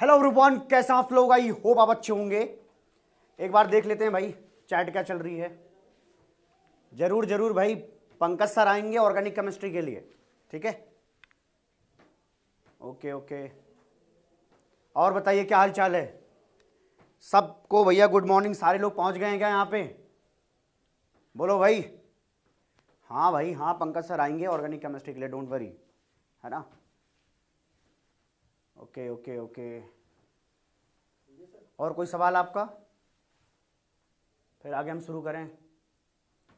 Hello रूपान कैसे आप लोग आई होप आप अच्छे होंगे एक बार देख लेते हैं भाई चैट क्या चल रही है जरूर जरूर भाई पंकज सर आएंगे ऑर्गेनिक केमिस्ट्री के लिए ठीक है ओके ओके और बताइए क्या हाल चाल है सबको भैया गुड मॉर्निंग सारे लोग पहुंच गए हैं क्या यहाँ पे बोलो भाई हाँ भाई हाँ पंकज सर आएंगे ऑर्गेनिक केमिस्ट्री के लिए डोंट वरी है ना ओके ओके ओके और कोई सवाल आपका फिर आगे हम शुरू करें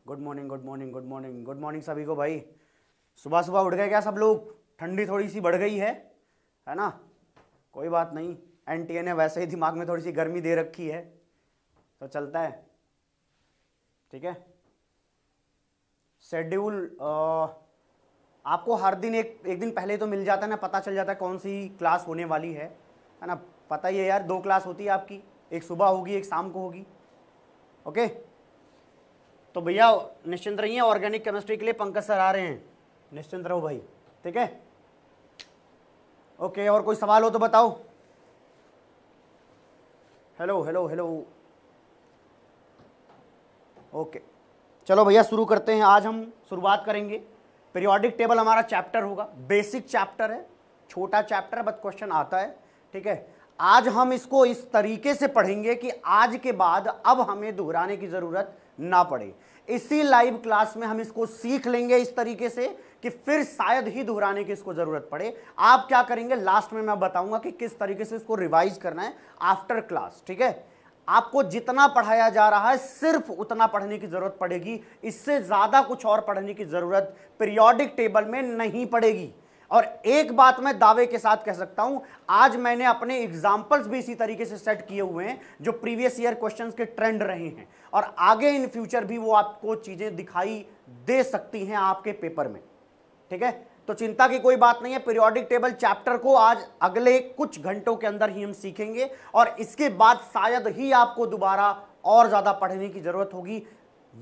good morning good morning good morning good morning सभी को भाई सुबह सुबह उठ गए क्या सब लोग ठंडी थोड़ी सी बढ़ गई है है ना कोई बात नहीं एन टी ने वैसे ही दिमाग में थोड़ी सी गर्मी दे रखी है तो चलता है ठीक है शेड्यूल आपको हर दिन एक एक दिन पहले तो मिल जाता है ना पता चल जाता है कौन सी क्लास होने वाली है है ना पता ही है यार दो क्लास होती है आपकी एक सुबह होगी एक शाम को होगी ओके तो भैया निश्चिंत रहिए ऑर्गेनिक केमिस्ट्री के लिए पंकज सर आ रहे हैं निश्चिंत रहो भाई ठीक है ओके और कोई सवाल हो तो बताओ हेलो हेलो हेलो ओके चलो भैया शुरू करते हैं आज हम शुरुआत करेंगे पीरियोडिक टेबल हमारा चैप्टर होगा बेसिक चैप्टर है छोटा चैप्टर बट क्वेश्चन आता है ठीक है आज हम इसको इस तरीके से पढ़ेंगे कि आज के बाद अब हमें दोहराने की ज़रूरत ना पड़े इसी लाइव क्लास में हम इसको सीख लेंगे इस तरीके से कि फिर शायद ही दोहराने की इसको ज़रूरत पड़े आप क्या करेंगे लास्ट में मैं बताऊंगा कि किस तरीके से इसको रिवाइज करना है आफ्टर क्लास ठीक है आपको जितना पढ़ाया जा रहा है सिर्फ उतना पढ़ने की ज़रूरत पड़ेगी इससे ज़्यादा कुछ और पढ़ने की ज़रूरत पीरियोडिक टेबल में नहीं पड़ेगी और एक बात मैं दावे के साथ कह सकता हूं आज मैंने अपने एग्जाम्पल्स भी इसी तरीके से सेट किए हुए हैं जो प्रीवियस ईयर क्वेश्चंस के ट्रेंड रहे हैं और आगे इन फ्यूचर भी वो आपको चीज़ें दिखाई दे सकती हैं आपके पेपर में ठीक है तो चिंता की कोई बात नहीं है पीरियोडिक टेबल चैप्टर को आज अगले कुछ घंटों के अंदर ही हम सीखेंगे और इसके बाद शायद ही आपको दोबारा और ज़्यादा पढ़ने की ज़रूरत होगी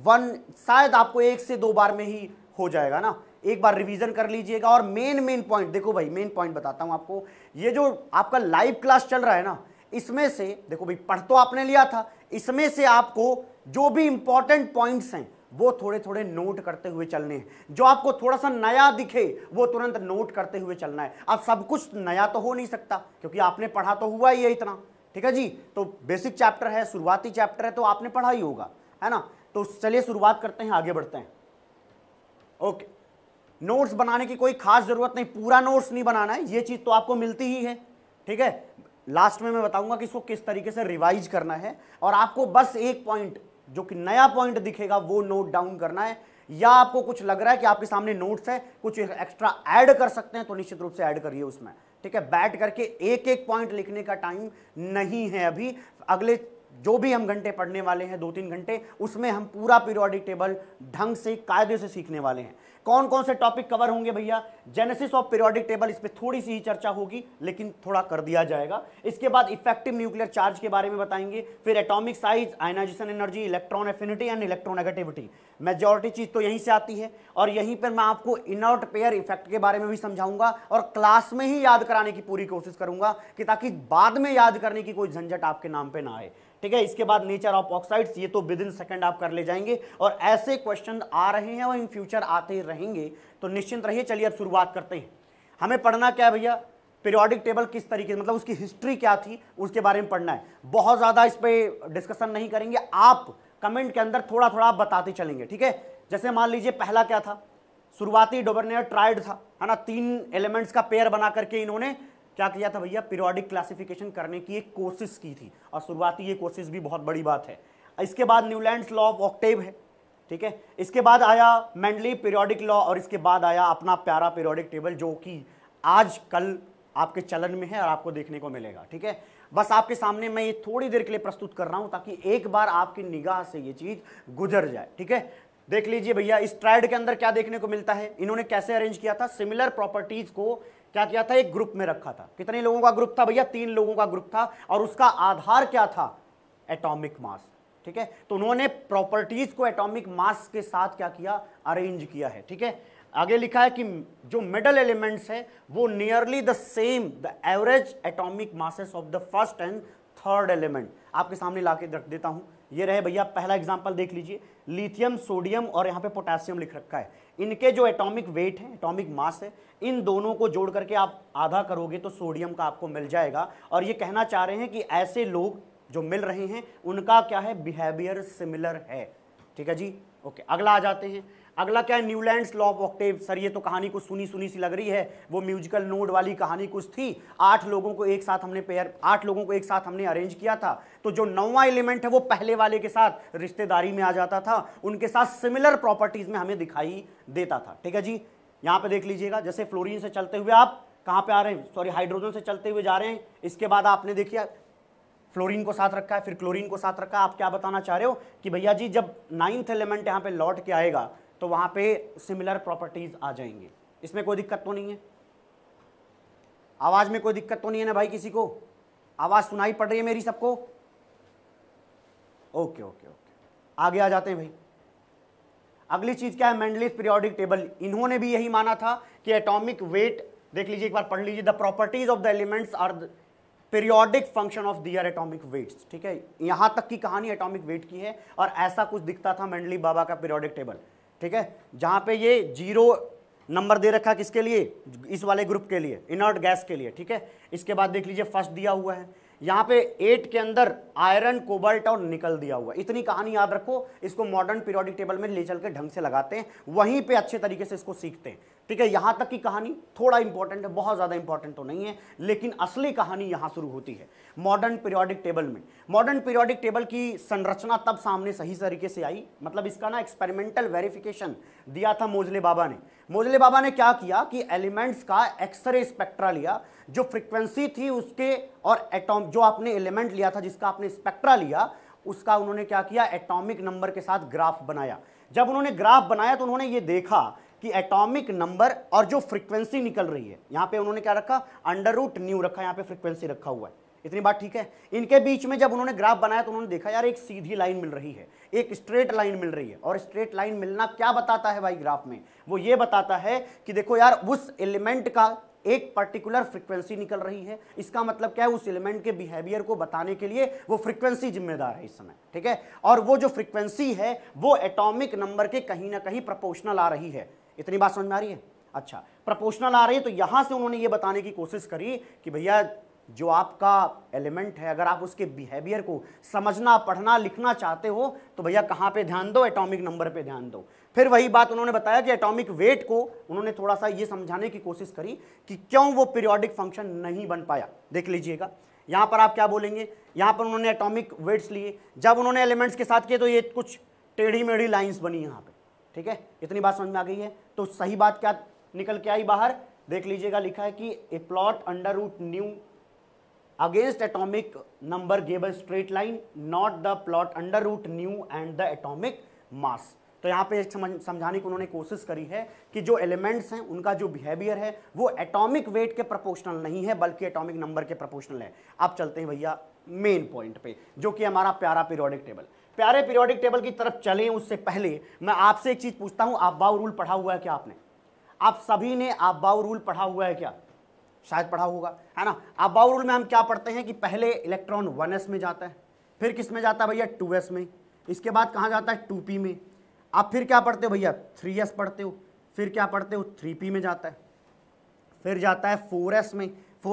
वन शायद आपको एक से दो बार में ही हो जाएगा ना एक बार रिवीजन कर लीजिएगा और मेन मेन पॉइंट देखो भाई मेन पॉइंट बताता हूं आपको ये जो आपका लाइव क्लास चल रहा है ना इसमें से देखो भाई पढ़ तो आपने लिया था इसमें से आपको जो भी इंपॉर्टेंट पॉइंट्स हैं वो थोड़े थोड़े नोट करते हुए चलने हैं जो आपको थोड़ा सा नया दिखे वो तुरंत नोट करते हुए चलना है अब सब कुछ नया तो हो नहीं सकता क्योंकि आपने पढ़ा तो हुआ ही है इतना ठीक है जी तो बेसिक चैप्टर है शुरुआती चैप्टर है तो आपने पढ़ा ही होगा है ना तो चलिए शुरुआत करते हैं आगे बढ़ते हैं ओके नोट्स बनाने की कोई खास ज़रूरत नहीं पूरा नोट्स नहीं बनाना है ये चीज़ तो आपको मिलती ही है ठीक है लास्ट में मैं बताऊंगा कि इसको किस तरीके से रिवाइज करना है और आपको बस एक पॉइंट जो कि नया पॉइंट दिखेगा वो नोट डाउन करना है या आपको कुछ लग रहा है कि आपके सामने नोट्स हैं कुछ एक्स्ट्रा ऐड कर सकते हैं तो निश्चित रूप से ऐड करिए उसमें ठीक है बैठ करके एक एक पॉइंट लिखने का टाइम नहीं है अभी अगले जो भी हम घंटे पढ़ने वाले हैं दो तीन घंटे उसमें हम पूरा पीरियोडिक टेबल ढंग से कायदे से सीखने वाले हैं कौन कौन से टॉपिक कवर होंगे भैया जेनेसिस ऑफ पीरियोडिक टेबल इस पर थोड़ी सी ही चर्चा होगी लेकिन थोड़ा कर दिया जाएगा इसके बाद इफेक्टिव न्यूक्लियर चार्ज के बारे में बताएंगे फिर atomic size ionisation energy electron affinity and electronegativity majority चीज़ तो यहीं से आती है और यहीं पर मैं आपको इनर्ट पेयर इफेक्ट के बारे में भी समझाऊंगा और क्लास में ही याद कराने की पूरी कोशिश करूंगा कि ताकि बाद में याद करने की कोई झंझट आपके नाम पर ना आए ठीक है इसके बाद नेचर ऑफ ऑक्साइड्स ये तो विद इन सेकेंड आप कर ले जाएंगे और ऐसे क्वेश्चन आ रहे हैं और इन फ्यूचर आते ही रहेंगे तो निश्चिंत रहिए चलिए अब शुरुआत करते हैं हमें पढ़ना क्या है भैया पीरियोडिक टेबल किस तरीके मतलब उसकी हिस्ट्री क्या थी उसके बारे में पढ़ना है बहुत ज़्यादा इस पर डिस्कशन नहीं करेंगे आप कमेंट के अंदर थोड़ा थोड़ा आप बताते चलेंगे ठीक है जैसे मान लीजिए पहला क्या था शुरुआती डोबरनेर ट्राइड था है ना तीन एलिमेंट्स का पेयर बना करके इन्होंने क्या किया था भैया पीरियोडिक क्लासिफिकेशन करने की एक कोशिश की थी और शुरुआती ये कोशिश भी बहुत बड़ी बात है इसके बाद न्यूलैंड लॉ ऑफ ऑक्टेव है ठीक है इसके बाद आया मैंडली पीरियोडिक लॉ और इसके बाद आया अपना प्यारा पीरियोडिक टेबल जो कि आज कल आपके चलन में है और आपको देखने को मिलेगा ठीक है बस आपके सामने मैं ये थोड़ी देर के लिए प्रस्तुत कर रहा हूं ताकि एक बार आपकी निगाह से ये चीज गुजर जाए ठीक है देख लीजिए भैया इस ट्राइड के अंदर क्या देखने को मिलता है इन्होंने कैसे अरेंज किया था सिमिलर प्रॉपर्टीज को क्या किया था एक ग्रुप में रखा था कितने लोगों का ग्रुप था भैया तीन लोगों का ग्रुप था और उसका आधार क्या था एटॉमिक मास ठीक है तो उन्होंने प्रॉपर्टीज को एटॉमिक मास के साथ क्या किया अरेंज किया है ठीक है आगे लिखा है कि जो मिडल एलिमेंट्स है वो nearly the same the average atomic masses of the first and third element आपके सामने ला के रख देता हूं ये रहे भैया पहला एग्जाम्पल देख लीजिए लिथियम सोडियम और यहाँ पे पोटेशियम लिख रखा है इनके जो एटॉमिक वेट है एटॉमिक मास है इन दोनों को जोड़ करके आप आधा करोगे तो सोडियम का आपको मिल जाएगा और ये कहना चाह रहे हैं कि ऐसे लोग जो मिल रहे हैं उनका क्या है बिहेवियर सिमिलर है ठीक है जी ओके अगला आ जाते हैं अगला क्या है Newland law of octave sir ये तो कहानी कुछ सुनी सुनी सी लग रही है वो म्यूजिकल नोड वाली कहानी कुछ थी आठ लोगों को एक साथ हमने पेयर आठ लोगों को एक साथ हमने अरेंज किया था तो जो नौवा एलिमेंट है वो पहले वाले के साथ रिश्तेदारी में आ जाता था उनके साथ सिमिलर प्रॉपर्टीज में हमें दिखाई देता था ठीक है जी यहाँ पे देख लीजिएगा जैसे फ्लोरिन से चलते हुए आप कहाँ पे आ रहे हैं सॉरी हाइड्रोजन से चलते हुए जा रहे हैं इसके बाद आपने देखिए फ्लोरीन को साथ रखा है फिर क्लोरीन को साथ रखा है आप क्या बताना चाह रहे हो कि भैया जी जब नाइन्थ एलिमेंट यहाँ पे लौट के आएगा तो वहां पे सिमिलर प्रॉपर्टीज आ जाएंगे इसमें कोई दिक्कत तो नहीं है आवाज़ में कोई दिक्कत तो नहीं है ना भाई किसी को आवाज़ सुनाई पड़ रही है मेरी सबको ओके ओके ओके आगे आ जाते हैं भाई अगली चीज़ क्या है मेंडलिस पीरियोडिक टेबल इन्होंने भी यही माना था कि एटॉमिक वेट देख लीजिए एक बार पढ़ लीजिए the properties of the elements are periodic function of their atomic weights ठीक है यहां तक की कहानी एटॉमिक वेट की है और ऐसा कुछ दिखता था मेंडली बाबा का पीरियोडिक टेबल ठीक है जहां पे ये जीरो नंबर दे रखा किसके लिए इस वाले ग्रुप के लिए इनर्ट गैस के लिए ठीक है इसके बाद देख लीजिए फर्स्ट दिया हुआ है यहाँ पे एट के अंदर आयरन कोबाल्ट और निकल दिया हुआ इतनी कहानी याद रखो इसको मॉडर्न पीरियोडिक टेबल में ले चल के ढंग से लगाते हैं वहीं पे अच्छे तरीके से इसको सीखते हैं ठीक है यहां तक की कहानी थोड़ा इंपॉर्टेंट है बहुत ज़्यादा इंपॉर्टेंट तो नहीं है लेकिन असली कहानी यहां शुरू होती है मॉडर्न पीरियोडिक टेबल में मॉडर्न पीरियोडिक टेबल की संरचना तब सामने सही तरीके से आई मतलब इसका ना एक्सपेरिमेंटल वेरिफिकेशन दिया था मोजले बाबा ने मोजले बाबा ने क्या किया कि एलिमेंट्स का एक्सरे स्पेक्ट्रा लिया जो फ्रिक्वेंसी थी उसके और एटॉम जो आपने एलिमेंट लिया था जिसका आपने स्पेक्ट्रा लिया उसका उन्होंने क्या किया एटॉमिक नंबर के साथ ग्राफ बनाया जब उन्होंने ग्राफ बनाया तो उन्होंने ये देखा कि एटॉमिक नंबर और जो फ्रीक्वेंसी निकल रही है यहां पे उन्होंने क्या रखा अंडर रूट न्यू रखा यहां पे फ्रीक्वेंसी रखा हुआ है इतनी बात ठीक है इनके बीच में जब उन्होंने ग्राफ बनाया तो उन्होंने देखा यार एक सीधी लाइन मिल रही है एक स्ट्रेट लाइन मिल रही है और स्ट्रेट लाइन मिलना क्या बताता है भाई ग्राफ में वो ये बताता है कि देखो यार उस एलिमेंट का एक पर्टिकुलर फ्रीक्वेंसी निकल रही है इसका मतलब क्या है उस एलिमेंट के बिहेवियर को बताने के लिए वो फ्रीक्वेंसी जिम्मेदार है इस समय ठीक है और वो जो फ्रीक्वेंसी है वो एटॉमिक नंबर के कहीं ना कहीं प्रपोर्शनल आ रही है इतनी बात समझ में आ रही है अच्छा प्रपोशनल आ रही है तो यहां से उन्होंने ये बताने की कोशिश करी कि भैया जो आपका एलिमेंट है अगर आप उसके बिहेवियर को समझना पढ़ना लिखना चाहते हो तो भैया कहाँ पे ध्यान दो एटॉमिक नंबर पे ध्यान दो फिर वही बात उन्होंने बताया कि एटॉमिक वेट को उन्होंने थोड़ा सा ये समझाने की कोशिश करी कि क्यों वो पीरियोडिक फंक्शन नहीं बन पाया देख लीजिएगा यहाँ पर आप क्या बोलेंगे यहाँ पर उन्होंने एटॉमिक वेट्स लिए जब उन्होंने एलिमेंट्स के साथ किए तो ये कुछ टेढ़ी मेढ़ी लाइन्स बनी यहाँ पर ठीक है इतनी बात समझ में आ गई है तो सही बात क्या निकल के आई बाहर देख लीजिएगा लिखा है कि a plot under root nu against atomic number gable straight line not the plot under root nu and the atomic mass तो यहाँ पे समझाने की उन्होंने कोशिश करी है कि जो एलिमेंट्स हैं उनका जो बिहेवियर है वो एटॉमिक वेट के प्रोपोर्शनल नहीं है बल्कि एटॉमिक नंबर के प्रोपोर्शनल है आप चलते हैं भैया मेन पॉइंट पे जो कि हमारा प्यारा पीरियोडिक टेबल प्यारे पीरियोडिक टेबल की तरफ चलें उससे पहले मैं आपसे एक चीज़ पूछता हूं आप रूल पढ़ा हुआ है क्या आपने आप सभी ने आप रूल पढ़ा हुआ है क्या शायद पढ़ा होगा है ना आप रूल में हम क्या पढ़ते हैं कि पहले इलेक्ट्रॉन एस में जाता है फिर किस में जाता है भैया एस में इसके बाद कहाँ जाता है पी में आप फिर क्या पढ़ते हो भैया एस पढ़ते हो फिर क्या पढ़ते हो पी में जाता है फिर जाता है एस में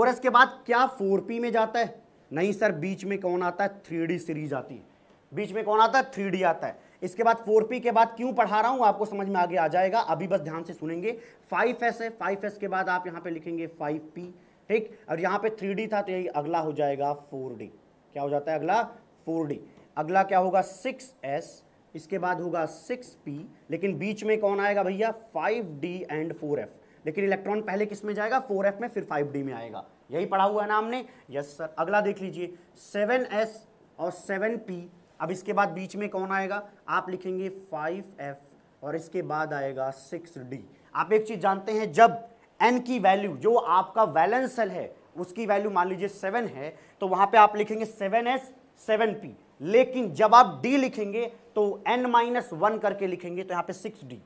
एस के बाद क्या पी में जाता है नहीं सर बीच में कौन आता है थ्री सीरीज आती है बीच में कौन आता है थ्री आता है इसके बाद फोर पी के बाद क्यों पढ़ा रहा हूं आपको समझ में आगे आ जाएगा अभी बस ध्यान से सुनेंगे फाइव एस है फाइव एस के बाद आप यहां पे लिखेंगे फाइव पी ठीक और यहां पे थ्री डी था तो यही अगला हो जाएगा फोर डी क्या हो जाता है अगला फोर डी अगला क्या होगा सिक्स एस इसके बाद होगा सिक्स पी लेकिन बीच में कौन आएगा भैया five D and four F लेकिन इलेक्ट्रॉन पहले किस में जाएगा फोर एफ में फिर फाइव डी में आएगा यही पढ़ा हुआ है ना हमने यस सर अगला देख लीजिए सेवन एस और सेवन पी अब इसके बाद बीच में कौन आएगा आप लिखेंगे फाइव एफ और इसके बाद आएगा सिक्स डी आप एक चीज़ जानते हैं जब एन की वैल्यू जो आपका बैलेंस सेल है उसकी वैल्यू मान लीजिए सेवन है तो वहां पे आप लिखेंगे सेवन एस सेवन पी लेकिन जब आप डी लिखेंगे तो एन माइनस वन करके लिखेंगे तो यहाँ पे six D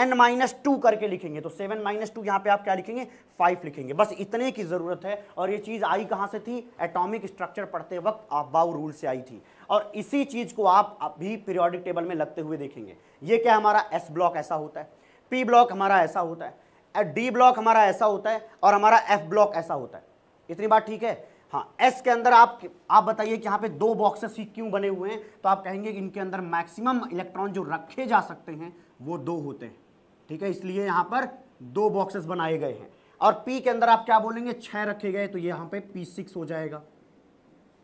N minus two करके लिखेंगे तो सेवन माइनस टू यहाँ पे आप क्या लिखेंगे फाइव लिखेंगे बस इतने की ज़रूरत है और ये चीज़ आई कहाँ से थी एटॉमिक स्ट्रक्चर पढ़ते वक्त आप बाउ रूल से आई थी और इसी चीज़ को आप अभी पीरियोडिक टेबल में लगते हुए देखेंगे ये क्या हमारा एस ब्लॉक ऐसा होता है पी ब्लॉक हमारा ऐसा होता है डी ब्लॉक हमारा ऐसा होता है और हमारा एफ ब्लॉक ऐसा होता है इतनी बात ठीक है हाँ एस के अंदर आप आप बताइए कि यहाँ पे दो बॉक्सेस ही क्यों बने हुए हैं तो आप कहेंगे कि इनके अंदर मैक्सिमम इलेक्ट्रॉन जो रखे जा सकते हैं वो दो होते हैं ठीक है इसलिए यहाँ पर दो बॉक्सेस बनाए गए हैं और पी के अंदर आप क्या बोलेंगे छः रखे गए तो यहाँ पे पी सिक्स हो जाएगा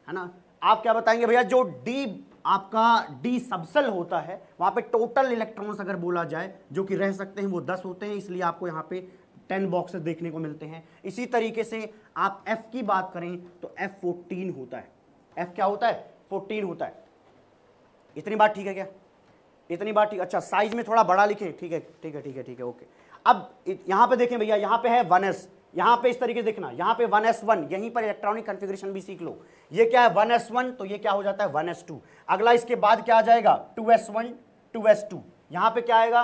है ना आप क्या बताएंगे भैया जो डी आपका डी सबसल होता है वहां पे टोटल इलेक्ट्रॉन्स अगर बोला जाए जो कि रह सकते हैं वो दस होते हैं इसलिए आपको यहाँ पे टेन बॉक्सेस देखने को मिलते हैं इसी तरीके से आप एफ की बात करें तो एफ फोर्टीन होता है एफ क्या होता है फोर्टीन होता है इतनी बात ठीक है क्या इतनी बात ठीक अच्छा साइज में थोड़ा बड़ा लिखे ठीक है ठीक है ठीक है ठीक है ओके अब यहाँ पे देखें भैया यहाँ पे है वन यहाँ पे इस तरीके से देखना यहां पे 1s1 यहीं पर इलेक्ट्रॉनिक कॉन्फ़िगरेशन भी सीख लो ये क्या है 1s1 तो ये क्या हो जाता है 1s2 अगला इसके बाद क्या आ जाएगा 2s1 2s2 यहाँ पे क्या आएगा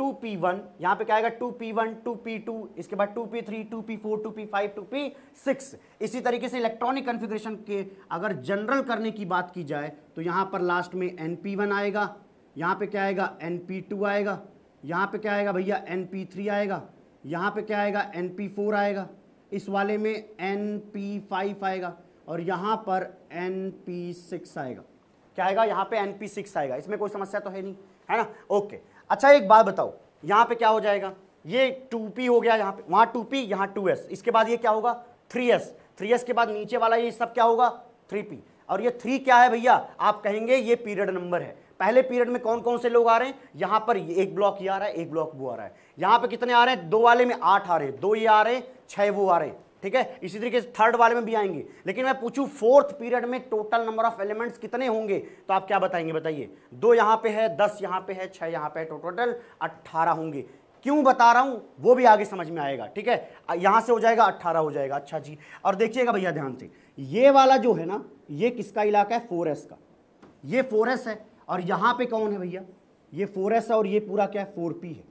2p1 यहाँ पे क्या आएगा 2p1 2p2 इसके बाद 2p3 2p4 2p5 2p6 इसी तरीके से इलेक्ट्रॉनिक कॉन्फ़िगरेशन के अगर जनरल करने की बात की जाए तो यहां पर लास्ट में np1 आएगा यहाँ पे क्या आएगा np2 आएगा यहाँ पे क्या आएगा भैया np3 आएगा यहाँ पे क्या आएगा एन पी फोर आएगा इस वाले में एन पी फाइव आएगा और यहाँ पर एन पी सिक्स आएगा क्या आएगा यहाँ पे एन पी सिक्स आएगा इसमें कोई समस्या तो है नहीं है ना ओके अच्छा एक बात बताओ यहाँ पे क्या हो जाएगा ये टू पी हो गया यहाँ पे वहाँ टू पी यहाँ टू एस इसके बाद ये क्या होगा थ्री एस थ्री एस के बाद नीचे वाला ये सब क्या होगा थ्री पी और ये थ्री क्या है भैया आप कहेंगे ये पीरियड नंबर है पहले पीरियड में कौन कौन से लोग आ रहे हैं यहां पर एक ब्लॉक ये आ रहा है एक ब्लॉक वो आ रहा है यहां पर कितने आ रहे हैं दो वाले में आठ आ रहे हैं दो ये आ रहे हैं छह वो आ रहे हैं ठीक है इसी तरीके से थर्ड वाले में भी आएंगे लेकिन मैं पूछूं फोर्थ पीरियड में टोटल नंबर ऑफ एलिमेंट्स कितने होंगे तो आप क्या बताएंगे बताइए दो यहां पे है दस यहां पे है छह यहां पे है टोटल अट्ठारह होंगे क्यों बता रहा हूं वो भी आगे समझ में आएगा ठीक है यहां से हो जाएगा अट्ठारह हो जाएगा अच्छा जी और देखिएगा भैया ध्यान से ये वाला जो है ना ये किसका इलाका है फोर का ये फोर है और यहाँ पे कौन है भैया ये फोर एस और ये पूरा क्या है फोर पी है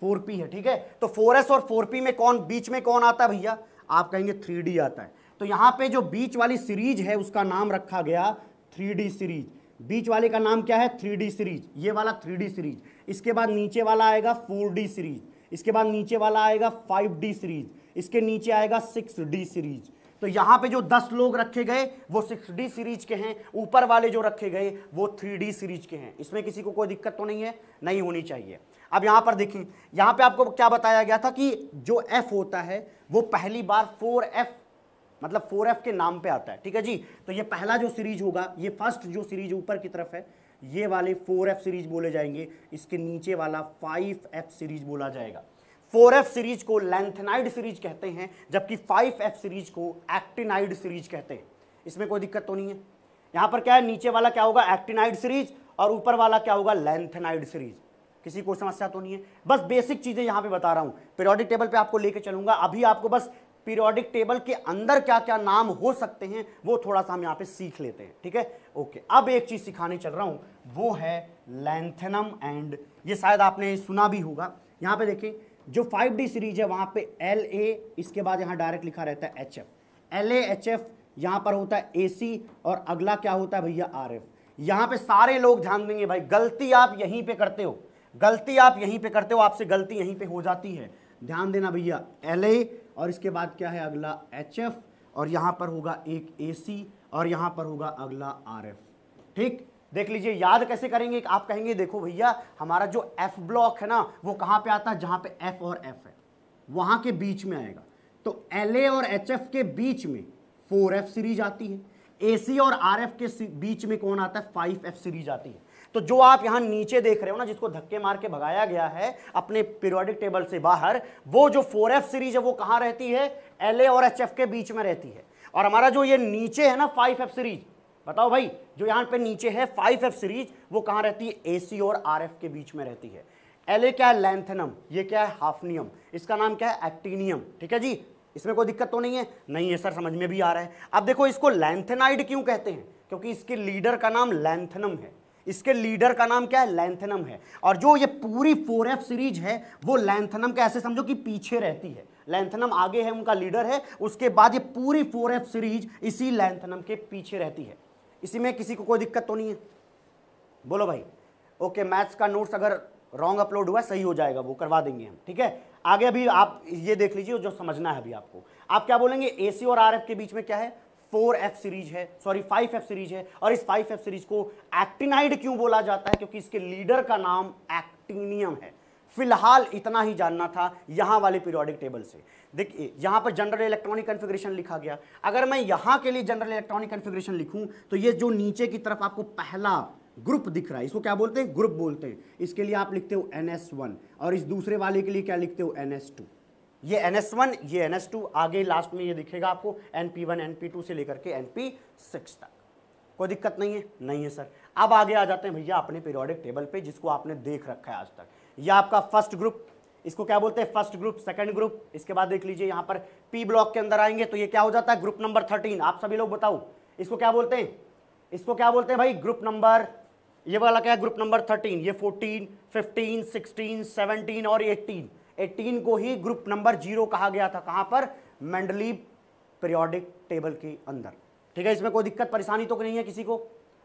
फोर पी है ठीक है तो फोर एस और फोर पी में कौन बीच में कौन आता है भैया आप कहेंगे थ्री डी आता है तो यहाँ पे जो बीच वाली सीरीज है उसका नाम रखा गया थ्री डी सीरीज बीच वाले का नाम क्या है थ्री डी सीरीज ये वाला थ्री डी सीरीज इसके बाद नीचे वाला आएगा फोर डी सीरीज इसके बाद नीचे वाला आएगा फाइव डी सीरीज इसके नीचे आएगा सिक्स डी सीरीज तो यहाँ पे जो 10 लोग रखे गए वो 6D सीरीज के हैं ऊपर वाले जो रखे गए वो 3D सीरीज के हैं इसमें किसी को कोई दिक्कत तो नहीं है नहीं होनी चाहिए अब यहाँ पर देखिए यहाँ पे आपको क्या बताया गया था कि जो F होता है वो पहली बार 4F मतलब 4F के नाम पे आता है ठीक है जी तो ये पहला जो सीरीज होगा ये फर्स्ट जो सीरीज ऊपर की तरफ है ये वाले एफ सीरीज बोले जाएंगे इसके नीचे वाला एफ सीरीज बोला जाएगा फोर एफ सीरीज को लेंथेनाइड सीरीज कहते हैं जबकि फाइव एफ सीरीज को एक्टिनाइड सीरीज कहते हैं इसमें कोई दिक्कत तो नहीं है यहां पर क्या है नीचे वाला क्या होगा एक्टिनाइड सीरीज और ऊपर वाला क्या होगा लेंथेनाइड सीरीज किसी को समस्या तो नहीं है बस बेसिक चीज़ें यहां पे बता रहा हूं पीरियोडिक टेबल पे आपको लेके चलूंगा अभी आपको बस पीरियोडिक टेबल के अंदर क्या क्या नाम हो सकते हैं वो थोड़ा सा हम यहाँ पे सीख लेते हैं ठीक है ओके अब एक चीज़ सिखाने चल रहा हूं वो है लेंथनम एंड ये शायद आपने सुना भी होगा यहां पर देखिए जो फाइव डी सीरीज है वहाँ पे एल ए इसके बाद यहाँ डायरेक्ट लिखा रहता है H F L A H F यहाँ पर होता है ए सी और अगला क्या होता है भैया आर एफ यहाँ पे सारे लोग ध्यान देंगे भाई गलती आप यहीं पे करते हो गलती आप यहीं पे करते हो आपसे गलती यहीं पे हो जाती है ध्यान देना भैया एल ए और इसके बाद क्या है अगला एच एफ और यहाँ पर होगा एक ए सी और यहाँ पर होगा अगला आर एफ ठीक देख लीजिए याद कैसे करेंगे आप कहेंगे देखो भैया हमारा जो एफ ब्लॉक है ना वो कहां पे आता है जहां पे एफ और एफ है वहां के बीच में आएगा तो एल और एच के बीच में फोर एफ सीरीज आती है ए और आर के बीच में कौन आता है फाइव एफ सीरीज आती है तो जो आप यहाँ नीचे देख रहे हो ना जिसको धक्के मार के भगाया गया है अपने पीरियोडिक टेबल से बाहर वो जो फोर एफ सीरीज है वो कहाँ रहती है एल और एच के बीच में रहती है और हमारा जो ये नीचे है ना फाइव एफ सीरीज बताओ भाई जो यहाँ पे नीचे है फाइव एफ सीरीज वो कहाँ रहती है ए और आर के बीच में रहती है एल क्या है लेंथनम ये क्या है हाफनियम इसका नाम क्या है एक्टीनियम ठीक है जी इसमें कोई दिक्कत तो नहीं है नहीं है सर समझ में भी आ रहा है अब देखो इसको लैंथेनाइड क्यों कहते हैं क्योंकि इसके लीडर का नाम लैंथनम है इसके लीडर का नाम क्या है लैंथनम है और जो ये पूरी फोर एफ सीरीज है वो लैंथनम के ऐसे समझो कि पीछे रहती है लैंथनम आगे है उनका लीडर है उसके बाद ये पूरी फोर एफ सीरीज इसी लैंथनम के पीछे रहती है इसी में किसी को कोई दिक्कत तो नहीं है बोलो भाई ओके मैथ्स का नोट्स अगर रॉन्ग अपलोड हुआ सही हो जाएगा वो करवा देंगे हम ठीक है आगे अभी आप ये देख लीजिए जो समझना है अभी आपको आप क्या बोलेंगे ए और आर के बीच में क्या है फोर एफ सीरीज है सॉरी फाइव एफ सीरीज है और इस फाइव एफ सीरीज को एक्टिनाइड क्यों बोला जाता है क्योंकि इसके लीडर का नाम एक्टिनियम है फिलहाल इतना ही जानना था यहां वाले पीरियोडिक टेबल से देखिए यहाँ पर जनरल इलेक्ट्रॉनिक कन्फिग्रेशन लिखा गया अगर मैं यहाँ के लिए जनरल इलेक्ट्रॉनिक कन्फिग्रेशन लिखूँ तो ये जो नीचे की तरफ आपको पहला ग्रुप दिख रहा है इसको क्या बोलते हैं ग्रुप बोलते हैं इसके लिए आप लिखते हो एन और इस दूसरे वाले के लिए क्या लिखते हो एन ये एन एस वन ये एन एस टू आगे लास्ट में ये दिखेगा आपको N P one N P two से लेकर के एन पी सिक्स तक कोई दिक्कत नहीं है नहीं है सर अब आगे आ जाते हैं भैया अपने पीरियोडिक टेबल पे जिसको आपने देख रखा है आज तक यह आपका फर्स्ट ग्रुप इसको क्या बोलते हैं फर्स्ट ग्रुप सेकंड ग्रुप इसके बाद देख लीजिए यहां पर पी ब्लॉक के अंदर आएंगे तो ये क्या हो जाता है ग्रुप नंबर थर्टीन आप सभी लोग बताओ इसको क्या बोलते हैं इसको क्या बोलते हैं भाई ग्रुप नंबर ये वाला क्या है ग्रुप नंबर थर्टीन ये फोर्टीन फिफ्टीन सिक्सटीन सेवनटीन और एट्टीन एट्टीन को ही ग्रुप नंबर जीरो कहा गया था कहां पर मेंडली पीरियोडिक टेबल के अंदर ठीक है इसमें कोई दिक्कत परेशानी तो नहीं है किसी को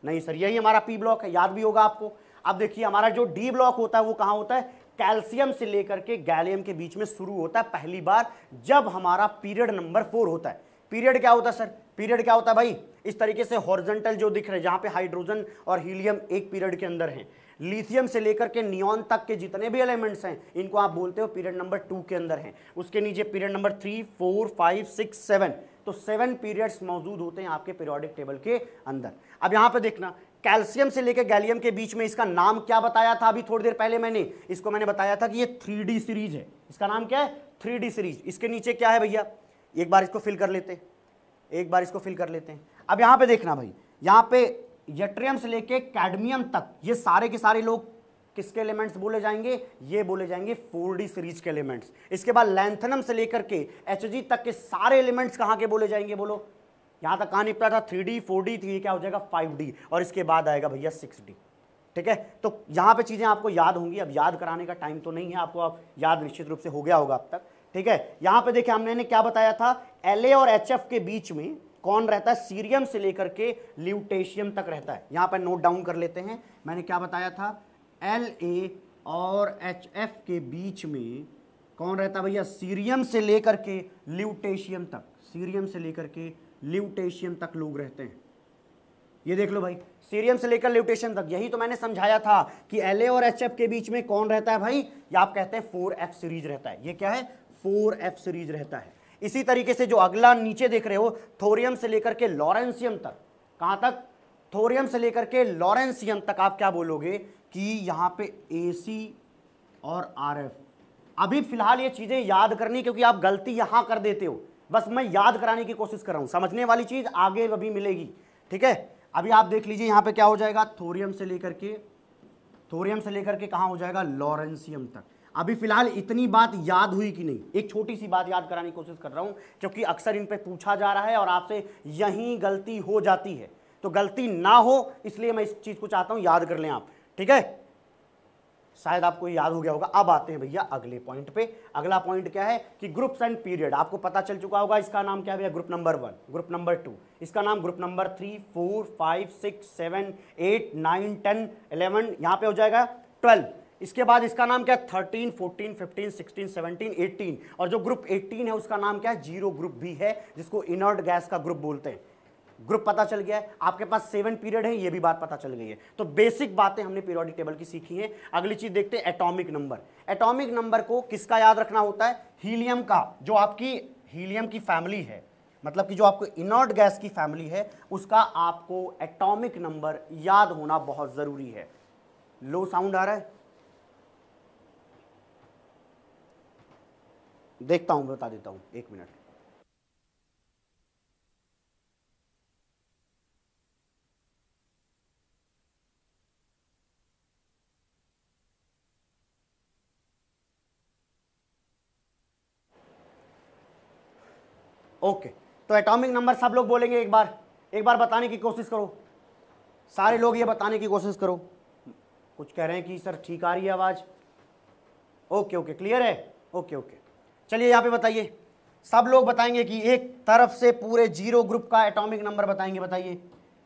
नहीं सर यही हमारा पी ब्लॉक है याद भी होगा आपको अब देखिए हमारा जो डी ब्लॉक होता है वो कहाँ होता है कैल्शियम से लेकर के गैलियम के बीच में शुरू होता है पहली बार जब हमारा पीरियड नंबर फोर होता है पीरियड क्या होता है सर पीरियड क्या होता है भाई इस तरीके से हॉर्जेंटल जो दिख रहे हैं जहां पे हाइड्रोजन और हीलियम एक पीरियड के अंदर हैं लिथियम से लेकर के नियॉन तक के जितने भी एलिमेंट्स हैं इनको आप बोलते हो पीरियड नंबर टू के अंदर हैं उसके नीचे period number three four five six seven तो सेवन पीरियड्स मौजूद होते हैं आपके पीरियोडिक टेबल के अंदर अब यहां पे देखना कैल्शियम से लेकर गैलियम के बीच में इसका नाम क्या बताया था अभी थोड़ी देर पहले मैंने इसको मैंने बताया था कि ये थ्री सीरीज है इसका नाम क्या है थ्री सीरीज इसके नीचे क्या है भैया एक बार इसको फिल कर लेते एक बार इसको फिल कर लेते हैं अब यहाँ पे देखना भाई यहाँ पे यट्रियम से लेके कैडमियम तक ये सारे के सारे लोग किसके एलिमेंट्स बोले जाएंगे ये बोले जाएंगे फोर सीरीज के एलिमेंट्स इसके बाद लेंथनम से लेकर के एच तक के सारे एलिमेंट्स कहाँ के बोले जाएंगे बोलो यहाँ तक कहाँ निपटा था थ्री डी फोर डी तो ये क्या हो जाएगा फाइव डी और इसके बाद आएगा भैया सिक्स डी ठीक है तो यहाँ पे चीज़ें आपको याद होंगी अब याद कराने का टाइम तो नहीं है आपको आप याद निश्चित रूप से हो गया होगा अब तक ठीक है यहाँ पे देखे हमने ने क्या बताया था एल और एच के बीच में कौन रहता है सीरियम से लेकर के ल्यूटेशियम तक रहता है यहाँ पर नोट डाउन कर लेते हैं मैंने क्या बताया था एल ए और एच एफ के बीच में कौन रहता है भैया सीरियम से लेकर के ल्यूटेशियम तक सीरियम से लेकर के ल्यूटेशियम तक लोग रहते हैं ये देख लो भाई सीरियम से लेकर ल्यूटेशियम तक यही तो मैंने समझाया था कि एल और एच के बीच में कौन रहता है भाई या आप कहते हैं फोर एफ सीरीज रहता है ये क्या है फोर एफ सीरीज रहता है इसी तरीके से जो अगला नीचे देख रहे हो थोरियम से लेकर के लॉरेंसियम तक कहां तक थोरियम से लेकर के लॉरेंसियम तक आप क्या बोलोगे कि यहां पे ए और आर अभी फिलहाल ये चीज़ें याद करनी क्योंकि आप गलती यहां कर देते हो बस मैं याद कराने की कोशिश कर रहा हूँ समझने वाली चीज़ आगे अभी मिलेगी ठीक है अभी आप देख लीजिए यहाँ पे क्या हो जाएगा थोरियम से लेकर के थोरियम से लेकर के कहाँ हो जाएगा लॉरेंसियम तक अभी फिलहाल इतनी बात याद हुई कि नहीं एक छोटी सी बात याद कराने की कोशिश कर रहा हूँ क्योंकि अक्सर इन पर पूछा जा रहा है और आपसे यही गलती हो जाती है तो गलती ना हो इसलिए मैं इस चीज़ को चाहता हूँ याद कर लें आप ठीक है शायद आपको याद हो गया होगा अब आते हैं भैया अगले पॉइंट पे अगला पॉइंट क्या है कि ग्रुप्स एंड पीरियड आपको पता चल चुका होगा इसका नाम क्या भैया group number one group number two इसका नाम group number three four five six seven eight nine ten eleven यहाँ पे हो जाएगा ट्वेल्व इसके बाद इसका नाम क्या है thirteen fourteen fifteen sixteen seventeen eighteen और जो ग्रुप एटीन है उसका नाम क्या है जीरो ग्रुप भी है जिसको इनर्ट गैस का ग्रुप बोलते हैं ग्रुप पता चल गया है आपके पास सेवन पीरियड है ये भी बात पता चल गई है तो बेसिक बातें हमने पीरियोडिक टेबल की सीखी हैं अगली चीज देखते हैं एटॉमिक नंबर एटॉमिक नंबर को किसका याद रखना होता है हीलियम का जो आपकी हीलियम की फैमिली है मतलब कि जो आपको इनॉर्ट गैस की फैमिली है उसका आपको एटॉमिक नंबर याद होना बहुत ज़रूरी है लो साउंड आ रहा है देखता हूं बता देता हूं एक मिनट ओके तो एटॉमिक नंबर सब लोग बोलेंगे एक बार एक बार बताने की कोशिश करो सारे लोग ये बताने की कोशिश करो कुछ कह रहे हैं कि सर ठीक आ रही है आवाज़ ओके ओके क्लियर है ओके ओके चलिए यहाँ पे बताइए सब लोग बताएंगे कि एक तरफ से पूरे जीरो ग्रुप का एटॉमिक नंबर बताएंगे बताइए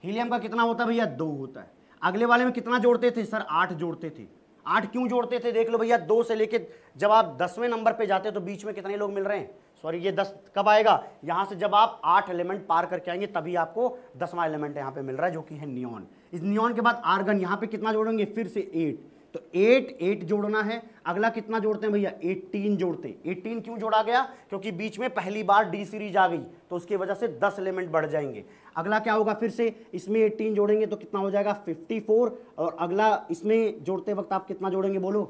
हीलियम का कितना होता है भैया दो होता है अगले वाले में कितना जोड़ते थे सर आठ जोड़ते थे आठ क्यों जोड़ते थे देख लो भैया दो से लेके जब आप दसवें नंबर पे जाते हो तो बीच में कितने लोग मिल रहे हैं सॉरी ये दस कब आएगा यहां से जब आप आठ एलिमेंट पार करके आएंगे तभी आपको दसवां एलिमेंट यहां पे मिल रहा है जो कि है नियॉन इस नियॉन के बाद आर्गन यहां पे कितना जोड़ेंगे फिर से एट तो एट एट जोड़ना है अगला कितना जोड़ते हैं भैया एटीन जोड़ते हैं एटीन क्यों जोड़ा गया क्योंकि बीच में पहली बार डी सीरीज आ गई तो उसकी वजह से दस एलिमेंट बढ़ जाएंगे अगला क्या होगा फिर से इसमें एटीन जोड़ेंगे तो कितना हो जाएगा फिफ्टी फोर और अगला इसमें जोड़ते वक्त आप कितना जोड़ेंगे बोलो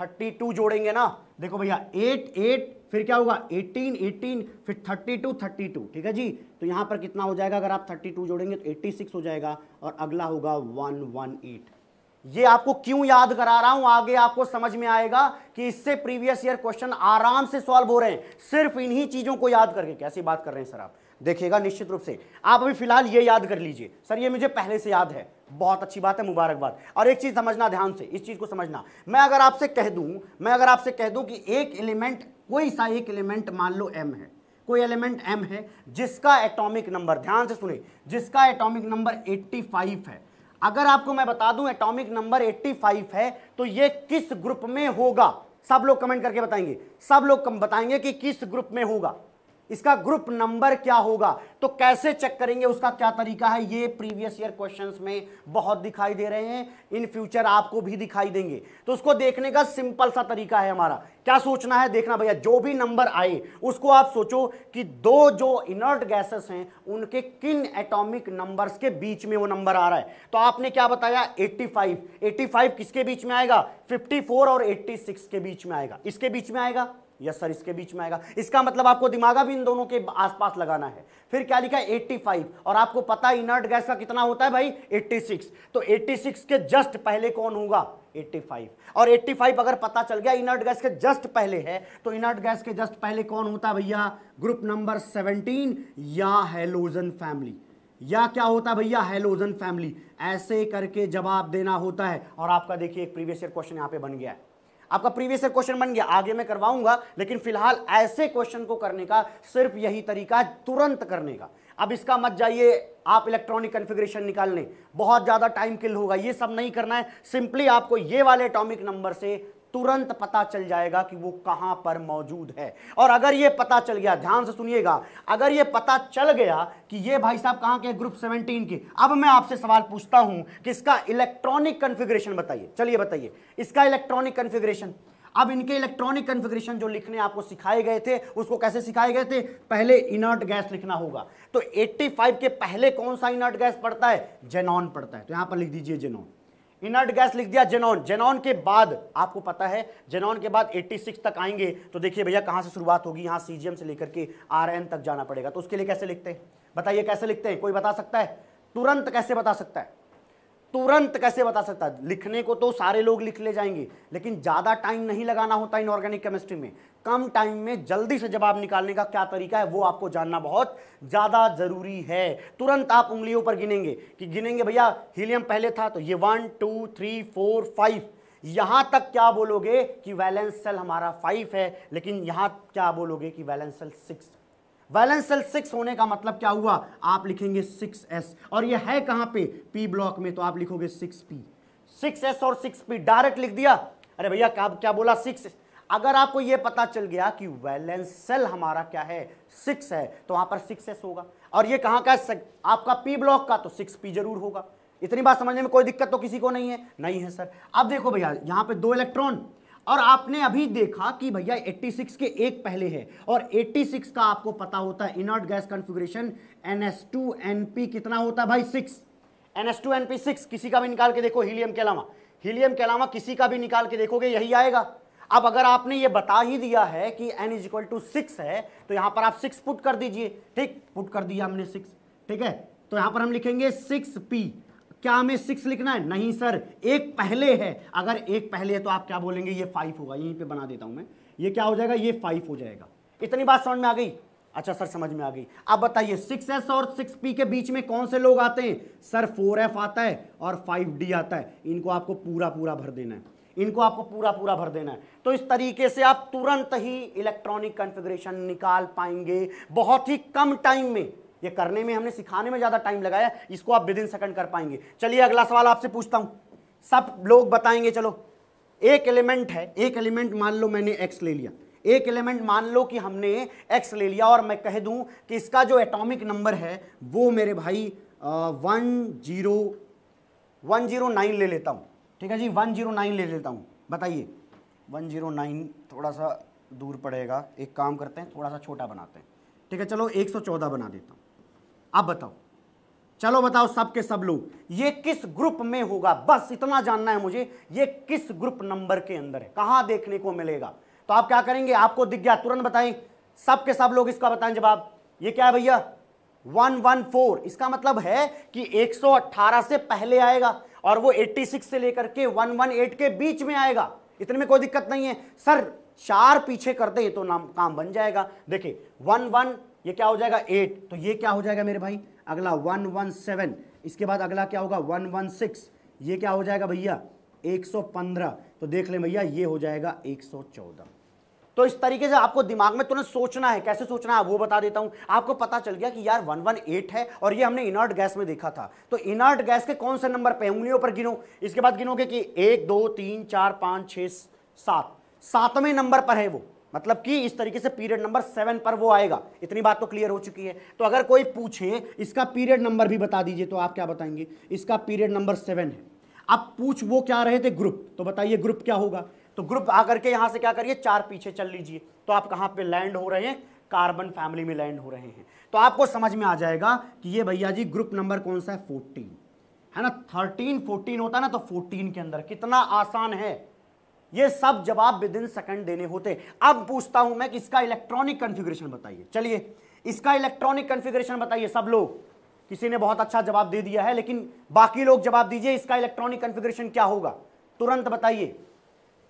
थर्टी टू जोड़ेंगे ना देखो भैया एट एट फिर क्या होगा 18 18 फिर 32 32 ठीक है जी तो यहाँ पर कितना हो जाएगा अगर आप 32 जोड़ेंगे तो 86 हो जाएगा और अगला होगा 118 ये आपको क्यों याद करा रहा हूं आगे आपको समझ में आएगा कि इससे प्रीवियस ईयर क्वेश्चन आराम से सॉल्व हो रहे हैं सिर्फ इन्हीं चीजों को याद करके कैसी बात कर रहे हैं सर आप देखिएगा निश्चित रूप से आप अभी फिलहाल ये याद कर लीजिए सर ये मुझे पहले से याद है बहुत अच्छी बात है मुबारकबाद और एक चीज़ समझना ध्यान से इस चीज़ को समझना मैं अगर आपसे कह दूं मैं अगर आपसे कह दूं कि एक एलिमेंट कोई सा एक एलिमेंट मान लो एम है कोई एलिमेंट एम है जिसका एटॉमिक नंबर ध्यान से सुने जिसका एटॉमिक नंबर 85 है अगर आपको मैं बता दूं एटॉमिक नंबर 85 है तो ये किस ग्रुप में होगा सब लोग कमेंट करके बताएंगे सब लोग बताएंगे कि किस ग्रुप में होगा इसका ग्रुप नंबर क्या होगा तो कैसे चेक करेंगे उसका क्या तरीका है ये प्रीवियस ईयर क्वेश्चंस में बहुत दिखाई दे रहे हैं इन फ्यूचर आपको भी दिखाई देंगे तो उसको देखने का सिंपल सा तरीका है हमारा क्या सोचना है देखना भैया जो भी नंबर आए उसको आप सोचो कि दो जो इनर्ट गैसेस हैं उनके किन एटॉमिक नंबर्स के बीच में वो नंबर आ रहा है तो आपने क्या बताया 85 85 किसके बीच में आएगा 54 और 86 के बीच में आएगा इसके बीच में आएगा यस सर इसके बीच में आएगा इसका मतलब आपको दिमागा भी इन दोनों के आसपास लगाना है फिर क्या लिखा है 85 और आपको पता है इनर्ट गैस का कितना होता है भाई 86 तो 86 के जस्ट पहले कौन होगा 85 और 85 अगर पता चल गया इनर्ट गैस के जस्ट पहले है तो इनर्ट गैस के जस्ट पहले कौन होता है भैया ग्रुप नंबर 17 या हेलोजन फैमिली या क्या होता है भैया हेलोजन फैमिली ऐसे करके जवाब देना होता है और आपका देखिए एक प्रीवियस ईयर क्वेश्चन यहां पे बन गया है आपका प्रीवियस क्वेश्चन बन गया आगे मैं करवाऊंगा लेकिन फिलहाल ऐसे क्वेश्चन को करने का सिर्फ यही तरीका तुरंत करने का अब इसका मत जाइए आप इलेक्ट्रॉनिक कन्फिग्रेशन निकालने बहुत ज़्यादा टाइम किल होगा ये सब नहीं करना है सिंपली आपको ये वाले एटॉमिक नंबर से तुरंत पता चल जाएगा कि वो कहां पर मौजूद है और अगर ये पता चल गया ध्यान से सुनिएगा अगर ये पता चल गया कि ये भाई साहब कहां के ग्रुप 17 के अब मैं आपसे सवाल पूछता हूं कि इसका इलेक्ट्रॉनिक कन्फिग्रेशन बताइए चलिए बताइए इसका इलेक्ट्रॉनिक कन्फिग्रेशन अब इनके इलेक्ट्रॉनिक कन्फिग्रेशन जो लिखने आपको सिखाए गए थे उसको कैसे सिखाए गए थे पहले इनर्ट गैस लिखना होगा तो 85 के पहले कौन सा इनर्ट गैस पड़ता है जेनॉन पड़ता है तो यहां पर लिख दीजिए जेनॉन इनर्ट गैस लिख दिया जेनॉन जेनॉन के बाद आपको पता है जेनॉन के बाद 86 तक आएंगे तो देखिए भैया कहां से शुरुआत होगी यहाँ सीजीएम से लेकर के आरएन तक जाना पड़ेगा तो उसके लिए कैसे लिखते हैं बताइए कैसे लिखते हैं कोई बता सकता है तुरंत कैसे बता सकता है तुरंत कैसे बता सकता है लिखने को तो सारे लोग लिख ले जाएंगे लेकिन ज़्यादा टाइम नहीं लगाना होता इनऑर्गेनिक केमिस्ट्री में कम टाइम में जल्दी से जवाब निकालने का क्या तरीका है वो आपको जानना बहुत ज़्यादा ज़रूरी है तुरंत आप उंगलियों पर गिनेंगे कि गिनेंगे भैया हीलियम पहले था तो ये one two three four five यहां तक क्या बोलोगे कि वैलेंस सेल हमारा फाइव है लेकिन यहां क्या बोलोगे कि valence shell six valence shell six होने का मतलब क्या हुआ आप लिखेंगे सिक्स एस और ये है कहां पे पी ब्लॉक में तो आप लिखोगे सिक्स पी सिक्स एस और सिक्स पी डायरेक्ट लिख दिया अरे भैया क्या क्या बोला सिक्स अगर आपको यह पता चल गया कि वैलेंस सेल हमारा क्या है सिक्स है तो वहां पर सिक्स एस होगा और ये कहां का है आपका पी ब्लॉक का तो सिक्स पी जरूर होगा इतनी बात समझने में कोई दिक्कत तो किसी को नहीं है नहीं है सर अब देखो भैया यहां पे दो इलेक्ट्रॉन और आपने अभी देखा कि भैया 86 के एक पहले है और 86 का आपको पता होता है inert gas configuration N P कितना होता है भाई 6 एन पी सिक्स किसी का भी निकाल के देखो हीलियम के अलावा हीलियम के अलावा किसी का भी निकाल के देखोगे यही आएगा अब अगर आपने ये बता ही दिया है कि n is equal to six है तो यहां पर आप सिक्स पुट कर दीजिए ठीक पुट कर दिया हमने सिक्स ठीक है तो यहां पर हम लिखेंगे सिक्स पी क्या हमें सिक्स लिखना है नहीं सर एक पहले है अगर एक पहले है तो आप क्या बोलेंगे ये फाइव होगा यहीं पे बना देता हूँ मैं ये क्या हो जाएगा ये फाइव हो जाएगा इतनी बात समझ में आ गई अच्छा सर समझ में आ गई अब बताइए सिक्स एस और सिक्स पी के बीच में कौन से लोग आते हैं सर फोर एफ आता है और फाइव डी आता है इनको आपको पूरा पूरा भर देना है इनको आपको पूरा पूरा भर देना है तो इस तरीके से आप तुरंत ही इलेक्ट्रॉनिक कंफिग्रेशन निकाल पाएंगे बहुत ही कम टाइम में ये करने में हमने सिखाने में ज़्यादा टाइम लगाया इसको आप विद इन सेकंड कर पाएंगे चलिए अगला सवाल आपसे पूछता हूं सब लोग बताएंगे चलो एक एलिमेंट है एक एलिमेंट मान लो मैंने एक्स ले लिया एक एलिमेंट मान लो कि हमने एक्स ले लिया और मैं कह दूं कि इसका जो एटॉमिक नंबर है वो मेरे भाई one zero one zero nine ले लेता हूँ ठीक है जी वन जीरो नाइन ले लेता हूँ बताइए वन जीरो नाइन थोड़ा सा दूर पड़ेगा एक काम करते हैं थोड़ा सा छोटा बनाते हैं ठीक है चलो एक सौ चौदह बना देता हूँ आप बताओ चलो बताओ सबके सब लोग ये किस ग्रुप में होगा बस इतना जानना है मुझे ये किस ग्रुप नंबर के अंदर है कहां देखने को मिलेगा तो आप क्या करेंगे आपको दिख गया तुरंत बताएं सबके सब लोग इसका बताएं जवाब ये क्या है भैया 114 इसका मतलब है कि 118 से पहले आएगा और वो 86 से लेकर के 118 के बीच में आएगा इतने में कोई दिक्कत नहीं है सर चार पीछे करते हैं तो नाम काम बन जाएगा देखिए वन वन ये क्या हो जाएगा एट तो ये क्या हो जाएगा मेरे भाई अगला वन वन सेवन इसके बाद अगला क्या होगा वन वन सिक्स ये क्या हो जाएगा भैया एक सौ पंद्रह तो देख ले भैया ये हो जाएगा एक सौ चौदह तो इस तरीके से आपको दिमाग में तुरंत सोचना है कैसे सोचना है वो बता देता हूं आपको पता चल गया कि यार 118 है और ये हमने इनर्ट गैस में देखा था तो इनर्ट गैस के कौन से नंबर पे उंगलियों पर गिनो इसके बाद गिनोगे कि एक दो तीन चार पांच छह सात सातवें नंबर पर है वो मतलब कि इस तरीके से पीरियड नंबर सेवन पर वो आएगा इतनी बात तो क्लियर हो चुकी है तो अगर कोई पूछे इसका पीरियड नंबर भी बता दीजिए तो आप क्या बताएंगे इसका पीरियड नंबर सेवन है अब पूछ वो क्या रहे थे ग्रुप तो बताइए ग्रुप क्या होगा तो ग्रुप आकर के यहाँ से क्या करिए चार पीछे चल लीजिए तो आप कहाँ पे लैंड हो रहे हैं कार्बन फैमिली में लैंड हो रहे हैं तो आपको समझ में आ जाएगा कि ये भैया जी ग्रुप नंबर कौन सा है फोर्टीन है ना थर्टीन फोर्टीन होता है ना तो फोर्टीन के अंदर कितना आसान है ये सब जवाब विद इन सेकंड देने होते अब पूछता हूं मैं कि इसका इलेक्ट्रॉनिक कन्फिग्रेशन बताइए चलिए इसका इलेक्ट्रॉनिक कन्फिग्रेशन बताइए सब लोग किसी ने बहुत अच्छा जवाब दे दिया है लेकिन बाकी लोग जवाब दीजिए इसका इलेक्ट्रॉनिक कन्फिग्रेशन क्या होगा तुरंत बताइए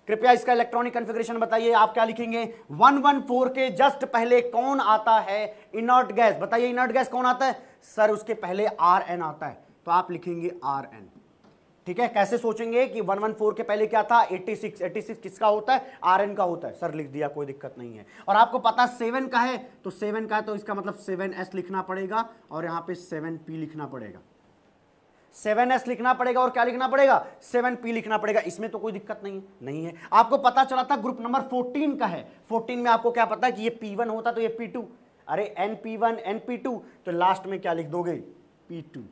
कृपया इसका इलेक्ट्रॉनिक कन्फिग्रेशन बताइए आप क्या लिखेंगे 114 के जस्ट पहले कौन आता है इनर्ट गैस बताइए इनर्ट गैस कौन आता है सर उसके पहले आर एन आता है तो आप लिखेंगे आर एन ठीक है कैसे सोचेंगे कि 114 के पहले क्या था 86 86 किसका होता है आरएन का होता है सर लिख दिया कोई दिक्कत नहीं है और आपको पता सेवन का है तो सेवन का है तो इसका मतलब सेवन एस लिखना पड़ेगा और यहां पे सेवन पी लिखना पड़ेगा सेवन एस लिखना पड़ेगा और क्या लिखना पड़ेगा सेवन पी लिखना पड़ेगा इसमें तो कोई दिक्कत नहीं है नहीं है आपको पता चला था ग्रुप नंबर फोर्टीन का है फोर्टीन में आपको क्या पता है कि ये पी वन होता तो ये पी टू अरे N P one N P two तो लास्ट में क्या लिख दोगे पी टू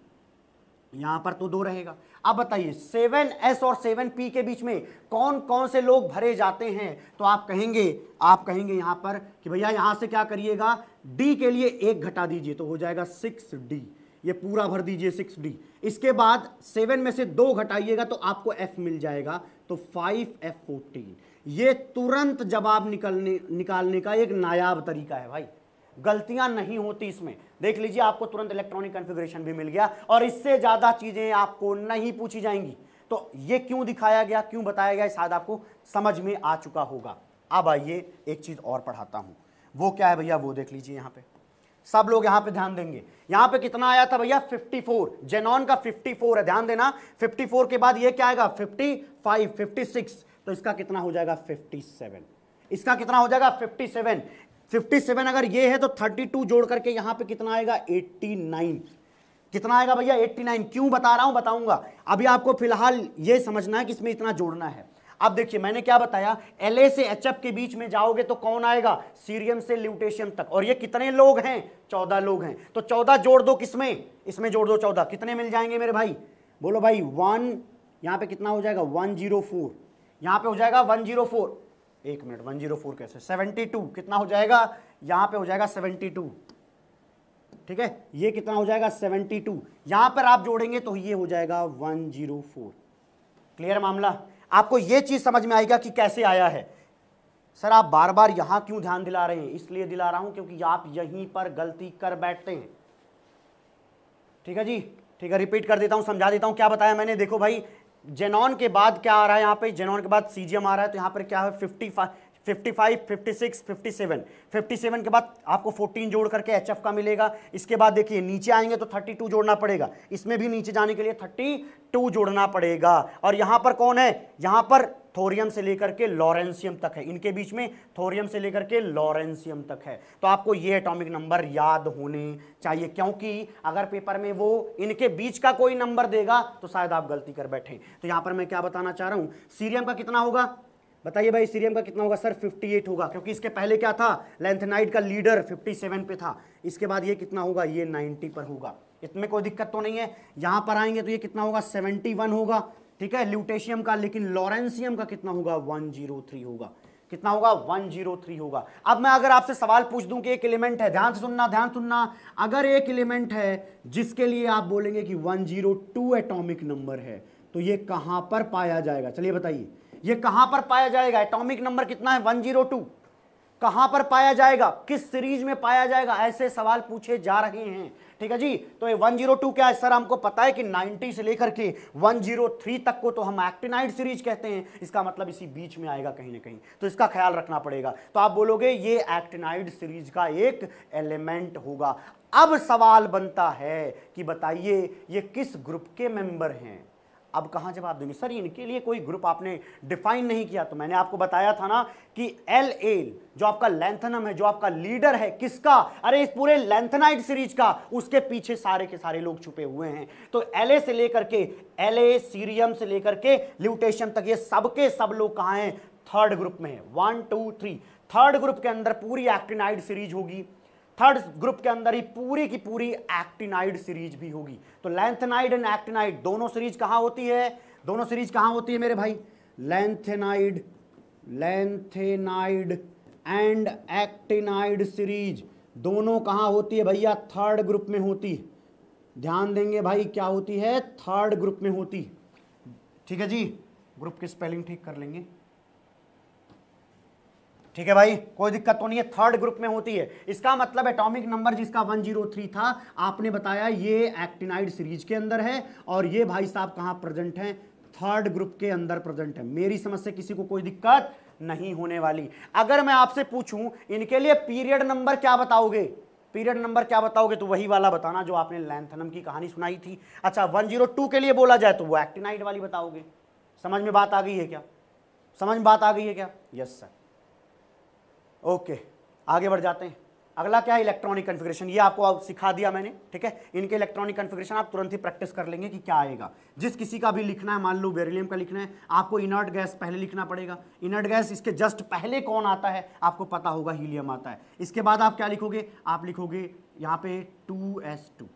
पर तो दो रहेगा अब बताइए सेवन एस और सेवन पी के बीच में कौन कौन से लोग भरे जाते हैं तो आप कहेंगे आप कहेंगे यहां पर कि भैया यहां से क्या करिएगा डी के लिए एक घटा दीजिए तो हो जाएगा सिक्स डी ये पूरा भर दीजिए सिक्स डी इसके बाद सेवन में से दो घटाइएगा तो आपको एफ मिल जाएगा तो फाइव एफ फोर्टीन ये तुरंत जवाब निकलने निकालने का एक नायाब तरीका है भाई गलतियां नहीं होती इसमें देख लीजिए आपको तुरंत इलेक्ट्रॉनिक कॉन्फ़िगरेशन भी मिल गया और इससे ज़्यादा चीज़ें आपको नहीं पूछी जाएंगी तो ये क्यों दिखाया गया क्यों बताया गया शायद आपको समझ में आ चुका होगा अब आइए एक चीज़ और पढ़ाता हूँ वो क्या है भैया वो देख लीजिए यहाँ पर सब लोग यहां पे ध्यान देंगे यहां पे कितना आया था भैया 54 जेनॉन का 54 है ध्यान देना 54 के बाद ये क्या आएगा 55 56 तो इसका कितना हो जाएगा 57 इसका कितना हो जाएगा 57 57 अगर ये है तो 32 जोड़ करके यहाँ पे कितना आएगा 89 कितना आएगा भैया 89 क्यों बता रहा हूं बताऊंगा अभी आपको फिलहाल ये समझना है कि इसमें इतना जोड़ना है अब देखिए मैंने क्या बताया एल से एच के बीच में जाओगे तो कौन आएगा सीरियम से ल्यूटेशियम तक और ये कितने लोग हैं चौदह लोग हैं तो चौदह जोड़ दो किसमें इसमें जोड़ दो चौदह कितने मिल जाएंगे मेरे भाई बोलो भाई वन यहाँ पे कितना हो जाएगा वन जीरो फोर यहाँ पे हो जाएगा वन जीरो फोर एक मिनट वन जीरो फोर कैसे सेवेंटी टू कितना हो जाएगा यहां पे हो जाएगा सेवेंटी टू ठीक है ये कितना हो जाएगा सेवेंटी टू यहां पर आप जोड़ेंगे तो ये हो जाएगा वन जीरो फोर क्लियर मामला आपको ये चीज़ समझ में आएगा कि कैसे आया है सर आप बार बार यहां क्यों ध्यान दिला रहे हैं इसलिए दिला रहा हूं क्योंकि आप यहीं पर गलती कर बैठते हैं ठीक है जी ठीक है रिपीट कर देता हूं समझा देता हूं क्या बताया मैंने देखो भाई जेनॉन के बाद क्या आ रहा है यहाँ पे जेनॉन के बाद सीजियम आ रहा है तो यहाँ पर क्या है fifty fifty five fifty six fifty seven fifty seven के बाद आपको फोर्टीन जोड़ करके एच का मिलेगा इसके बाद देखिए नीचे आएंगे तो थर्टी टू जोड़ना पड़ेगा इसमें भी नीचे जाने के लिए थर्टी टू जोड़ना पड़ेगा और यहाँ पर कौन है यहाँ पर थोरियम से लेकर के लॉरेंसियम तक है इनके बीच में थोरियम से लेकर के लॉरेंसियम तक है तो आपको ये एटॉमिक नंबर याद होने चाहिए क्योंकि अगर पेपर में वो इनके बीच का कोई नंबर देगा तो शायद आप गलती कर बैठे तो यहां पर मैं क्या बताना चाह रहा हूं सीरियम का कितना होगा बताइए भाई सीरियम का कितना होगा सर 58 होगा क्योंकि इसके पहले क्या था लेंथनाइड का लीडर 57 पे था इसके बाद ये कितना होगा ये 90 पर होगा इसमें कोई दिक्कत तो नहीं है यहाँ पर आएंगे तो ये कितना होगा 71 होगा ठीक है ल्यूटेशियम का लेकिन लॉरेंसियम का कितना होगा 103 होगा कितना होगा 103 होगा अब मैं अगर आपसे सवाल पूछ दूं कि एक एलिमेंट है ध्यान से सुनना ध्यान सुनना अगर एक एलिमेंट है जिसके लिए आप बोलेंगे कि 102 एटॉमिक नंबर है तो ये कहां पर पाया जाएगा चलिए बताइए ये कहां पर पाया जाएगा एटॉमिक नंबर कितना है 102 कहां पर पाया जाएगा किस सीरीज में पाया जाएगा ऐसे सवाल पूछे जा रहे हैं ठीक है जी तो ये 102 क्या है सर हमको पता है कि 90 से लेकर के 103 तक को तो हम एक्टिनाइड सीरीज कहते हैं इसका मतलब इसी बीच में आएगा कहीं ना कहीं तो इसका ख्याल रखना पड़ेगा तो आप बोलोगे ये एक्टिनाइड सीरीज का एक एलिमेंट होगा अब सवाल बनता है कि बताइए ये किस ग्रुप के मेंबर हैं अब कहाँ जवाब देंगे सर इनके लिए कोई ग्रुप आपने डिफाइन नहीं किया तो मैंने आपको बताया था ना कि एल एल जो आपका लेंथनम है जो आपका लीडर है किसका अरे इस पूरे लेंथनाइट सीरीज का उसके पीछे सारे के सारे लोग छुपे हुए हैं तो एल ए से लेकर के एल ए सीरियम से लेकर के ल्यूटेशियम तक ये सबके सब लोग कहाँ हैं थर्ड ग्रुप में है one two three third group के अंदर पूरी एक्टिनाइड सीरीज होगी थर्ड ग्रुप के अंदर ही पूरी की पूरी एक्टिनाइड सीरीज भी होगी तो लेंथेनाइड एंड एक्टिनाइड दोनों सीरीज कहां होती है दोनों सीरीज कहां होती है मेरे भाई lanthanide lanthanide and actinide series दोनों कहां होती है भैया थर्ड ग्रुप में होती है ध्यान देंगे भाई क्या होती है थर्ड ग्रुप में होती ठीक है जी ग्रुप की स्पेलिंग ठीक कर लेंगे ठीक है भाई कोई दिक्कत तो नहीं है थर्ड ग्रुप में होती है इसका मतलब एटॉमिक नंबर जिसका 103 था आपने बताया ये एक्टिनाइड सीरीज के अंदर है और ये भाई साहब कहाँ प्रेजेंट हैं थर्ड ग्रुप के अंदर प्रेजेंट है मेरी समझ से किसी को कोई दिक्कत नहीं होने वाली अगर मैं आपसे पूछूं इनके लिए पीरियड नंबर क्या बताओगे पीरियड नंबर क्या बताओगे तो वही वाला बताना जो आपने लैंथनम की कहानी सुनाई थी अच्छा टू के लिए बोला जाए तो वो एक्टिनाइड वाली बताओगे समझ में बात आ गई है क्या समझ में बात आ गई है क्या यस सर ओके आगे बढ़ जाते हैं अगला क्या है इलेक्ट्रॉनिक कन्फिग्रेशन ये आपको सिखा दिया मैंने ठीक है इनके इलेक्ट्रॉनिक कन्फिग्रेशन आप तुरंत ही प्रैक्टिस कर लेंगे कि क्या आएगा जिस किसी का भी लिखना है मान लो बेरिलियम का लिखना है आपको इनर्ट गैस पहले लिखना पड़ेगा इनर्ट गैस इसके जस्ट पहले कौन आता है आपको पता होगा हीलियम आता है इसके बाद आप क्या लिखोगे आप लिखोगे यहाँ पे टू एस टू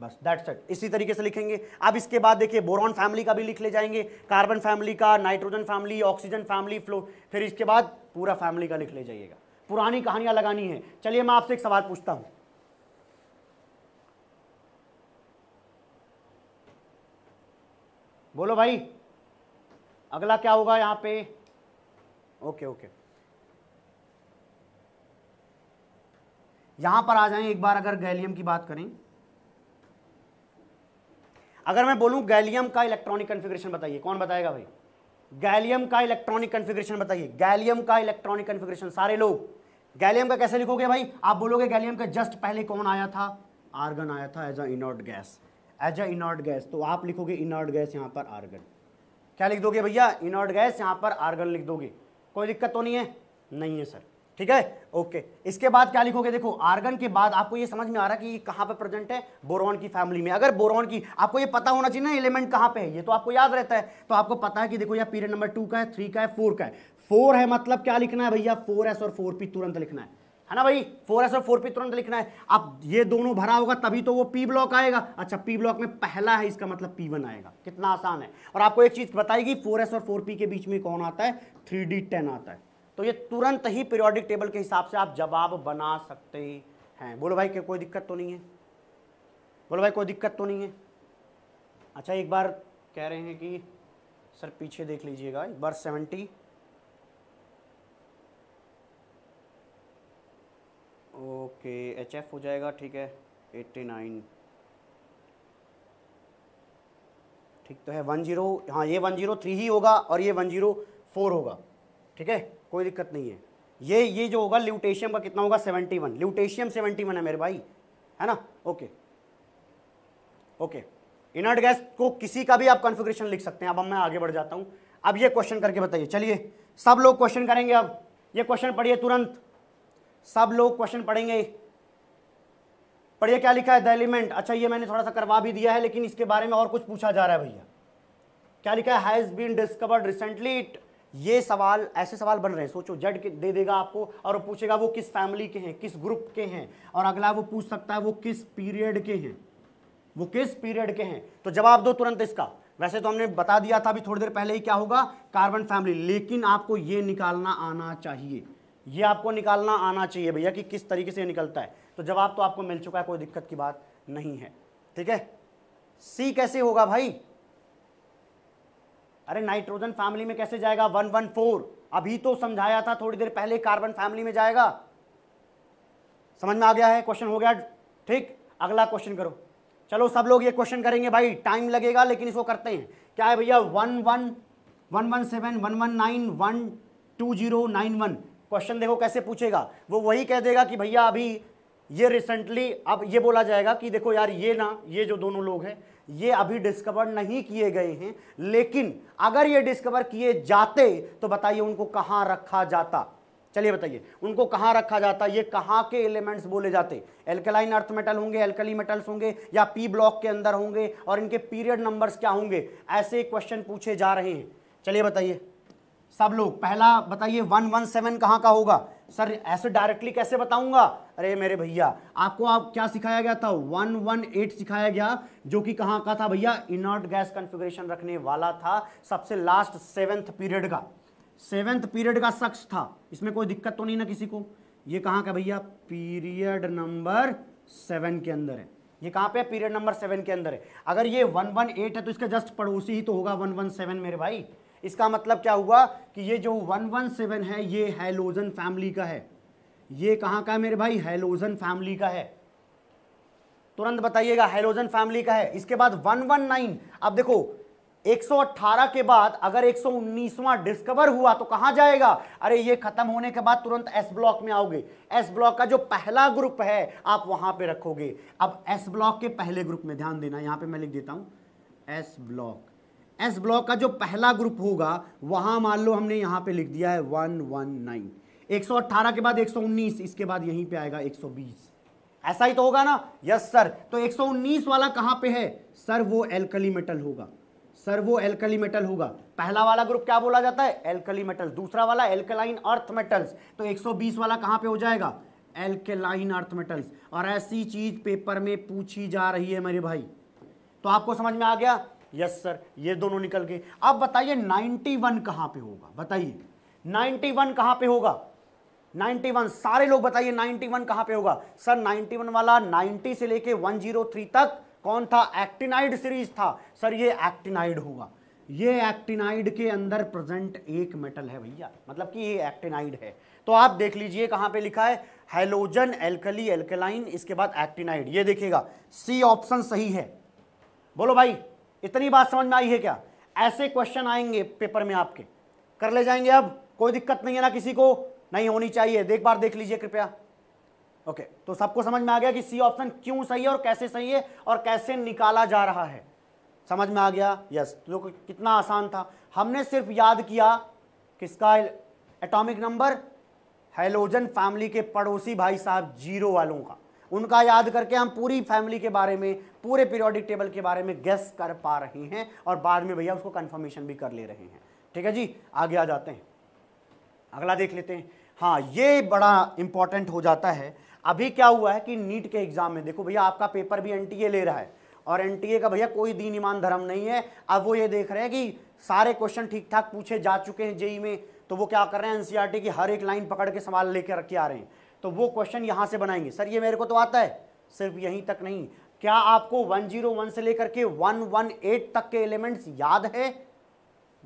बस दैट्स इट इसी तरीके से लिखेंगे अब इसके बाद देखिए बोरॉन फैमिली का भी लिख ले जाएंगे कार्बन फैमिली का नाइट्रोजन फैमिली ऑक्सीजन फैमिली फ्लो फिर इसके बाद पूरा फैमिली का लिख ले जाइएगा पुरानी कहानियां लगानी है चलिए मैं आपसे एक सवाल पूछता हूं बोलो भाई अगला क्या होगा यहां पे ओके ओके यहां पर आ जाए एक बार अगर गैलियम की बात करें अगर मैं बोलूँ गैलियम का इलेक्ट्रॉनिक कॉन्फ़िगरेशन बताइए कौन बताएगा भाई गैलियम का इलेक्ट्रॉनिक कन्फिग्रेशन बताइए गैलियम का इलेक्ट्रॉनिक कन्फिग्रेशन सारे लोग गैलियम का कैसे लिखोगे भाई आप बोलोगे गैलियम का जस्ट पहले कौन आया था आर्गन आया था as a inert gas as a inert gas तो आप लिखोगे इनर्ट गैस यहाँ पर आर्गन क्या लिख दोगे भैया इनर्ट गैस यहाँ पर आर्गन लिख दोगे कोई दिक्कत तो नहीं है नहीं है सर ठीक है ओके इसके बाद क्या लिखोगे देखो आर्गन के बाद आपको ये समझ में आ रहा है कि कहाँ पर प्रेजेंट है बोरॉन की फैमिली में अगर बोरॉन की आपको ये पता होना चाहिए ना एलिमेंट कहाँ पे है ये तो आपको याद रहता है तो आपको पता है कि देखो यहाँ पीरियड नंबर टू का है थ्री का है फोर का है फोर है मतलब क्या लिखना है भैया फोर एस और फोर पी तुरंत लिखना है है ना भाई फोर एस और फोर पी तुरंत लिखना है अब ये दोनों भरा होगा तभी तो वो पी ब्लॉक आएगा अच्छा पी ब्लॉक में पहला है इसका मतलब पी वन आएगा कितना आसान है और आपको एक चीज बताएगी फोर एस और फोर पी के बीच में कौन आता है थ्री डी टेन आता है तो ये तुरंत ही पीरियोडिक टेबल के हिसाब से आप जवाब बना सकते हैं बोलो भाई क्या कोई दिक्कत तो नहीं है बोलो भाई कोई दिक्कत तो नहीं है अच्छा एक बार कह रहे हैं कि सर पीछे देख लीजिएगा एक बार सेवेंटी ओके एच एफ हो जाएगा ठीक है एट्टी नाइन ठीक तो है वन जीरो हाँ ये वन जीरो थ्री ही होगा और ये वन जीरो फोर होगा ठीक है कोई दिक्कत नहीं है ये ये जो होगा ल्यूटेशियम का कितना होगा seventy one lutetium seventy one है मेरे भाई है ना ओके ओके इनर्ट गैस को किसी का भी आप कॉन्फ़िगरेशन लिख सकते हैं अब मैं आगे बढ़ जाता हूँ अब ये क्वेश्चन करके बताइए चलिए सब लोग क्वेश्चन करेंगे अब ये क्वेश्चन पढ़िए तुरंत सब लोग क्वेश्चन पढ़ेंगे पढ़िए क्या लिखा है द एलिमेंट अच्छा ये मैंने थोड़ा सा करवा भी दिया है लेकिन इसके बारे में और कुछ पूछा जा रहा है भैया क्या लिखा है has been discovered recently it ये सवाल ऐसे सवाल बन रहे हैं सोचो जड दे देगा आपको और पूछेगा वो किस फैमिली के हैं किस ग्रुप के हैं और अगला वो पूछ सकता है वो किस पीरियड के हैं वो किस पीरियड के हैं तो जवाब दो तुरंत इसका वैसे तो हमने बता दिया था अभी थोड़ी देर पहले ही क्या होगा कार्बन फैमिली लेकिन आपको ये निकालना आना चाहिए ये आपको निकालना आना चाहिए भैया कि किस तरीके से निकलता है तो जवाब तो आपको मिल चुका है कोई दिक्कत की बात नहीं है ठीक है सी कैसे होगा भाई अरे नाइट्रोजन फैमिली में कैसे जाएगा वन वन फोर अभी तो समझाया था थोड़ी देर पहले कार्बन फैमिली में जाएगा समझ में आ गया है क्वेश्चन हो गया ठीक अगला क्वेश्चन करो चलो सब लोग ये क्वेश्चन करेंगे भाई टाइम लगेगा लेकिन इसको करते हैं क्या है भैया one one one one seven one one nine one two zero nine one question देखो कैसे पूछेगा वो वही कह देगा कि भैया अभी ये रिसेंटली अब ये बोला जाएगा कि देखो यार ये ना ये जो दोनों लोग हैं ये अभी डिस्कवर नहीं किए गए हैं लेकिन अगर ये डिस्कवर किए जाते तो बताइए उनको कहाँ रखा जाता चलिए बताइए उनको कहाँ रखा जाता ये कहाँ के एलिमेंट्स बोले जाते एल्कलाइन अर्थ मेटल होंगे एल्कली मेटल्स होंगे या पी ब्लॉक के अंदर होंगे और इनके पीरियड नंबर्स क्या होंगे ऐसे क्वेश्चन पूछे जा रहे हैं चलिए बताइए सब लोग पहला बताइए वन वन सेवन कहाँ का होगा सर ऐसे डायरेक्टली कैसे बताऊंगा अरे मेरे भैया आपको आप क्या सिखाया गया था 118 सिखाया गया जो कि कहाँ का था भैया इनर्ट गैस कॉन्फ़िगरेशन रखने वाला था सबसे लास्ट सेवेंथ पीरियड का सेवेंथ पीरियड का शख्स था इसमें कोई दिक्कत तो नहीं ना किसी को ये कहाँ का भैया पीरियड नंबर सेवन के अंदर है ये कहाँ पे पीरियड नंबर सेवन के अंदर है अगर ये वन वन एट है तो इसका जस्ट पड़ोसी ही तो होगा वन वन सेवन मेरे भाई इसका मतलब क्या हुआ कि ये जो 117 है ये हेलोजन फैमिली का है ये कहां का है मेरे भाई हेलोजन फैमिली का है तुरंत बताइएगा हेलोजन फैमिली का है इसके बाद 119 अब देखो 118 के बाद अगर 119वां डिस्कवर हुआ तो कहां जाएगा अरे ये खत्म होने के बाद तुरंत एस ब्लॉक में आओगे एस ब्लॉक का जो पहला ग्रुप है आप वहां पे रखोगे अब एस ब्लॉक के पहले ग्रुप में ध्यान देना यहां पे मैं लिख देता हूं एस ब्लॉक एस ब्लॉक का जो पहला ग्रुप होगा वहां मान लो हमने यहां पे लिख दिया है वन वन नाइन एक सौ अट्ठारह के बाद एक सौ उन्नीस इसके बाद यहीं पे आएगा एक सौ बीस ऐसा ही तो होगा ना यस सर तो 119 वाला कहां पे है सर वो एल्कली मेटल होगा सर वो एल्कली मेटल होगा पहला वाला ग्रुप क्या बोला जाता है एल्कली मेटल दूसरा वाला एल्कलाइन अर्थ मेटल्स तो 120 वाला कहां पे हो जाएगा एल्केलाइन अर्थ मेटल्स और ऐसी चीज पेपर में पूछी जा रही है मेरे भाई तो आपको समझ में आ गया यस सर ये दोनों निकल गए अब बताइए 91 कहां पर होगा बताइए 91 कहां पर होगा 91 सारे लोग बताइए 91 कहां पर होगा सर 91 वाला 90 से लेके 103 तक कौन था एक्टिनाइड सीरीज था सर ये एक्टिनाइड होगा ये एक्टिनाइड के अंदर प्रेजेंट एक मेटल है भैया मतलब कि ये एक्टिनाइड है तो आप देख लीजिए कहां पे लिखा है हेलोजन एल्कली एल्केलाइन इसके बाद एक्टिनाइड ये देखिएगा सी ऑप्शन सही है बोलो भाई इतनी बात समझ में आई है क्या ऐसे क्वेश्चन आएंगे पेपर में आपके कर ले जाएंगे अब कोई दिक्कत नहीं है ना किसी को नहीं होनी चाहिए देख बार देख लीजिए कृपया ओके okay, तो सबको समझ में आ गया कि सी ऑप्शन क्यों सही है और कैसे सही है और कैसे निकाला जा रहा है समझ में आ गया यस तो कितना आसान था हमने सिर्फ याद किया किसका एटॉमिक नंबर हेलोजन फैमिली के पड़ोसी भाई साहब जीरो वालों का उनका याद करके हम पूरी फैमिली के बारे में पूरे पीरियोडिक टेबल के बारे में गेस कर पा रहे हैं और बाद में भैया उसको कन्फर्मेशन भी कर ले रहे हैं ठीक है जी आगे आ जाते हैं अगला देख लेते हैं हाँ ये बड़ा इंपॉर्टेंट हो जाता है अभी क्या हुआ है कि नीट के एग्जाम में देखो भैया आपका पेपर भी एन ले रहा है और एन का भैया कोई दीन ईमान धर्म नहीं है अब वो ये देख रहे हैं कि सारे क्वेश्चन ठीक ठाक पूछे जा चुके हैं जेई में तो वो क्या कर रहे हैं एनसीईआरटी e की हर एक लाइन पकड़ के सवाल लेकर रखे आ रहे हैं तो वो क्वेश्चन यहाँ से बनाएंगे सर ये मेरे को तो आता है सिर्फ यहीं तक नहीं क्या आपको 101 से लेकर के 118 तक के एलिमेंट्स याद है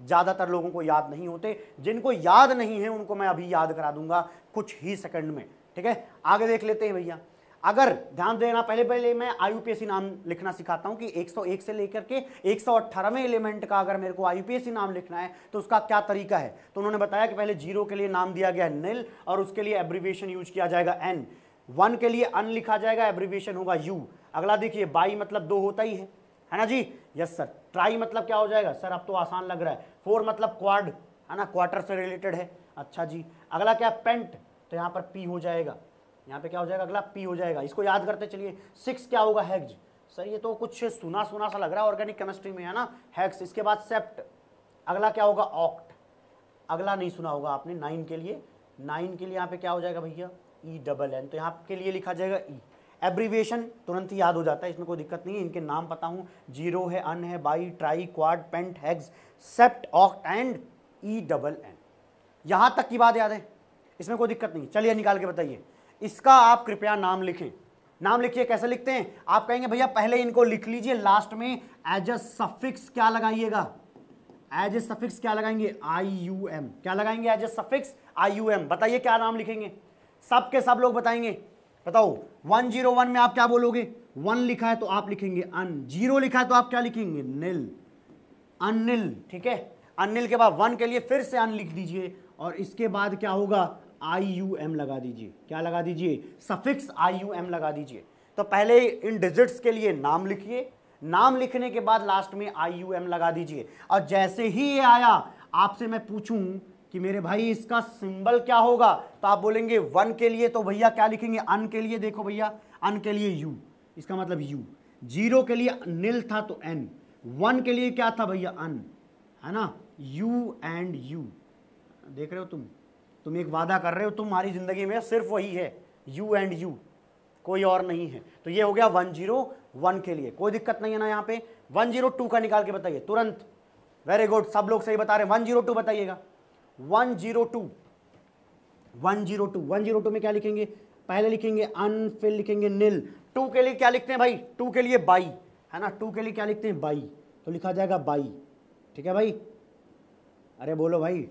ज़्यादातर लोगों को याद नहीं होते जिनको याद नहीं है उनको मैं अभी याद करा दूंगा कुछ ही सेकंड में ठीक है आगे देख लेते हैं भैया अगर ध्यान देना पहले पहले मैं आईयूपीएससी नाम लिखना सिखाता हूं कि 101 से लेकर के 118वें एलिमेंट का अगर मेरे को आईयूपीएससी नाम लिखना है तो उसका क्या तरीका है तो उन्होंने बताया कि पहले जीरो के लिए नाम दिया गया निल और उसके लिए एब्रीविएशन यूज किया जाएगा एन वन के लिए अन लिखा जाएगा एब्रीविएशन होगा यू अगला देखिए बाई मतलब दो होता ही है है ना जी यस सर ट्राई मतलब क्या हो जाएगा सर अब तो आसान लग रहा है फोर मतलब क्वाड है ना क्वार्टर से रिलेटेड है अच्छा जी अगला क्या पेंट तो यहाँ पर पी हो जाएगा यहाँ पे क्या हो जाएगा अगला पी हो जाएगा इसको याद करते चलिए सिक्स क्या होगा हैग्ज सर ये तो कुछ सुना सुना सा लग रहा है ऑर्गेनिक केमिस्ट्री में है ना हैग्स इसके बाद सेप्ट अगला क्या होगा ऑक्ट अगला नहीं सुना होगा आपने नाइन के लिए नाइन के लिए यहाँ पे क्या हो जाएगा भैया ई डबल एन तो यहाँ के लिए लिखा जाएगा ई e। एब्रीविएशन तुरंत ही याद हो जाता है इसमें कोई दिक्कत नहीं है इनके नाम पता हूँ जीरो है अन है bi tri quad pent hex sept oct and E double N यहाँ तक की बात याद है इसमें कोई दिक्कत नहीं चलिए निकाल के बताइए इसका आप कृपया नाम लिखें नाम लिखिए कैसे लिखते हैं आप कहेंगे भैया पहले इनको लिख लीजिए लास्ट में एज अ सफिक्स क्या लगाइएगा एज ए सफिक्स क्या लगाएंगे आई यू एम क्या लगाएंगे as a suffix I U M बताइए क्या नाम लिखेंगे सब के सब लोग बताएंगे बताओ वन जीरो वन में आप क्या बोलोगे वन लिखा है तो आप लिखेंगे अन जीरो लिखा है तो आप क्या लिखेंगे निल अनिल ठीक है अनिल के बाद वन के लिए फिर से अन लिख दीजिए और इसके बाद क्या होगा आई यू एम लगा दीजिए क्या लगा दीजिए सफिक्स आई यू एम लगा दीजिए तो पहले इन डिजिट्स के लिए नाम लिखिए नाम लिखने के बाद लास्ट में आई यू एम लगा दीजिए और जैसे ही ये आया आपसे मैं पूछूं कि मेरे भाई इसका सिंबल क्या होगा तो आप बोलेंगे वन के लिए तो भैया क्या लिखेंगे अन के लिए देखो भैया अन के लिए यू इसका मतलब यू जीरो के लिए नील था तो एन वन के लिए क्या था भैया अन है ना यू एंड यू देख रहे हो तुम तुम एक वादा कर रहे हो तुम्हारी ज़िंदगी में सिर्फ वही है यू एंड यू कोई और नहीं है तो ये हो गया वन जीरो वन के लिए कोई दिक्कत नहीं है ना यहाँ पे वन जीरो टू का निकाल के बताइए तुरंत वेरी गुड सब लोग सही बता रहे हैं वन जीरो टू बताइएगा one zero two one zero two one zero two में क्या लिखेंगे पहले लिखेंगे अनफिल लिखेंगे नील टू के लिए क्या लिखते हैं भाई टू के लिए बाई है ना टू के लिए क्या लिखते हैं बाई तो लिखा जाएगा बाई ठीक है भाई अरे बोलो भाई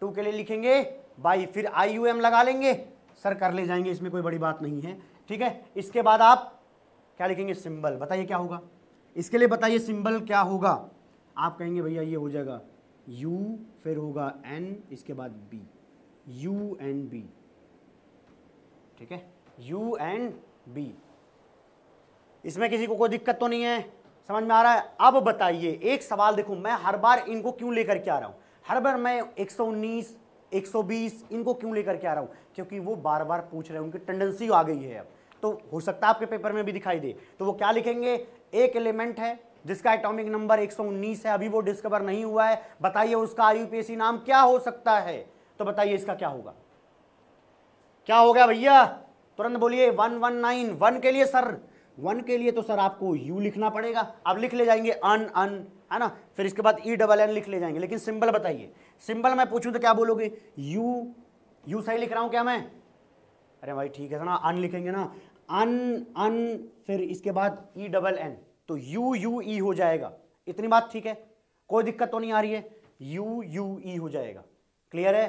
टू के लिए लिखेंगे बाई फिर आई यू एम लगा लेंगे सर कर ले जाएंगे इसमें कोई बड़ी बात नहीं है ठीक है इसके बाद आप क्या लिखेंगे सिंबल बताइए क्या होगा इसके लिए बताइए सिंबल क्या होगा आप कहेंगे भैया ये हो जाएगा U फिर होगा N इसके बाद B U एंड B ठीक है U एंड B इसमें किसी को कोई दिक्कत तो नहीं है समझ में आ रहा है अब बताइए एक सवाल देखो मैं हर बार इनको क्यों लेकर के आ रहा हूं हर बार मैं 119 120 इनको क्यों लेकर के आ रहा हूँ क्योंकि वो बार बार पूछ रहे हैं उनकी टेंडेंसी आ गई है अब तो हो सकता है आपके पेपर में भी दिखाई दे तो वो क्या लिखेंगे एक एलिमेंट है जिसका एटॉमिक नंबर 119 है अभी वो डिस्कवर नहीं हुआ है बताइए उसका आयुपीएसी नाम क्या हो सकता है तो बताइए इसका क्या होगा क्या हो गया भैया तुरंत बोलिए वन वन नाइन वन के लिए सर वन के लिए तो सर आपको यू लिखना पड़ेगा आप लिख ले जाएंगे अन अन है ना फिर इसके बाद ई डबल एन लिख ले जाएंगे लेकिन सिंबल बताइए सिंबल मैं पूछूं तो क्या बोलोगे यू यू सही लिख रहा हूं क्या मैं अरे भाई ठीक है ना अन लिखेंगे ना अन अन फिर इसके बाद ई डबल एन तो यू यू ई हो जाएगा इतनी बात ठीक है कोई दिक्कत तो नहीं आ रही है यू यू ई हो जाएगा क्लियर है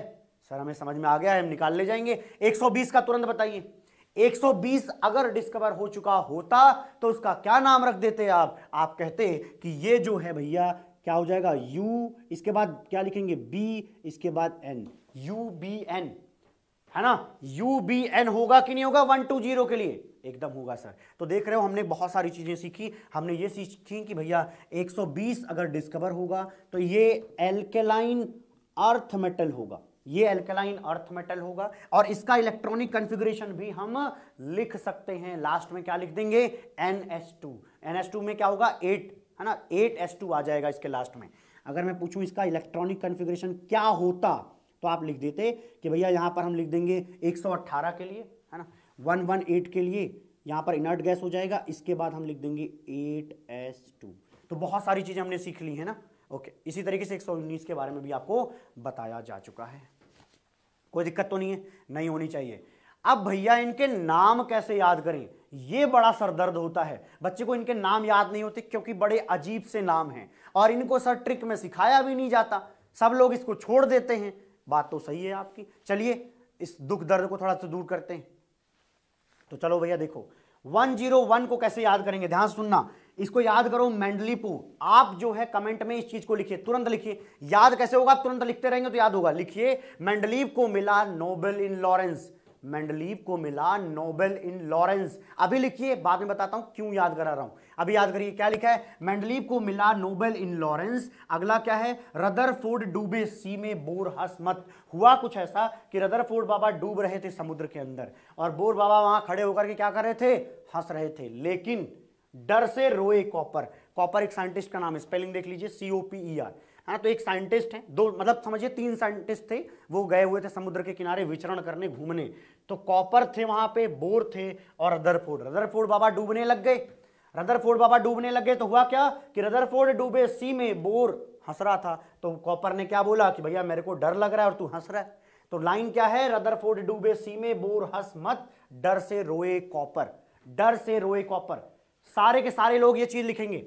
सर हमें समझ में आ गया है हम निकाल ले जाएंगे 120 का तुरंत बताइए 120 अगर डिस्कवर हो चुका होता तो उसका क्या नाम रख देते आप आप कहते कि ये जो है भैया क्या हो जाएगा U इसके बाद क्या लिखेंगे B इसके बाद N U B N है ना U B N होगा कि नहीं होगा वन टू जीरो के लिए एकदम होगा सर तो देख रहे हो हमने बहुत सारी चीज़ें सीखी हमने ये सीखी कि भैया 120 अगर डिस्कवर होगा तो ये एल्केलाइन अर्थ मेटल होगा ये एल्कलाइन अर्थ मेटल होगा और इसका इलेक्ट्रॉनिक कॉन्फ़िगरेशन भी हम लिख सकते हैं लास्ट में क्या लिख देंगे एस टू में क्या होगा 8 है ना 8s2 आ जाएगा इसके लास्ट में अगर मैं पूछूं इसका इलेक्ट्रॉनिक कॉन्फ़िगरेशन क्या होता तो आप लिख देते कि भैया यहाँ पर हम लिख देंगे अट्ठारह के लिए है ना एट के लिए यहाँ पर इनर्ट गैस हो जाएगा इसके बाद हम लिख देंगे टू तो बहुत सारी चीज़ें हमने सीख ली है ना ओके इसी तरीके से 119 के बारे में भी आपको बताया जा चुका है कोई दिक्कत तो नहीं है नहीं होनी चाहिए अब भैया इनके नाम कैसे याद करें ये बड़ा सरदर्द होता है बच्चे को इनके नाम याद नहीं होते क्योंकि बड़े अजीब से नाम हैं और इनको सर ट्रिक में सिखाया भी नहीं जाता सब लोग इसको छोड़ देते हैं बात तो सही है आपकी चलिए इस दुख दर्द को थोड़ा सा दूर करते हैं तो चलो भैया देखो 101 को कैसे याद करेंगे ध्यान सुनना इसको याद करो मैंडलीपो आप जो है कमेंट में इस चीज को लिखिए तुरंत लिखिए याद कैसे होगा तुरंत लिखते रहेंगे तो याद होगा लिखिए मेंडलीव को मिला नोबेल इन लॉरेंस मेंडलीव को मिला नोबेल इन लॉरेंस अभी लिखिए बाद में बताता हूं क्यों याद करा रहा हूं अभी याद करिए क्या लिखा है मेंडलीव को मिला नोबेल इन लॉरेंस अगला क्या है फोर्ड डूबे सी में बोर हस मत हुआ कुछ ऐसा कि फोर्ड बाबा डूब रहे थे समुद्र के अंदर और बोर बाबा वहां खड़े होकर के क्या कर रहे थे हंस रहे थे लेकिन डर से रोए कॉपर कॉपर एक साइंटिस्ट का नाम है स्पेलिंग देख लीजिए सी ओ पी ई आर है ना तो एक साइंटिस्ट है दो मतलब समझिए तीन साइंटिस्ट थे वो गए हुए थे समुद्र के किनारे विचरण करने घूमने तो कॉपर थे वहां पे बोर थे और रदरफोर्ड रदरफोर्ड बाबा डूबने लग गए रदरफोर्ड बाबा डूबने लग गए तो हुआ क्या कि रदरफोर्ड डूबे सी में बोर हंस रहा था तो कॉपर ने क्या बोला कि भैया मेरे को डर लग रहा है और तू हंस रहा है तो लाइन क्या है रदरफोर्ड डूबे सी में बोर हंस मत डर से रोए कॉपर डर से रोए कॉपर सारे के सारे लोग ये चीज लिखेंगे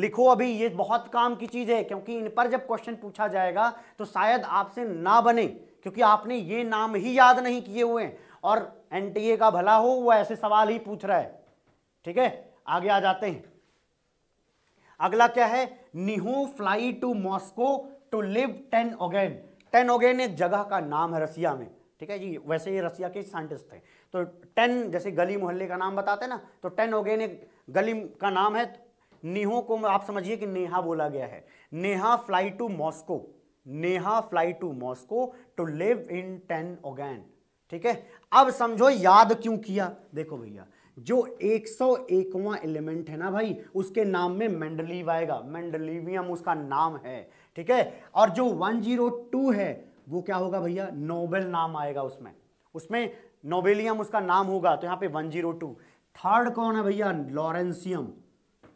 लिखो अभी ये बहुत काम की चीज है क्योंकि इन पर जब क्वेश्चन पूछा जाएगा तो शायद आपसे ना बने क्योंकि आपने ये नाम ही याद नहीं किए हुए हैं और एनटीए का भला हो वो ऐसे सवाल ही पूछ रहा है ठीक है आगे आ जाते हैं अगला क्या है Neha fly to Moscow to live ten again ten again एक जगह का नाम है रसिया में ठीक है जी वैसे ये रसिया के साइंटिस्ट थे तो टेन जैसे गली मोहल्ले का नाम बताते हैं ना तो टेन ओगेन एक गली का नाम है नेहो को आप समझिए कि नेहा बोला गया है Neha fly to Moscow Neha fly to Moscow to live in ten again ठीक है अब समझो याद क्यों किया देखो भैया जो 101वां एलिमेंट है ना भाई उसके नाम में मेंडलीव आएगा मेंडलीवियम उसका नाम है ठीक है और जो 102 है वो क्या होगा भैया नोबेल नाम आएगा उसमें उसमें नोबेलियम उसका नाम होगा तो यहां पे 102 थर्ड कौन है भैया लॉरेंसियम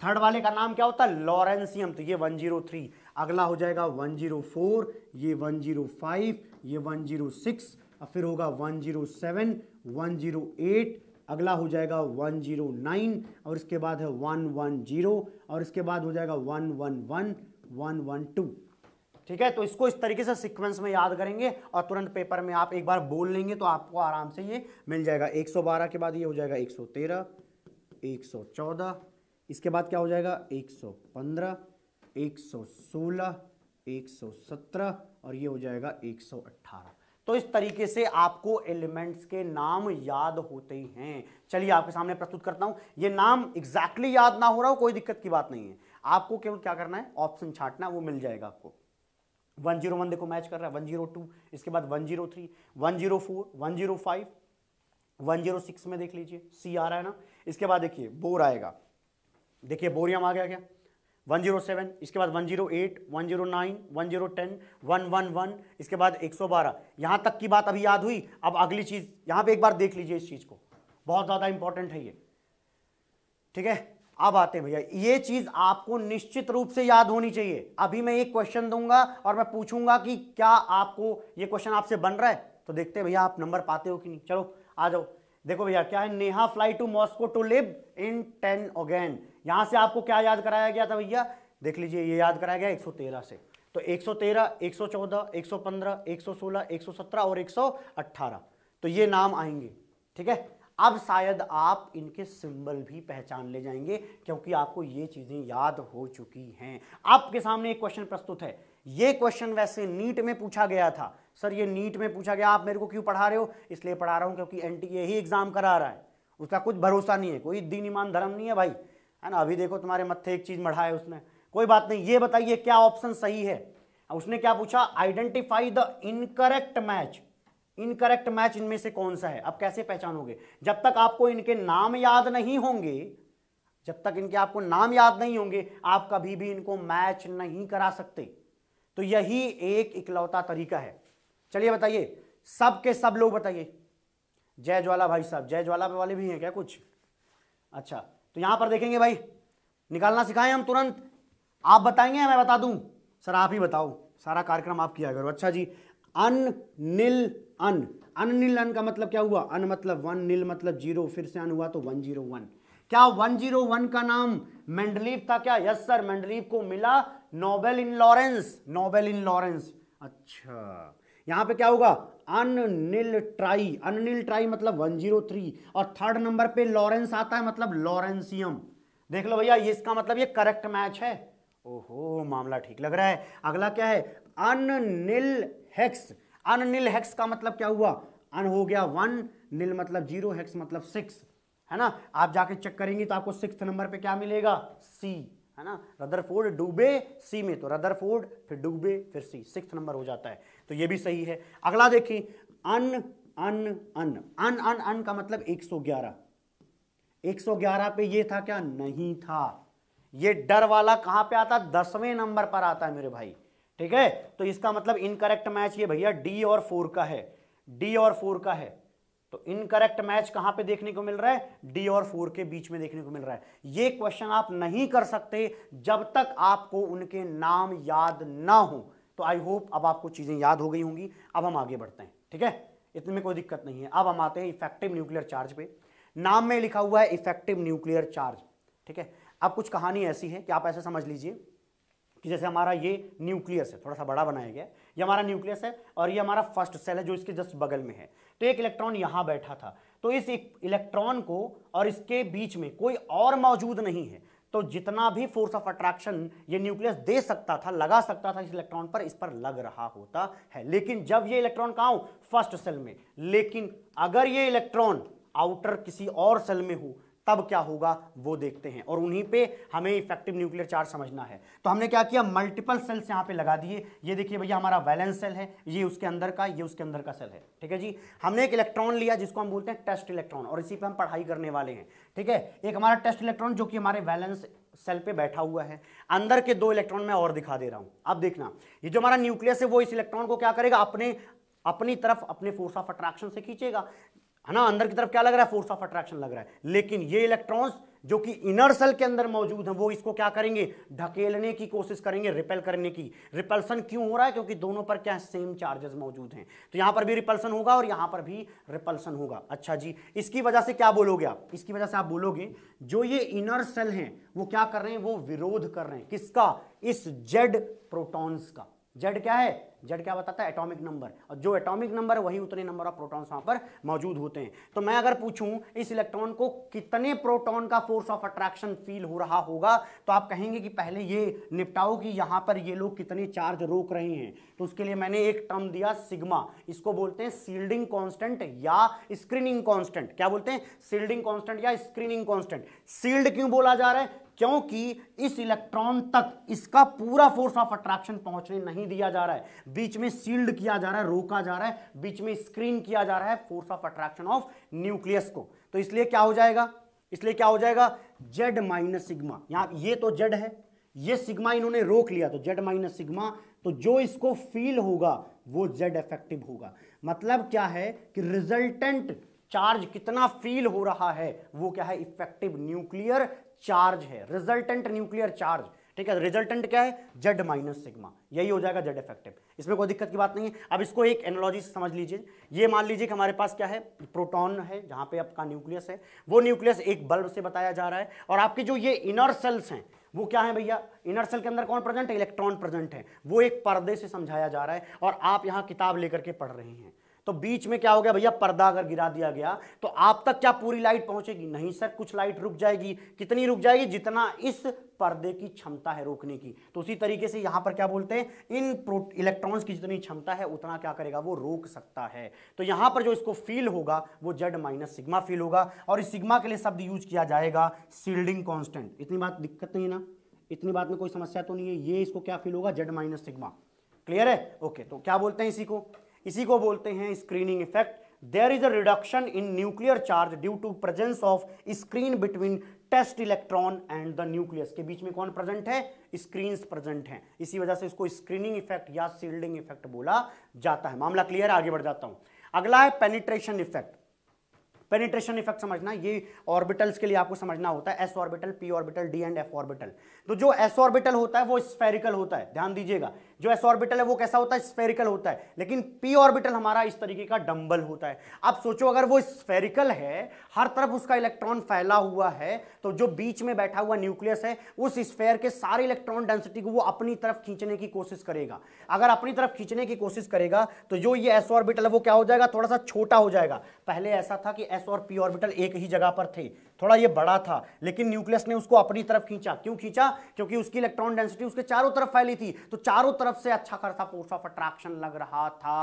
थर्ड वाले का नाम क्या होता है लॉरेंसियम तो ये 103 अगला हो जाएगा 104 ये 105 ये 106 और फिर होगा 107 108 अगला हो जाएगा 109 और इसके बाद है 110 और इसके बाद हो जाएगा 111 112 ठीक है तो इसको इस तरीके से सीक्वेंस में याद करेंगे और तुरंत पेपर में आप एक बार बोल लेंगे तो आपको आराम से ये मिल जाएगा 112 के बाद ये हो जाएगा 113, 114, इसके बाद क्या हो जाएगा 115, 116, 117 और ये हो जाएगा 118. तो इस तरीके से आपको एलिमेंट्स के नाम याद होते हैं चलिए आपके सामने प्रस्तुत करता हूं ये नाम एग्जैक्टली exactly याद ना हो रहा हो कोई दिक्कत की बात नहीं है आपको केवल क्या करना है ऑप्शन छाटना वो मिल जाएगा आपको वन जीरो वन देखो मैच कर रहा है वन जीरो टू इसके बाद one zero three one zero four one zero five one zero six में देख लीजिए सी आ रहा है ना इसके बाद देखिए बोर आएगा देखिए बोरियम आ गया क्या वन जीरो सेवन इसके बाद one zero eight one zero nine one zero ten one one one इसके बाद एक सौ बारह यहाँ तक की बात अभी याद हुई अब अगली चीज़ यहाँ पे एक बार देख लीजिए इस चीज़ को बहुत ज़्यादा इंपॉर्टेंट है ये ठीक है अब आते हैं भैया ये चीज आपको निश्चित रूप से याद होनी चाहिए अभी मैं एक क्वेश्चन दूंगा और मैं पूछूंगा कि क्या आपको ये क्वेश्चन आपसे बन रहा है तो देखते हैं भैया आप नंबर पाते हो कि नहीं चलो आ जाओ देखो भैया क्या है Neha fly to Moscow to live in ten again यहां से आपको क्या याद कराया गया था भैया देख लीजिए ये याद कराया गया 113 से तो 113, 114, 115, 116, 117 और 118 तो ये नाम आएंगे ठीक है अब शायद आप इनके सिंबल भी पहचान ले जाएंगे क्योंकि आपको ये चीज़ें याद हो चुकी हैं आपके सामने एक क्वेश्चन प्रस्तुत है ये क्वेश्चन वैसे नीट में पूछा गया था सर ये नीट में पूछा गया आप मेरे को क्यों पढ़ा रहे हो इसलिए पढ़ा रहा हूं क्योंकि एन ही एग्ज़ाम करा रहा है उसका कुछ भरोसा नहीं है कोई दीन ईमान धर्म नहीं है भाई है ना अभी देखो तुम्हारे मत्थे एक चीज़ मढ़ा है उसने कोई बात नहीं ये बताइए क्या ऑप्शन सही है उसने क्या पूछा identify the incorrect match incorrect match इनमें से कौन सा है अब कैसे पहचानोगे जब तक आपको इनके नाम याद नहीं होंगे जब तक इनके आपको नाम याद नहीं होंगे आप कभी भी इनको मैच नहीं करा सकते तो यही एक इकलौता तरीका है चलिए बताइए सब के सब लोग बताइए जय ज्वाला भाई साहब जय ज्वाला वाले भी हैं क्या कुछ अच्छा तो यहां पर देखेंगे भाई निकालना सिखाएं हम तुरंत आप बताएंगे मैं बता दूं सर आप ही बताओ सारा कार्यक्रम आप किया करो अच्छा जी अन निल अन अन नील अन का मतलब क्या हुआ अन मतलब वन नील मतलब जीरो फिर से अन हुआ तो वन जीरो वन क्या वन जीरो वन का नाम मेंडलीव था क्या यस सर मेंडलीव को मिला Nobel in Lawrence Nobel in Lawrence अच्छा यहां पे क्या होगा अनिल ट्राई अनिल ट्राई मतलब 103 और थर्ड नंबर पे लॉरेंस आता है मतलब लॉरेंसियम देख लो भैया इसका मतलब ये करेक्ट मैच है ओहो मामला ठीक लग रहा है अगला क्या है अनिल हेक्स अनिल हेक्स का मतलब क्या हुआ अन हो गया वन नील मतलब जीरो हेक्स मतलब सिक्स है ना आप जाके चेक करेंगे तो आपको सिक्स नंबर पे क्या मिलेगा सी है ना रदरफोर्ड डूबे सी में तो रदरफोर्ड फिर डूबे फिर सी सिक्स नंबर हो जाता है तो ये भी सही है अगला देखिए अन अन अन अन अन अन का मतलब 111 111 पे ये था क्या नहीं था ये डर वाला कहां पे आता दसवें नंबर पर आता है मेरे भाई ठीक है तो इसका मतलब इनकरेक्ट मैच ये भैया डी और फोर का है डी और फोर का है तो इनकरेक्ट मैच कहां पे देखने को मिल रहा है डी और फोर के बीच में देखने को मिल रहा है ये क्वेश्चन आप नहीं कर सकते जब तक आपको उनके नाम याद ना हो तो आई होप अब आपको चीजें याद हो गई होंगी अब हम आगे बढ़ते हैं ठीक है इतने में कोई दिक्कत नहीं है अब हम आते हैं इफेक्टिव न्यूक्लियर चार्ज पे नाम में लिखा हुआ है इफेक्टिव न्यूक्लियर चार्ज ठीक है अब कुछ कहानी ऐसी है कि आप ऐसे समझ लीजिए कि जैसे हमारा ये न्यूक्लियस है थोड़ा सा बड़ा बनाया गया ये हमारा न्यूक्लियस है और ये हमारा फर्स्ट सेल है जो इसके जस्ट बगल में है तो एक इलेक्ट्रॉन यहाँ बैठा था तो इस एक इलेक्ट्रॉन को और इसके बीच में कोई और मौजूद नहीं है तो जितना भी फोर्स ऑफ अट्रैक्शन ये न्यूक्लियस दे सकता था लगा सकता था इस इलेक्ट्रॉन पर इस पर लग रहा होता है लेकिन जब ये इलेक्ट्रॉन कहाँ फर्स्ट सेल में लेकिन अगर ये इलेक्ट्रॉन आउटर किसी और सेल में हो तब क्या होगा वो देखते हैं और उन्हीं पे हमें इफेक्टिव न्यूक्लियर चार्ज समझना है तो हमने क्या किया मल्टीपल सेल्स यहाँ पे लगा दिए ये देखिए भैया हमारा वैलेंस सेल है ये उसके अंदर का ये उसके अंदर का सेल है ठीक है जी हमने एक इलेक्ट्रॉन लिया जिसको हम बोलते हैं टेस्ट इलेक्ट्रॉन और इसी पर हम पढ़ाई करने वाले हैं ठीक है एक हमारा टेस्ट इलेक्ट्रॉन जो कि हमारे वैलेंस सेल पे बैठा हुआ है अंदर के दो इलेक्ट्रॉन मैं और दिखा दे रहा हूं अब देखना ये जो हमारा न्यूक्लियस है वो इस इलेक्ट्रॉन को क्या करेगा अपने अपनी तरफ अपने फोर्स ऑफ अट्रैक्शन से खींचेगा है ना अंदर की तरफ क्या लग रहा है फोर्स ऑफ अट्रैक्शन लग रहा है लेकिन ये इलेक्ट्रॉन्स जो कि इनर सेल के अंदर मौजूद हैं वो इसको क्या करेंगे ढकेलने की कोशिश करेंगे रिपेल करने की रिपल्सन क्यों हो रहा है क्योंकि दोनों पर क्या सेम चार्जेस मौजूद हैं तो यहां पर भी रिपल्सन होगा और यहां पर भी रिपल्सन होगा अच्छा जी इसकी वजह से क्या बोलोगे आप इसकी वजह से आप बोलोगे जो ये इनर सेल है वो क्या कर रहे हैं वो विरोध कर रहे हैं किसका इस जेड प्रोटोन्स का जेड क्या है जेड क्या बताता है एटॉमिक नंबर और जो एटॉमिक नंबर है वही उतने नंबर ऑफ प्रोटॉन्स वहां पर मौजूद होते हैं तो मैं अगर पूछूं इस इलेक्ट्रॉन को कितने प्रोटॉन का फोर्स ऑफ अट्रैक्शन फील हो रहा होगा तो आप कहेंगे कि पहले ये निपटाओ कि यहां पर ये लोग कितने चार्ज रोक रहे हैं तो उसके लिए मैंने एक टर्म दिया सिग्मा इसको बोलते हैं सील्डिंग कॉन्स्टेंट या स्क्रीनिंग कॉन्स्टेंट क्या बोलते हैं सील्डिंग कॉन्स्टेंट या स्क्रीनिंग कॉन्स्टेंट सील्ड क्यों बोला जा रहा है क्योंकि इस इलेक्ट्रॉन तक इसका पूरा फोर्स ऑफ अट्रैक्शन पहुंचने नहीं दिया जा रहा है बीच में सील्ड किया जा रहा है रोका जा रहा है बीच में स्क्रीन किया जा रहा है force of attraction of nucleus को तो इसलिए क्या हो जाएगा इसलिए क्या हो जाएगा जेड माइनस सिग्मा यहां ये तो जेड है ये सिग्मा इन्होंने रोक लिया तो जेड माइनस सिग्मा तो जो इसको फील होगा वो जेड इफेक्टिव होगा मतलब क्या है कि रिजल्टेंट चार्ज कितना फील हो रहा है वो क्या है इफेक्टिव न्यूक्लियर चार्ज है रिजल्टेंट न्यूक्लियर चार्ज ठीक है रिजल्टेंट क्या है जेड माइनस सिग्मा यही हो जाएगा जेड इफेक्टिव इसमें कोई दिक्कत की बात नहीं है अब इसको एक एनोलॉजी से समझ लीजिए ये मान लीजिए कि हमारे पास क्या है प्रोटॉन है जहाँ पे आपका न्यूक्लियस है वो न्यूक्लियस एक बल्ब से बताया जा रहा है और आपके जो ये इनर सेल्स हैं वो क्या है भैया इनर सेल के अंदर कौन प्रेजेंट है इलेक्ट्रॉन प्रेजेंट है वो एक पर्दे से समझाया जा रहा है और आप यहाँ किताब लेकर के पढ़ रहे हैं तो बीच में क्या हो गया भैया पर्दा अगर गिरा दिया गया तो आप तक क्या पूरी लाइट पहुंचेगी नहीं सर कुछ लाइट रुक जाएगी कितनी रुक जाएगी जितना इस पर्दे की क्षमता है रोकने की तो उसी तरीके से यहां पर क्या बोलते हैं इन इलेक्ट्रॉन्स की जितनी क्षमता है उतना क्या करेगा वो रोक सकता है तो यहां पर जो इसको फील होगा वो जेड माइनस सिग्मा फील होगा और इस सिग्मा के लिए शब्द यूज किया जाएगा सील्डिंग कॉन्स्टेंट इतनी बात दिक्कत नहीं है ना इतनी बात में कोई समस्या तो नहीं है ये इसको क्या फील होगा जेड माइनस सिग्मा क्लियर है ओके तो क्या बोलते हैं इसी को इसी को बोलते हैं screening effect there is a reduction in nuclear charge due to presence of screen between test electron and the nucleus के बीच में कौन प्रेजेंट है स्क्रीन प्रेजेंट हैं इसी वजह से इसको स्क्रीनिंग इफेक्ट या सील्डिंग इफेक्ट बोला जाता है मामला क्लियर आगे बढ़ जाता हूं अगला है पेनिट्रेशन इफेक्ट पेनिट्रेशन इफेक्ट समझना ये ऑर्बिटल्स के लिए आपको समझना होता है s orbital p orbital d and f orbital तो जो एस ऑर्बिटल होता है वो स्फेरिकल होता है ध्यान दीजिएगा जो एस ऑर्बिटल है वो कैसा होता है स्फेरिकल होता है लेकिन पी ऑर्बिटल हमारा इस तरीके का डंबल होता है आप सोचो अगर वो स्फेरिकल है हर तरफ उसका इलेक्ट्रॉन फैला हुआ है तो जो बीच में बैठा हुआ न्यूक्लियस है उस स्फेयर के सारे इलेक्ट्रॉन डेंसिटी को वो अपनी तरफ खींचने की कोशिश करेगा अगर अपनी तरफ खींचने की कोशिश करेगा तो जो ये एस ऑर्बिटल है वो क्या हो जाएगा थोड़ा सा छोटा हो जाएगा पहले ऐसा था कि एस और पी ऑर्बिटल एक ही जगह पर थे थोड़ा ये बड़ा था लेकिन न्यूक्लियस ने उसको अपनी तरफ खींचा क्यों खींचा क्योंकि उसकी इलेक्ट्रॉन डेंसिटी उसके चारों तरफ फैली थी तो चारों तरफ से अच्छा खासा फोर्स ऑफ अट्रैक्शन लग रहा था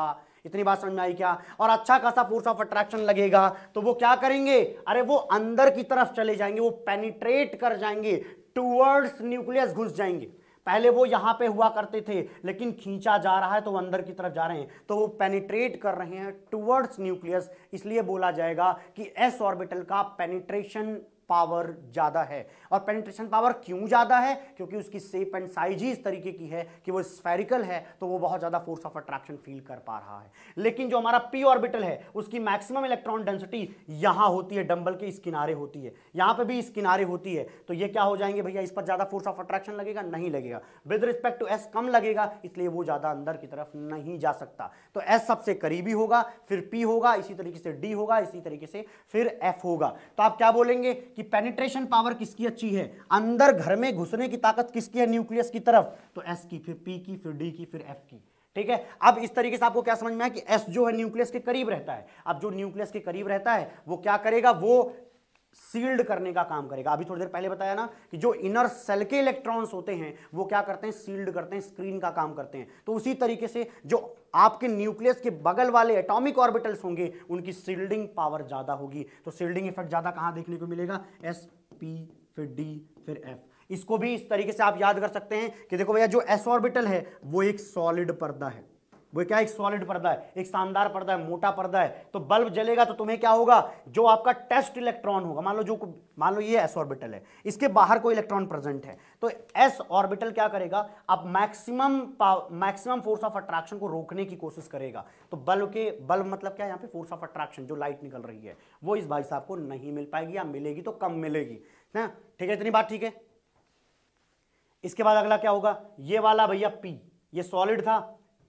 इतनी बात समझ में आई क्या और अच्छा खासा फोर्स ऑफ अट्रैक्शन लगेगा तो वो क्या करेंगे अरे वो अंदर की तरफ चले जाएंगे वो पेनिट्रेट कर जाएंगे टूवर्ड्स न्यूक्लियस घुस जाएंगे पहले वो यहां पे हुआ करते थे लेकिन खींचा जा रहा है तो अंदर की तरफ जा रहे हैं तो वो पेनिट्रेट कर रहे हैं टुवर्ड्स न्यूक्लियस इसलिए बोला जाएगा कि एस ऑर्बिटल का पेनिट्रेशन पावर ज़्यादा है और पेनिट्रेशन पावर क्यों ज़्यादा है क्योंकि उसकी सेप एंड साइज ही इस तरीके की है कि वो स्फेरिकल है तो वो बहुत ज़्यादा फोर्स ऑफ अट्रैक्शन फील कर पा रहा है लेकिन जो हमारा पी ऑर्बिटल है उसकी मैक्सिमम इलेक्ट्रॉन डेंसिटी यहाँ होती है डंबल के इस किनारे होती है यहाँ पर भी इस किनारे होती है तो ये क्या हो जाएंगे भैया इस पर ज़्यादा फोर्स ऑफ अट्रैक्शन लगेगा नहीं लगेगा विद रिस्पेक्ट टू एस कम लगेगा इसलिए वो ज़्यादा अंदर की तरफ नहीं जा सकता तो एस सबसे करीबी होगा फिर पी होगा इसी तरीके से डी होगा इसी तरीके से फिर एफ होगा तो आप क्या बोलेंगे कि पेनिट्रेशन पावर किसकी अच्छी है अंदर घर में घुसने की ताकत किसकी है न्यूक्लियस की तरफ तो एस की फिर पी की फिर डी की फिर एफ की ठीक है अब इस तरीके से आपको क्या समझ में आया कि एस जो है न्यूक्लियस के करीब रहता है अब जो न्यूक्लियस के करीब रहता है वो क्या करेगा वो सील्ड करने का काम करेगा अभी थोड़ी देर पहले बताया ना कि जो इनर सेल के इलेक्ट्रॉन्स होते हैं वो क्या करते हैं सील्ड करते हैं स्क्रीन का काम करते हैं तो उसी तरीके से जो आपके न्यूक्लियस के बगल वाले एटॉमिक ऑर्बिटल्स होंगे उनकी सील्डिंग पावर ज़्यादा होगी तो सील्डिंग इफेक्ट ज़्यादा कहां देखने को मिलेगा एस पी फिर डी फिर एफ इसको भी इस तरीके से आप याद कर सकते हैं कि देखो भैया जो एस ऑर्बिटल है वो एक सॉलिड पर्दा है वो क्या एक सॉलिड पर्दा है एक शानदार पर्दा है मोटा पर्दा है तो बल्ब जलेगा तो तुम्हें क्या होगा जो आपका टेस्ट इलेक्ट्रॉन होगा मान लो जो मान लो ये एस ऑर्बिटल है इसके बाहर कोई इलेक्ट्रॉन प्रेजेंट है तो एस ऑर्बिटल क्या करेगा आप maximum maximum force of attraction को रोकने की कोशिश करेगा तो बल्ब के बल्ब मतलब क्या है यहाँ पे फोर्स ऑफ अट्रैक्शन जो लाइट निकल रही है वो इस भाई साहब को नहीं मिल पाएगी या मिलेगी तो कम मिलेगी ना ठीक है इतनी बात ठीक है इसके बाद अगला क्या होगा ये वाला भैया पी ये सॉलिड था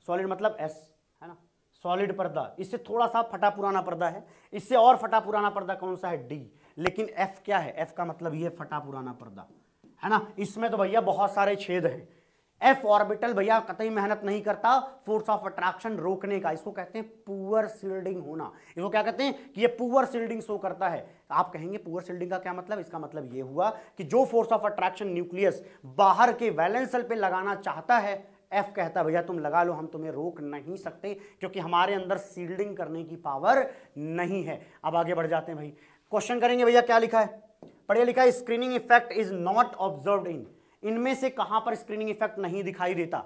सॉलिड मतलब एस है ना सॉलिड पर्दा इससे थोड़ा सा फटा पुराना पर्दा है इससे और फटा पुराना पर्दा कौन सा है डी लेकिन एफ क्या है एफ का मतलब ये फटा पुराना पर्दा है ना इसमें तो भैया बहुत सारे छेद हैं एफ ऑर्बिटल भैया कतई मेहनत नहीं करता फोर्स ऑफ अट्रैक्शन रोकने का इसको कहते हैं पुअर सील्डिंग होना इसको क्या कहते हैं कि ये पुअर सील्डिंग शो करता है आप कहेंगे पुअर सील्डिंग का क्या मतलब इसका मतलब ये हुआ कि जो फोर्स ऑफ अट्रैक्शन न्यूक्लियस बाहर के वैलेंसल पे लगाना चाहता है एफ कहता भैया तुम लगा लो हम तुम्हें रोक नहीं सकते क्योंकि हमारे अंदर सील्डिंग करने की पावर नहीं है अब आगे बढ़ जाते हैं भाई क्वेश्चन करेंगे भैया क्या लिखा है पढ़िए लिखा है screening effect is not observe in इनमें से कहां पर स्क्रीनिंग इफेक्ट नहीं दिखाई देता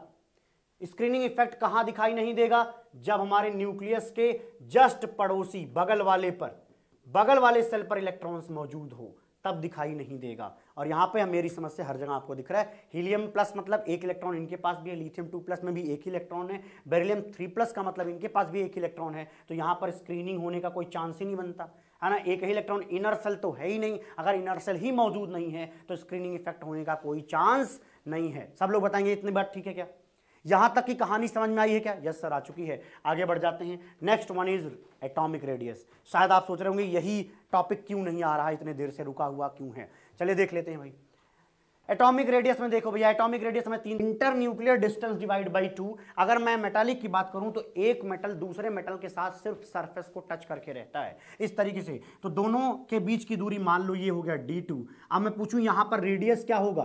स्क्रीनिंग इफेक्ट कहां दिखाई नहीं देगा जब हमारे न्यूक्लियस के जस्ट पड़ोसी बगल वाले पर बगल वाले सेल पर इलेक्ट्रॉन्स मौजूद हो तब दिखाई नहीं देगा और यहाँ पे मेरी समस्या हर जगह आपको दिख रहा है हीलियम प्लस मतलब एक इलेक्ट्रॉन इनके पास भी है लिथियम टू प्लस में भी एक ही इलेक्ट्रॉन है बेरिलियम थ्री प्लस का मतलब इनके पास भी एक इलेक्ट्रॉन है तो यहाँ पर स्क्रीनिंग होने का कोई चांस ही नहीं बनता है ना एक ही इलेक्ट्रॉन इनर सेल तो है ही नहीं अगर इनर सेल ही मौजूद नहीं है तो स्क्रीनिंग इफेक्ट होने का कोई चांस नहीं है सब लोग बताएंगे इतनी बात ठीक है क्या यहां तक की कहानी समझ में आई है क्या यस सर आ चुकी है आगे बढ़ जाते हैं next one is atomic radius शायद आप सोच रहे होंगे यही टॉपिक क्यों नहीं आ रहा है इतने देर से रुका हुआ क्यों है चलिए देख लेते हैं भाई एटॉमिक रेडियस में देखो भैया एटॉमिक रेडियस में तीन internuclear distance divide by two अगर मैं मेटालिक की बात करूं तो एक मेटल दूसरे मेटल के साथ सिर्फ सरफेस को टच करके रहता है इस तरीके से तो दोनों के बीच की दूरी मान लो ये हो गया डी टू अब मैं पूछूं यहां पर रेडियस क्या होगा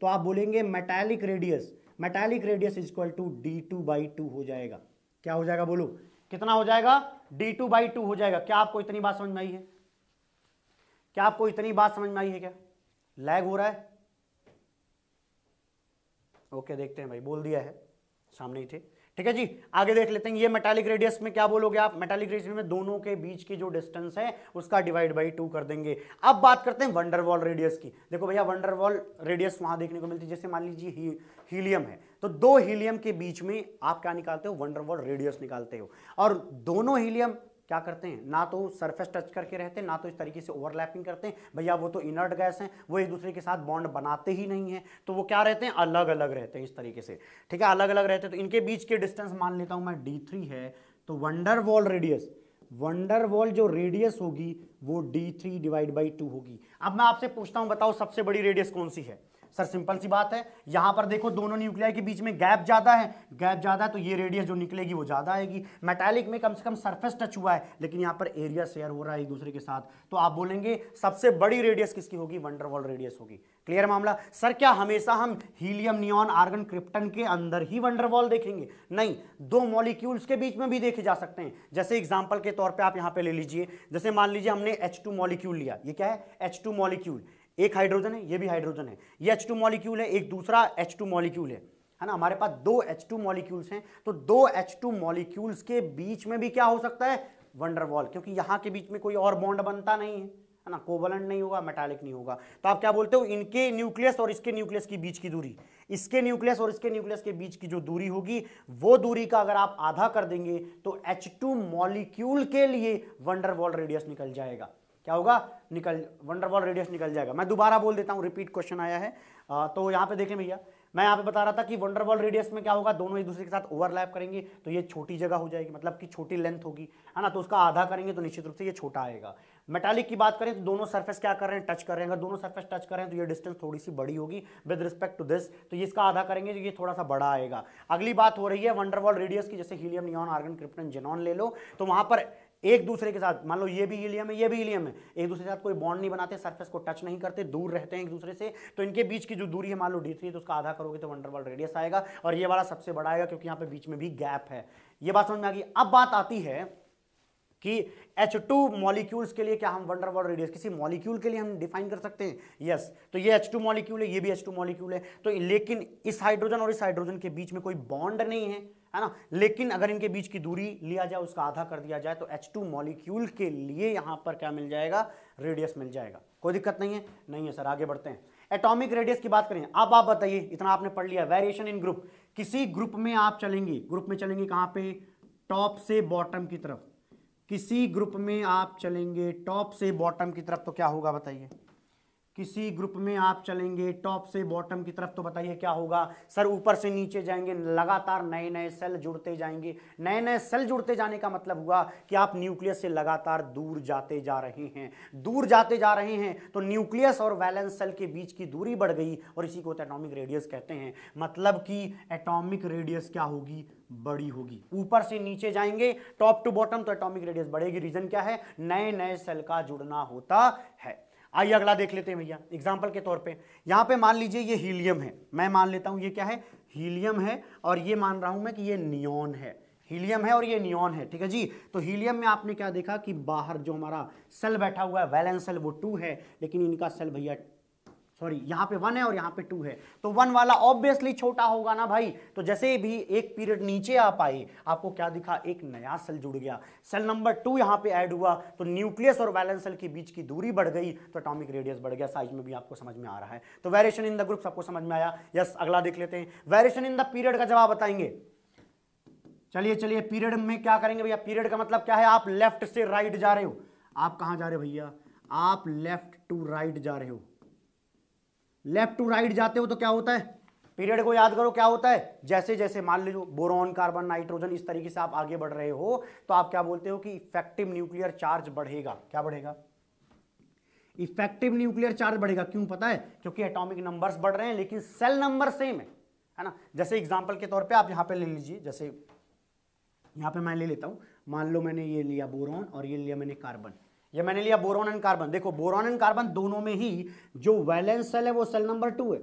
तो आप बोलेंगे metallic radius metallic radius equal to d two by two हो जाएगा क्या हो जाएगा बोलो कितना हो जाएगा डी टू बाई टू हो जाएगा क्या आपको इतनी बात समझ में आई है क्या आपको इतनी बात समझ में आई है क्या लैग हो रहा है ओके देखते हैं भाई बोल दिया है सामने ही थे ठीक है जी आगे देख लेते हैं ये मेटालिक रेडियस में क्या बोलोगे आप मेटालिक रेडियस में दोनों के बीच की जो डिस्टेंस है उसका डिवाइड बाई टू कर देंगे अब बात करते हैं वंडरवॉल रेडियस की देखो भैया वंडरवॉल रेडियस वहां देखने को मिलती है जैसे मान लीजिए ही, हीलियम है तो दो हीलियम के बीच में आप क्या निकालते हो वंडरवॉल रेडियस निकालते हो और दोनों हीलियम क्या करते हैं ना तो सरफेस टच करके रहते हैं ना तो इस तरीके से ओवरलैपिंग करते हैं भैया वो तो इनर्ट गैस हैं वो एक दूसरे के साथ बॉन्ड बनाते ही नहीं हैं तो वो क्या रहते हैं अलग अलग रहते हैं इस तरीके से ठीक है अलग अलग रहते हैं तो इनके बीच के डिस्टेंस मान लेता हूँ मैं डी थ्री है तो van der Waals radius van der Waals जो रेडियस होगी वो d three divide by two होगी अब मैं आपसे पूछता हूँ बताओ सबसे बड़ी रेडियस कौन सी है सर सिंपल सी बात है यहां पर देखो दोनों न्यूक्लियाई के बीच में गैप ज़्यादा है गैप ज़्यादा है तो ये रेडियस जो निकलेगी वो ज़्यादा आएगी मेटालिक में कम से कम सरफेस टच हुआ है लेकिन यहां पर एरिया शेयर हो रहा है एक दूसरे के साथ तो आप बोलेंगे सबसे बड़ी रेडियस किसकी होगी वंडरवॉल रेडियस होगी क्लियर मामला सर क्या हमेशा हम हीलियम नियॉन आर्गन क्रिप्टन के अंदर ही वंडरवॉल देखेंगे नहीं दो मॉलिक्यूल्स के बीच में भी देखे जा सकते हैं जैसे एग्जाम्पल के तौर पर आप यहां पे ले लीजिए जैसे मान लीजिए हमने एच मॉलिक्यूल लिया ये क्या है एच मॉलिक्यूल एक हाइड्रोजन है ये भी हाइड्रोजन है ये टू मॉलिक्यूल है एक दूसरा एच टू मॉलिक्यूल है है ना हमारे पास दो टू मॉलिक्यूल्स हैं तो दो टू मॉलिक्यूल्स के बीच में भी क्या हो सकता है वंडरवॉल क्योंकि यहाँ के बीच में कोई और बॉन्ड बनता नहीं है है ना कोवलेंट नहीं होगा मेटालिक नहीं होगा तो आप क्या बोलते हो इनके न्यूक्लियस और इसके न्यूक्लियस के बीच की दूरी इसके न्यूक्लियस और इसके न्यूक्लियस के बीच की जो दूरी होगी वो दूरी का अगर आप आधा कर देंगे तो H2 मॉलिक्यूल के लिए वंडरवॉल रेडियस निकल जाएगा क्या होगा निकल वंडरवॉल रेडियस निकल जाएगा मैं दोबारा बोल देता हूँ रिपीट क्वेश्चन आया है आ, तो यहाँ पे देखें भैया मैं यहाँ पे बता रहा था कि वंडरवॉल रेडियस में क्या होगा दोनों एक दूसरे के साथ ओवरलैप करेंगे तो ये छोटी जगह हो जाएगी मतलब कि छोटी लेंथ होगी है ना तो उसका आधा करेंगे तो निश्चित रूप से ये छोटा आएगा मेटालिक की बात करें तो दोनों सरफेस क्या कर रहे हैं टच कर रहे हैं अगर दोनों सर्फेस टच कर रहे हैं तो ये डिस्टेंस थोड़ी सी बड़ी होगी विद रिस्पेक्ट टू दिस तो ये इसका आधा करेंगे तो ये थोड़ा सा बड़ा आएगा अगली बात हो रही है वंडरवॉल रेडियस की जैसे helium neon argon krypton xenon ले लो तो वहाँ पर एक दूसरे के साथ मान लो ये भी हीलियम है ये भी हीलियम है एक दूसरे के साथ कोई बॉन्ड नहीं बनाते सरफेस को टच नहीं करते दूर रहते हैं एक दूसरे से तो इनके बीच की जो दूरी है मान लो डी थ्री तो उसका आधा करोगे तो वंडरवर्ल्ड रेडियस आएगा और ये वाला सबसे बड़ा आएगा क्योंकि यहाँ पे बीच में भी गैप है ये बात समझ में आ गई अब बात आती है कि टू मॉलिक्यूल्स के लिए क्या हम वर्ल्ड रेडियस किसी मॉलिक्यूल के लिए हम डिफाइन कर सकते हैं यस तो ये टू मॉलिक्यूल है ये भी टू मॉलिक्यूल है तो लेकिन इस हाइड्रोजन और इस हाइड्रोजन के बीच में कोई बॉन्ड नहीं है है ना लेकिन अगर इनके बीच की दूरी लिया जाए उसका आधा कर दिया जाए तो एच टू मॉलिक्यूल के लिए यहां पर क्या मिल जाएगा रेडियस मिल जाएगा कोई दिक्कत नहीं है नहीं है सर आगे बढ़ते हैं एटॉमिक रेडियस की बात करें अब आप बताइए इतना आपने पढ़ लिया वेरिएशन इन ग्रुप किसी ग्रुप में आप चलेंगे ग्रुप में चलेंगे कहाँ पे टॉप से बॉटम की तरफ किसी ग्रुप में आप चलेंगे टॉप से बॉटम की तरफ तो क्या होगा बताइए किसी ग्रुप में आप चलेंगे टॉप से बॉटम की तरफ तो बताइए क्या होगा सर ऊपर से नीचे जाएंगे लगातार नए नए सेल जुड़ते जाएंगे नए नए सेल जुड़ते जाने का मतलब हुआ कि आप न्यूक्लियस से लगातार दूर जाते जा रहे हैं दूर जाते जा रहे हैं तो न्यूक्लियस और वैलेंस सेल के बीच की दूरी बढ़ गई और इसी को एटॉमिक रेडियस कहते हैं मतलब कि एटोमिक रेडियस क्या होगी बड़ी होगी ऊपर से नीचे जाएंगे टॉप टू बॉटम तो एटॉमिक रेडियस बढ़ेगी रीजन क्या है नए नए सेल का जुड़ना होता है आइए अगला देख लेते हैं भैया एग्जाम्पल के तौर पे यहाँ पे मान लीजिए ये हीलियम है मैं मान लेता हूँ ये क्या है हीलियम है और ये मान रहा हूँ मैं कि ये नियोन है हीलियम है और ये नियॉन है ठीक है जी तो हीलियम में आपने क्या देखा कि बाहर जो हमारा सेल बैठा हुआ है वैलेंस सेल वो टू है लेकिन इनका सेल भैया सॉरी यहाँ पे वन है और यहाँ पे टू है तो वन वाला ऑब्वियसली छोटा होगा ना भाई तो जैसे भी एक पीरियड नीचे आप आए आपको क्या दिखा एक नया सेल जुड़ गया सेल नंबर टू यहाँ पे ऐड हुआ तो न्यूक्लियस और वैलेंस सेल के बीच की दूरी बढ़ गई तो अटोमिक रेडियस बढ़ गया साइज में भी आपको समझ में आ रहा है तो वेरिएशन इन द ग्रुप सबको समझ में आया यस अगला देख लेते हैं वेरिएशन इन द पीरियड का जवाब बताएंगे चलिए चलिए पीरियड में क्या करेंगे भैया पीरियड का मतलब क्या है आप लेफ्ट से राइट जा रहे हो आप कहाँ जा रहे हो भैया आप लेफ्ट टू राइट जा रहे हो लेफ्ट टू राइट जाते हो तो क्या होता है पीरियड को याद करो क्या होता है जैसे जैसे मान लीजिए बोरॉन कार्बन नाइट्रोजन इस तरीके से आप आगे बढ़ रहे हो तो आप क्या बोलते हो कि इफेक्टिव न्यूक्लियर चार्ज बढ़ेगा क्या बढ़ेगा इफेक्टिव न्यूक्लियर चार्ज बढ़ेगा क्यों पता है क्योंकि एटॉमिक नंबर्स बढ़ रहे हैं लेकिन सेल नंबर सेम है है ना जैसे एग्जांपल के तौर पे आप यहां पे ले लीजिए जैसे यहां पे मैं ले लेता हूं मान लो मैंने ये लिया बोरॉन और ये लिया मैंने कार्बन ये मैंने लिया बोरोन एंड कार्बन देखो बोरोन एंड कार्बन दोनों में ही जो वैलेंस सेल है वो सेल नंबर टू है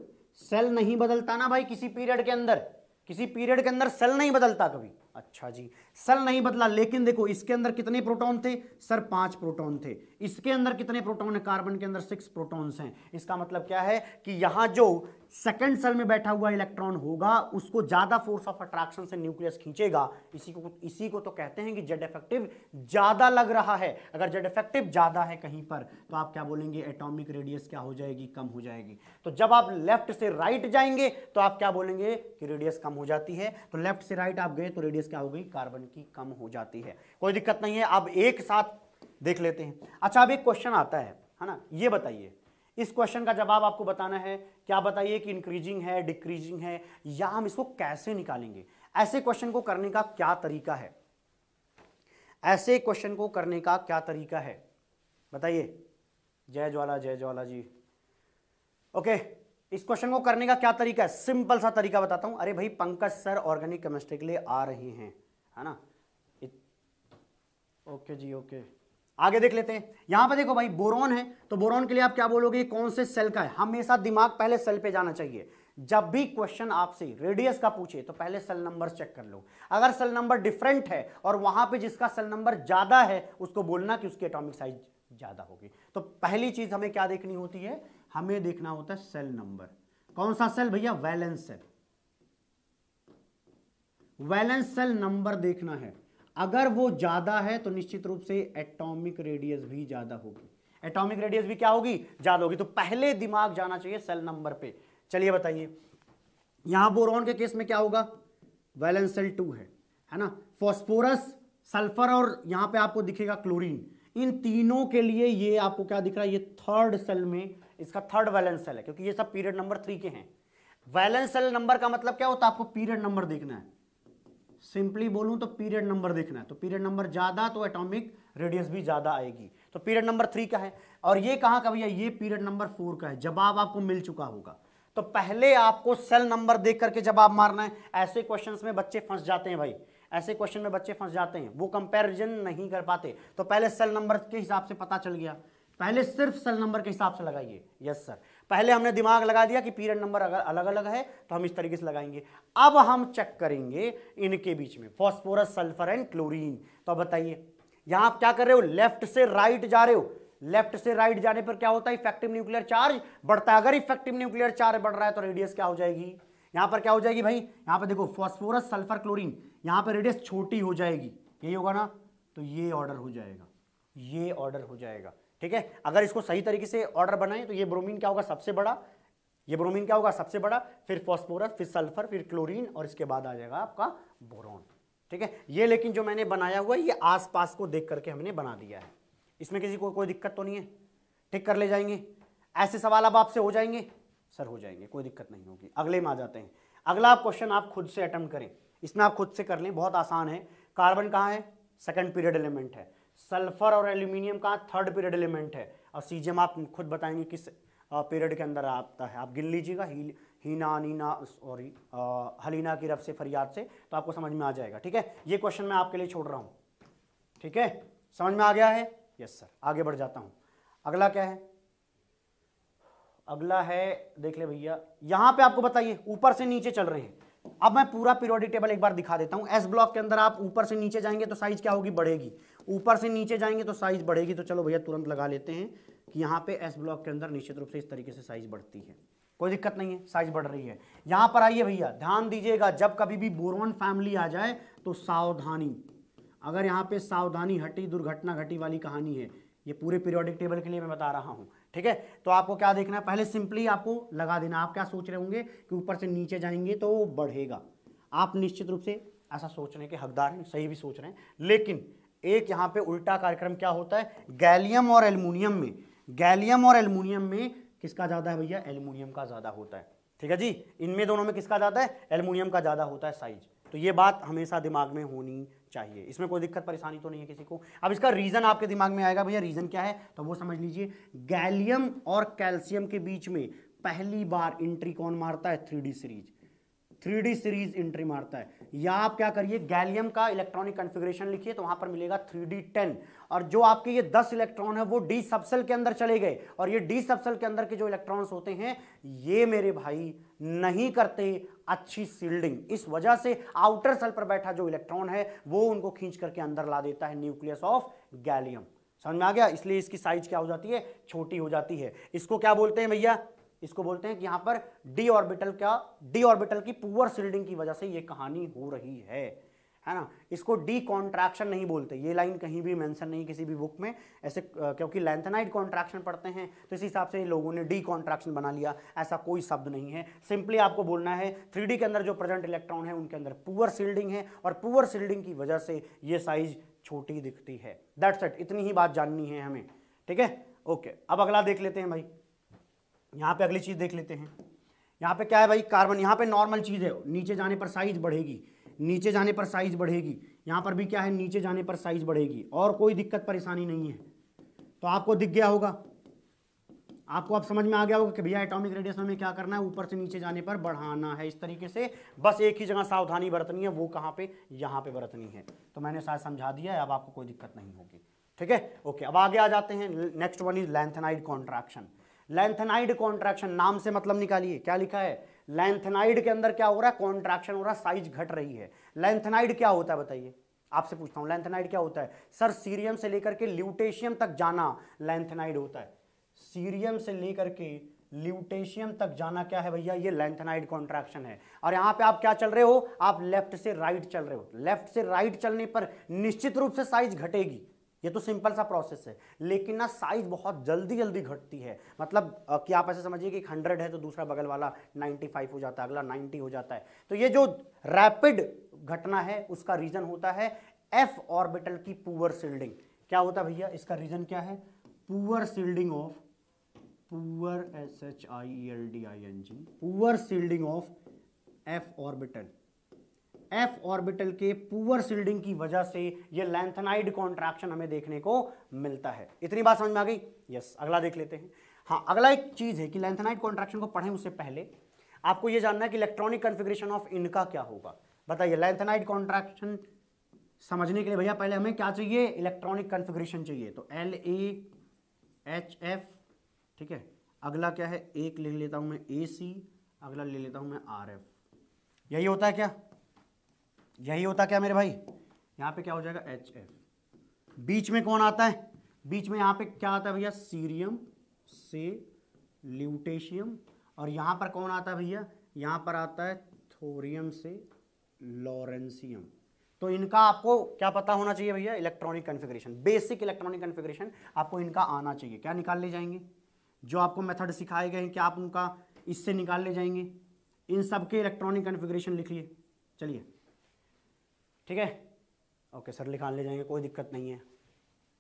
सेल नहीं बदलता ना भाई किसी पीरियड के अंदर किसी पीरियड के अंदर सेल नहीं बदलता कभी अच्छा जी सेल नहीं बदला लेकिन देखो इसके अंदर कितने प्रोटॉन थे सर पांच प्रोटॉन थे इसके अंदर कितने प्रोटॉन है कार्बन के अंदर सिक्स प्रोटॉन्स हैं इसका मतलब क्या है कि यहाँ जो सेकेंड सेल में बैठा हुआ इलेक्ट्रॉन होगा उसको ज़्यादा फोर्स ऑफ अट्रैक्शन से न्यूक्लियस खींचेगा इसी को इसी को तो कहते हैं कि जेड इफेक्टिव ज़्यादा लग रहा है अगर जेड इफेक्टिव ज़्यादा है कहीं पर तो आप क्या बोलेंगे एटॉमिक रेडियस क्या हो जाएगी कम हो जाएगी तो जब आप लेफ्ट से राइट right जाएंगे तो आप क्या बोलेंगे कि रेडियस कम हो जाती है तो लेफ्ट से राइट right आप गए तो रेडियस क्या हो गई कार्बन की कम हो जाती है कोई दिक्कत नहीं है आप एक साथ देख लेते हैं अच्छा अब एक क्वेश्चन आता है है ना ये बताइए इस क्वेश्चन का जवाब आपको बताना है क्या बताइए कि इंक्रीजिंग है डिक्रीजिंग है या हम इसको कैसे निकालेंगे ऐसे क्वेश्चन को करने का क्या तरीका है ऐसे क्वेश्चन को करने का क्या तरीका है बताइए जय ज्वाला जय ज्वाला जी ओके इस क्वेश्चन को करने का क्या तरीका है सिंपल सा तरीका बताता हूं अरे भाई पंकज सर ऑर्गेनिक केमिस्ट्री के लिए आ रहे हैं है ना ओके जी ओके आगे देख लेते हैं यहां पर देखो भाई बोरॉन है तो बोरॉन के लिए आप क्या बोलोगे कौन से सेल का है हमेशा दिमाग पहले सेल पे जाना चाहिए जब भी क्वेश्चन आपसे रेडियस का पूछे तो पहले सेल नंबर चेक कर लो अगर सेल नंबर डिफरेंट है और वहां पे जिसका सेल नंबर ज्यादा है उसको बोलना कि उसकी एटॉमिक साइज ज्यादा होगी तो पहली चीज हमें क्या देखनी होती है हमें देखना होता है सेल नंबर कौन सा सेल भैया valence shell valence shell number देखना है अगर वो ज़्यादा है तो निश्चित रूप से एटॉमिक रेडियस भी ज़्यादा होगी एटॉमिक रेडियस भी क्या होगी ज़्यादा होगी तो पहले दिमाग जाना चाहिए सेल नंबर पे चलिए बताइए यहां बोरॉन के केस में क्या होगा वैलेंस सेल टू है है ना फॉस्फोरस सल्फर और यहां पे आपको दिखेगा क्लोरीन इन तीनों के लिए ये आपको क्या दिख रहा है ये थर्ड सेल में इसका थर्ड वैलेंस सेल है क्योंकि ये सब पीरियड नंबर थ्री के हैं वैलेंस सेल नंबर का मतलब क्या होता है आपको पीरियड नंबर देखना है सिंपली बोलूं तो पीरियड नंबर देखना है तो पीरियड नंबर ज़्यादा तो एटॉमिक रेडियस भी ज़्यादा आएगी तो पीरियड नंबर थ्री का है और ये कहां का भैया ये पीरियड नंबर फोर का है जवाब आपको मिल चुका होगा तो पहले आपको सेल नंबर देख करके जवाब मारना है ऐसे क्वेश्चन में बच्चे फंस जाते हैं भाई ऐसे क्वेश्चन में बच्चे फंस जाते हैं वो कंपेरिजन नहीं कर पाते तो पहले सेल नंबर के हिसाब से पता चल गया पहले सिर्फ सेल नंबर के हिसाब से लगाइए यस सर पहले हमने दिमाग लगा दिया कि पीरियड नंबर अगर अलग अलग है तो हम इस तरीके से लगाएंगे अब हम चेक करेंगे इनके बीच में फॉस्फोरस सल्फर एंड क्लोरीन तो अब बताइए यहां आप क्या कर रहे हो लेफ्ट से राइट जा रहे हो लेफ्ट से राइट जाने पर क्या होता है इफेक्टिव न्यूक्लियर चार्ज बढ़ता है अगर इफेक्टिव न्यूक्लियर चार्ज बढ़ रहा है तो रेडियस क्या हो जाएगी यहां पर क्या हो जाएगी भाई यहां पर देखो फॉस्फोरस सल्फर क्लोरीन यहां पर रेडियस छोटी हो जाएगी यही होगा ना तो ये ऑर्डर हो जाएगा ये ऑर्डर हो जाएगा ठीक है अगर इसको सही तरीके से ऑर्डर बनाए तो ये ब्रोमीन क्या होगा सबसे बड़ा ये ब्रोमीन क्या होगा सबसे बड़ा फिर फॉस्फोरस फिर सल्फर फिर क्लोरीन और इसके बाद आ जाएगा आपका बोरोन ठीक है ये लेकिन जो मैंने बनाया हुआ है ये आसपास को देख करके हमने बना दिया है इसमें किसी को कोई दिक्कत तो नहीं है ठीक कर ले जाएंगे ऐसे सवाल अब आपसे हो जाएंगे सर हो जाएंगे कोई दिक्कत नहीं होगी अगले में आ जाते हैं अगला आप क्वेश्चन आप खुद से अटेम्प्ट करें इसमें आप खुद से कर लें बहुत आसान है कार्बन कहाँ है सेकेंड पीरियड एलिमेंट है सल्फर और एल्यूमिनियम का थर्ड पीरियड एलिमेंट है और सीजियम आप खुद बताएंगे किस पीरियड के अंदर आता है आप गिन लीजिएगा ही, हीना नीना सॉरी हलीना की रफ से फरियाद से तो आपको समझ में आ जाएगा ठीक है ये क्वेश्चन मैं आपके लिए छोड़ रहा हूँ ठीक है समझ में आ गया है यस सर आगे बढ़ जाता हूँ अगला क्या है अगला है देख ले भैया यहाँ पे आपको बताइए ऊपर से नीचे चल रहे हैं अब मैं पूरा पीरियोडिक टेबल एक बार दिखा देता हूँ एस ब्लॉक के अंदर आप ऊपर से नीचे जाएंगे तो साइज क्या होगी बढ़ेगी ऊपर से नीचे जाएंगे तो साइज बढ़ेगी तो चलो भैया तुरंत लगा लेते हैं कि यहाँ पे एस ब्लॉक के अंदर निश्चित रूप से इस तरीके से साइज बढ़ती है कोई दिक्कत नहीं है साइज बढ़ रही है यहाँ पर आइए भैया ध्यान दीजिएगा जब कभी भी बोरवन फैमिली आ जाए तो सावधानी अगर यहाँ पे सावधानी हटी दुर्घटना घटी वाली कहानी है ये पूरे पीरियोडिक टेबल के लिए मैं बता रहा हूँ ठीक है तो आपको क्या देखना है पहले सिंपली आपको लगा देना आप क्या सोच रहे होंगे कि ऊपर से नीचे जाएंगे तो बढ़ेगा आप निश्चित रूप से ऐसा सोचने के हकदार हैं सही भी सोच रहे हैं लेकिन एक यहाँ पे उल्टा कार्यक्रम क्या होता है गैलियम और एल्यूमिनियम में गैलियम और एल्यूमिनियम में किसका ज़्यादा है भैया एल्यूमिनियम का ज़्यादा होता है ठीक है जी इनमें दोनों में किसका ज़्यादा है एल्यूमिनियम का ज़्यादा होता है साइज तो ये बात हमेशा दिमाग में होनी चाहिए इसमें कोई दिक्कत परेशानी तो नहीं है किसी को अब इसका रीज़न आपके दिमाग में आएगा भैया रीज़न क्या है तो वो समझ लीजिए गैलियम और कैल्शियम के बीच में पहली बार एंट्री कौन मारता है three series three series entry मारता है या आप क्या करिए गैलियम का इलेक्ट्रॉनिक कॉन्फ़िगरेशन लिखिए तो वहां पर मिलेगा थ्री टेन और जो आपके ये दस इलेक्ट्रॉन है वो डी सबसेल के अंदर चले गए और ये डी सबसेल के अंदर के जो इलेक्ट्रॉन्स होते हैं ये मेरे भाई नहीं करते अच्छी सील्डिंग इस वजह से आउटर सेल पर बैठा जो इलेक्ट्रॉन है वो उनको खींच करके अंदर ला देता है न्यूक्लियस ऑफ गैलियम समझ में आ गया इसलिए इसकी साइज क्या हो जाती है छोटी हो जाती है इसको क्या बोलते हैं भैया इसको बोलते हैं कि यहां पर डी ऑर्बिटल का डी ऑर्बिटल की पुअर सील्डिंग की वजह से यह कहानी हो रही है है ना इसको डी कॉन्ट्रैक्शन नहीं बोलते ये लाइन कहीं भी मेंशन नहीं किसी भी बुक में ऐसे क्योंकि लेंथेनाइड कॉन्ट्रैक्शन पढ़ते हैं तो इस हिसाब से लोगों ने डी कॉन्ट्रैक्शन बना लिया ऐसा कोई शब्द नहीं है सिंपली आपको बोलना है थ्री के अंदर जो प्रेजेंट इलेक्ट्रॉन है उनके अंदर पुअर सील्डिंग है और पुअर सील्डिंग की वजह से ये साइज छोटी दिखती है दैट्स इट इतनी ही बात जाननी है हमें ठीक है ओके अब अगला देख लेते हैं भाई यहाँ पे अगली चीज़ देख लेते हैं यहाँ पे क्या है भाई कार्बन यहाँ पे नॉर्मल चीज़ है नीचे जाने पर साइज बढ़ेगी नीचे जाने पर साइज बढ़ेगी यहाँ पर भी क्या है नीचे जाने पर साइज बढ़ेगी और कोई दिक्कत परेशानी नहीं है तो आपको दिख गया होगा आपको अब आप समझ में आ गया होगा कि भैया एटॉमिक रेडिएशन में क्या करना है ऊपर से नीचे जाने पर बढ़ाना है इस तरीके से बस एक ही जगह सावधानी बरतनी है वो कहाँ पे यहाँ पे बरतनी है तो मैंने शायद समझा दिया है अब आपको कोई दिक्कत नहीं होगी ठीक है ओके अब आगे आ जाते हैं next one is lanthanide contraction lanthanide contraction नाम से मतलब निकालिए क्या लिखा है लेंथेनाइड के अंदर क्या हो रहा है कॉन्ट्रैक्शन हो रहा है साइज घट रही है लेंथेनाइड क्या होता है बताइए आपसे पूछता हूँ लेंथेनाइड क्या होता है सर सीरियम से लेकर के ल्यूटेशियम तक जाना लेंथेनाइड होता है सीरियम से लेकर के ल्यूटेशियम तक जाना क्या है भैया ये लेंथेनाइड कॉन्ट्रैक्शन है और यहाँ पे आप क्या चल रहे हो आप लेफ्ट से राइट चल रहे हो लेफ्ट से राइट चलने पर निश्चित रूप से साइज घटेगी ये तो सिंपल सा प्रोसेस है लेकिन ना साइज बहुत जल्दी जल्दी घटती है मतलब कि आप ऐसे समझिए कि हंड्रेड है तो दूसरा बगल वाला 95 हो जाता है अगला 90 हो जाता है तो ये जो रैपिड घटना है उसका रीजन होता है एफ ऑर्बिटल की पुअर सील्डिंग क्या होता है भैया इसका रीजन क्या है poor shielding of poor S H I L D I N G poor shielding of F orbital F orbital के पुअर सील्डिंग की वजह से यह लैंथनाइड कॉन्ट्रैक्शन हमें देखने को मिलता है इतनी बात समझ में आ गई यस अगला देख लेते हैं हाँ अगला एक चीज़ है कि लैंथनाइड कॉन्ट्रैक्शन को पढ़ें उससे पहले आपको यह जानना है कि इलेक्ट्रॉनिक कन्फिग्रेशन ऑफ इनका क्या होगा बताइए लैंथनाइड कॉन्ट्रैक्शन समझने के लिए भैया पहले हमें क्या चाहिए इलेक्ट्रॉनिक कन्फिग्रेशन चाहिए तो एल ए एच एफ ठीक है अगला क्या है एक ले लेता हूं मैं ए सी अगला ले लेता हूं मैं आर एफ यही होता है क्या यही होता क्या मेरे भाई यहाँ पे क्या हो जाएगा एच एफ बीच में कौन आता है बीच में यहाँ पे क्या आता है भैया सीरियम से ल्यूटेशियम और यहाँ पर कौन आता है भैया यहाँ पर आता है थोरियम से लॉरेंसियम तो इनका आपको क्या पता होना चाहिए भैया electronic configuration basic electronic configuration आपको इनका आना चाहिए क्या निकाल ले जाएंगे जो आपको मेथड सिखाए गए हैं क्या आप उनका इससे निकाल ले जाएंगे इन सब के इलेक्ट्रॉनिक कन्फिग्रेशन लिख लिए चलिए ठीक है ओके सर निकाल ले जाएंगे कोई दिक्कत नहीं है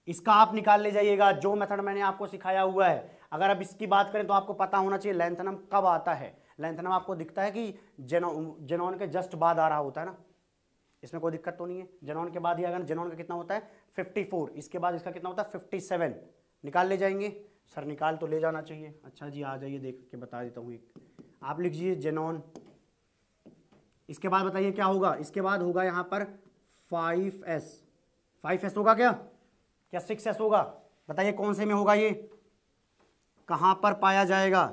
इसका आप निकाल ले जाइएगा जो मेथड मैंने आपको सिखाया हुआ है अगर आप इसकी बात करें तो आपको पता होना चाहिए लेंथनम कब आता है लेंथनम आपको दिखता है कि जेनो जेनॉन के जस्ट बाद आ रहा होता है ना इसमें कोई दिक्कत तो नहीं है जेनॉन के बाद ही अगर जेनॉन का कितना होता है 54 इसके बाद इसका कितना होता है सेवन निकाल ले जाएंगे सर निकाल तो ले जाना चाहिए अच्छा जी आ जाइए देख के बता देता हूँ एक आप लिख लीजिए जेनॉन इसके बाद बताइए क्या होगा इसके बाद होगा यहां पर फाइव एस फाइव एस होगा क्या क्या सिक्स एस होगा बताइए कौन से में होगा ये कहाँ पर पाया जाएगा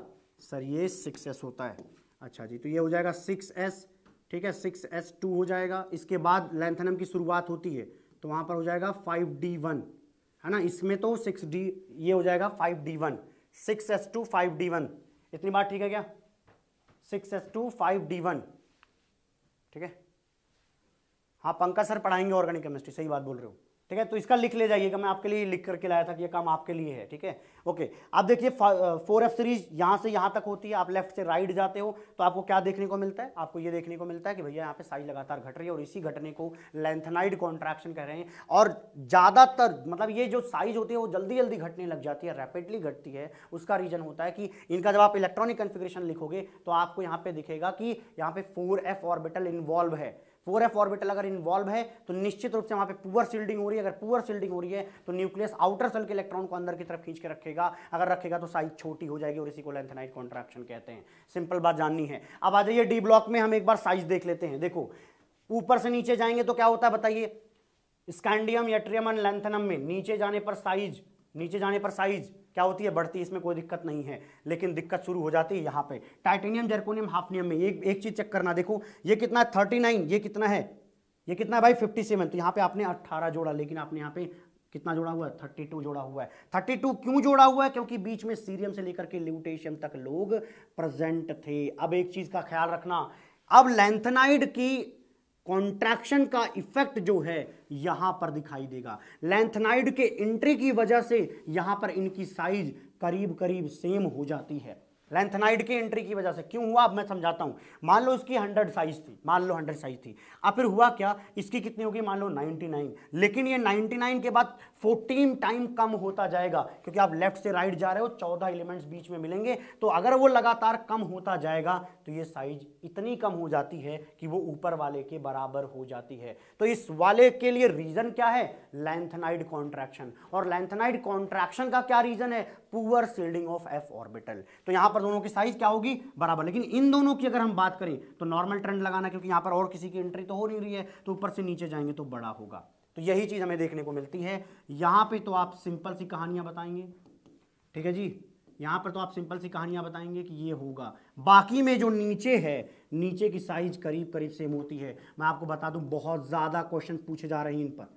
सर ये सिक्स एस होता है अच्छा जी तो ये हो जाएगा सिक्स एस ठीक है सिक्स एस टू हो जाएगा इसके बाद लेंथनम की शुरुआत होती है तो वहां पर हो जाएगा फाइव डी वन है ना इसमें तो सिक्स डी ये हो जाएगा five d one six s two five d one इतनी बात ठीक है क्या six s two five d one ठीक है हाँ पंकज सर पढ़ाएंगे ऑर्गेनिक केमिस्ट्री सही बात बोल रहे हो ठीक है तो इसका लिख ले जाइएगा मैं आपके लिए लिख करके लाया था कि ये काम आपके लिए है ठीक है ओके आप देखिए फोर एफ सीरीज यहाँ से यहाँ तक होती है आप लेफ्ट से राइट जाते हो तो आपको क्या देखने को मिलता है आपको ये देखने को मिलता है कि भैया यहाँ पे साइज लगातार घट रही है और इसी घटने को लेंथनाइड कॉन्ट्रैक्शन कह रहे हैं और ज़्यादातर मतलब ये जो साइज होती है वो जल्दी जल्दी घटने लग जाती है रैपिडली घटती है उसका रीजन होता है कि इनका जब आप इलेक्ट्रॉनिक कन्फिग्रेशन लिखोगे तो आपको यहाँ पे दिखेगा कि यहाँ पे फोर एफ ऑर्बिटल इन्वॉल्व है फोर एफ ऑर्बिटल अगर इन्वॉल्व है तो निश्चित रूप से वहां पे पुअर शील्डिंग हो रही है अगर पुअर शील्डिंग हो रही है तो न्यूक्लियस आउटर सेल के इलेक्ट्रॉन को अंदर की तरफ खींच के रखेगा अगर रखेगा तो साइज छोटी हो जाएगी और इसी को लेंथेनाइट कॉन्ट्रैक्शन कहते हैं सिंपल बात जाननी है अब आ जाइए डी ब्लॉक में हम एक बार साइज देख लेते हैं देखो ऊपर से नीचे जाएंगे तो क्या होता है बताइए स्कैंडियम एट्रियम एंड लेंथनम में नीचे जाने पर साइज नीचे जाने पर साइज क्या होती है बढ़ती है इसमें कोई दिक्कत नहीं है लेकिन दिक्कत शुरू हो जाती है यहाँ पे टाइटेनियम जर्कोनियम हाफनियम में एक एक चीज़ चेक करना देखो ये कितना है थर्टी नाइन ये कितना है ये कितना है भाई फिफ्टी सेवन तो यहाँ पे आपने अट्ठारह जोड़ा लेकिन आपने यहाँ पे कितना जोड़ा हुआ है थर्टी टू जोड़ा हुआ है थर्टी टू क्यों जोड़ा हुआ है क्योंकि बीच में सीरियम से लेकर के ल्यूटेशियम तक लोग प्रेजेंट थे अब एक चीज़ का ख्याल रखना अब लेंथनाइड की कॉन्ट्रैक्शन का इफेक्ट जो है यहां पर दिखाई देगा लेंथनाइड के एंट्री की वजह से यहां पर इनकी साइज करीब करीब सेम हो जाती है लेंथनाइड की एंट्री की वजह से क्यों हुआ अब मैं समझाता हूं मान लो इसकी हंड्रेड साइज थी मान लो हंड्रेड साइज थी अब फिर हुआ क्या इसकी कितनी होगी मान लो 99 नाइन लेकिन ये 99 नाइन के बाद फोर्टीन टाइम कम होता जाएगा क्योंकि आप लेफ्ट से राइट जा रहे हो चौदह एलिमेंट्स बीच में मिलेंगे तो अगर वो लगातार कम होता जाएगा तो ये साइज इतनी कम हो जाती है कि वो ऊपर वाले के बराबर हो जाती है तो इस वाले के लिए रीजन क्या है लेंथनाइड कॉन्ट्रैक्शन और लेंथनाइड कॉन्ट्रैक्शन का क्या रीजन है poor shielding of F orbital तो यहां पर दोनों की साइज क्या होगी बराबर लेकिन इन दोनों की अगर हम बात करें तो नॉर्मल ट्रेंड लगाना क्योंकि यहां पर और किसी की एंट्री तो हो नहीं रही है तो ऊपर से नीचे जाएंगे तो बड़ा होगा तो यही चीज़ हमें देखने को मिलती है यहां पे तो आप सिंपल सी कहानियां बताएंगे ठीक है जी यहां पर तो आप सिंपल सी कहानियां बताएंगे कि ये होगा बाकी में जो नीचे है नीचे की साइज करीब करीब सेम होती है मैं आपको बता दूं बहुत ज़्यादा क्वेश्चन पूछे जा रहे हैं इन पर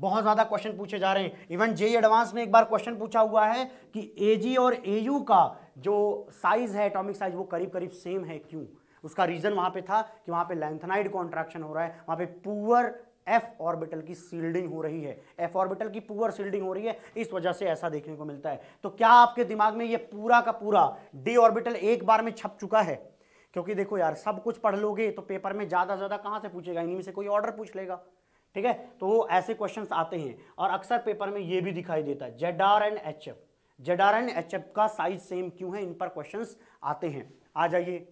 बहुत ज़्यादा क्वेश्चन पूछे जा रहे हैं इवन जे एडवांस में एक बार क्वेश्चन पूछा हुआ है कि ए और ए का जो साइज़ है एटोमिक साइज वो करीब करीब सेम है क्यों उसका रीज़न वहां पे था कि वहां पे लेंथनाइड कॉन्ट्रैक्शन हो रहा है वहां पे पुअर एफ ऑर्बिटल की सील्डिंग हो रही है एफ ऑर्बिटल की पुअर सील्डिंग हो रही है इस वजह से ऐसा देखने को मिलता है तो क्या आपके दिमाग में ये पूरा का पूरा डी ऑर्बिटल एक बार में छप चुका है क्योंकि देखो यार सब कुछ पढ़ लोगे तो पेपर में ज़्यादा ज़्यादा कहां से पूछेगा इनमें से कोई ऑर्डर पूछ लेगा ठीक है तो ऐसे क्वेश्चन आते हैं और अक्सर पेपर में यह भी दिखाई देता है Z R and H F Z R and H F का साइज सेम क्यों है इन पर क्वेश्चन आते हैं आ जाइए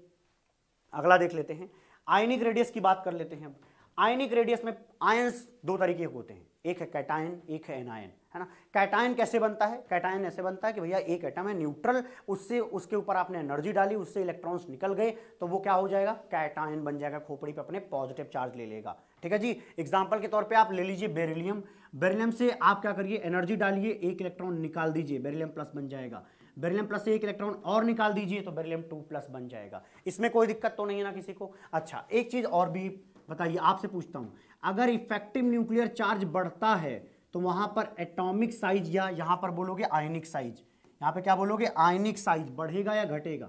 अगला देख लेते हैं आयनिक रेडियस की बात कर लेते हैं अब आयनिक रेडियस में आयंस दो तरीके के होते हैं एक है कैटायन एक है एनायन है ना कैटायन कैसे बनता है कैटायन ऐसे बनता है कि भैया एक एटम है न्यूट्रल उससे उसके ऊपर आपने एनर्जी डाली उससे इलेक्ट्रॉन्स निकल गए तो वो क्या हो जाएगा कैटायन बन जाएगा खोपड़ी पे अपने पॉजिटिव चार्ज ले लेगा ठीक है जी एग्जाम्पल के तौर पर आप ले लीजिए बेरिलियम बेरिलियम से आप क्या करिए एनर्जी डालिए एक इलेक्ट्रॉन निकाल दीजिए बेरिलियम प्लस बन जाएगा बेरिलियम प्लस से एक इलेक्ट्रॉन और निकाल दीजिए तो बेरिलियम टू प्लस बन जाएगा इसमें कोई दिक्कत तो नहीं है ना किसी को अच्छा एक चीज़ और भी बताइए आपसे पूछता हूं अगर इफेक्टिव न्यूक्लियर चार्ज बढ़ता है तो वहां पर एटॉमिक साइज या यहां पर बोलोगे आयनिक साइज यहां पे क्या बोलोगे आयनिक साइज बढ़ेगा या घटेगा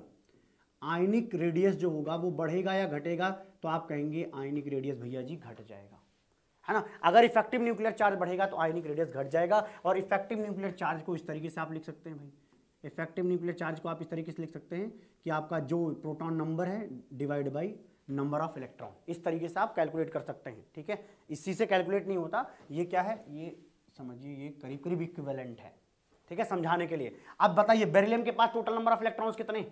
आयनिक रेडियस जो होगा वो बढ़ेगा या घटेगा तो आप कहेंगे आयनिक रेडियस भैया जी घट जाएगा है ना अगर इफेक्टिव न्यूक्लियर चार्ज बढ़ेगा तो आयनिक रेडियस घट जाएगा और इफेक्टिव न्यूक्लियर चार्ज को इस तरीके से आप लिख सकते हैं भाई इफेक्टिव न्यूक्लियर चार्ज को आप इस तरीके से लिख सकते हैं कि आपका जो प्रोटॉन नंबर है divide by number of electron इस तरीके से आप कैलकुलेट कर सकते हैं ठीक है इसी से कैलकुलेट नहीं होता ये क्या है ये समझिए ये करीब करीब इक्विवेलेंट है ठीक है समझाने के लिए अब बताइए बेरिलियम के पास टोटल नंबर ऑफ इलेक्ट्रॉन्स कितने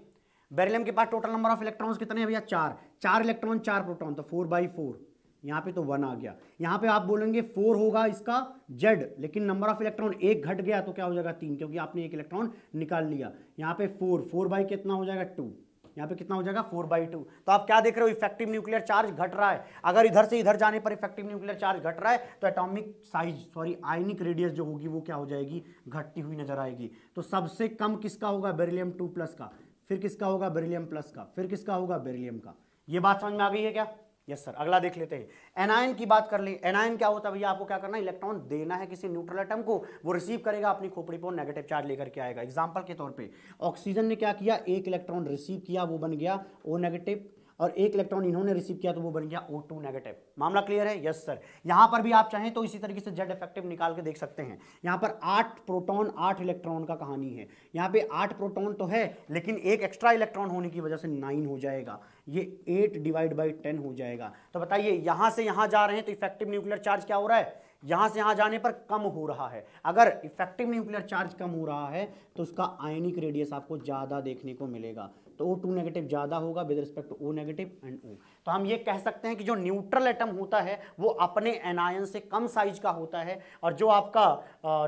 बेरिलियम के पास टोटल नंबर ऑफ इलेक्ट्रॉन्स कितने भैया चार चार इलेक्ट्रॉन चार प्रोटॉन तो फोर बाई फोर यहाँ पे तो वन आ गया यहाँ पे आप बोलेंगे फोर होगा इसका जेड लेकिन नंबर ऑफ इलेक्ट्रॉन एक घट गया तो क्या हो जाएगा तीन क्योंकि आपने एक इलेक्ट्रॉन निकाल लिया यहाँ पे फोर फोर बाई कितना हो जाएगा टू यहाँ पे कितना हो जाएगा फोर बाई टू तो आप क्या देख रहे हो इफेक्टिव न्यूक्लियर चार्ज घट रहा है अगर इधर से इधर जाने पर इफेक्टिव न्यूक्लियर चार्ज घट रहा है तो atomic size sorry ionic radius जो होगी वो क्या हो जाएगी घटती हुई नजर आएगी तो सबसे कम किसका होगा बेरिलियम टू प्लस का फिर किसका होगा बेरिलियम प्लस का फिर किसका होगा बेरिलियम का ये बात समझ में आ गई है क्या यस सर अगला देख लेते हैं एनायन की बात कर ले एनायन क्या होता है भैया आपको क्या करना है इलेक्ट्रॉन देना है किसी न्यूट्रल आइटम को वो रिसीव करेगा अपनी खोपड़ी पर नेगेटिव चार्ज लेकर के आएगा एग्जाम्पल के तौर पर ऑक्सीजन ने क्या किया एक इलेक्ट्रॉन रिसीव किया वो बन गया ओ नेगेटिव और एक इलेक्ट्रॉन इन्होंने रिसीव किया तो वो बन गया ओ टू नेगेटिव मामला क्लियर है यस सर यहां पर भी आप चाहें तो इसी तरीके से जेड इफेक्टिव निकाल के देख सकते हैं यहां पर आठ प्रोटॉन आठ इलेक्ट्रॉन का कहानी है यहां पे आठ प्रोटॉन तो है लेकिन एक एक्स्ट्रा इलेक्ट्रॉन होने की वजह से नाइन हो जाएगा ये एट डिवाइड बाई टेन हो जाएगा तो बताइए यहां से यहां जा रहे हैं तो इफेक्टिव न्यूक्लियर चार्ज क्या हो रहा है यहां से यहां जाने पर कम हो रहा है अगर इफेक्टिव न्यूक्लियर चार्ज कम हो रहा है तो उसका आयनिक रेडियस आपको ज़्यादा देखने को मिलेगा तो ओ टू नेगेटिव ज़्यादा होगा with respect to O negative and O तो हम ये कह सकते हैं कि जो न्यूट्रल एटम होता है वो अपने एनायन से कम साइज का होता है और जो आपका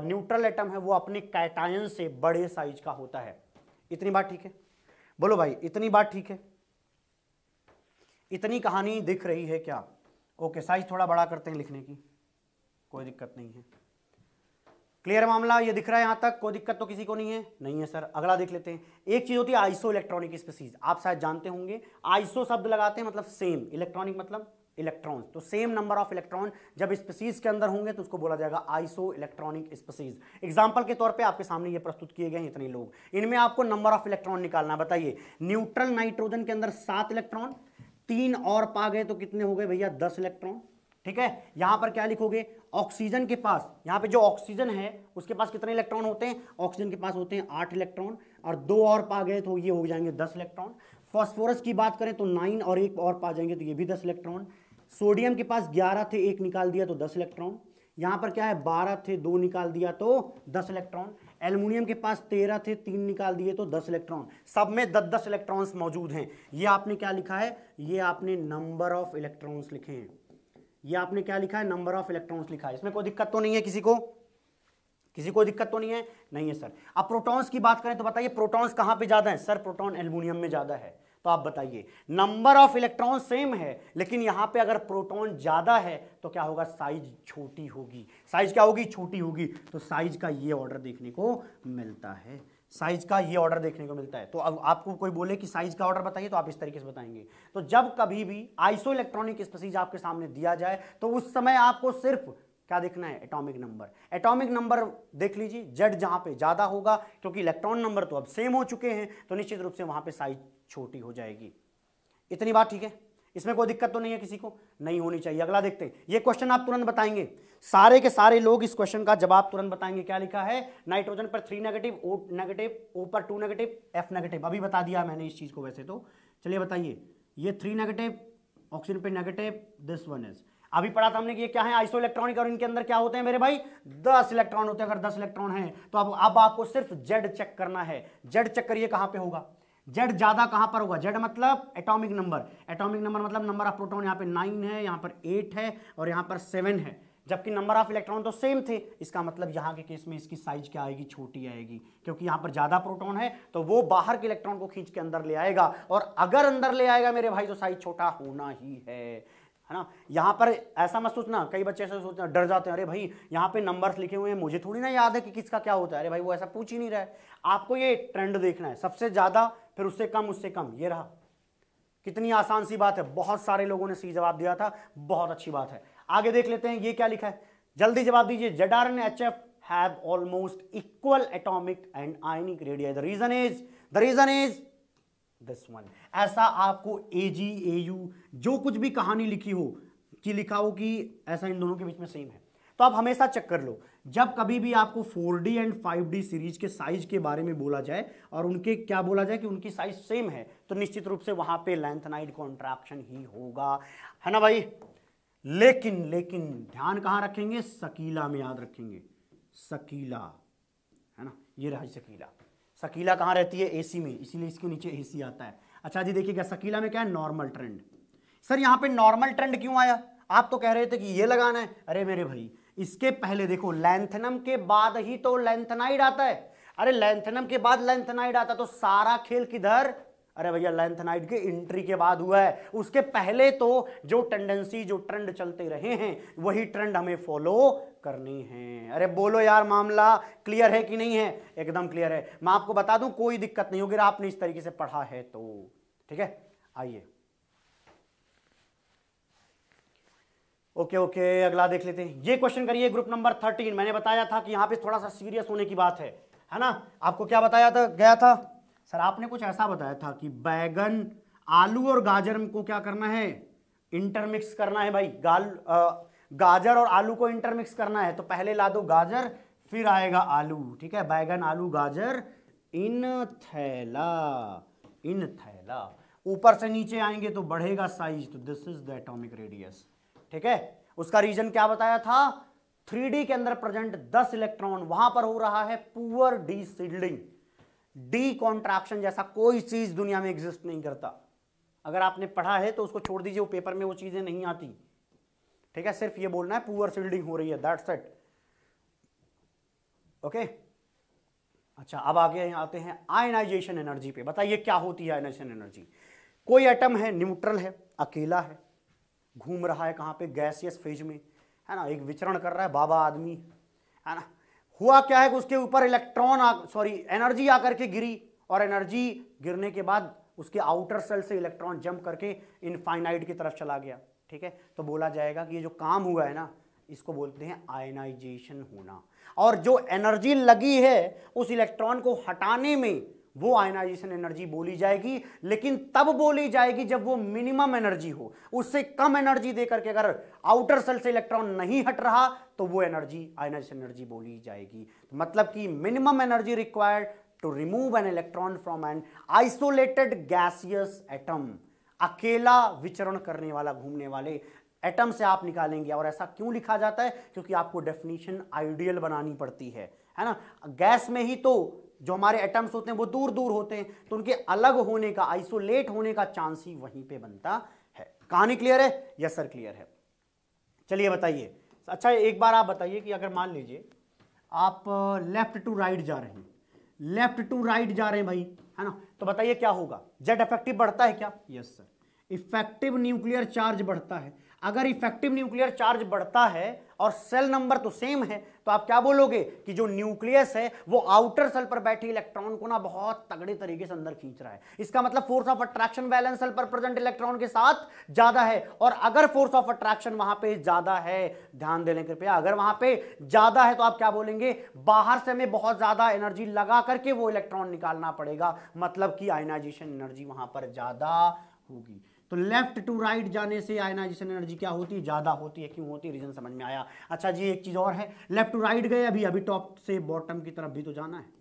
न्यूट्रल एटम है वो अपने कैटायन से बड़े साइज का होता है इतनी बात ठीक है बोलो भाई इतनी बात ठीक है इतनी कहानी दिख रही है क्या ओके साइज थोड़ा बड़ा करते हैं लिखने की कोई दिक्कत नहीं है क्लियर मामला ये दिख रहा है यहाँ तक कोई दिक्कत तो किसी को नहीं है नहीं है सर अगला देख लेते हैं एक चीज़ होती है आइसो इलेक्ट्रॉनिक स्पेसीज आप शायद जानते होंगे आइसो शब्द लगाते हैं मतलब सेम इलेक्ट्रॉनिक मतलब इलेक्ट्रॉन तो सेम नंबर ऑफ इलेक्ट्रॉन जब स्पेसीज के अंदर होंगे तो उसको बोला जाएगा आइसो इलेक्ट्रॉनिक स्पेसीज एग्जाम्पल के तौर पर आपके सामने ये प्रस्तुत किए गए हैं इतने लोग इनमें आपको नंबर ऑफ इलेक्ट्रॉन निकालना बताइए न्यूट्रल नाइट्रोजन के अंदर सात इलेक्ट्रॉन तीन और पा गए तो कितने हो गए भैया दस इलेक्ट्रॉन ठीक है यहां पर क्या लिखोगे ऑक्सीजन के पास यहाँ पे जो ऑक्सीजन है उसके पास कितने इलेक्ट्रॉन होते हैं ऑक्सीजन के पास होते हैं आठ इलेक्ट्रॉन और दो और पा गए तो ये हो जाएंगे दस इलेक्ट्रॉन फॉस्फोरस की बात करें तो नाइन और एक और पा जाएंगे तो ये भी दस इलेक्ट्रॉन सोडियम के पास ग्यारह थे एक निकाल दिया तो दस इलेक्ट्रॉन यहाँ पर क्या है बारह थे दो निकाल दिया तो दस इलेक्ट्रॉन एल्यूमिनियम के पास तेरह थे तीन निकाल दिए तो दस इलेक्ट्रॉन सब में दस दस इलेक्ट्रॉन्स मौजूद हैं ये आपने क्या लिखा है ये आपने नंबर ऑफ इलेक्ट्रॉन्स लिखे हैं ये आपने क्या लिखा है नंबर ऑफ इलेक्ट्रॉन्स लिखा है इसमें कोई दिक्कत तो नहीं है किसी को किसी को दिक्कत तो नहीं है नहीं है सर अब प्रोटॉन्स की बात करें तो बताइए प्रोटॉन्स कहां पे ज़्यादा है सर प्रोटॉन एल्यूमिनियम में ज़्यादा है तो आप बताइए नंबर ऑफ इलेक्ट्रॉन सेम है लेकिन यहां पे अगर प्रोटॉन ज़्यादा है तो क्या होगा साइज छोटी होगी साइज क्या होगी छोटी होगी तो साइज का ये ऑर्डर देखने को मिलता है साइज का ये ऑर्डर देखने को मिलता है तो अब आपको कोई बोले कि साइज का ऑर्डर बताइए तो आप इस तरीके से बताएंगे तो जब कभी भी आइसो इलेक्ट्रॉनिक स्पेसीज आपके सामने दिया जाए तो उस समय आपको सिर्फ क्या देखना है एटॉमिक नंबर एटॉमिक नंबर देख लीजिए जेड जहां पे ज़्यादा होगा क्योंकि इलेक्ट्रॉन नंबर तो अब सेम हो चुके हैं तो निश्चित रूप से वहां पे साइज छोटी हो जाएगी इतनी बात ठीक है इसमें कोई दिक्कत तो नहीं है किसी को नहीं होनी चाहिए अगला देखते हैं ये क्वेश्चन आप तुरंत बताएंगे सारे के सारे लोग इस क्वेश्चन का जवाब तुरंत बताएंगे क्या लिखा है नाइट्रोजन पर three negative O negative O पर टू नेगेटिव एफ नेगेटिव अभी बता दिया मैंने इस चीज़ को वैसे तो चलिए बताइए ये थ्री नेगेटिव ऑक्सीजन पर नेगेटिव दिस वन इज अभी पढ़ा था हमने कि ये क्या है आइसो इलेक्ट्रॉनिक और इनके अंदर क्या होते हैं मेरे भाई दस इलेक्ट्रॉन होते हैं अगर दस इलेक्ट्रॉन हैं तो अब अब आपको सिर्फ जेड चेक करना है जेड चेक करिए कहाँ पे होगा जेड ज्यादा कहां पर होगा जेड मतलब एटॉमिक नंबर एटॉमिक नंबर मतलब नंबर ऑफ प्रोटॉन यहाँ पे नाइन है यहां पर एट है और यहां पर सेवन है जबकि नंबर ऑफ इलेक्ट्रॉन तो सेम थे इसका मतलब यहाँ के केस में इसकी साइज क्या आएगी छोटी आएगी क्योंकि यहाँ पर ज़्यादा प्रोटॉन है तो वो बाहर के इलेक्ट्रॉन को खींच के अंदर ले आएगा और अगर अंदर ले आएगा मेरे भाई तो साइज छोटा होना ही है है ना यहाँ पर ऐसा मत सोचना कई बच्चे ऐसा सोचना डर जाते हैं अरे भाई यहाँ पे नंबर्स लिखे हुए हैं मुझे थोड़ी ना याद है कि किसका क्या होता है अरे भाई वो ऐसा पूछ ही नहीं रहा है आपको ये ट्रेंड देखना है सबसे ज़्यादा फिर उससे कम उससे कम ये रहा कितनी आसान सी बात है बहुत सारे लोगों ने सही जवाब दिया था बहुत अच्छी बात है आगे देख लेते हैं ये क्या लिखा है जल्दी जवाब दीजिए Z R and H F have almost equal atomic and ionic radii the reason is the reason is this one ऐसा आपको ए जी ए यू जो कुछ भी कहानी लिखी हो कि लिखा हो कि ऐसा इन दोनों के बीच में सेम है तो आप हमेशा चेक कर लो जब कभी भी आपको 4D एंड 5D सीरीज के साइज के बारे में बोला जाए और उनके क्या बोला जाए कि उनकी साइज सेम है तो निश्चित रूप से वहां पे लेंथनाइड कॉन्ट्रैक्शन ही होगा है ना भाई लेकिन लेकिन ध्यान कहां रखेंगे सकीला में याद रखेंगे सकीला है ना ये रहा सकीला सकीला कहां रहती है एसी में इसीलिए इसके नीचे एसी आता है अच्छा जी देखिएगा सकीला में क्या है नॉर्मल ट्रेंड सर यहां पे नॉर्मल ट्रेंड क्यों आया आप तो कह रहे थे कि ये लगाना है अरे मेरे भाई इसके पहले देखो लैंथनम के बाद ही तो लैंथनाइड आता है अरे लैंथनम के बाद लैंथनाइड आता तो सारा खेल किधर अरे भैया लैंथनाइड के एंट्री के बाद हुआ है उसके पहले तो जो टेंडेंसी जो ट्रेंड चलते रहे हैं वही ट्रेंड हमें फॉलो करनी है अरे बोलो यार मामला क्लियर है कि नहीं है एकदम क्लियर है मैं आपको बता दूं कोई दिक्कत नहीं होगी आपने इस तरीके से पढ़ा है तो ठीक है आइए ओके ओके अगला देख लेते हैं ये क्वेश्चन करिए ग्रुप नंबर थर्टीन मैंने बताया था कि यहाँ पे थोड़ा सा सीरियस होने की बात है है ना आपको क्या बताया था गया था सर आपने कुछ ऐसा बताया था कि बैगन आलू और गाजर को क्या करना है इंटरमिक्स करना है भाई गाल आ, गाजर और आलू को इंटरमिक्स करना है तो पहले ला दो गाजर फिर आएगा आलू ठीक है बैगन आलू गाजर इन थैला इन थैला ऊपर से नीचे आएंगे तो बढ़ेगा साइज तो this is the atomic radius ठीक है उसका रीजन क्या बताया था थ्री के अंदर प्रेजेंट 10 इलेक्ट्रॉन वहां पर हो रहा है poor d shielding d contraction जैसा कोई चीज दुनिया में एग्जिस्ट नहीं करता अगर आपने पढ़ा है तो उसको छोड़ दीजिए वो पेपर में वो चीजें नहीं आती ठीक है सिर्फ ये बोलना है पुअर सील्डिंग हो रही है दैट सेट ओके अच्छा अब आगे आते हैं आयनाइजेशन एनर्जी पे बताइए क्या होती है आयनाइजेशन एनर्जी कोई एटम है न्यूट्रल है अकेला है घूम रहा है कहाँ पे गैसियस फेज में है ना एक विचरण कर रहा है बाबा आदमी है ना हुआ क्या है कि उसके ऊपर इलेक्ट्रॉन सॉरी एनर्जी आकर के गिरी और एनर्जी गिरने के बाद उसके आउटर सेल से इलेक्ट्रॉन जंप करके इनफाइनाइट की तरफ चला गया ठीक है तो बोला जाएगा कि ये जो काम हुआ है ना इसको बोलते हैं आयनाइजेशन होना और जो एनर्जी लगी है उस इलेक्ट्रॉन को हटाने में वो आयनाइजेशन एनर्जी बोली जाएगी लेकिन तब बोली जाएगी जब वो मिनिमम एनर्जी हो उससे कम एनर्जी देकर के अगर आउटर सेल से इलेक्ट्रॉन नहीं हट रहा तो वो एनर्जी आयनाइजेशन एनर्जी बोली जाएगी तो मतलब कि minimum energy required to remove an electron from an isolated gaseous atom अकेला विचरण करने वाला घूमने वाले एटम से आप निकालेंगे और ऐसा क्यों लिखा जाता है क्योंकि आपको डेफिनेशन आइडियल बनानी पड़ती है है ना गैस में ही तो जो हमारे एटम्स होते हैं वो दूर दूर होते हैं तो उनके अलग होने का आइसोलेट होने का चांस ही वहीं पे बनता है कहानी क्लियर है यस सर क्लियर है चलिए बताइए अच्छा एक बार आप बताइए कि अगर मान लीजिए आप लेफ्ट टू राइट जा रहे हैं लेफ्ट टू राइट जा रहे हैं भाई है ना तो बताइए क्या होगा जेड इफेक्टिव बढ़ता है क्या yes sir effective nuclear charge बढ़ता है अगर इफेक्टिव न्यूक्लियर चार्ज बढ़ता है और सेल नंबर तो सेम है तो आप क्या बोलोगे कि जो न्यूक्लियस है वो आउटर सेल पर बैठे इलेक्ट्रॉन को ना बहुत तगड़े तरीके से अंदर खींच रहा है इसका मतलब force of attraction valence shell पर प्रेजेंट इलेक्ट्रॉन के साथ ज्यादा है और अगर फोर्स ऑफ अट्रैक्शन वहां पे ज्यादा है ध्यान देने कृपया अगर वहां पे ज्यादा है तो आप क्या बोलेंगे बाहर से हमें बहुत ज्यादा एनर्जी लगा करके वो इलेक्ट्रॉन निकालना पड़ेगा मतलब कि आयनाइजेशन एनर्जी वहां पर ज्यादा होगी तो लेफ्ट टू राइट जाने से आयनाइजेशन एनर्जी क्या होती है ज़्यादा होती है क्यों होती है रीज़न समझ में आया अच्छा जी एक चीज़ और है लेफ्ट टू राइट गए अभी अभी टॉप से बॉटम की तरफ भी तो जाना है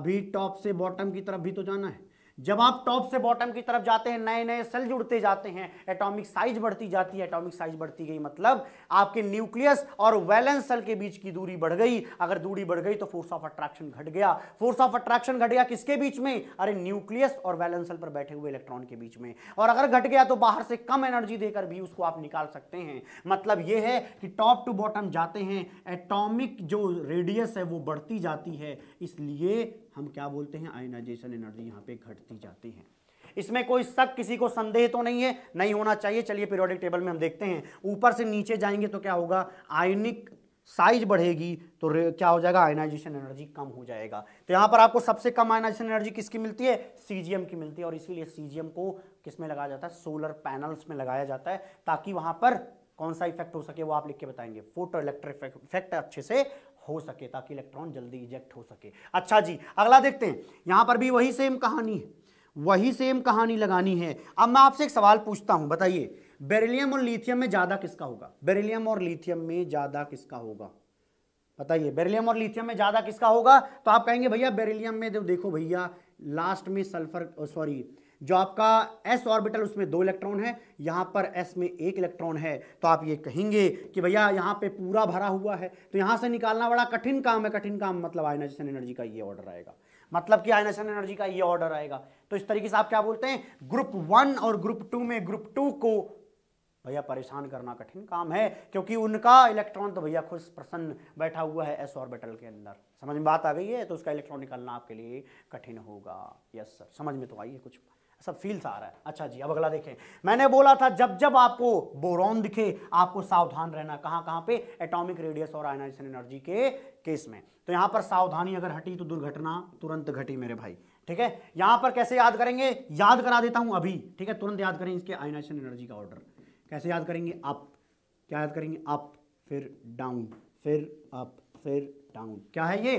अभी टॉप से बॉटम की तरफ भी तो जाना है जब आप टॉप से बॉटम की तरफ जाते हैं नए नए सेल जुड़ते जाते हैं एटॉमिक साइज बढ़ती जाती है एटॉमिक साइज बढ़ती गई मतलब आपके न्यूक्लियस और वैलेंस सेल के बीच की दूरी बढ़ गई अगर दूरी बढ़ गई तो फोर्स ऑफ अट्रैक्शन घट गया फोर्स ऑफ अट्रैक्शन घट गया किसके बीच में अरे न्यूक्लियस और वैलेंस सेल पर बैठे हुए इलेक्ट्रॉन के बीच में और अगर घट गया तो बाहर से कम एनर्जी देकर भी उसको आप निकाल सकते हैं मतलब यह है कि टॉप टू बॉटम जाते हैं एटॉमिक जो रेडियस है वो बढ़ती जाती है इसलिए हम क्या बोलते हैं आयनाइजेशन एनर्जी यहाँ पे घटती जाती है इसमें कोई शक किसी को संदेह तो नहीं है नहीं होना चाहिए चलिए पीरियोडिक टेबल में हम देखते हैं ऊपर से नीचे जाएंगे तो क्या होगा आयनिक साइज बढ़ेगी तो क्या हो जाएगा आयनाइजेशन एनर्जी कम हो जाएगा तो यहाँ पर आपको सबसे कम आयनाइजेशन एनर्जी किसकी मिलती है सीजीएम की मिलती है और इसीलिए सीजीएम को किस में लगाया जाता है सोलर पैनल्स में लगाया जाता है ताकि वहाँ पर कौन सा इफेक्ट हो सके वो आप लिख के बताएंगे फोटो इलेक्ट्रिक इफेक्ट अच्छे से हो सके ताकि इलेक्ट्रॉन जल्दी इजेक्ट हो सके अच्छा जी अगला देखते हैं यहां पर भी वही सेम कहानी है वही सेम कहानी लगानी है अब मैं आपसे एक सवाल पूछता हूं बताइए बेरिलियम और लिथियम में ज़्यादा किसका होगा बेरिलियम और लिथियम में ज़्यादा किसका होगा बताइए बेरिलियम और लिथियम में ज़्यादा किसका होगा तो आप कहेंगे भैया बेरिलियम में तो देखो भैया लास्ट में सल्फर सॉरी जो आपका एस ऑर्बिटल उसमें दो इलेक्ट्रॉन है यहाँ पर एस में एक इलेक्ट्रॉन है तो आप ये कहेंगे कि भैया यहाँ पे पूरा भरा हुआ है तो यहाँ से निकालना बड़ा कठिन काम है कठिन काम मतलब आयनाइजेशन एनर्जी का ये ऑर्डर आएगा मतलब कि आयनाइजेशन एनर्जी का ये ऑर्डर आएगा तो इस तरीके से आप क्या बोलते हैं ग्रुप वन और ग्रुप टू में ग्रुप टू को भैया परेशान करना कठिन काम है क्योंकि उनका इलेक्ट्रॉन तो भैया खुश प्रसन्न बैठा हुआ है एस ऑर्बिटल के अंदर समझ में बात आ गई है तो उसका इलेक्ट्रॉन निकालना आपके लिए कठिन होगा यस सर समझ में तो आई है कुछ सब फील्स आ रहा है अच्छा जी अब अगला देखें मैंने बोला था जब जब आपको बोरॉन दिखे आपको सावधान रहना कहां कहां पे एटॉमिक रेडियस और आयनाइजेशन एनर्जी के केस में तो यहां पर सावधानी अगर हटी तो दुर्घटना तुरंत घटी मेरे भाई ठीक है यहां पर कैसे याद करेंगे याद करा देता हूं अभी ठीक है तुरंत याद करें इसके आयनाइजेशन एनर्जी का ऑर्डर कैसे याद करेंगे अप क्या याद करेंगे अप फिर डाउन फिर अप फिर डाउन क्या है ये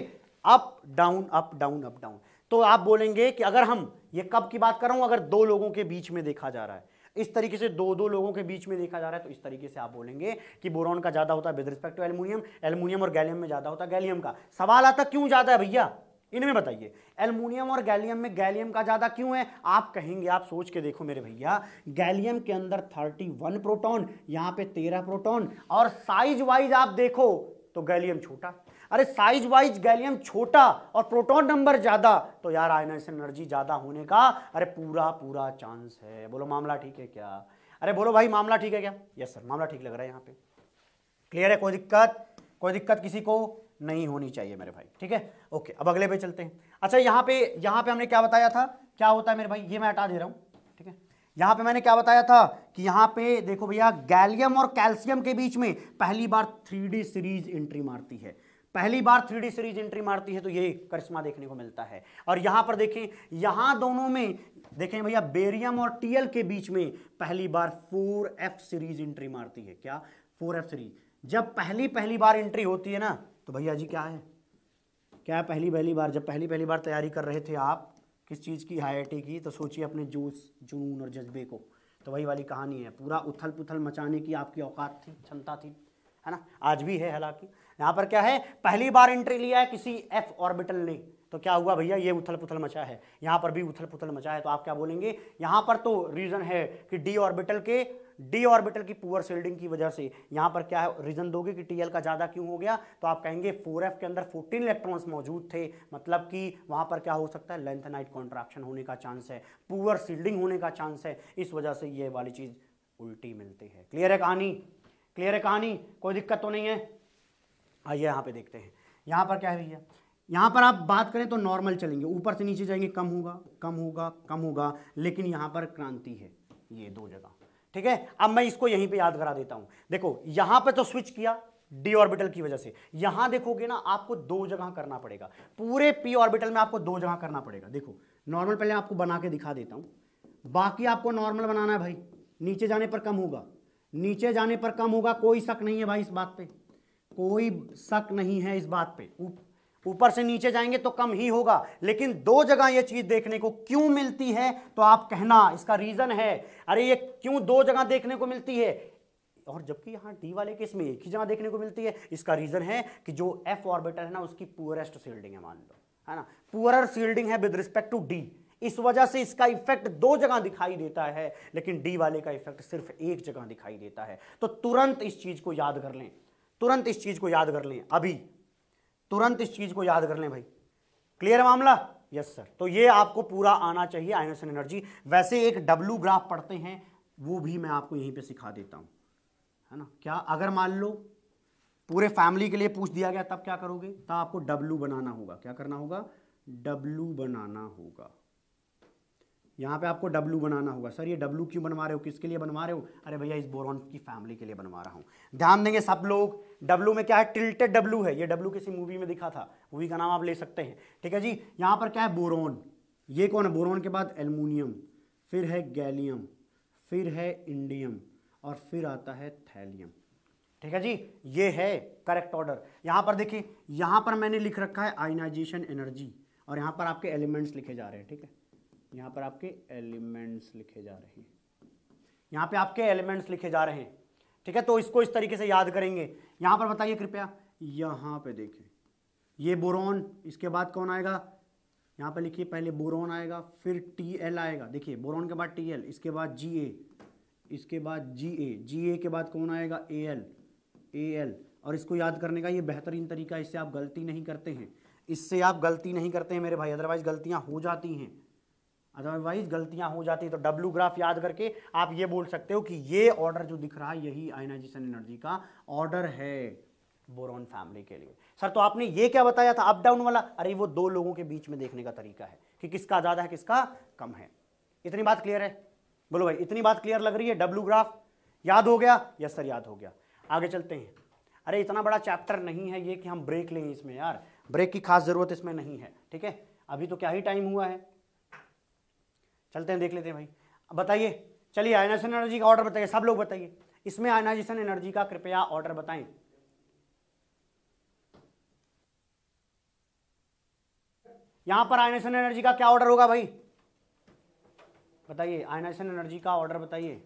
up down up down up down तो आप बोलेंगे कि अगर हम ये कब की बात कर रहा हूं अगर दो लोगों के बीच में देखा जा रहा है इस तरीके से दो दो लोगों के बीच में देखा जा रहा है तो इस तरीके से आप बोलेंगे कि बोरॉन का ज़्यादा होता है with respect to aluminium aluminium और गैलियम में ज़्यादा होता है गैलियम का सवाल आता क्यों ज़्यादा है भैया इनमें बताइए एल्यूमिनियम और गैलियम में गैलियम का ज़्यादा क्यों है आप कहेंगे आप सोच के देखो मेरे भैया गैलियम के अंदर 31 प्रोटॉन यहां पे 13 प्रोटॉन और साइज वाइज आप देखो तो गैलियम छोटा है अरे साइज वाइज गैलियम छोटा और प्रोटॉन नंबर ज़्यादा तो यार आयनाइजेशन एनर्जी ज़्यादा होने का अरे पूरा पूरा चांस है बोलो मामला ठीक है क्या अरे बोलो भाई मामला ठीक है क्या यस सर मामला ठीक लग रहा है यहाँ पे क्लियर है कोई दिक्कत कोई दिक्कत किसी को नहीं होनी चाहिए मेरे भाई ठीक है ओके अब अगले पे चलते हैं अच्छा यहाँ पे यहाँ पे हमने क्या बताया था क्या होता है मेरे भाई ये मैं हटा दे रहा हूँ ठीक है यहाँ पे मैंने क्या बताया था कि यहाँ पे देखो भैया गैलियम और कैल्शियम के बीच में पहली बार थ्री सीरीज एंट्री मारती है पहली बार थ्री सीरीज एंट्री मारती है तो ये करिश्मा देखने को मिलता है और यहां पर देखें यहां दोनों में देखें भैया बेरियम और टीएल के बीच में पहली बार फोर एफ सीरीज एंट्री मारती है क्या फोर एफ सीरीज जब पहली पहली बार एंट्री होती है ना तो भैया जी क्या है क्या पहली पहली बार जब पहली पहली बार तैयारी कर रहे थे आप किस चीज़ की आई की तो सोचिए अपने जोश जुनून और जज्बे को तो वही वाली कहानी है पूरा उथल पुथल मचाने की आपकी औकात थी क्षमता थी है ना आज भी है हालांकि यहाँ पर क्या है पहली बार एंट्री लिया है किसी एफ ऑर्बिटल ने तो क्या हुआ भैया ये उथल पुथल मचा है यहां पर भी उथल पुथल मचा है तो आप क्या बोलेंगे यहाँ पर तो रीज़न है कि डी ऑर्बिटल के डी ऑर्बिटल की पुअर सेल्डिंग की वजह से यहाँ पर क्या है रीज़न दोगे कि टीएल का ज़्यादा क्यों हो गया तो आप कहेंगे 4f के अंदर 14 इलेक्ट्रॉन्स मौजूद थे मतलब कि वहां पर क्या हो सकता है लेंथ नाइट कॉन्ट्रैक्शन होने का चांस है पुअर सील्डिंग होने का चांस है इस वजह से ये वाली चीज़ उल्टी मिलती है क्लियर है कहानी क्लियर है कहानी कोई दिक्कत तो नहीं है आइए यहाँ पे देखते हैं यहाँ पर क्या है भैया यहाँ पर आप बात करें तो नॉर्मल चलेंगे ऊपर से नीचे जाएंगे कम होगा कम होगा कम होगा लेकिन यहाँ पर क्रांति है ये दो जगह ठीक है अब मैं इसको यहीं पे याद करा देता हूँ देखो यहाँ पे तो स्विच किया डी ऑर्बिटल की वजह से यहां देखोगे ना आपको दो जगह करना पड़ेगा पूरे पी ऑर्बिटल में आपको दो जगह करना पड़ेगा देखो नॉर्मल पहले आपको बना के दिखा देता हूं बाकी आपको नॉर्मल बनाना है भाई नीचे जाने पर कम होगा नीचे जाने पर कम होगा कोई शक नहीं है भाई इस बात पर कोई शक नहीं है इस बात पे ऊपर से नीचे जाएंगे तो कम ही होगा लेकिन दो जगह ये चीज देखने को क्यों मिलती है तो आप कहना इसका रीजन है अरे ये क्यों दो जगह देखने को मिलती है और जबकि यहाँ डी वाले केस में एक ही जगह देखने को मिलती है इसका रीजन है कि जो एफ ऑर्बिटर है ना उसकी पुअरेस्ट सील्डिंग है मान लो है ना पुअर शील्डिंग है विद रिस्पेक्ट टू डी इस वजह से इसका इफेक्ट दो जगह दिखाई देता है लेकिन डी वाले का इफेक्ट सिर्फ एक जगह दिखाई देता है तो तुरंत इस चीज को याद कर लें तुरंत इस चीज़ को याद कर लें अभी तुरंत इस चीज़ को याद कर लें भाई क्लियर मामला यस सर तो ये आपको पूरा आना चाहिए आयोसन एनर्जी वैसे एक डब्लू ग्राफ पढ़ते हैं वो भी मैं आपको यहीं पे सिखा देता हूं है ना क्या अगर मान लो पूरे फैमिली के लिए पूछ दिया गया तब क्या करोगे तब आपको डब्लू बनाना होगा क्या करना होगा डब्लू बनाना होगा यहाँ पे आपको W बनाना होगा सर ये W क्यों बनवा रहे हो किसके लिए बनवा रहे हो अरे भैया इस बोरॉन की फैमिली के लिए बनवा रहा हूँ ध्यान देंगे सब लोग W में क्या है टिल्टेड W है ये W किसी मूवी में दिखा था मूवी का नाम आप ले सकते हैं ठीक है जी यहाँ पर क्या है बोरॉन ये कौन है बोरॉन के बाद एलमोनियम फिर है गैलियम फिर है इंडियम और फिर आता है थैलियम ठीक है जी ये है करेक्ट ऑर्डर यहाँ पर देखिए यहाँ पर मैंने लिख रखा है आइनाइजेशन एनर्जी और यहाँ पर आपके एलिमेंट्स लिखे जा रहे हैं ठीक है यहाँ पर आपके एलिमेंट्स लिखे जा रहे हैं यहाँ पे आपके एलिमेंट्स लिखे जा रहे हैं ठीक है तो इसको इस तरीके से याद करेंगे यहाँ पर बताइए कृपया यहाँ पे देखिए ये बोरोन इसके बाद कौन आएगा यहाँ पे लिखिए पहले बोरोन आएगा फिर टी एल आएगा देखिए बोरोन के बाद टी एल इसके बाद जी ए इसके बाद जी ए जी ए के बाद कौन आएगा ए एल ए एल और इसको याद करने का ये बेहतरीन तरीका इससे आप गलती नहीं करते हैं इससे आप गलती नहीं करते हैं मेरे भाई अदरवाइज़ गलतियाँ हो जाती हैं अदरवाइज गलतियां हो जाती है तो डब्लू ग्राफ याद करके आप ये बोल सकते हो कि ये ऑर्डर जो दिख रहा है यही आयनाइजेशन एनर्जी का ऑर्डर है बोरॉन फैमिली के लिए सर तो आपने ये क्या बताया था अप डाउन वाला अरे वो दो लोगों के बीच में देखने का तरीका है कि किसका ज़्यादा है किसका कम है इतनी बात क्लियर है बोलो भाई इतनी बात क्लियर लग रही है डब्लू ग्राफ याद हो गया यस सर याद हो गया आगे चलते हैं अरे इतना बड़ा चैप्टर नहीं है ये कि हम ब्रेक लें इसमें यार ब्रेक की खास ज़रूरत इसमें नहीं है ठीक है अभी तो क्या ही टाइम हुआ है चलते हैं देख लेते हैं भाई बताइए चलिए आयनाइजेशन एनर्जी का ऑर्डर बताइए सब लोग बताइए इसमें आयनाइजेशन एनर्जी का कृपया ऑर्डर बताएं यहां पर आयनाइजेशन एनर्जी का क्या ऑर्डर होगा भाई बताइए आयनाइजेशन एनर्जी का ऑर्डर बताइए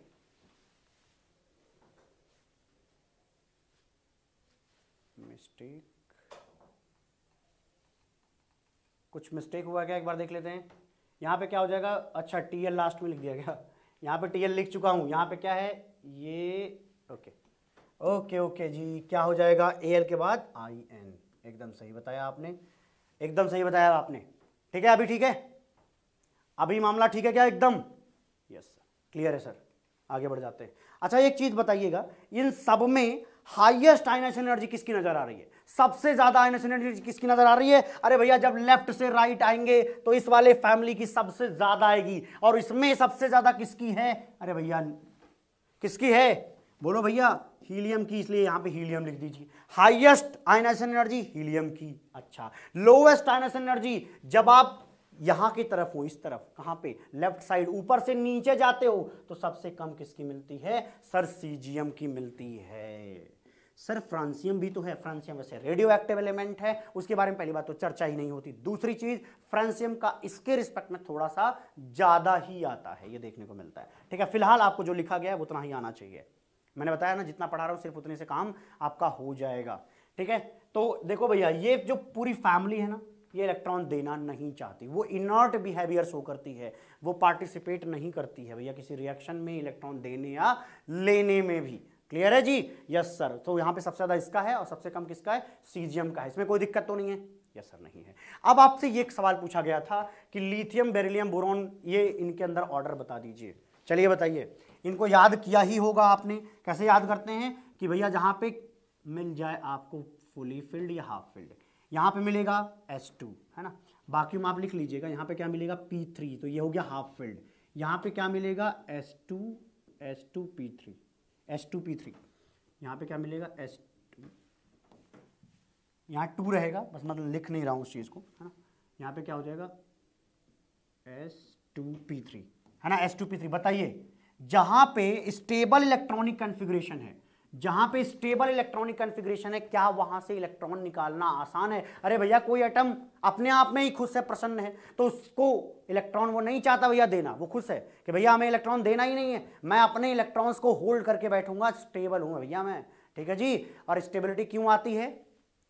मिस्टेक कुछ मिस्टेक हुआ क्या एक बार देख लेते हैं यहाँ पे क्या हो जाएगा अच्छा टी एल लास्ट में लिख दिया गया यहाँ पे टी एल लिख चुका हूँ यहाँ पे क्या है ये ओके ओके ओके जी क्या हो जाएगा ए एल के बाद आई एन एकदम सही बताया आपने एकदम सही बताया आपने ठीक है अभी ठीक है अभी मामला ठीक है क्या एकदम यस क्लियर है सर आगे बढ़ जाते हैं अच्छा एक चीज़ बताइएगा इन सब में हाइएस्ट आयनाइजेशन एनर्जी किसकी नजर आ रही है सबसे ज्यादा आयनाइजेशन एनर्जी किसकी नजर आ रही है अरे भैया जब लेफ्ट से राइट आएंगे तो इस वाले फैमिली की सबसे ज्यादा आएगी और इसमें सबसे ज्यादा किसकी है अरे भैया किसकी है बोलो भैया हीलियम की इसलिए यहां पे हीलियम लिख दीजिए हाईएस्ट आयनाइजेशन एनर्जी हीलियम की अच्छा लोवेस्ट आयनाइजेशन एनर्जी जब आप यहां की तरफ हो इस तरफ कहां पे लेफ्ट साइड ऊपर से नीचे जाते हो तो सबसे कम किसकी मिलती है सर सीजियम की मिलती है सर फ्रांसियम भी तो है फ्रांसियम वैसे रेडियो एक्टिव एलिमेंट है उसके बारे में पहली बात तो चर्चा ही नहीं होती दूसरी चीज फ्रांसियम का इसके रिस्पेक्ट में थोड़ा सा ज्यादा ही आता है ये देखने को मिलता है ठीक है फिलहाल आपको जो लिखा गया है उतना ही आना चाहिए मैंने बताया ना जितना पढ़ा रहा हूँ सिर्फ उतने से काम आपका हो जाएगा ठीक है तो देखो भैया ये जो पूरी फैमिली है ना ये इलेक्ट्रॉन देना नहीं चाहती वो इनर्ट बिहेवियर शो करती है वो पार्टिसिपेट नहीं करती है भैया किसी रिएक्शन में इलेक्ट्रॉन देने या लेने में भी क्लियर है जी यस सर तो यहाँ पे सबसे ज़्यादा इसका है और सबसे कम किसका है सीजियम का है इसमें कोई दिक्कत तो नहीं है यस सर नहीं है अब आपसे ये एक सवाल पूछा गया था कि लिथियम बेरिलियम बोरॉन ये इनके अंदर ऑर्डर बता दीजिए चलिए बताइए इनको याद किया ही होगा आपने कैसे याद करते हैं कि भैया जहाँ पे मिल जाए आपको फुली फील्ड या हाफ फील्ड यहाँ पे मिलेगा S2 है ना बाकी में आप लिख लीजिएगा यहाँ पे क्या मिलेगा P3 तो ये हो गया हाफ फील्ड यहाँ पे क्या मिलेगा S2 S2 P3 S2 P3 यहाँ पे क्या मिलेगा S2 यहाँ टू रहेगा बस मतलब लिख नहीं रहा हूँ उस चीज़ को है ना यहाँ पे क्या हो जाएगा थ्री है ना थ्री बताइए जहाँ पे स्टेबल इलेक्ट्रॉनिक कन्फिग्रेशन है जहां पे स्टेबल इलेक्ट्रॉनिक कॉन्फ़िगरेशन है क्या वहां से इलेक्ट्रॉन निकालना आसान है अरे भैया कोई एटम अपने आप में ही खुद से प्रसन्न है तो उसको इलेक्ट्रॉन वो नहीं चाहता भैया देना वो खुश है कि भैया हमें इलेक्ट्रॉन देना ही नहीं है मैं अपने इलेक्ट्रॉन्स को होल्ड करके बैठूंगा स्टेबल हूँ भैया मैं ठीक है जी और स्टेबिलिटी क्यों आती है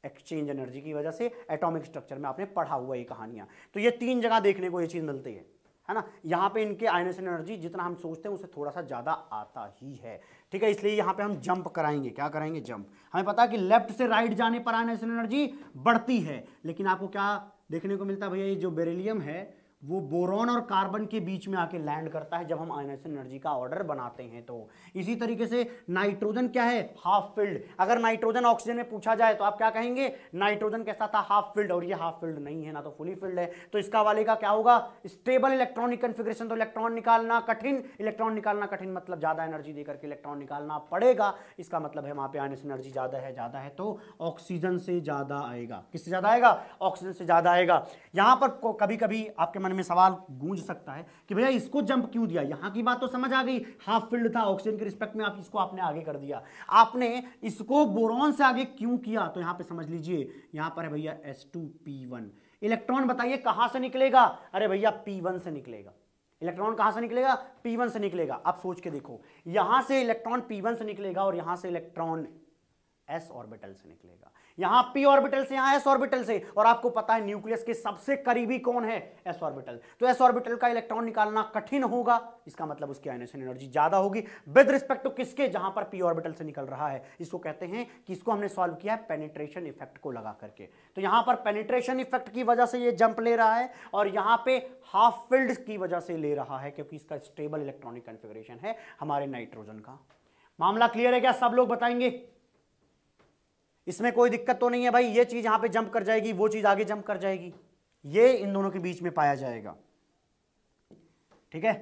एक्सचेंज एनर्जी की वजह से एटॉमिक स्ट्रक्चर में आपने पढ़ा हुआ ये कहानियाँ तो ये तीन जगह देखने को ये चीज़ मिलती है है ना यहाँ पे इनके आयनेशन एनर्जी जितना हम सोचते हैं उससे थोड़ा सा ज़्यादा आता ही है ठीक है इसलिए यहां पे हम जंप कराएंगे क्या कराएंगे जंप हमें पता है कि लेफ्ट से राइट जाने पर से एनर्जी बढ़ती है लेकिन आपको क्या देखने को मिलता है भैया ये जो बेरिलियम है वो बोरॉन और कार्बन के बीच में आके लैंड करता है जब हम आयनाइजेशन एनर्जी का ऑर्डर बनाते हैं तो इसी तरीके से नाइट्रोजन क्या है हाफ फील्ड अगर नाइट्रोजन ऑक्सीजन में पूछा जाए तो आप क्या कहेंगे नाइट्रोजन कैसा था हाफ फील्ड और ये हाफ फील्ड नहीं है ना तो फुली फील्ड है तो इसका वाले का क्या होगा स्टेबल इलेक्ट्रॉनिक कन्फिग्रेशन तो इलेक्ट्रॉन निकालना कठिन इलेक्ट्रॉन निकालना कठिन मतलब ज़्यादा एनर्जी देकर के इलेक्ट्रॉन निकालना पड़ेगा इसका मतलब है वहां पर आयनाइजेशन एनर्जी ज़्यादा है ज़्यादा है तो ऑक्सीजन से ज़्यादा आएगा किससे ज़्यादा आएगा ऑक्सीजन से ज़्यादा आएगा यहां पर कभी कभी आपके मन में सवाल गूंज सकता है कि भैया इसको जंप क्यों दिया यहां की बात तो समझ आ गई हाफ फील्ड था ऑक्सीजन के रिस्पेक्ट में आप इसको आपने आगे कर दिया आपने इसको बोरॉन से आगे क्यों किया तो यहां पे समझ लीजिए यहां पर है भैया एस इलेक्ट्रॉन बताइए कहां से निकलेगा अरे भैया पी से निकलेगा इलेक्ट्रॉन कहां से निकलेगा P1 से निकलेगा आप सोच के देखो यहां से इलेक्ट्रॉन P1 से निकलेगा और यहां से इलेक्ट्रॉन s ऑर्बिटल से निकलेगा यहां पी ऑर्बिटल से यहां एस ऑर्बिटल से और आपको पता है न्यूक्लियस के सबसे करीबी कौन है एस ऑर्बिटल तो एस ऑर्बिटल का इलेक्ट्रॉन निकालना कठिन होगा इसका मतलब उसकी आइनेशन एनर्जी ज्यादा होगी विद रिस्पेक्ट टू किसके जहां पर पी ऑर्बिटल से निकल रहा है इसको कहते हैं कि इसको हमने सॉल्व किया है पेनिट्रेशन इफेक्ट को लगा करके तो यहां पर पेनिट्रेशन इफेक्ट की वजह से यह जंप ले रहा है और यहां पर हाफ फील्ड की वजह से ले रहा है क्योंकि इसका स्टेबल इलेक्ट्रॉनिक कंफिग्रेशन है हमारे नाइट्रोजन का मामला क्लियर है क्या सब लोग बताएंगे इसमें कोई दिक्कत तो नहीं है भाई ये चीज़ यहां पे जंप कर जाएगी वो चीज़ आगे जंप कर जाएगी ये इन दोनों के बीच में पाया जाएगा ठीक है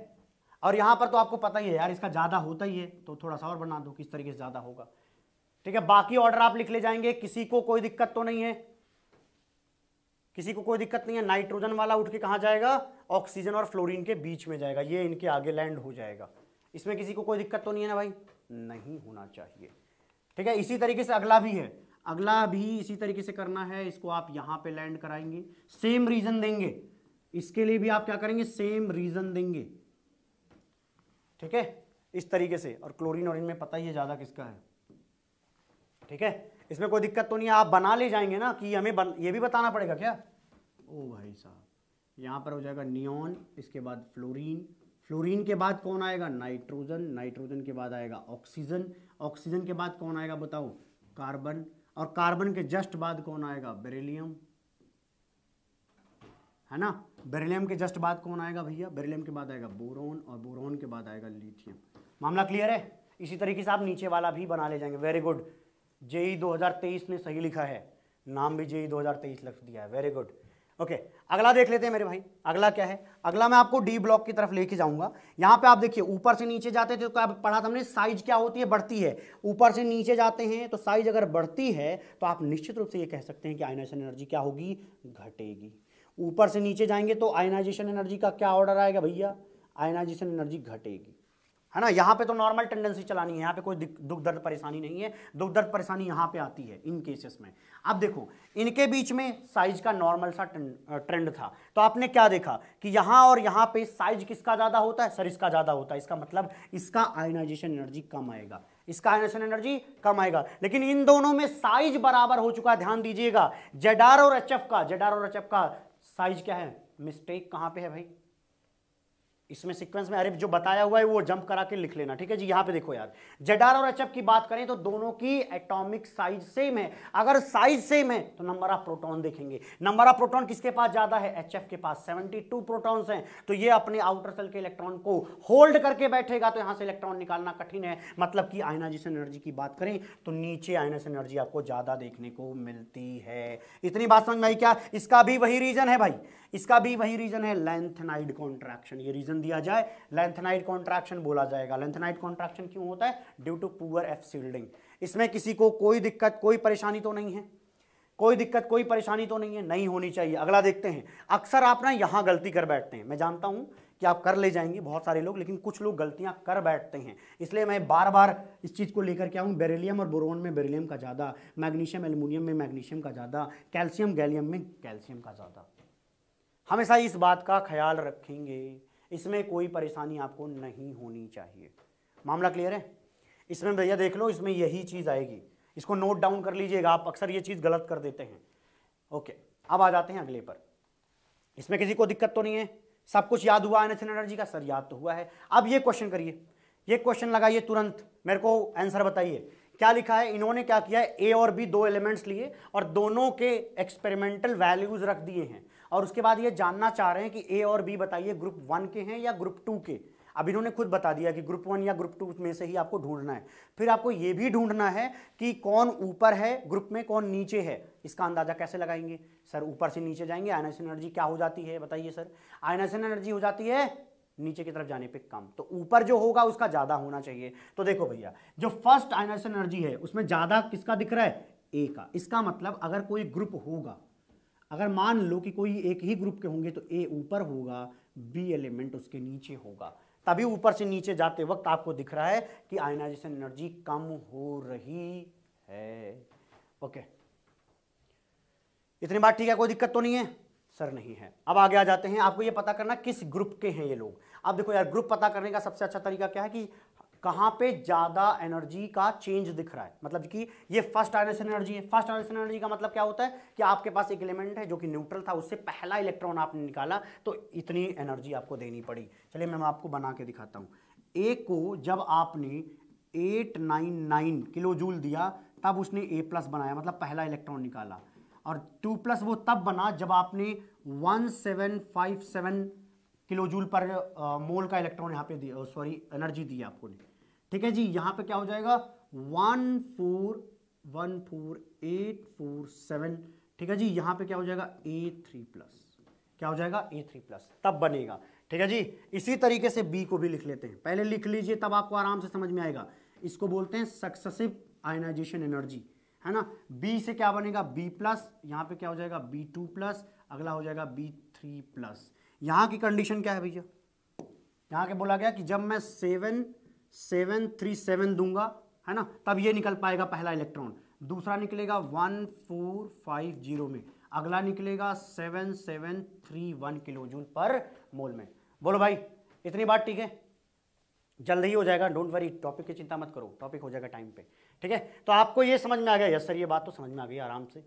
और यहां पर तो आपको पता ही है यार इसका ज़्यादा होता ही है तो थोड़ा सा और बना दो किस तरीके से ज़्यादा होगा ठीक है बाकी ऑर्डर आप लिख ले जाएंगे किसी को कोई दिक्कत तो नहीं है किसी को कोई दिक्कत नहीं है नाइट्रोजन वाला उठ के कहा जाएगा ऑक्सीजन और फ्लोरीन के बीच में जाएगा ये इनके आगे लैंड हो जाएगा इसमें किसी को कोई दिक्कत तो नहीं है ना भाई नहीं होना चाहिए ठीक है इसी तरीके से अगला भी है अगला भी इसी तरीके से करना है इसको आप यहां पे लैंड कराएंगे सेम रीजन देंगे इसके लिए भी आप क्या करेंगे सेम रीजन देंगे ठीक है इस तरीके से और क्लोरीन और इनमें पता ही है ज्यादा किसका है ठीक है इसमें कोई दिक्कत तो नहीं आप बना ले जाएंगे ना कि हमें बन, ये भी बताना पड़ेगा क्या ओ भाई साहब यहां पर हो जाएगा नियॉन इसके बाद फ्लोरीन फ्लोरीन के बाद कौन आएगा नाइट्रोजन नाइट्रोजन के बाद आएगा ऑक्सीजन ऑक्सीजन के बाद कौन आएगा बताओ कार्बन और कार्बन के जस्ट बाद कौन आएगा बेरिलियम है ना बेरिलियम के जस्ट बाद कौन आएगा भैया बेरिलियम के बाद आएगा बोरोन और बोरोन के बाद आएगा लिथियम मामला क्लियर है इसी तरीके से आप नीचे वाला भी बना ले जाएंगे वेरी गुड जेई 2023 ने सही लिखा है नाम भी जेई 2023 लिख दिया है वेरी गुड ओके okay, अगला देख लेते हैं मेरे भाई अगला क्या है अगला मैं आपको डी ब्लॉक की तरफ लेके जाऊंगा यहाँ पे आप देखिए ऊपर से नीचे जाते थे तो पढ़ा था हमने साइज क्या होती है बढ़ती है ऊपर से नीचे जाते हैं तो साइज अगर बढ़ती है तो आप निश्चित रूप से ये कह सकते हैं कि आयनाइजेशन एनर्जी क्या होगी घटेगी ऊपर से नीचे जाएंगे तो आयनाइजेशन एनर्जी का क्या ऑर्डर आएगा भैया आयनाइजेशन एनर्जी घटेगी है ना यहाँ पे तो नॉर्मल टेंडेंसी चलानी है यहाँ पे कोई दुख दर्द परेशानी नहीं है दुख दर्द परेशानी यहाँ पे आती है इन केसेस में अब देखो इनके बीच में साइज का नॉर्मल सा ट्रेंड था तो आपने क्या देखा कि यहाँ और यहाँ पे साइज किसका ज़्यादा होता है सर इसका ज़्यादा होता है इसका मतलब इसका आयनाइजेशन एनर्जी कम आएगा इसका आयनाइजेशन एनर्जी कम आएगा लेकिन इन दोनों में साइज बराबर हो चुका है ध्यान दीजिएगा जेडार और एच का जेडार और एच का साइज क्या है मिस्टेक कहाँ पे है भाई इसमें सीक्वेंस में अरे जो बताया हुआ है वो जंप करा के लिख लेना ठीक है जी यहां पे देखो यार जेडार और एचएफ की बात करें तो दोनों की एटॉमिक साइज सेम है अगर साइज सेम है तो नंबर ऑफ प्रोटॉन देखेंगे नंबर ऑफ प्रोटॉन किसके पास ज्यादा है एचएफ के पास 72 प्रोटॉन्स हैं तो ये अपने आउटर सेल के इलेक्ट्रॉन को होल्ड करके बैठेगा तो यहां से इलेक्ट्रॉन निकालना कठिन है मतलब कि आयनाइजेशन एनर्जी की बात करें तो नीचे आयनाइजेशन एनर्जी आपको ज्यादा देखने को मिलती है इतनी बात समझ में आई क्या इसका भी वही रीजन है भाई इसका भी वही रीजन है लेंथनाइड कॉन्ट्रैक्शन ये रीजन ऑप्शन दिया जाए लेंथनाइट कॉन्ट्रैक्शन बोला जाएगा लेंथनाइट कॉन्ट्रैक्शन क्यों होता है due to poor f shielding इसमें किसी को कोई दिक्कत कोई परेशानी तो नहीं है कोई दिक्कत कोई परेशानी तो नहीं है नहीं होनी चाहिए अगला देखते हैं अक्सर आप ना यहाँ गलती कर बैठते हैं मैं जानता हूँ कि आप कर ले जाएंगे बहुत सारे लोग लेकिन कुछ लोग गलतियाँ कर बैठते हैं इसलिए मैं बार बार इस चीज़ को लेकर के आऊँ बेरिलियम और बोरोन में बेरिलियम का ज़्यादा मैग्नीशियम एल्यूमिनियम में मैग्नीशियम का ज़्यादा कैल्शियम गैलियम में कैल्शियम का ज़्यादा हमेशा इस बात का ख्याल रखेंगे इसमें कोई परेशानी आपको नहीं होनी चाहिए मामला क्लियर है इसमें भैया देख लो इसमें यही चीज़ आएगी इसको नोट डाउन कर लीजिएगा आप अक्सर ये चीज़ गलत कर देते हैं ओके अब आ जाते हैं अगले पर इसमें किसी को दिक्कत तो नहीं है सब कुछ याद हुआ एन एस एनर्जी का सर याद तो हुआ है अब ये क्वेश्चन करिए ये क्वेश्चन लगाइए तुरंत मेरे को आंसर बताइए क्या लिखा है इन्होंने क्या किया है ए और बी दो एलिमेंट्स लिए और दोनों के एक्सपेरिमेंटल वैल्यूज रख दिए हैं और उसके बाद ये जानना चाह रहे हैं कि ए और बी बताइए ग्रुप वन के हैं या ग्रुप टू के अब इन्होंने खुद बता दिया कि ग्रुप वन या ग्रुप टू में से ही आपको ढूंढना है फिर आपको ये भी ढूंढना है कि कौन ऊपर है ग्रुप में कौन नीचे है इसका अंदाजा कैसे लगाएंगे सर ऊपर से नीचे जाएंगे आयनासन एनर्जी क्या हो जाती है बताइए सर आयनासन एनर्जी हो जाती है नीचे की तरफ जाने पे कम तो ऊपर जो होगा उसका ज़्यादा होना चाहिए तो देखो भैया जो फर्स्ट आइनर्स एनर्जी है उसमें ज़्यादा किसका दिख रहा है ए का इसका मतलब अगर कोई ग्रुप होगा अगर मान लो कि कोई एक ही ग्रुप के होंगे तो ए ऊपर होगा बी एलिमेंट उसके नीचे होगा तभी ऊपर से नीचे जाते वक्त आपको दिख रहा है कि आयनाइजेशन एनर्जी कम हो रही है ओके इतनी बात ठीक है कोई दिक्कत तो नहीं है सर नहीं है अब आगे आ जाते हैं आपको ये पता करना किस ग्रुप के हैं ये लोग अब देखो यार ग्रुप पता करने का सबसे अच्छा तरीका क्या है कि कहाँ पे ज़्यादा एनर्जी का चेंज दिख रहा है मतलब कि ये फर्स्ट आयनाइजेशन एनर्जी है फर्स्ट आयनाइजेशन एनर्जी का मतलब क्या होता है कि आपके पास एक एलिमेंट है जो कि न्यूट्रल था उससे पहला इलेक्ट्रॉन आपने निकाला तो इतनी एनर्जी आपको देनी पड़ी चलिए मैं आपको बना के दिखाता हूँ ए को जब आपने eight nine nine kilo joule दिया तब उसने ए प्लस बनाया मतलब पहला इलेक्ट्रॉन निकाला और टू प्लस वो तब बना जब आपने one seven five seven kilo joule पर मोल का इलेक्ट्रॉन यहाँ पे दिया सॉरी एनर्जी दी आपको ठीक है जी यहां पे क्या हो जाएगा one four one four eight four seven ठीक है जी यहां पे क्या हो जाएगा ए थ्री प्लस क्या हो जाएगा ए थ्री प्लस तब बनेगा ठीक है जी इसी तरीके से बी को भी लिख लेते हैं पहले लिख लीजिए तब आपको आराम से समझ में आएगा इसको बोलते हैं सक्सेसिव आयनाइजेशन एनर्जी है ना बी से क्या बनेगा बी प्लस यहाँ पे क्या हो जाएगा बी टू प्लस अगला हो जाएगा बी थ्री प्लस यहाँ की कंडीशन क्या है भैया यहाँ के बोला गया कि जब मैं सेवन सेवन थ्री सेवन दूंगा है ना तब ये निकल पाएगा पहला इलेक्ट्रॉन दूसरा निकलेगा वन फोर फाइव जीरो में अगला निकलेगा seven seven three one kilo joule पर मोल में बोलो भाई इतनी बात ठीक है जल्द ही हो जाएगा डोंट वरी टॉपिक की चिंता मत करो टॉपिक हो जाएगा टाइम पे ठीक है तो आपको ये समझ में आ गया यस सर ये बात तो समझ में आ गई आराम से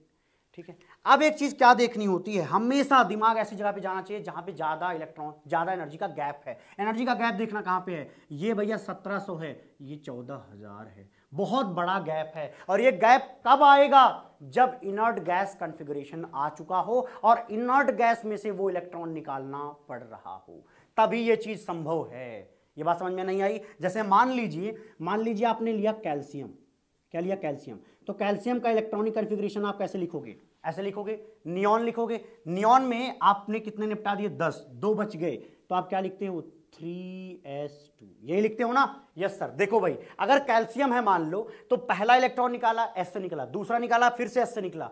ठीक है अब एक चीज़ क्या देखनी होती है हमेशा दिमाग ऐसी जगह पे जाना चाहिए जहां पे ज़्यादा इलेक्ट्रॉन ज़्यादा एनर्जी का गैप है एनर्जी का गैप देखना कहां पे है ये भैया 1700 है ये 14000 है बहुत बड़ा गैप है और ये गैप कब आएगा जब इनर्ट गैस कंफिगरेशन आ चुका हो और इनर्ट गैस में से वो इलेक्ट्रॉन निकालना पड़ रहा हो तभी ये चीज़ संभव है ये बात समझ में नहीं आई जैसे मान लीजिए मान लीजिए आपने लिया कैल्शियम क्या लिया कैल्शियम तो कैल्शियम का इलेक्ट्रॉनिक कन्फिग्रेशन आप कैसे लिखोगे ऐसे लिखोगे नियॉन लिखोगे नियॉन में आपने कितने निपटा दिए दस दो बच गए तो आप क्या लिखते हो थ्री एस टू यही लिखते हो ना यस सर देखो भाई अगर कैल्शियम है मान लो तो पहला इलेक्ट्रॉन निकाला एस से निकला दूसरा निकाला फिर से एस से निकला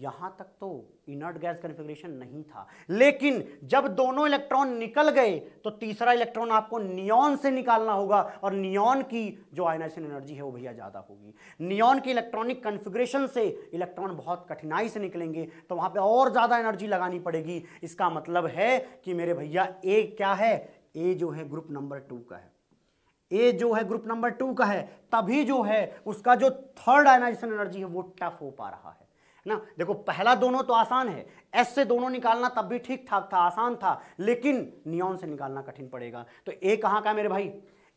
यहां तक तो इनर्ट गैस कन्फिग्रेशन नहीं था लेकिन जब दोनों इलेक्ट्रॉन निकल गए तो तीसरा इलेक्ट्रॉन आपको नियॉन से निकालना होगा और नियॉन की जो आयनाइजेशन एनर्जी है वो भैया ज़्यादा होगी नियॉन की इलेक्ट्रॉनिक कन्फिग्रेशन से इलेक्ट्रॉन बहुत कठिनाई से निकलेंगे तो वहां पर और ज़्यादा एनर्जी लगानी पड़ेगी इसका मतलब है कि मेरे भैया ए क्या है ए जो है ग्रुप नंबर टू का है ए जो है ग्रुप नंबर टू का है तभी जो है उसका जो थर्ड आयनाइजेशन एनर्जी है वो टफ हो पा रहा है ना देखो पहला दोनों तो आसान है एस से दोनों निकालना तब भी ठीक ठाक था आसान था लेकिन नियॉन से निकालना कठिन पड़ेगा तो ए कहाँ का है मेरे भाई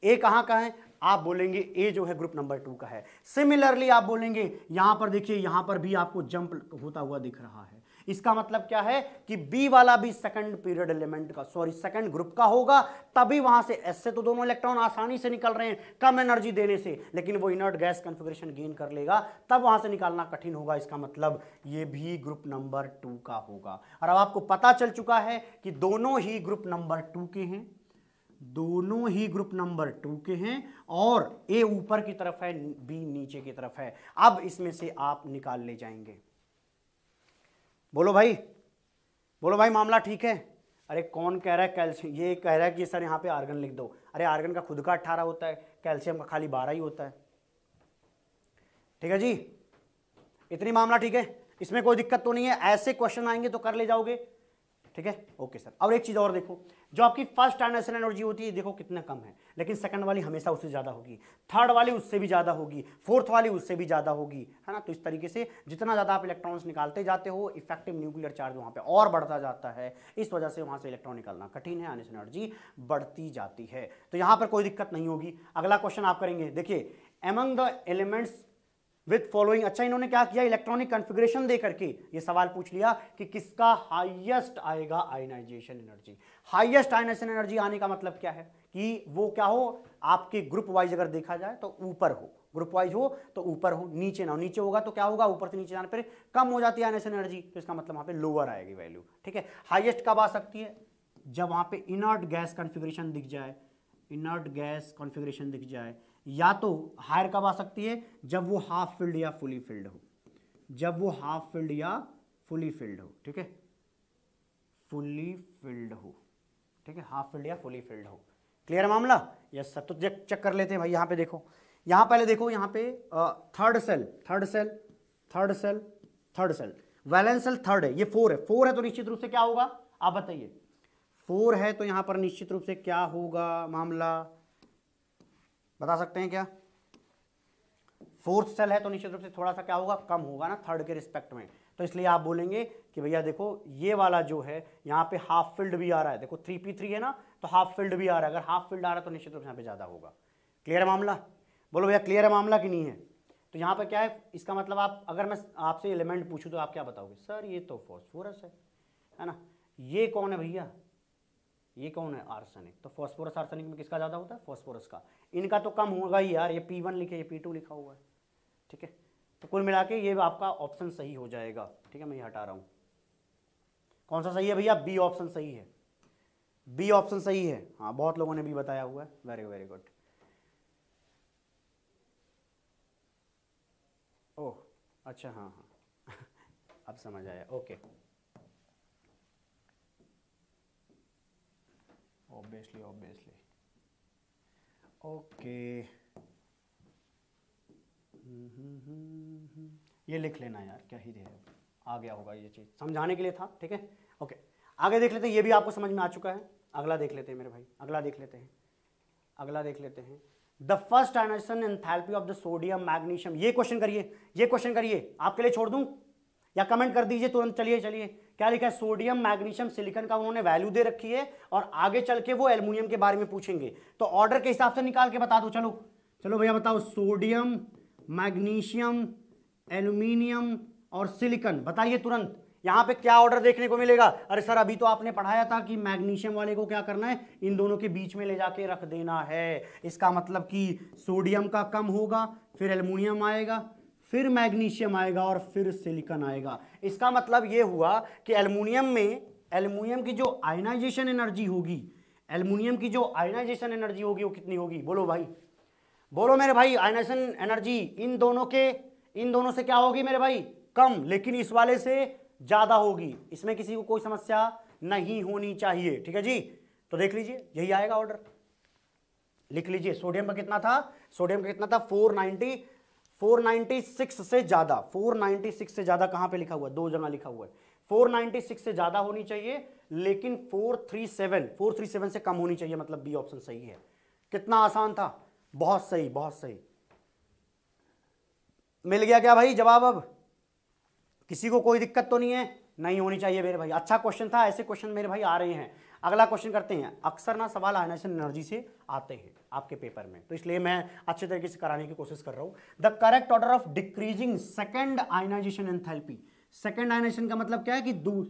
ए कहाँ का है आप बोलेंगे ए जो है ग्रुप नंबर टू का है सिमिलरली आप बोलेंगे यहाँ पर देखिए यहाँ पर भी आपको जंप होता हुआ दिख रहा है इसका मतलब क्या है कि बी वाला भी सेकंड पीरियड एलिमेंट का सॉरी सेकंड ग्रुप का होगा तभी वहां से एस से तो दोनों इलेक्ट्रॉन आसानी से निकल रहे हैं कम एनर्जी देने से लेकिन वो इनर्ट गैस कंफिग्रेशन गेन कर लेगा तब वहां से निकालना कठिन होगा इसका मतलब ये भी ग्रुप नंबर टू का होगा और अब आपको पता चल चुका है कि दोनों ही ग्रुप नंबर टू के हैं दोनों ही ग्रुप नंबर टू के हैं और ए ऊपर की तरफ है बी नीचे की तरफ है अब इसमें से आप निकाल ले जाएंगे बोलो भाई बोलो भाई मामला ठीक है अरे कौन कह रहा है कैल्शियम ये कह रहा है कि सर यहाँ पे आर्गन लिख दो अरे आर्गन का खुद का अट्ठारह होता है कैल्शियम का खाली बारह ही होता है ठीक है जी इतनी मामला ठीक है इसमें कोई दिक्कत तो नहीं है ऐसे क्वेश्चन आएंगे तो कर ले जाओगे ठीक है ओके सर अब एक चीज़ और देखो जो आपकी फर्स्ट ट्रांजेक्शन एनर्जी होती है देखो कितना कम है लेकिन सेकंड वाली हमेशा उससे ज़्यादा होगी थर्ड वाली उससे भी ज़्यादा होगी फोर्थ वाली उससे भी ज़्यादा होगी है ना तो इस तरीके से जितना ज़्यादा आप इलेक्ट्रॉन्स निकालते जाते हो इफेक्टिव न्यूक्लियर चार्ज वहां पर और बढ़ता जाता है इस वजह से वहां से इलेक्ट्रॉन निकालना कठिन है आनेस एनर्जी बढ़ती जाती है तो यहां पर कोई दिक्कत नहीं होगी अगला क्वेश्चन आप करेंगे देखिए among the elements with following अच्छा इन्होंने क्या किया इलेक्ट्रॉनिक कॉन्फ़िगरेशन दे करके ये सवाल पूछ लिया कि किसका हाईएस्ट आएगा ionisation energy highest ionisation energy आने का मतलब क्या है कि वो क्या हो आपके ग्रुप वाइज अगर देखा जाए तो ऊपर हो ग्रुप वाइज हो तो ऊपर हो नीचे ना हो नीचे होगा तो क्या होगा ऊपर से नीचे जाने पर कम हो जाती है आयनाइजेशन एनर्जी तो इसका मतलब वहाँ पर लोअर आएगी वैल्यू ठीक है हाइएस्ट कब आ सकती है जब वहाँ पर इनर्ट गैस कॉन्फ़िगरेशन दिख जाए इनर्ट गैस कॉन्फ़िगरेशन दिख जाए या तो हायर कब आ सकती है जब वो हाफ फिल्ड या फुली फिल्ड हो जब वो हाफ फिल्ड या फुली फिल्ड हो ठीक है फुली फिल्ड हो ठीक है हाफ फिल्ड या फुली फिल्ड हो क्लियर मामला यस सर तो चेक कर लेते हैं भाई यहाँ पे देखो यहाँ पहले देखो यहाँ पे third shell third shell third shell third shell valence shell third है ये फोर है फोर है तो निश्चित रूप से क्या होगा आप बताइए फोर है तो यहाँ पर निश्चित रूप से क्या होगा मामला बता सकते हैं क्या फोर्थ सेल है तो निश्चित रूप से थोड़ा सा क्या होगा कम होगा ना थर्ड के रिस्पेक्ट में तो इसलिए आप बोलेंगे कि भैया देखो ये वाला जो है यहाँ पे हाफ फील्ड भी आ रहा है देखो थ्री पी थ्री है ना तो हाफ फील्ड भी आ रहा है अगर हाफ फील्ड आ रहा है तो निश्चित रूप से यहाँ पे ज़्यादा होगा क्लियर है मामला बोलो भैया क्लियर है मामला कि नहीं है तो यहाँ पर क्या है इसका मतलब आप अगर मैं आपसे एलिमेंट पूछूँ तो आप क्या बताओगे सर ये तो फॉस्फोरस है है ना ये कौन है भैया ये कौन है आर्सेनिक तो फॉस्फोरस आर्सेनिक में किसका ज़्यादा होता है फॉस्फोरस का इनका तो कम होगा ही यार ये पी वन लिखे ये पी टू लिखा हुआ है ठीक है तो कुल मिला के ये आपका ऑप्शन सही हो जाएगा ठीक है मैं ये हटा रहा हूँ कौन सा सही है भैया बी ऑप्शन सही है बी ऑप्शन सही है हाँ बहुत लोगों ने भी बताया हुआ है वेरी वेरी गुड ओह अच्छा हाँ हाँ अब समझ आया okay okay. obviously obviously okay ये लिख लेना यार क्या ही दे आ गया होगा ये चीज़ समझाने के लिए था ठीक है ओके आगे देख लेते हैं ये भी आपको समझ में आ चुका है अगला देख लेते हैं मेरे भाई अगला देख लेते हैं अगला देख लेते हैं the first ionisation enthalpy of the sodium magnesium ये क्वेश्चन करिए ये क्वेश्चन करिए आपके लिए छोड़ दूँ या कमेंट कर दीजिए तुरंत चलिए चलिए क्या लिखा है सोडियम मैग्नीशियम सिलिकॉन का उन्होंने वैल्यू दे रखी है और आगे चल के वो एल्यूमिनियम के बारे में पूछेंगे तो ऑर्डर के हिसाब से निकाल के बता दो चलो चलो भैया बताओ सोडियम मैग्नीशियम एल्यूमिनियम और सिलिकन बताइए तुरंत यहाँ पे क्या ऑर्डर देखने को मिलेगा अरे सर अभी तो आपने पढ़ाया था कि मैग्नीशियम वाले को क्या करना है इन दोनों के बीच में ले जाके रख देना है इसका मतलब कि सोडियम का कम होगा फिर एल्यूमिनियम आएगा फिर मैग्नीशियम आएगा और फिर सिलिकन आएगा इसका मतलब ये हुआ कि एलमिनियम में एलमिनियम की जो आयनाइजेशन एनर्जी होगी एलमिनियम की जो आयनाइजेशन एनर्जी होगी वो कितनी होगी बोलो भाई बोलो मेरे भाई आयनाइजेशन एनर्जी इन दोनों के इन दोनों से क्या होगी मेरे भाई कम लेकिन इस वाले से ज़्यादा होगी इसमें किसी को कोई समस्या नहीं होनी चाहिए ठीक है जी तो देख लीजिए यही आएगा ऑर्डर लिख लीजिए सोडियम का कितना था सोडियम का कितना था 490 496 से ज़्यादा 496 से ज़्यादा कहां पे लिखा हुआ है दो जगह लिखा हुआ है 496 से ज़्यादा होनी चाहिए लेकिन 437 437 से कम होनी चाहिए मतलब बी ऑप्शन सही है कितना आसान था बहुत सही बहुत सही मिल गया क्या भाई जवाब अब किसी को कोई दिक्कत तो नहीं है नहीं होनी चाहिए मेरे भाई अच्छा क्वेश्चन था ऐसे क्वेश्चन मेरे भाई आ रहे हैं अगला क्वेश्चन करते हैं अक्सर ना सवाल आयनाइजेशन एनर्जी से आते हैं आपके पेपर में तो इसलिए मैं अच्छे तरीके से कराने की कोशिश कर रहा हूं the correct order of decreasing second ionisation enthalpy second ionisation का मतलब क्या है कि दूर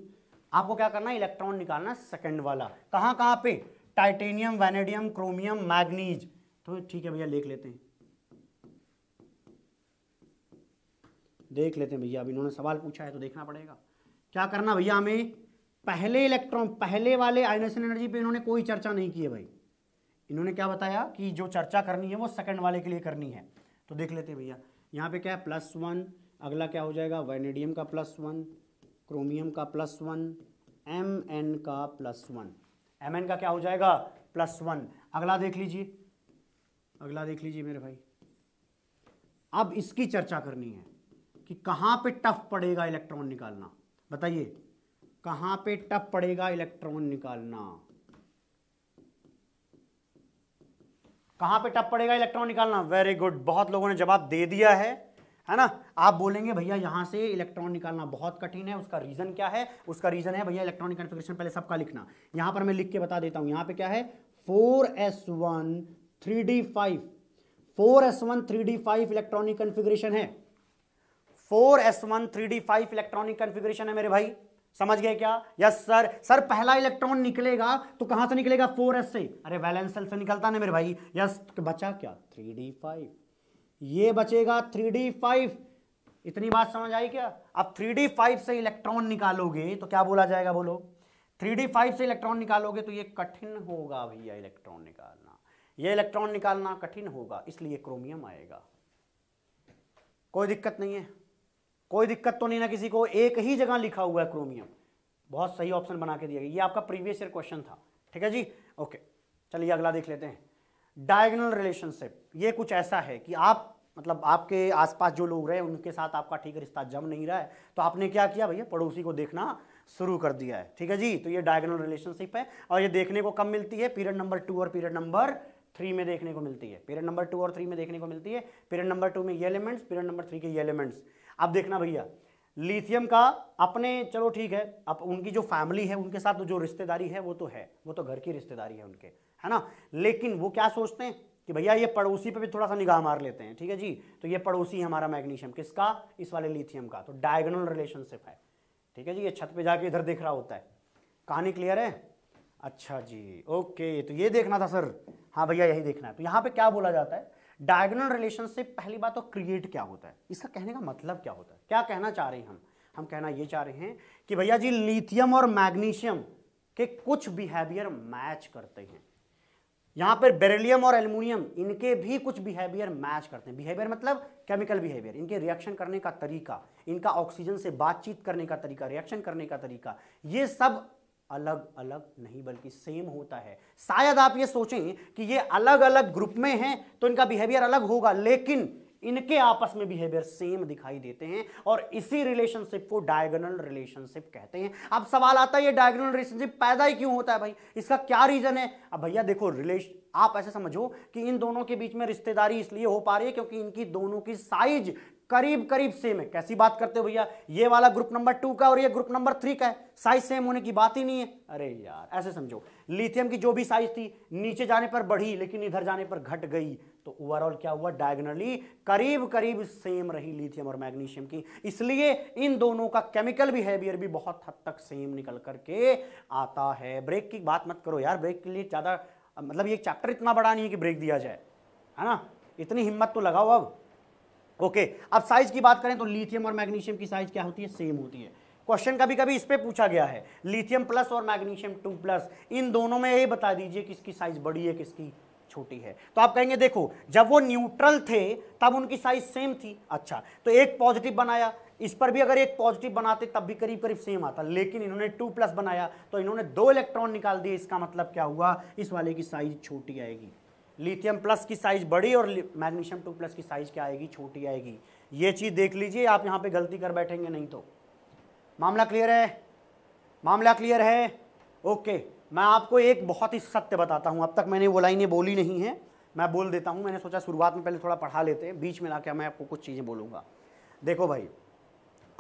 आपको क्या करना है इलेक्ट्रॉन निकालना सेकेंड वाला कहां कहां पे टाइटेनियम वेनेडियम क्रोमियम मैग्नीज तो ठीक है भैया लिख लेते हैं देख लेते हैं भैया अब इन्होंने सवाल पूछा है तो देखना पड़ेगा क्या करना भैया हमें पहले इलेक्ट्रॉन पहले वाले आयोनाइजेशन एनर्जी पे इन्होंने कोई चर्चा नहीं की है भाई इन्होंने क्या बताया कि जो चर्चा करनी है वो सेकंड वाले के लिए करनी है तो देख लेते हैं भैया यहाँ पे क्या है प्लस वन अगला क्या हो जाएगा वेनेडियम का प्लस वन क्रोमियम का प्लस वन एम एन का प्लस वन एम एन का क्या हो जाएगा प्लस वन अगला देख लीजिए अगला देख लीजिए मेरे भाई अब इसकी चर्चा करनी है कि कहाँ पे टफ पड़ेगा इलेक्ट्रॉन निकालना बताइए कहां पे टप पड़ेगा इलेक्ट्रॉन निकालना कहां पे टप पड़ेगा इलेक्ट्रॉन निकालना वेरी गुड बहुत लोगों ने जवाब दे दिया है है ना आप बोलेंगे भैया यहां से इलेक्ट्रॉन निकालना बहुत कठिन है उसका रीजन क्या है उसका रीजन है भैया इलेक्ट्रॉनिक कन्फिग्रेशन पहले सबका लिखना यहां पर मैं लिख के बता देता हूं यहां पे क्या है four s one three d five four s one three d five electronic configuration है four s one three d five electronic configuration है मेरे भाई समझ गए क्या यस सर सर पहला इलेक्ट्रॉन निकलेगा तो कहां से निकलेगा फोर एस से अरे वैलेंस सेल से निकलता ना मेरे भाई यस तो बचा क्या थ्री डी फाइव ये बचेगा थ्री डी फाइव इतनी बात समझ आई क्या अब थ्री डी फाइव से इलेक्ट्रॉन निकालोगे तो क्या बोला जाएगा बोलो थ्री डी फाइव से इलेक्ट्रॉन निकालोगे तो ये कठिन होगा भैया इलेक्ट्रॉन निकालना ये इलेक्ट्रॉन निकालना कठिन होगा इसलिए क्रोमियम आएगा कोई दिक्कत नहीं है कोई दिक्कत तो नहीं ना किसी को एक ही जगह लिखा हुआ है क्रोमियम बहुत सही ऑप्शन बना के दिया गया ये आपका प्रीवियस ईयर क्वेश्चन था ठीक है जी ओके चलिए अगला देख लेते हैं डायगनल रिलेशनशिप ये कुछ ऐसा है कि आप मतलब आपके आसपास जो लोग रहे उनके साथ आपका ठीक रिश्ता जम नहीं रहा है तो आपने क्या किया भैया पड़ोसी को देखना शुरू कर दिया है ठीक है जी तो ये डायगनल रिलेशनशिप है और ये देखने को कम मिलती है पीरियड नंबर टू और पीरियड नंबर थ्री में देखने को मिलती है पीरियड नंबर टू और थ्री में देखने को मिलती है पीरियड नंबर टू में ये एलिमेंट्स पीरियड नंबर थ्री के ये एलिमेंट्स अब देखना भैया लिथियम का अपने चलो ठीक है अब उनकी जो फैमिली है उनके साथ जो रिश्तेदारी है वो तो है वो तो घर की रिश्तेदारी है उनके है ना लेकिन वो क्या सोचते हैं कि भैया ये पड़ोसी पे भी थोड़ा सा निगाह मार लेते हैं ठीक है जी तो ये पड़ोसी हमारा मैग्नीशियम किसका इस वाले लिथियम का तो डायगोनल रिलेशनशिप है ठीक है जी ये छत पे जाके इधर देख रहा होता है कहानी क्लियर है अच्छा जी ओके तो ये देखना था सर हाँ भैया यही देखना है तो यहाँ पे क्या बोला जाता है डायगोनल रिलेशनशिप पहली बात तो क्रिएट क्या होता है इसका कहने का मतलब क्या होता है क्या कहना चाह रहे हैं हम हम कहना ये चाह रहे हैं कि भैया जी लिथियम और मैग्नीशियम के कुछ बिहेवियर मैच करते हैं यहाँ पर बेरेलियम और एल्यूमिनियम इनके भी कुछ बिहेवियर मैच करते हैं बिहेवियर मतलब केमिकल बिहेवियर इनके रिएक्शन करने का तरीका इनका ऑक्सीजन से बातचीत करने का तरीका रिएक्शन करने का तरीका ये सब अलग अलग नहीं बल्कि सेम होता है शायद आप ये सोचें कि ये अलग अलग ग्रुप में हैं तो इनका बिहेवियर अलग होगा लेकिन इनके आपस में बिहेवियर सेम दिखाई देते हैं और इसी रिलेशनशिप को डायगोनल रिलेशनशिप कहते हैं अब सवाल आता है ये डायगोनल रिलेशनशिप पैदा ही क्यों होता है भाई इसका क्या रीजन है अब भैया देखो रिलेशन आप ऐसे समझो कि इन दोनों के बीच में रिश्तेदारी इसलिए हो पा रही है क्योंकि इनकी दोनों की साइज करीब करीब सेम है कैसी बात करते हो भैया ये वाला ग्रुप नंबर टू का और ये ग्रुप नंबर थ्री का है साइज सेम होने की बात ही नहीं है अरे यार ऐसे समझो लिथियम की जो भी साइज थी नीचे जाने पर बढ़ी लेकिन इधर जाने पर घट गई तो ओवरऑल क्या हुआ डायगनली करीब करीब सेम रही लिथियम और मैग्नीशियम की इसलिए इन दोनों का केमिकल बिहेवियर भी बहुत हद तक सेम निकल करके आता है ब्रेक की बात मत करो यार ब्रेक के लिए ज़्यादा मतलब ये चैप्टर इतना बड़ा नहीं है कि ब्रेक दिया जाए है ना इतनी हिम्मत तो लगाओ अब ओके अब साइज की बात करें तो लिथियम और मैग्नीशियम की साइज क्या होती है सेम होती है क्वेश्चन कभी कभी इस पर पूछा गया है लिथियम प्लस और मैग्नीशियम टू प्लस इन दोनों में ये बता दीजिए किसकी साइज बड़ी है किसकी छोटी है तो आप कहेंगे देखो जब वो न्यूट्रल थे तब उनकी साइज सेम थी अच्छा तो एक पॉजिटिव बनाया इस पर भी अगर एक पॉजिटिव बनाते तब भी करीब करीब सेम आता लेकिन इन्होंने टू प्लस बनाया तो इन्होंने दो इलेक्ट्रॉन निकाल दिए इसका मतलब क्या हुआ इस वाले की साइज छोटी आएगी लिथियम प्लस की साइज बड़ी और मैग्नीशियम टू प्लस की साइज क्या आएगी छोटी आएगी ये चीज़ देख लीजिए आप यहाँ पे गलती कर बैठेंगे नहीं तो मामला क्लियर है मामला क्लियर है ओके मैं आपको एक बहुत ही सत्य बताता हूँ अब तक मैंने वो लाइनें बोली नहीं है मैं बोल देता हूँ मैंने सोचा शुरुआत में पहले थोड़ा पढ़ा लेते हैं बीच में ला मैं आपको कुछ चीज़ें बोलूँगा देखो भाई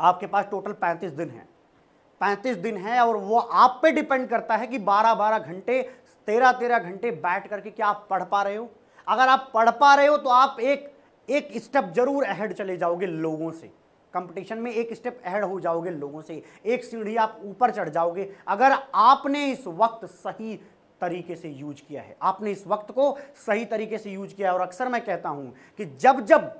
आपके पास टोटल पैंतीस दिन हैं पैंतीस दिन है और वो आप पे डिपेंड करता है कि बारह बारह घंटे तेरह तेरह घंटे बैठ करके क्या आप पढ़ पा रहे हो अगर आप पढ़ पा रहे हो तो आप एक एक स्टेप जरूर अहेड चले जाओगे लोगों से कंपटीशन में एक स्टेप अहेड हो जाओगे लोगों से एक सीढ़ी आप ऊपर चढ़ जाओगे अगर आपने इस वक्त सही तरीके से यूज किया है आपने इस वक्त को सही तरीके से यूज किया है और अक्सर मैं कहता हूं कि जब जब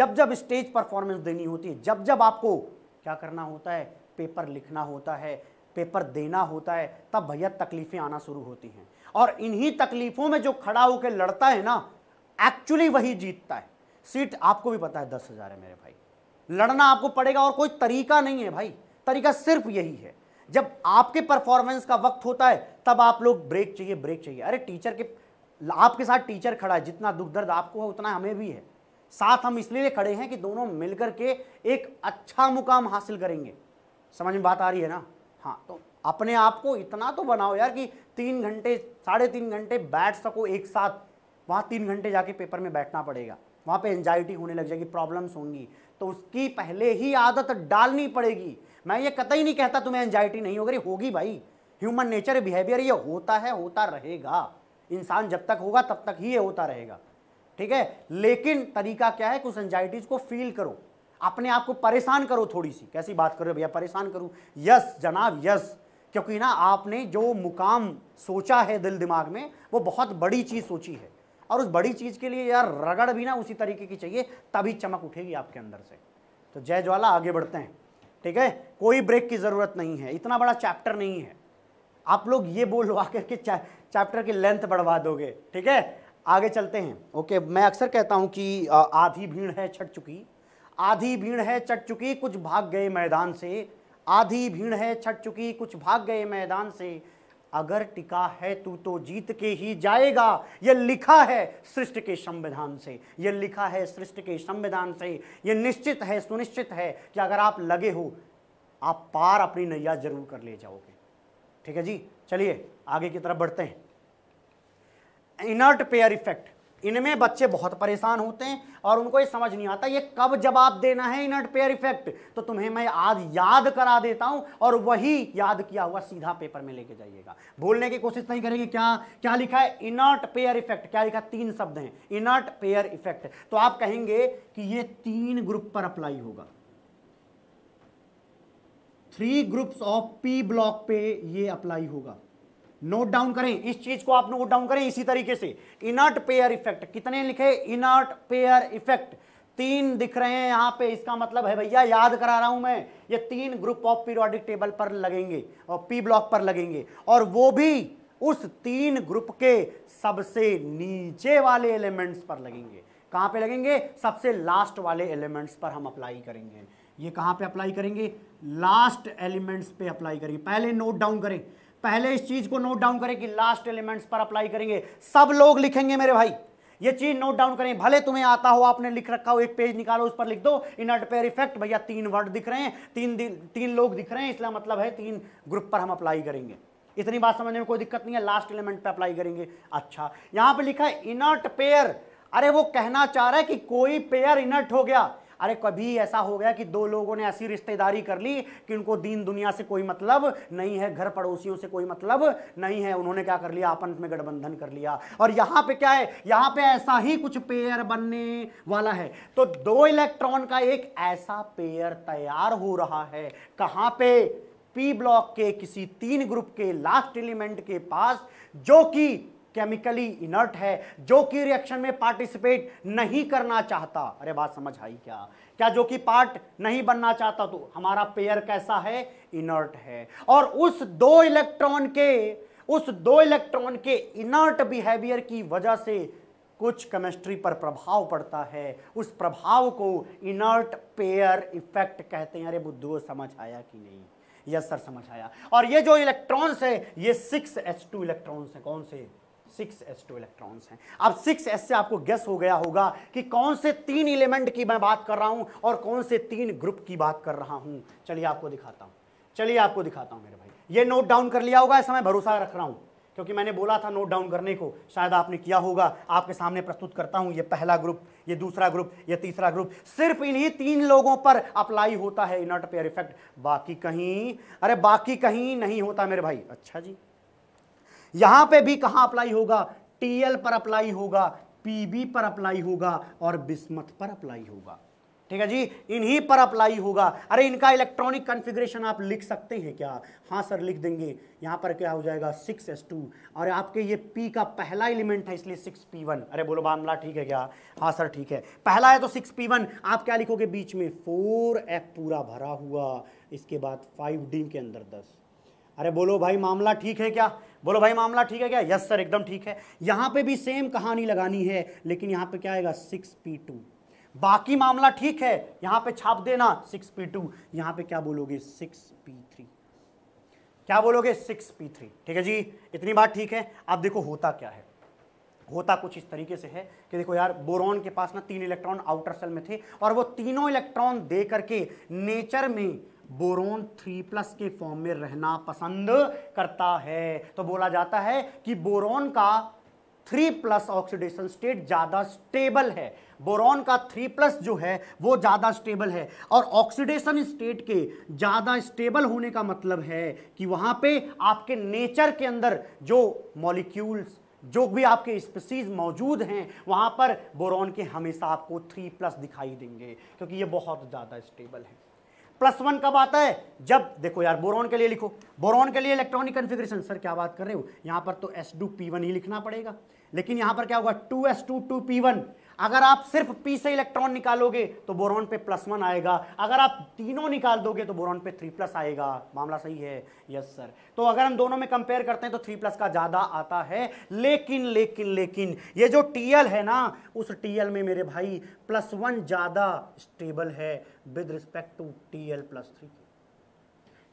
जब जब स्टेज परफॉर्मेंस देनी होती है जब जब आपको क्या करना होता है पेपर लिखना होता है पेपर देना होता है तब भैया तकलीफ़ें आना शुरू होती हैं और इन्हीं तकलीफों में जो खड़ा होकर लड़ता है ना एक्चुअली वही जीतता है सीट आपको भी पता है दस हज़ार है मेरे भाई लड़ना आपको पड़ेगा और कोई तरीका नहीं है भाई तरीका सिर्फ यही है जब आपके परफॉर्मेंस का वक्त होता है तब आप लोग ब्रेक चाहिए ब्रेक चाहिए अरे टीचर के आपके साथ टीचर खड़ा है जितना दुख दर्द आपको है उतना हमें भी है साथ हम इसलिए खड़े हैं कि दोनों मिलकर के एक अच्छा मुकाम हासिल करेंगे समझ में बात आ रही है ना हाँ तो अपने आप को इतना तो बनाओ यार कि तीन घंटे साढ़े तीन घंटे बैठ सको एक साथ वहाँ तीन घंटे जाके पेपर में बैठना पड़ेगा वहाँ पे एनजाइटी होने लग जाएगी प्रॉब्लम्स होंगी तो उसकी पहले ही आदत डालनी पड़ेगी मैं ये कतई नहीं कहता तुम्हें एनजाइटी नहीं होगी होगी भाई ह्यूमन नेचर बिहेवियर ये होता है होता रहेगा इंसान जब तक होगा तब तक ही ये होता रहेगा ठीक है लेकिन तरीका क्या है कि उस एनजाइटीज को फील करो अपने आप को परेशान करो थोड़ी सी कैसी बात करो भैया परेशान करूं यस जनाब यस क्योंकि ना आपने जो मुकाम सोचा है दिल दिमाग में वो बहुत बड़ी चीज़ सोची है और उस बड़ी चीज़ के लिए यार रगड़ भी ना उसी तरीके की चाहिए तभी चमक उठेगी आपके अंदर से तो जय ज्वाला आगे बढ़ते हैं ठीक है कोई ब्रेक की ज़रूरत नहीं है इतना बड़ा चैप्टर नहीं है आप लोग ये बोलवा करके चैप्टर की लेंथ बढ़वा दोगे ठीक है आगे चलते हैं ओके मैं अक्सर कहता हूँ कि आधी भीड़ है छट चुकी आधी भीड़ है चट चुकी कुछ भाग गए मैदान से आधी भीड़ है छट चुकी कुछ भाग गए मैदान से अगर टिका है तू तो जीत के ही जाएगा यह लिखा है सृष्टि के संविधान से यह लिखा है सृष्टि के संविधान से यह निश्चित है सुनिश्चित है कि अगर आप लगे हो आप पार अपनी नैया जरूर कर ले जाओगे ठीक है जी चलिए आगे की तरफ बढ़ते हैं इनर्ट पेयर इफेक्ट इनमें बच्चे बहुत परेशान होते हैं और उनको ये समझ नहीं आता ये कब जवाब देना है इनर्ट पेयर इफेक्ट तो तुम्हें मैं आज याद करा देता हूं और वही याद किया हुआ सीधा पेपर में लेके जाइएगा भूलने की कोशिश नहीं करेंगे क्या क्या लिखा है इनर्ट पेयर इफेक्ट क्या लिखा तीन शब्द हैं इनर्ट पेयर इफेक्ट तो आप कहेंगे कि ये तीन ग्रुप पर अप्लाई होगा three groups of P block पे ये अप्लाई होगा नोट डाउन करें इस चीज को आप नोट डाउन करें इसी तरीके से इनर्ट पेयर इफेक्ट कितने लिखे इनर्ट पेयर इफेक्ट तीन दिख रहे हैं यहां पे इसका मतलब है भैया याद करा रहा हूं मैं ये तीन ग्रुप ऑफ पीरियोडिक टेबल पर लगेंगे और पी ब्लॉक पर लगेंगे और वो भी उस तीन ग्रुप के सबसे नीचे वाले एलिमेंट्स पर लगेंगे कहां पे लगेंगे सबसे लास्ट वाले एलिमेंट्स पर हम अप्लाई करेंगे ये कहां पे अप्लाई करेंगे लास्ट एलिमेंट्स पे अप्लाई करेंगे पहले नोट डाउन करें पहले इस चीज को नोट डाउन करें कि लास्ट एलिमेंट्स पर अप्लाई करेंगे सब लोग लिखेंगे मेरे भाई ये चीज नोट डाउन करें भले तुम्हें आता हो आपने लिख रखा हो एक पेज निकालो उस पर लिख दो इनर्ट पेयर इफेक्ट भैया तीन वर्ड दिख रहे हैं तीन तीन लोग दिख रहे हैं इसलिए मतलब है तीन ग्रुप पर हम अप्लाई करेंगे इतनी बात समझने में कोई दिक्कत नहीं है लास्ट एलिमेंट पे अप्लाई करेंगे अच्छा यहां पे लिखा है इनर्ट पेयर अरे वो कहना चाह रहा है कि कोई पेयर इनर्ट हो गया अरे कभी ऐसा हो गया कि दो लोगों ने ऐसी रिश्तेदारी कर ली कि उनको दीन दुनिया से कोई मतलब नहीं है घर पड़ोसियों से कोई मतलब नहीं है उन्होंने क्या कर लिया आपस में गठबंधन कर लिया और यहां पे क्या है यहां पे ऐसा ही कुछ पेयर बनने वाला है तो दो इलेक्ट्रॉन का एक ऐसा पेयर तैयार हो रहा है कहां पे पी ब्लॉक के किसी तीन ग्रुप के लास्ट एलिमेंट के पास जो कि केमिकली इनर्ट है जो कि रिएक्शन में पार्टिसिपेट नहीं करना चाहता अरे बात समझ आई क्या क्या जो कि पार्ट नहीं बनना चाहता तो हमारा पेयर कैसा है इनर्ट है और उस दो इलेक्ट्रॉन के उस दो इलेक्ट्रॉन के इनर्ट बिहेवियर की वजह से कुछ केमिस्ट्री पर प्रभाव पड़ता है उस प्रभाव को इनर्ट पेयर इफेक्ट कहते हैं अरे बुद्धू समझ आया कि नहीं यस सर समझ आया और ये जो इलेक्ट्रॉन्स है ये सिक्स एच टू इलेक्ट्रॉन्स हैं कौन से सिक्स एस टू इलेक्ट्रॉन्स हैं अब सिक्स एस से आपको गैस हो गया होगा कि कौन से तीन एलिमेंट की मैं बात कर रहा हूँ और कौन से तीन ग्रुप की बात कर रहा हूँ चलिए आपको दिखाता हूँ चलिए आपको दिखाता हूँ मेरे भाई ये नोट डाउन कर लिया होगा ऐसा मैं भरोसा रख रहा हूँ क्योंकि मैंने बोला था नोट डाउन करने को शायद आपने किया होगा आपके सामने प्रस्तुत करता हूं ये पहला ग्रुप ये दूसरा ग्रुप ये तीसरा ग्रुप सिर्फ इन्हीं तीन लोगों पर अप्लाई होता है इनर्ट पेयर इफेक्ट बाकी कहीं अरे बाकी कहीं नहीं होता मेरे भाई अच्छा जी यहां पे भी कहां अप्लाई होगा टीएल पर अप्लाई होगा पीबी पर अप्लाई होगा और बिस्मत पर अप्लाई होगा ठीक है जी इन्हीं पर अप्लाई होगा अरे इनका इलेक्ट्रॉनिक कॉन्फ़िगरेशन आप लिख सकते हैं क्या हाँ सर लिख देंगे यहाँ पर क्या हो जाएगा सिक्स एस टू और आपके ये पी का पहला एलिमेंट है इसलिए सिक्स पी वन अरे बोलो मामला ठीक है क्या हाँ सर ठीक है पहला है तो सिक्स पी वन आप क्या लिखोगे बीच में फोर एफ पूरा भरा हुआ इसके बाद फाइव डी के अंदर दस अरे बोलो भाई मामला ठीक है क्या बोलो भाई मामला ठीक है क्या यस सर एकदम ठीक है यहां पे भी सेम कहानी लगानी है लेकिन यहाँ पे क्या आएगा सिक्स पी टू बाकी मामला ठीक है यहां पे छाप देना सिक्स पी टू यहां पर क्या बोलोगे सिक्स पी थ्री क्या बोलोगे सिक्स पी थ्री ठीक है जी इतनी बात ठीक है आप देखो होता क्या है होता कुछ इस तरीके से है कि देखो यार बोरॉन के पास ना तीन इलेक्ट्रॉन आउटर सेल में थे और वो तीनों इलेक्ट्रॉन दे करके नेचर में बोरोन थ्री प्लस के फॉर्म में रहना पसंद करता है तो बोला जाता है कि बोरोन का थ्री प्लस ऑक्सीडेशन स्टेट ज़्यादा स्टेबल है बोरोन का थ्री प्लस जो है वो ज़्यादा स्टेबल है और ऑक्सीडेशन स्टेट के ज़्यादा स्टेबल होने का मतलब है कि वहां पे आपके नेचर के अंदर जो मॉलिक्यूल्स जो भी आपके स्पीसीज मौजूद हैं वहां पर बोरॉन के हमेशा आपको थ्री प्लस दिखाई देंगे क्योंकि ये बहुत ज़्यादा स्टेबल है प्लस वन कब आता है जब देखो यार बोरॉन के लिए लिखो बोरॉन के लिए इलेक्ट्रॉनिक कन्फिग्रेशन सर क्या बात कर रहे हो यहाँ पर तो एस टू पी वन ही लिखना पड़ेगा लेकिन यहाँ पर क्या होगा two S two two P one अगर आप सिर्फ पी से इलेक्ट्रॉन निकालोगे तो बोरॉन पे प्लस वन आएगा अगर आप तीनों निकाल दोगे तो बोरॉन पे थ्री प्लस आएगा मामला सही है यस सर तो अगर हम दोनों में कंपेयर करते हैं तो थ्री प्लस का ज़्यादा आता है लेकिन लेकिन लेकिन ये जो टीएल है ना उस टीएल में मेरे भाई प्लस वन ज़्यादा स्टेबल है with respect to T L plus three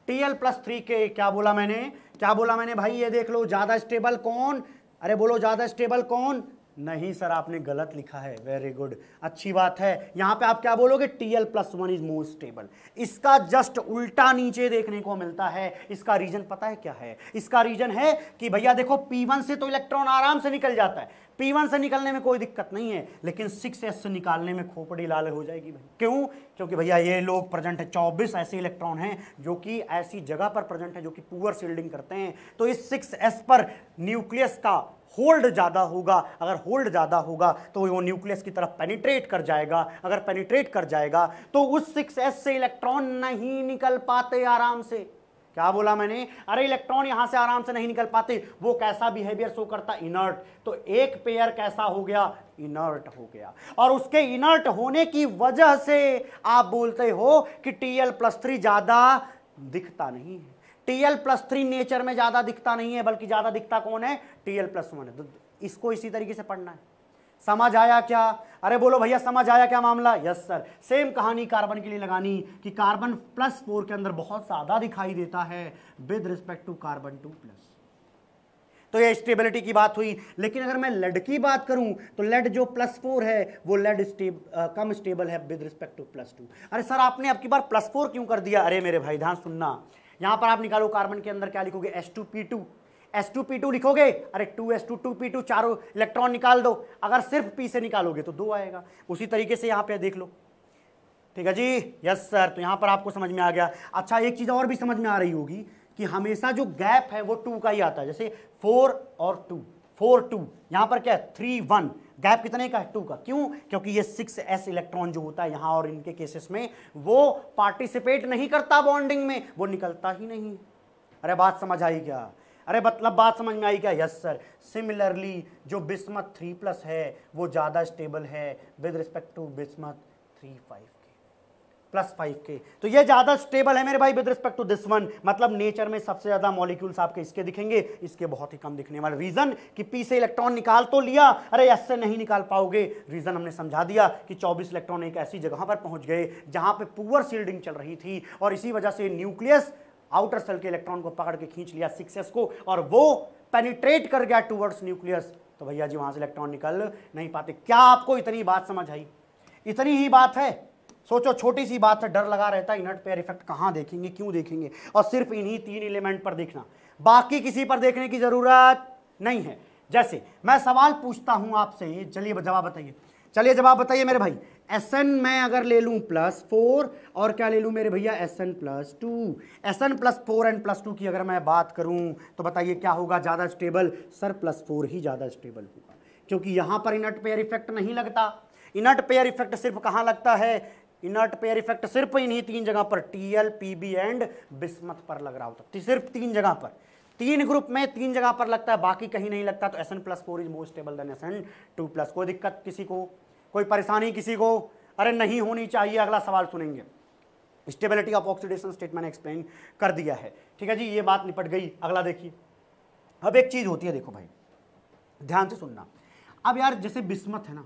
T L plus three के क्या बोला मैंने क्या बोला मैंने भाई ये देख लो ज़्यादा स्टेबल कौन अरे बोलो ज़्यादा स्टेबल कौन नहीं सर आपने गलत लिखा है वेरी गुड अच्छी बात है यहां पे आप क्या बोलोगे T L plus one is most stable इसका जस्ट उल्टा नीचे देखने को मिलता है इसका रीजन पता है क्या है इसका रीजन है कि भैया देखो पी वन से तो इलेक्ट्रॉन आराम से निकल जाता है पी वन से निकलने में कोई दिक्कत नहीं है लेकिन सिक्स एस से निकालने में खोपड़ी लाल हो जाएगी भाई क्यों क्योंकि भैया ये लोग प्रेजेंट है चौबीस ऐसे इलेक्ट्रॉन हैं जो कि ऐसी जगह पर प्रेजेंट है जो कि पुअर शील्डिंग करते हैं तो इस सिक्स एस पर न्यूक्लियस का होल्ड ज़्यादा होगा अगर होल्ड ज़्यादा होगा तो वो न्यूक्लियस की तरफ पेनिट्रेट कर जाएगा अगर पेनिट्रेट कर जाएगा तो उस सिक्स एस से इलेक्ट्रॉन नहीं निकल पाते आराम से क्या बोला मैंने अरे इलेक्ट्रॉन यहां से आराम से नहीं निकल पाते वो कैसा बिहेवियर शो करता इनर्ट तो एक पेयर कैसा हो गया इनर्ट हो गया और उसके इनर्ट होने की वजह से आप बोलते हो कि टी एल प्लस थ्री ज्यादा दिखता नहीं है टीएल प्लस थ्री नेचर में ज़्यादा दिखता नहीं है बल्कि ज़्यादा दिखता कौन है टीएल प्लस वन है तो इसको इसी तरीके से पढ़ना है समझ आया क्या अरे बोलो भैया समझ आया क्या मामला यस सर सेम कहानी कार्बन के लिए लगानी कि कार्बन प्लस फोर के अंदर बहुत ज़्यादा दिखाई देता है with respect to carbon two plus तो ये स्टेबिलिटी की बात हुई लेकिन अगर मैं लेड की बात करूं तो लेड जो प्लस फोर है वो लेड स्टेब कम स्टेबल है with respect to plus two अरे सर आपने अब की बार प्लस फोर क्यों कर दिया अरे मेरे भाई ध्यान सुनना यहां पर आप निकालो कार्बन के अंदर क्या लिखोगे S two P two S two P two लिखोगे अरे two S two two P two चारों इलेक्ट्रॉन निकाल दो अगर सिर्फ पी से निकालोगे तो दो आएगा उसी तरीके से यहाँ पे देख लो ठीक है जी यस सर तो यहाँ पर आपको समझ में आ गया अच्छा एक चीज़ और भी समझ में आ रही होगी कि हमेशा जो गैप है वो टू का ही आता है जैसे फोर और टू फोर टू यहां पर क्या है थ्री वन गैप कितने का है टू का क्यों क्योंकि ये सिक्स एस इलेक्ट्रॉन जो होता है यहां और इनके केसेस में वो पार्टिसिपेट नहीं करता बॉन्डिंग में वो निकलता ही नहीं अरे बात समझ आई क्या अरे मतलब बात समझ में आई क्या यस सर सिमिलरली जो बिस्मत थ्री प्लस है वो ज़्यादा स्टेबल है with respect to bismuth three five plus five के तो ये ज़्यादा स्टेबल है मेरे भाई with respect to this one मतलब नेचर में सबसे ज़्यादा मॉलिक्यूल्स आपके इसके दिखेंगे इसके बहुत ही कम दिखने वाले रीज़न कि पी से इलेक्ट्रॉन निकाल तो लिया अरे एस से नहीं निकाल पाओगे रीज़न हमने समझा दिया कि चौबीस इलेक्ट्रॉन एक ऐसी जगह पर पहुंच गए जहां पर पुअर सील्डिंग चल रही थी और इसी वजह से न्यूक्लियस आउटर सेल के इलेक्ट्रॉन को पकड़ के खींच लिया सिक्स को और वो पेनिट्रेट कर गया टूवर्ड्स न्यूक्लियस तो भैया जी वहां से इलेक्ट्रॉन निकल नहीं पाते क्या आपको इतनी बात समझ आई इतनी ही बात है सोचो छोटी सी बात है डर लगा रहता है इनर्ट पेयर इफेक्ट कहाँ देखेंगे क्यों देखेंगे और सिर्फ इन्हीं तीन एलिमेंट पर देखना बाकी किसी पर देखने की ज़रूरत नहीं है जैसे मैं सवाल पूछता हूँ आपसे चलिए जवाब बताइए चलिए जवाब बताइए मेरे भाई एस एन मैं अगर ले लूँ प्लस फोर और क्या ले लूँ मेरे भैया S N plus two S N plus four and plus two की अगर मैं बात करूँ तो बताइए क्या होगा ज़्यादा स्टेबल सर प्लस फोर ही ज़्यादा स्टेबल होगा क्योंकि यहाँ पर इनट पेयर इफेक्ट नहीं लगता इनट पेयर इफेक्ट सिर्फ कहाँ लगता है इनर्ट पेयर इफेक्ट सिर्फ इन्हीं तीन जगह पर टीएल पीबी एंड बिस्मत पर लग रहा होता सिर्फ तीन जगह पर तीन ग्रुप में तीन जगह पर लगता है बाकी कहीं नहीं लगता तो S N plus four is more stable than S N two plus कोई दिक्कत किसी को कोई परेशानी किसी को अरे नहीं होनी चाहिए अगला सवाल सुनेंगे स्टेबिलिटी ऑफ ऑक्सीडेशन स्टेट मैंने एक्सप्लेन कर दिया है ठीक है जी ये बात निपट गई अगला देखिए अब एक चीज़ होती है देखो भाई ध्यान से सुनना अब यार जैसे बिस्मत है ना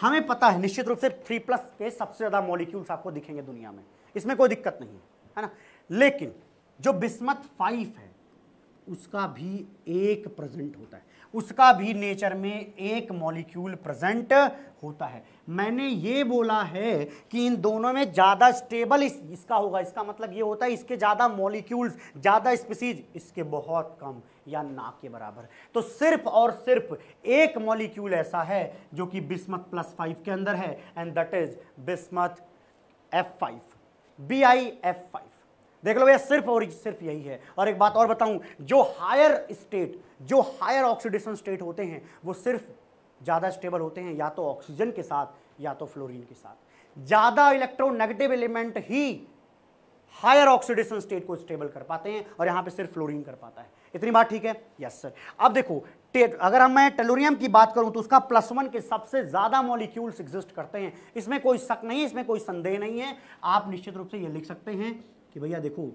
हमें पता है निश्चित रूप से थ्री प्लस के सबसे ज़्यादा मॉलिक्यूल्स आपको दिखेंगे दुनिया में इसमें कोई दिक्कत नहीं है ना लेकिन जो बिस्मत फाइव है उसका भी एक प्रेजेंट होता है उसका भी नेचर में एक मॉलिक्यूल प्रेजेंट होता है मैंने ये बोला है कि इन दोनों में ज़्यादा स्टेबल इस, इसका होगा इसका मतलब ये होता है इसके ज़्यादा मॉलिक्यूल्स ज़्यादा स्पीसीज इसके बहुत कम या ना के बराबर तो सिर्फ और सिर्फ एक मॉलिक्यूल ऐसा है जो कि बिस्मत प्लस फाइव के अंदर है and that is bismuth F five B I F five देख लो भैया सिर्फ और सिर्फ यही है और एक बात और बताऊं जो हायर स्टेट जो हायर ऑक्सीडेशन स्टेट होते हैं वो सिर्फ ज़्यादा स्टेबल होते हैं या तो ऑक्सीजन के साथ या तो फ्लोरीन के साथ ज़्यादा इलेक्ट्रोनेगेटिव एलिमेंट ही हायर ऑक्सीडेशन स्टेट को स्टेबल कर पाते हैं और यहाँ पे सिर्फ फ्लोरीन कर पाता है इतनी बात ठीक है यस सर अब देखो अगर हम मैं टेलोरियम की बात करूं तो उसका प्लस वन के सबसे ज़्यादा मॉलिक्यूल्स एग्जिस्ट करते हैं इसमें कोई शक नहीं है इसमें कोई संदेह नहीं है आप निश्चित रूप से ये लिख सकते हैं कि भैया देखो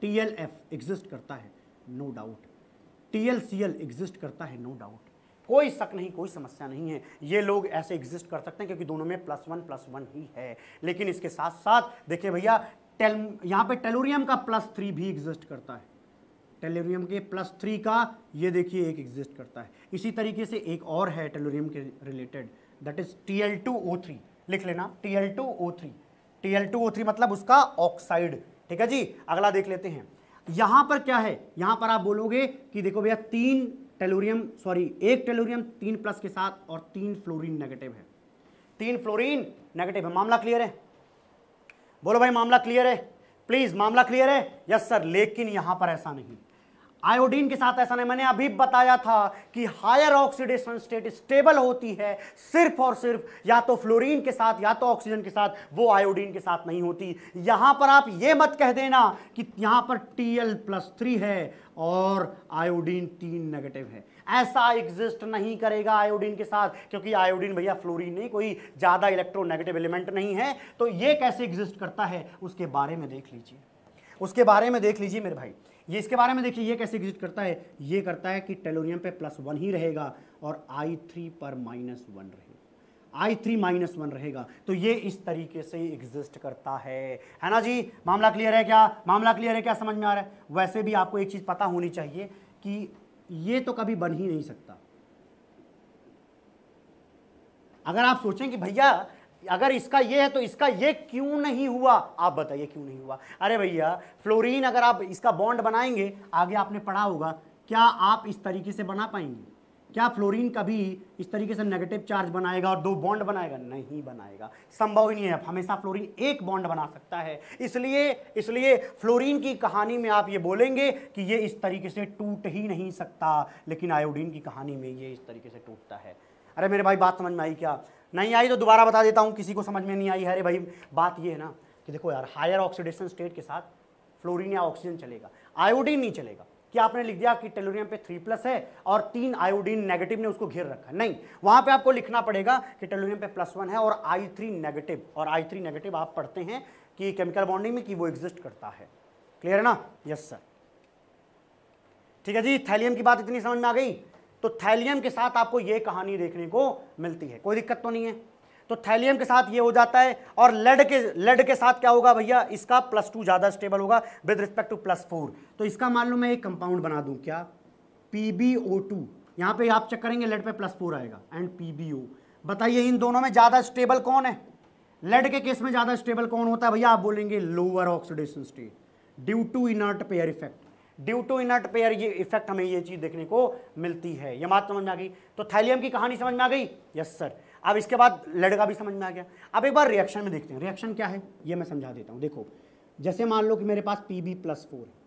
टी एल एफ एग्जिस्ट करता है no doubt T L C L exist करता है नो डाउट कोई शक नहीं कोई समस्या नहीं है ये लोग ऐसे एग्जिस्ट कर सकते हैं क्योंकि दोनों में प्लस वन प्लस वन ही है लेकिन इसके साथ साथ देखिए भैया टेल यहाँ पे टेलोरियम का प्लस थ्री भी एग्जिस्ट करता है टेलोरियम के प्लस थ्री का ये देखिए एक एग्जिस्ट करता है इसी तरीके से एक और है टेलोरियम के related that is T L two O three लिख लेना T L two O three T L two O three मतलब उसका ऑक्साइड ठीक है जी अगला देख लेते हैं यहाँ पर क्या है यहाँ पर आप बोलोगे कि देखो भैया तीन टेलोरियम सॉरी एक टेलोरियम तीन प्लस के साथ और तीन फ्लोरीन नेगेटिव है तीन फ्लोरीन नेगेटिव है मामला क्लियर है बोलो भाई मामला क्लियर है प्लीज मामला क्लियर है यस सर लेकिन यहां पर ऐसा नहीं आयोडीन के साथ ऐसा नहीं मैंने अभी बताया था कि हायर ऑक्सीडेशन स्टेट स्टेबल होती है सिर्फ और सिर्फ या तो फ्लोरीन के साथ या तो ऑक्सीजन के साथ वो आयोडीन के साथ नहीं होती यहां पर आप ये मत कह देना कि यहाँ पर टी एल प्लस थ्री है और आयोडीन तीन नेगेटिव है ऐसा एग्जिस्ट नहीं करेगा आयोडीन के साथ क्योंकि आयोडीन भैया फ्लोरीन नहीं कोई ज़्यादा इलेक्ट्रो नेगेटिव एलिमेंट नहीं है तो ये कैसे एग्जिस्ट करता है उसके बारे में देख लीजिए उसके बारे में देख लीजिए मेरे भाई ये इसके बारे में देखिए ये कैसे एग्जिट करता है ये करता है कि टेलोरियम पे प्लस वन ही रहेगा और आई थ्री पर माइनस वन रहेगा आई थ्री माइनस वन रहेगा तो ये इस तरीके से एग्जिस्ट करता है है ना जी मामला क्लियर है क्या मामला क्लियर है क्या समझ में आ रहा है वैसे भी आपको एक चीज़ पता होनी चाहिए कि ये तो कभी बन ही नहीं सकता अगर आप सोचें कि भैया अगर इसका ये है तो इसका ये क्यों नहीं हुआ आप बताइए क्यों नहीं हुआ अरे भैया फ्लोरीन अगर आप इसका बॉन्ड बनाएंगे आगे आपने पढ़ा होगा क्या आप इस तरीके से बना पाएंगे क्या फ्लोरीन कभी इस तरीके से नेगेटिव चार्ज बनाएगा और दो बॉन्ड बनाएगा नहीं बनाएगा संभव ही नहीं है हमेशा फ्लोरीन एक बॉन्ड बना सकता है इसलिए इसलिए फ्लोरीन की कहानी में आप ये बोलेंगे कि ये इस तरीके से टूट ही नहीं सकता लेकिन आयोडीन की कहानी में ये इस तरीके से टूटता है अरे मेरे भाई बात समझ में आई क्या नहीं आई तो दोबारा बता देता हूँ किसी को समझ में नहीं आई अरे भाई बात ये है ना कि देखो यार हायर ऑक्सीडेशन स्टेट के साथ फ्लोरिन या ऑक्सीजन चलेगा आयोडीन नहीं चलेगा कि आपने लिख दिया कि टेलोरियम पे थ्री प्लस है और तीन आयोडीन नेगेटिव ने उसको घेर रखा नहीं वहां पे आपको लिखना पड़ेगा कि टेलोरियम पे प्लस वन है और आई थ्री नेगेटिव और आई थ्री नेगेटिव आप पढ़ते हैं कि केमिकल बॉन्डिंग में कि वो एग्जिस्ट करता है क्लियर है ना यस सर ठीक है जी थैलियम की बात इतनी समझ में आ गई तो थैलियम के साथ आपको ये कहानी देखने को मिलती है कोई दिक्कत तो नहीं है तो थैलियम के साथ ये हो जाता है और लेड के लेड के साथ क्या होगा भैया इसका प्लस टू ज़्यादा स्टेबल होगा with respect to plus four तो इसका मान लो मैं एक कंपाउंड बना दूं क्या पी बी ओ टू यहां पर आप चेक करेंगे लेड पे प्लस फोर आएगा एंड पी बी ओ बताइए इन दोनों में ज़्यादा स्टेबल कौन है लेड के केस में ज़्यादा स्टेबल कौन होता है भैया आप बोलेंगे lower oxidation state due to inert pair effect due to inert pair ये इफेक्ट हमें ये चीज़ देखने को मिलती है ये बात समझ में आ गई तो थैलियम की कहानी समझ में आ गई यस सर अब इसके बाद लड़का भी समझ में आ गया अब एक बार रिएक्शन में देखते हैं रिएक्शन क्या है ये मैं समझा देता हूँ देखो जैसे मान लो कि मेरे पास पी बी प्लस फोर है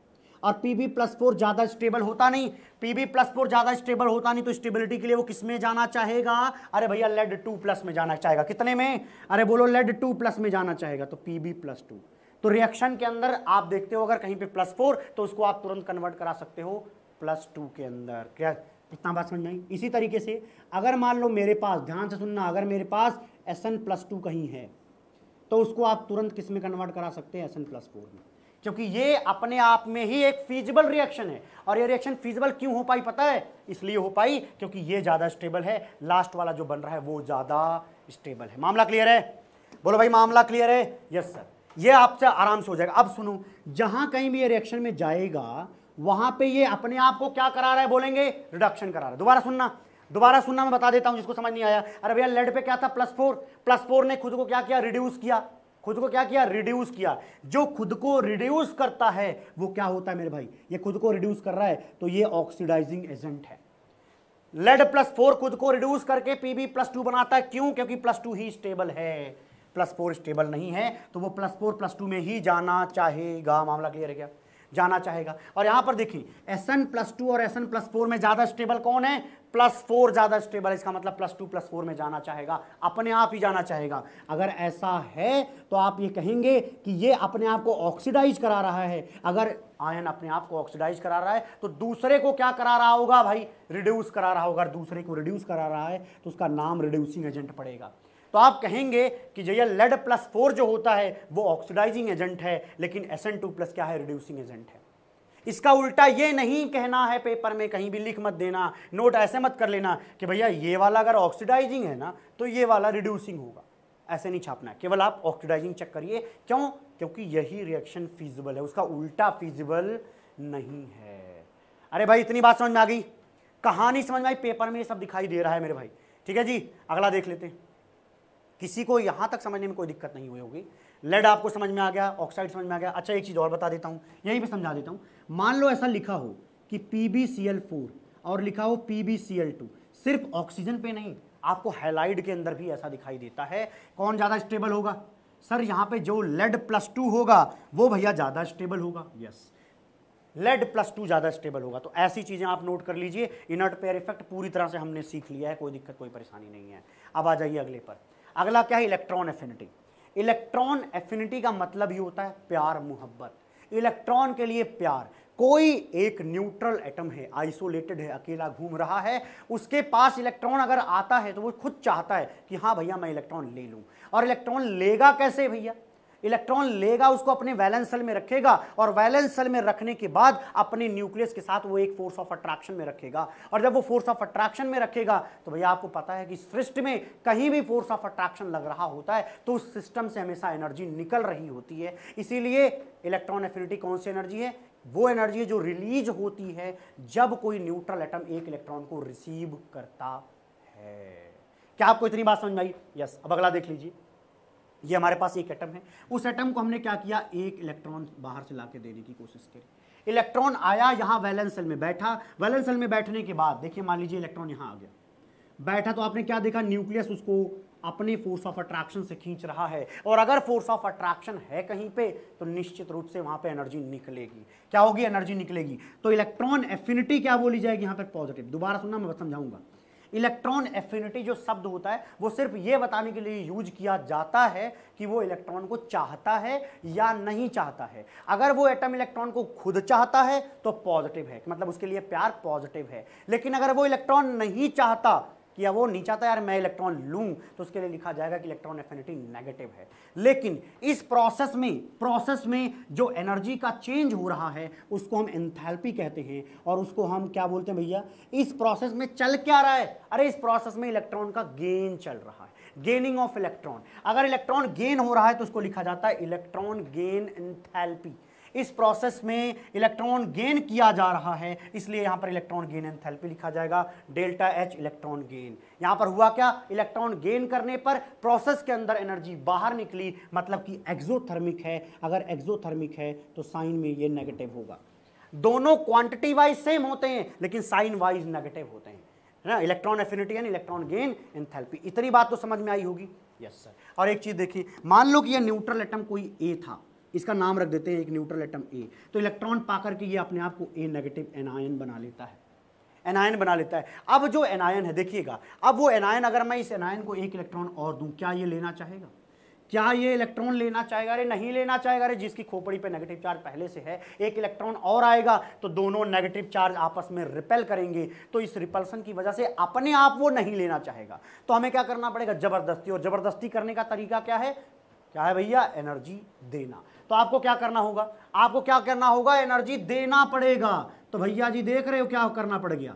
और पी बी प्लस फोर ज़्यादा स्टेबल होता नहीं पी बी प्लस फोर ज़्यादा स्टेबल होता नहीं तो स्टेबिलिटी के लिए वो किस में जाना चाहेगा अरे भैया लेड टू प्लस में जाना चाहेगा कितने में अरे बोलो लेड टू प्लस में जाना चाहेगा तो पी बी प्लस टू तो रिएक्शन के अंदर आप देखते हो अगर कहीं पे प्लस फोर तो उसको आप तुरंत कन्वर्ट करा सकते हो प्लस टू के अंदर क्या इतना बात समझ नहीं इसी तरीके से अगर मान लो मेरे पास ध्यान से सुनना अगर मेरे पास एस एन प्लस टू कहीं है तो उसको आप तुरंत किस में कन्वर्ट करा सकते हैं एस एन प्लस फोर में क्योंकि ये अपने आप में ही एक फीजिबल रिएक्शन है और ये रिएक्शन फीजिबल क्यों हो पाई पता है इसलिए हो पाई क्योंकि ये ज़्यादा स्टेबल है लास्ट वाला जो बन रहा है वो ज़्यादा स्टेबल है मामला क्लियर है बोलो भाई मामला क्लियर है यस सर ये आपसे आराम से हो जाएगा अब सुनो जहां कहीं भी ये रिएक्शन में जाएगा वहां पे ये अपने आप को क्या करा रहा है बोलेंगे रिडक्शन करा रहा है दोबारा सुनना दोबारा सुनना मैं बता देता हूं जिसको समझ नहीं आया अरे भैया लेड पे क्या था प्लस फोर प्लस फोर ने खुद को क्या किया रिड्यूस किया खुद को क्या किया रिड्यूस किया जो खुद को रिड्यूस करता है वो क्या होता है मेरे भाई ये खुद को रिड्यूस कर रहा है तो ये ऑक्सीडाइजिंग एजेंट है लेड प्लस फोर खुद को रिड्यूस करके पीबी प्लस टू बनाता है क्यों क्योंकि प्लस टू ही स्टेबल है प्लस फोर स्टेबल नहीं है तो वो प्लस फोर प्लस टू में ही जाना चाहेगा मामला क्लियर है क्या जाना चाहेगा और यहां पर देखिए एस एन प्लस टू और एस एन प्लस फोर में ज़्यादा स्टेबल कौन है प्लस फोर ज़्यादा स्टेबल इसका मतलब प्लस टू प्लस फोर में जाना चाहेगा अपने आप ही जाना चाहेगा अगर ऐसा है तो आप ये कहेंगे कि ये अपने आप को ऑक्सीडाइज करा रहा है अगर आयन अपने आप को ऑक्सीडाइज करा रहा है तो दूसरे को क्या करा रहा होगा भाई रिड्यूस करा रहा होगा दूसरे को रिड्यूस करा रहा है तो उसका नाम रिड्यूसिंग एजेंट पड़ेगा तो आप कहेंगे कि जैया लेड प्लस फोर जो होता है वो ऑक्सीडाइजिंग एजेंट है लेकिन एस एन टू प्लस क्या है रिड्यूसिंग एजेंट है इसका उल्टा ये नहीं कहना है पेपर में कहीं भी लिख मत देना नोट ऐसे मत कर लेना कि भैया ये वाला अगर ऑक्सीडाइजिंग है ना तो ये वाला रिड्यूसिंग होगा ऐसे नहीं छापना केवल आप ऑक्सीडाइजिंग चेक करिए क्यों क्योंकि यही रिएक्शन फीजिबल है उसका उल्टा फीजिबल नहीं है अरे भाई इतनी बात समझ में आ गई कहानी समझ में आई पेपर में ये सब दिखाई दे रहा है मेरे भाई ठीक है जी अगला देख लेते हैं किसी को यहाँ तक समझने में कोई दिक्कत नहीं हुई होगी लेड आपको समझ में आ गया ऑक्साइड समझ में आ गया अच्छा एक चीज़ और बता देता हूँ यहीं पर समझा देता हूँ मान लो ऐसा लिखा हो कि पी और लिखा हो पी सिर्फ ऑक्सीजन पे नहीं आपको हेलाइड के अंदर भी ऐसा दिखाई देता है कौन ज़्यादा स्टेबल होगा सर यहाँ पे जो लेड प्लस टू होगा वो भैया ज़्यादा स्टेबल होगा यस लेड प्लस टू ज़्यादा स्टेबल होगा तो ऐसी चीज़ें आप नोट कर लीजिए इनर्ट पेयर इफेक्ट पूरी तरह से हमने सीख लिया है कोई दिक्कत कोई परेशानी नहीं है अब आ जाइए अगले पर अगला क्या है इलेक्ट्रॉन एफिनिटी इलेक्ट्रॉन एफिनिटी का मतलब ही होता है प्यार मोहब्बत इलेक्ट्रॉन के लिए प्यार कोई एक न्यूट्रल एटम है आइसोलेटेड है अकेला घूम रहा है उसके पास इलेक्ट्रॉन अगर आता है तो वो खुद चाहता है कि हाँ भैया मैं इलेक्ट्रॉन ले लूँ और इलेक्ट्रॉन लेगा कैसे भैया इलेक्ट्रॉन लेगा उसको अपने वैलेंस सेल में रखेगा और वैलेंस सेल में रखने के बाद अपने न्यूक्लियस के साथ वो एक फोर्स ऑफ अट्रैक्शन में रखेगा और जब वो फोर्स ऑफ अट्रैक्शन में रखेगा तो भैया आपको पता है कि सृष्टि में कहीं भी फोर्स ऑफ अट्रैक्शन लग रहा होता है तो उस सिस्टम से हमेशा एनर्जी निकल रही होती है इसीलिए इलेक्ट्रॉन एफिनिटी कौन सी एनर्जी है वो एनर्जी जो रिलीज होती है जब कोई न्यूट्रल एटम एक इलेक्ट्रॉन को रिसीव करता है क्या आपको इतनी बात समझ में आई यस अब अगला देख लीजिए ये हमारे पास एक एटम है उस एटम को हमने क्या किया एक इलेक्ट्रॉन बाहर से ला देने की कोशिश करी इलेक्ट्रॉन आया यहाँ वैलेंस सेल में बैठा वैलेंस सेल में बैठने के बाद देखिए मान लीजिए इलेक्ट्रॉन यहाँ आ गया बैठा तो आपने क्या देखा न्यूक्लियस उसको अपने फोर्स ऑफ अट्रैक्शन से खींच रहा है और अगर फोर्स ऑफ अट्रैक्शन है कहीं पे तो निश्चित रूप से वहां पे एनर्जी निकलेगी क्या होगी एनर्जी निकलेगी तो इलेक्ट्रॉन एफिनिटी क्या बोली जाएगी यहां पर पॉजिटिव दोबारा सुनना मैं समझाऊंगा इलेक्ट्रॉन एफिनिटी जो शब्द होता है वो सिर्फ ये बताने के लिए यूज किया जाता है कि वो इलेक्ट्रॉन को चाहता है या नहीं चाहता है अगर वो एटम इलेक्ट्रॉन को खुद चाहता है तो पॉजिटिव है मतलब उसके लिए प्यार पॉजिटिव है लेकिन अगर वो इलेक्ट्रॉन नहीं चाहता अब वो नीचा था यार मैं इलेक्ट्रॉन लूँ तो उसके लिए लिखा जाएगा कि इलेक्ट्रॉन एफिनिटी नेगेटिव है लेकिन इस प्रोसेस में प्रोसेस में जो एनर्जी का चेंज हो रहा है उसको हम एंथैल्पी कहते हैं और उसको हम क्या बोलते हैं भैया इस प्रोसेस में चल क्या रहा है अरे इस प्रोसेस में इलेक्ट्रॉन का गेन चल रहा है गेनिंग ऑफ इलेक्ट्रॉन अगर इलेक्ट्रॉन गेन हो रहा है तो उसको लिखा जाता है इलेक्ट्रॉन गेन एंथैल्पी इस प्रोसेस में इलेक्ट्रॉन गेन किया जा रहा है इसलिए यहाँ पर इलेक्ट्रॉन गेन एंथैल्पी लिखा जाएगा डेल्टा एच इलेक्ट्रॉन गेन यहाँ पर हुआ क्या इलेक्ट्रॉन गेन करने पर प्रोसेस के अंदर एनर्जी बाहर निकली मतलब कि एक्जोथर्मिक है अगर एक्जोथर्मिक है तो साइन में ये नेगेटिव होगा दोनों क्वांटिटी वाइज सेम होते हैं लेकिन साइन वाइज नेगेटिव होते हैं ना electron affinity and electron gain enthalpy इतनी बात तो समझ में आई होगी यस yes, सर और एक चीज़ देखिए मान लो कि यह न्यूट्रल एटम कोई ए था इसका नाम रख देते हैं एक न्यूट्रल एटम ए तो इलेक्ट्रॉन पा करके ये अपने आप को ए नेगेटिव एनायन बना लेता है एनायन बना लेता है अब जो एनायन है देखिएगा अब वो एनायन अगर मैं इस एनायन को एक इलेक्ट्रॉन और दूँ क्या ये लेना चाहेगा क्या ये इलेक्ट्रॉन लेना चाहेगा अरे नहीं लेना चाहेगा अरे जिसकी खोपड़ी पे नेगेटिव चार्ज पहले से है एक इलेक्ट्रॉन और आएगा तो दोनों नेगेटिव चार्ज आपस में रिपेल करेंगे तो इस रिपल्सन की वजह से अपने आप वो नहीं लेना चाहेगा तो हमें क्या करना पड़ेगा जबरदस्ती और जबरदस्ती करने का तरीका क्या है क्या है भैया एनर्जी देना तो आपको क्या करना होगा आपको क्या करना होगा एनर्जी देना पड़ेगा तो भैया जी देख रहे हो क्या करना पड़ गया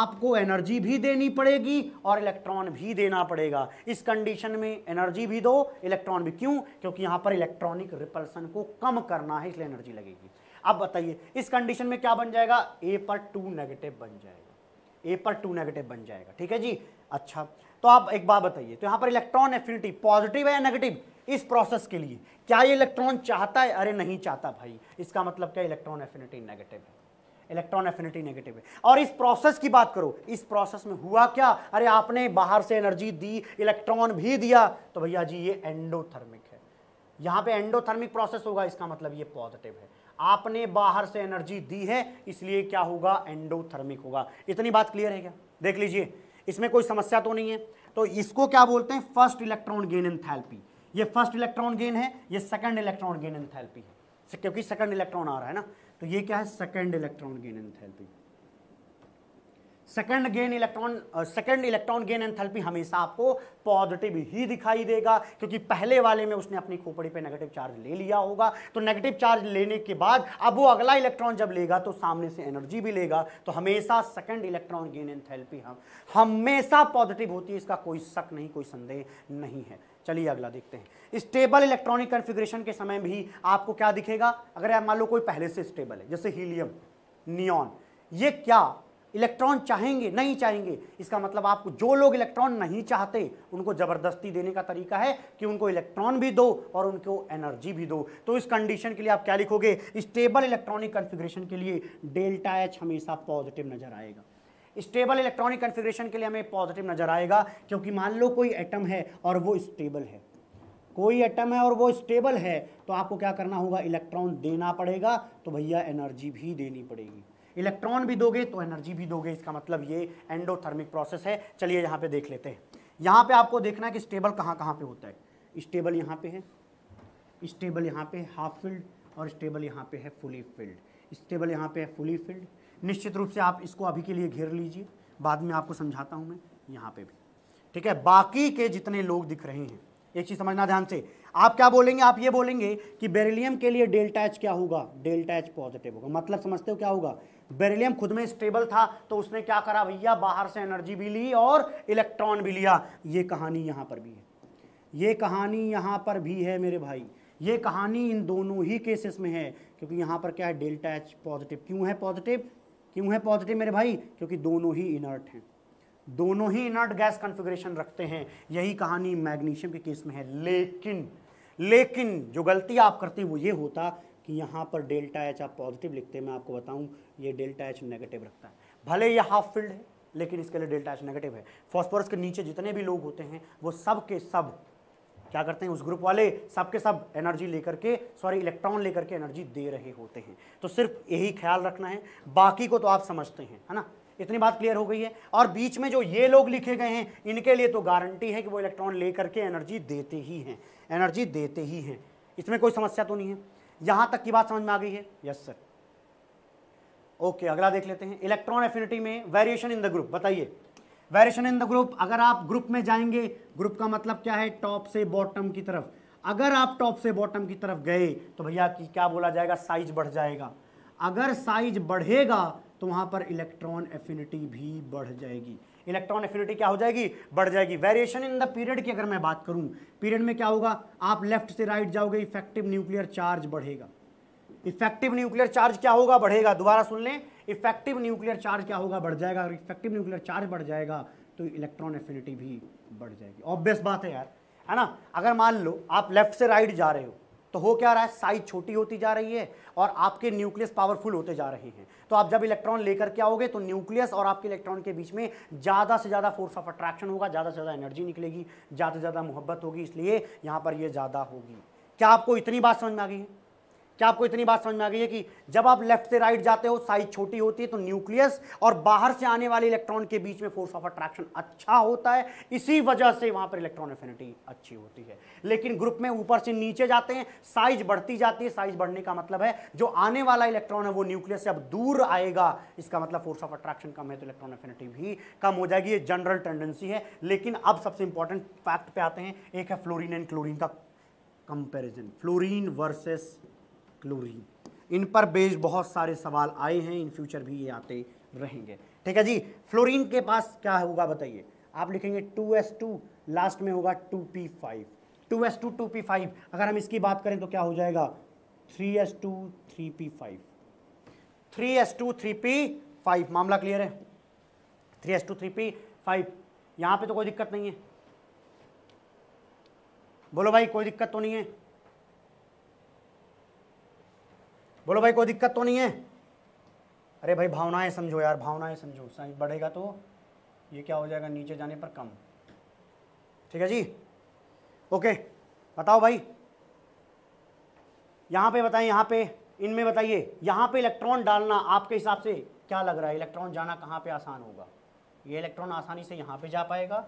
आपको एनर्जी भी देनी पड़ेगी और इलेक्ट्रॉन भी देना पड़ेगा इस कंडीशन में एनर्जी भी दो इलेक्ट्रॉन भी क्यों क्योंकि यहां पर इलेक्ट्रॉनिक रिपल्सन को कम करना है इसलिए एनर्जी लगेगी अब बताइए इस कंडीशन में क्या बन जाएगा ए पर टू नेगेटिव बन जाएगा ए पर टू नेगेटिव बन जाएगा ठीक है जी अच्छा तो आप एक बात बताइए तो यहाँ पर इलेक्ट्रॉन एफिनिटी पॉजिटिव है या नेगेटिव इस प्रोसेस के लिए क्या ये इलेक्ट्रॉन चाहता है अरे नहीं चाहता भाई इसका मतलब क्या इलेक्ट्रॉन एफिनिटी नेगेटिव है इलेक्ट्रॉन एफिनिटी नेगेटिव है और इस प्रोसेस की बात करो इस प्रोसेस में हुआ क्या अरे आपने बाहर से एनर्जी दी इलेक्ट्रॉन भी दिया तो भैया जी ये एंडोथर्मिक है यहाँ पे एंडोथर्मिक प्रोसेस होगा इसका मतलब ये पॉजिटिव है आपने बाहर से एनर्जी दी है इसलिए क्या होगा एंडोथर्मिक होगा इतनी बात क्लियर है क्या देख लीजिए इसमें कोई समस्या तो नहीं है तो इसको क्या बोलते हैं फर्स्ट इलेक्ट्रॉन गेन एंथैल्पी ये फर्स्ट इलेक्ट्रॉन गेन है ये सेकंड इलेक्ट्रॉन गेन एंथैल्पी है क्योंकि सेकंड इलेक्ट्रॉन आ रहा है ना तो ये क्या है second electron gain enthalpy second gain electron second electron gain enthalpy हमेशा आपको पॉजिटिव ही दिखाई देगा क्योंकि पहले वाले में उसने अपनी खोपड़ी पे नेगेटिव चार्ज ले लिया होगा तो नेगेटिव चार्ज लेने के बाद अब वो अगला इलेक्ट्रॉन जब लेगा तो सामने से एनर्जी भी लेगा तो हमेशा सेकेंड इलेक्ट्रॉन गेन एंथैल्पी हम हमेशा पॉजिटिव होती है इसका कोई शक नहीं कोई संदेह नहीं है चलिए अगला देखते हैं स्टेबल इलेक्ट्रॉनिक कॉन्फ़िगरेशन के समय भी आपको क्या दिखेगा अगर मान लो कोई पहले से स्टेबल है जैसे हीलियम नियॉन ये क्या इलेक्ट्रॉन चाहेंगे नहीं चाहेंगे इसका मतलब आपको जो लोग इलेक्ट्रॉन नहीं चाहते उनको ज़बरदस्ती देने का तरीका है कि उनको इलेक्ट्रॉन भी दो और उनको एनर्जी भी दो तो इस कंडीशन के लिए आप क्या लिखोगे स्टेबल इलेक्ट्रॉनिक कन्फिग्रेशन के लिए डेल्टा एच हमेशा पॉजिटिव नजर आएगा स्टेबल इलेक्ट्रॉनिक कन्फिग्रेशन के लिए हमें पॉजिटिव नजर आएगा क्योंकि मान लो कोई एटम है और वो स्टेबल है कोई एटम है और वो स्टेबल है तो आपको क्या करना होगा इलेक्ट्रॉन देना पड़ेगा तो भैया एनर्जी भी देनी पड़ेगी इलेक्ट्रॉन भी दोगे तो एनर्जी भी दोगे इसका मतलब ये एंडोथर्मिक प्रोसेस है चलिए यहाँ पे देख लेते हैं यहाँ पे आपको देखना है कि स्टेबल कहाँ कहाँ पे होता है स्टेबल यहाँ पे है स्टेबल यहाँ पे हाफ फील्ड और स्टेबल यहाँ पे है फुली फील्ड स्टेबल यहाँ पे है फुली फील्ड निश्चित रूप से आप इसको अभी के लिए घेर लीजिए बाद में आपको समझाता हूँ मैं यहाँ पे भी ठीक है बाकी के जितने लोग दिख रहे हैं एक चीज़ समझना ध्यान से आप क्या बोलेंगे आप ये बोलेंगे कि बेरिलियम के लिए डेल्टा एच क्या होगा डेल्टा एच पॉजिटिव होगा मतलब समझते हो क्या होगा बेरिलियम खुद में स्टेबल था तो उसने क्या करा भैया बाहर से एनर्जी भी ली और इलेक्ट्रॉन भी लिया ये कहानी यहाँ पर भी है ये कहानी यहाँ पर भी है मेरे भाई ये कहानी इन दोनों ही केसेस में है क्योंकि यहाँ पर क्या है डेल्टा एच पॉजिटिव क्यों है पॉजिटिव क्यों है पॉजिटिव मेरे भाई क्योंकि दोनों ही इनर्ट हैं दोनों ही इनर्ट गैस कॉन्फ़िगरेशन रखते हैं यही कहानी मैग्नीशियम के केस में है लेकिन लेकिन जो गलती आप करते वो ये होता कि यहाँ पर डेल्टा एच आप पॉजिटिव लिखते हैं मैं आपको बताऊँ ये डेल्टा एच नेगेटिव रखता है भले ये हाफ फील्ड है लेकिन इसके लिए डेल्टा एच नेगेटिव है फॉस्फोरस के नीचे जितने भी लोग होते हैं वो सब के सब क्या करते हैं उस ग्रुप वाले सबके सब एनर्जी लेकर के सॉरी इलेक्ट्रॉन लेकर के एनर्जी दे रहे होते हैं तो सिर्फ यही ख्याल रखना है बाकी को तो आप समझते हैं है ना इतनी बात क्लियर हो गई है और बीच में जो ये लोग लिखे गए हैं इनके लिए तो गारंटी है कि वो इलेक्ट्रॉन ले करके एनर्जी देते ही हैं एनर्जी देते ही हैं इसमें कोई समस्या तो नहीं है यहाँ तक की बात समझ में आ गई है यस सर ओके अगला देख लेते हैं इलेक्ट्रॉन एफिनिटी में वेरिएशन इन द ग्रुप बताइए वेरिएशन इन द ग्रुप अगर आप ग्रुप में जाएंगे ग्रुप का मतलब क्या है टॉप से बॉटम की तरफ अगर आप टॉप से बॉटम की तरफ गए तो भैया की क्या बोला जाएगा साइज बढ़ जाएगा अगर साइज बढ़ेगा तो वहां पर इलेक्ट्रॉन एफिनिटी भी बढ़ जाएगी इलेक्ट्रॉन एफिनिटी क्या हो जाएगी बढ़ जाएगी वेरिएशन इन द पीरियड की अगर मैं बात करूं पीरियड में क्या होगा आप लेफ्ट से राइट जाओगे इफेक्टिव न्यूक्लियर चार्ज बढ़ेगा इफेक्टिव न्यूक्लियर चार्ज क्या होगा बढ़ेगा दोबारा सुन लें इफेक्टिव न्यूक्लियर चार्ज क्या होगा बढ़ जाएगा अगर इफेक्टिव न्यूक्लियर चार्ज बढ़ जाएगा तो इलेक्ट्रॉन एफिनिटी भी बढ़ जाएगी ऑब्वियस बात है यार है ना अगर मान लो आप लेफ्ट से राइट जा रहे हो तो हो क्या रहा है साइज छोटी होती जा रही है और आपके न्यूक्लियस पावरफुल होते जा रहे हैं तो आप जब इलेक्ट्रॉन लेकर के आओगे तो न्यूक्लियस और आपके इलेक्ट्रॉन के बीच में ज़्यादा से ज़्यादा फोर्स ऑफ अट्रैक्शन होगा ज़्यादा से ज़्यादा एनर्जी निकलेगी ज़्यादा से ज़्यादा मोहब्बत होगी इसलिए यहाँ पर ये ज़्यादा होगी क्या आपको इतनी बात समझ में आ गई है क्या आपको इतनी बात समझ में आ गई है कि जब आप लेफ्ट से राइट जाते हो साइज छोटी होती है तो न्यूक्लियस और बाहर से आने वाले इलेक्ट्रॉन के बीच में फोर्स ऑफ अट्रैक्शन अच्छा होता है इसी वजह से वहां पर इलेक्ट्रॉन एफिनिटी अच्छी होती है लेकिन ग्रुप में ऊपर से नीचे जाते हैं साइज बढ़ती जाती है साइज बढ़ने का मतलब है जो आने वाला इलेक्ट्रॉन है वो न्यूक्लियस से अब दूर आएगा इसका मतलब फोर्स ऑफ अट्रैक्शन कम है तो इलेक्ट्रॉन एफिनिटी भी कम हो जाएगी ये जनरल टेंडेंसी है लेकिन अब सबसे इंपॉर्टेंट फैक्ट पे आते हैं एक है फ्लोरिन एंड क्लोरिन का कंपेरिजन फ्लोरिन वर्सेस क्लोरीन इन पर बेस बहुत सारे सवाल आए हैं इन फ्यूचर भी ये आते रहेंगे ठीक है जी फ्लोरीन के पास क्या होगा बताइए आप लिखेंगे 2s2 लास्ट में होगा two P five two S two two P five अगर हम इसकी बात करें तो क्या हो जाएगा three S two three P five three S two three P five मामला क्लियर है three S two three P five पे तो कोई दिक्कत नहीं है बोलो भाई कोई दिक्कत तो नहीं है बोलो भाई कोई दिक्कत तो नहीं है अरे भाई भावनाएं समझो यार भावनाएं समझो साइंस बढ़ेगा तो ये क्या हो जाएगा नीचे जाने पर कम ठीक है जी ओके बताओ भाई यहाँ पे बताएं यहाँ पे इनमें बताइए यहाँ पे इलेक्ट्रॉन डालना आपके हिसाब से क्या लग रहा है इलेक्ट्रॉन जाना कहाँ पे आसान होगा ये इलेक्ट्रॉन आसानी से यहाँ पे जा पाएगा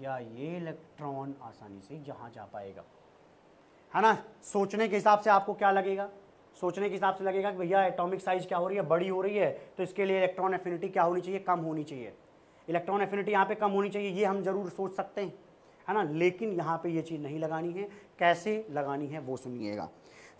या ये इलेक्ट्रॉन आसानी से यहाँ जा पाएगा है ना सोचने के हिसाब से आपको क्या लगेगा सोचने के हिसाब से लगेगा कि भैया एटॉमिक साइज क्या हो रही है बड़ी हो रही है तो इसके लिए इलेक्ट्रॉन एफिनिटी क्या होनी चाहिए कम होनी चाहिए इलेक्ट्रॉन एफिनिटी यहाँ पे कम होनी चाहिए ये हम जरूर सोच सकते हैं है ना लेकिन यहाँ पे ये चीज़ नहीं लगानी है कैसे लगानी है वो सुनिएगा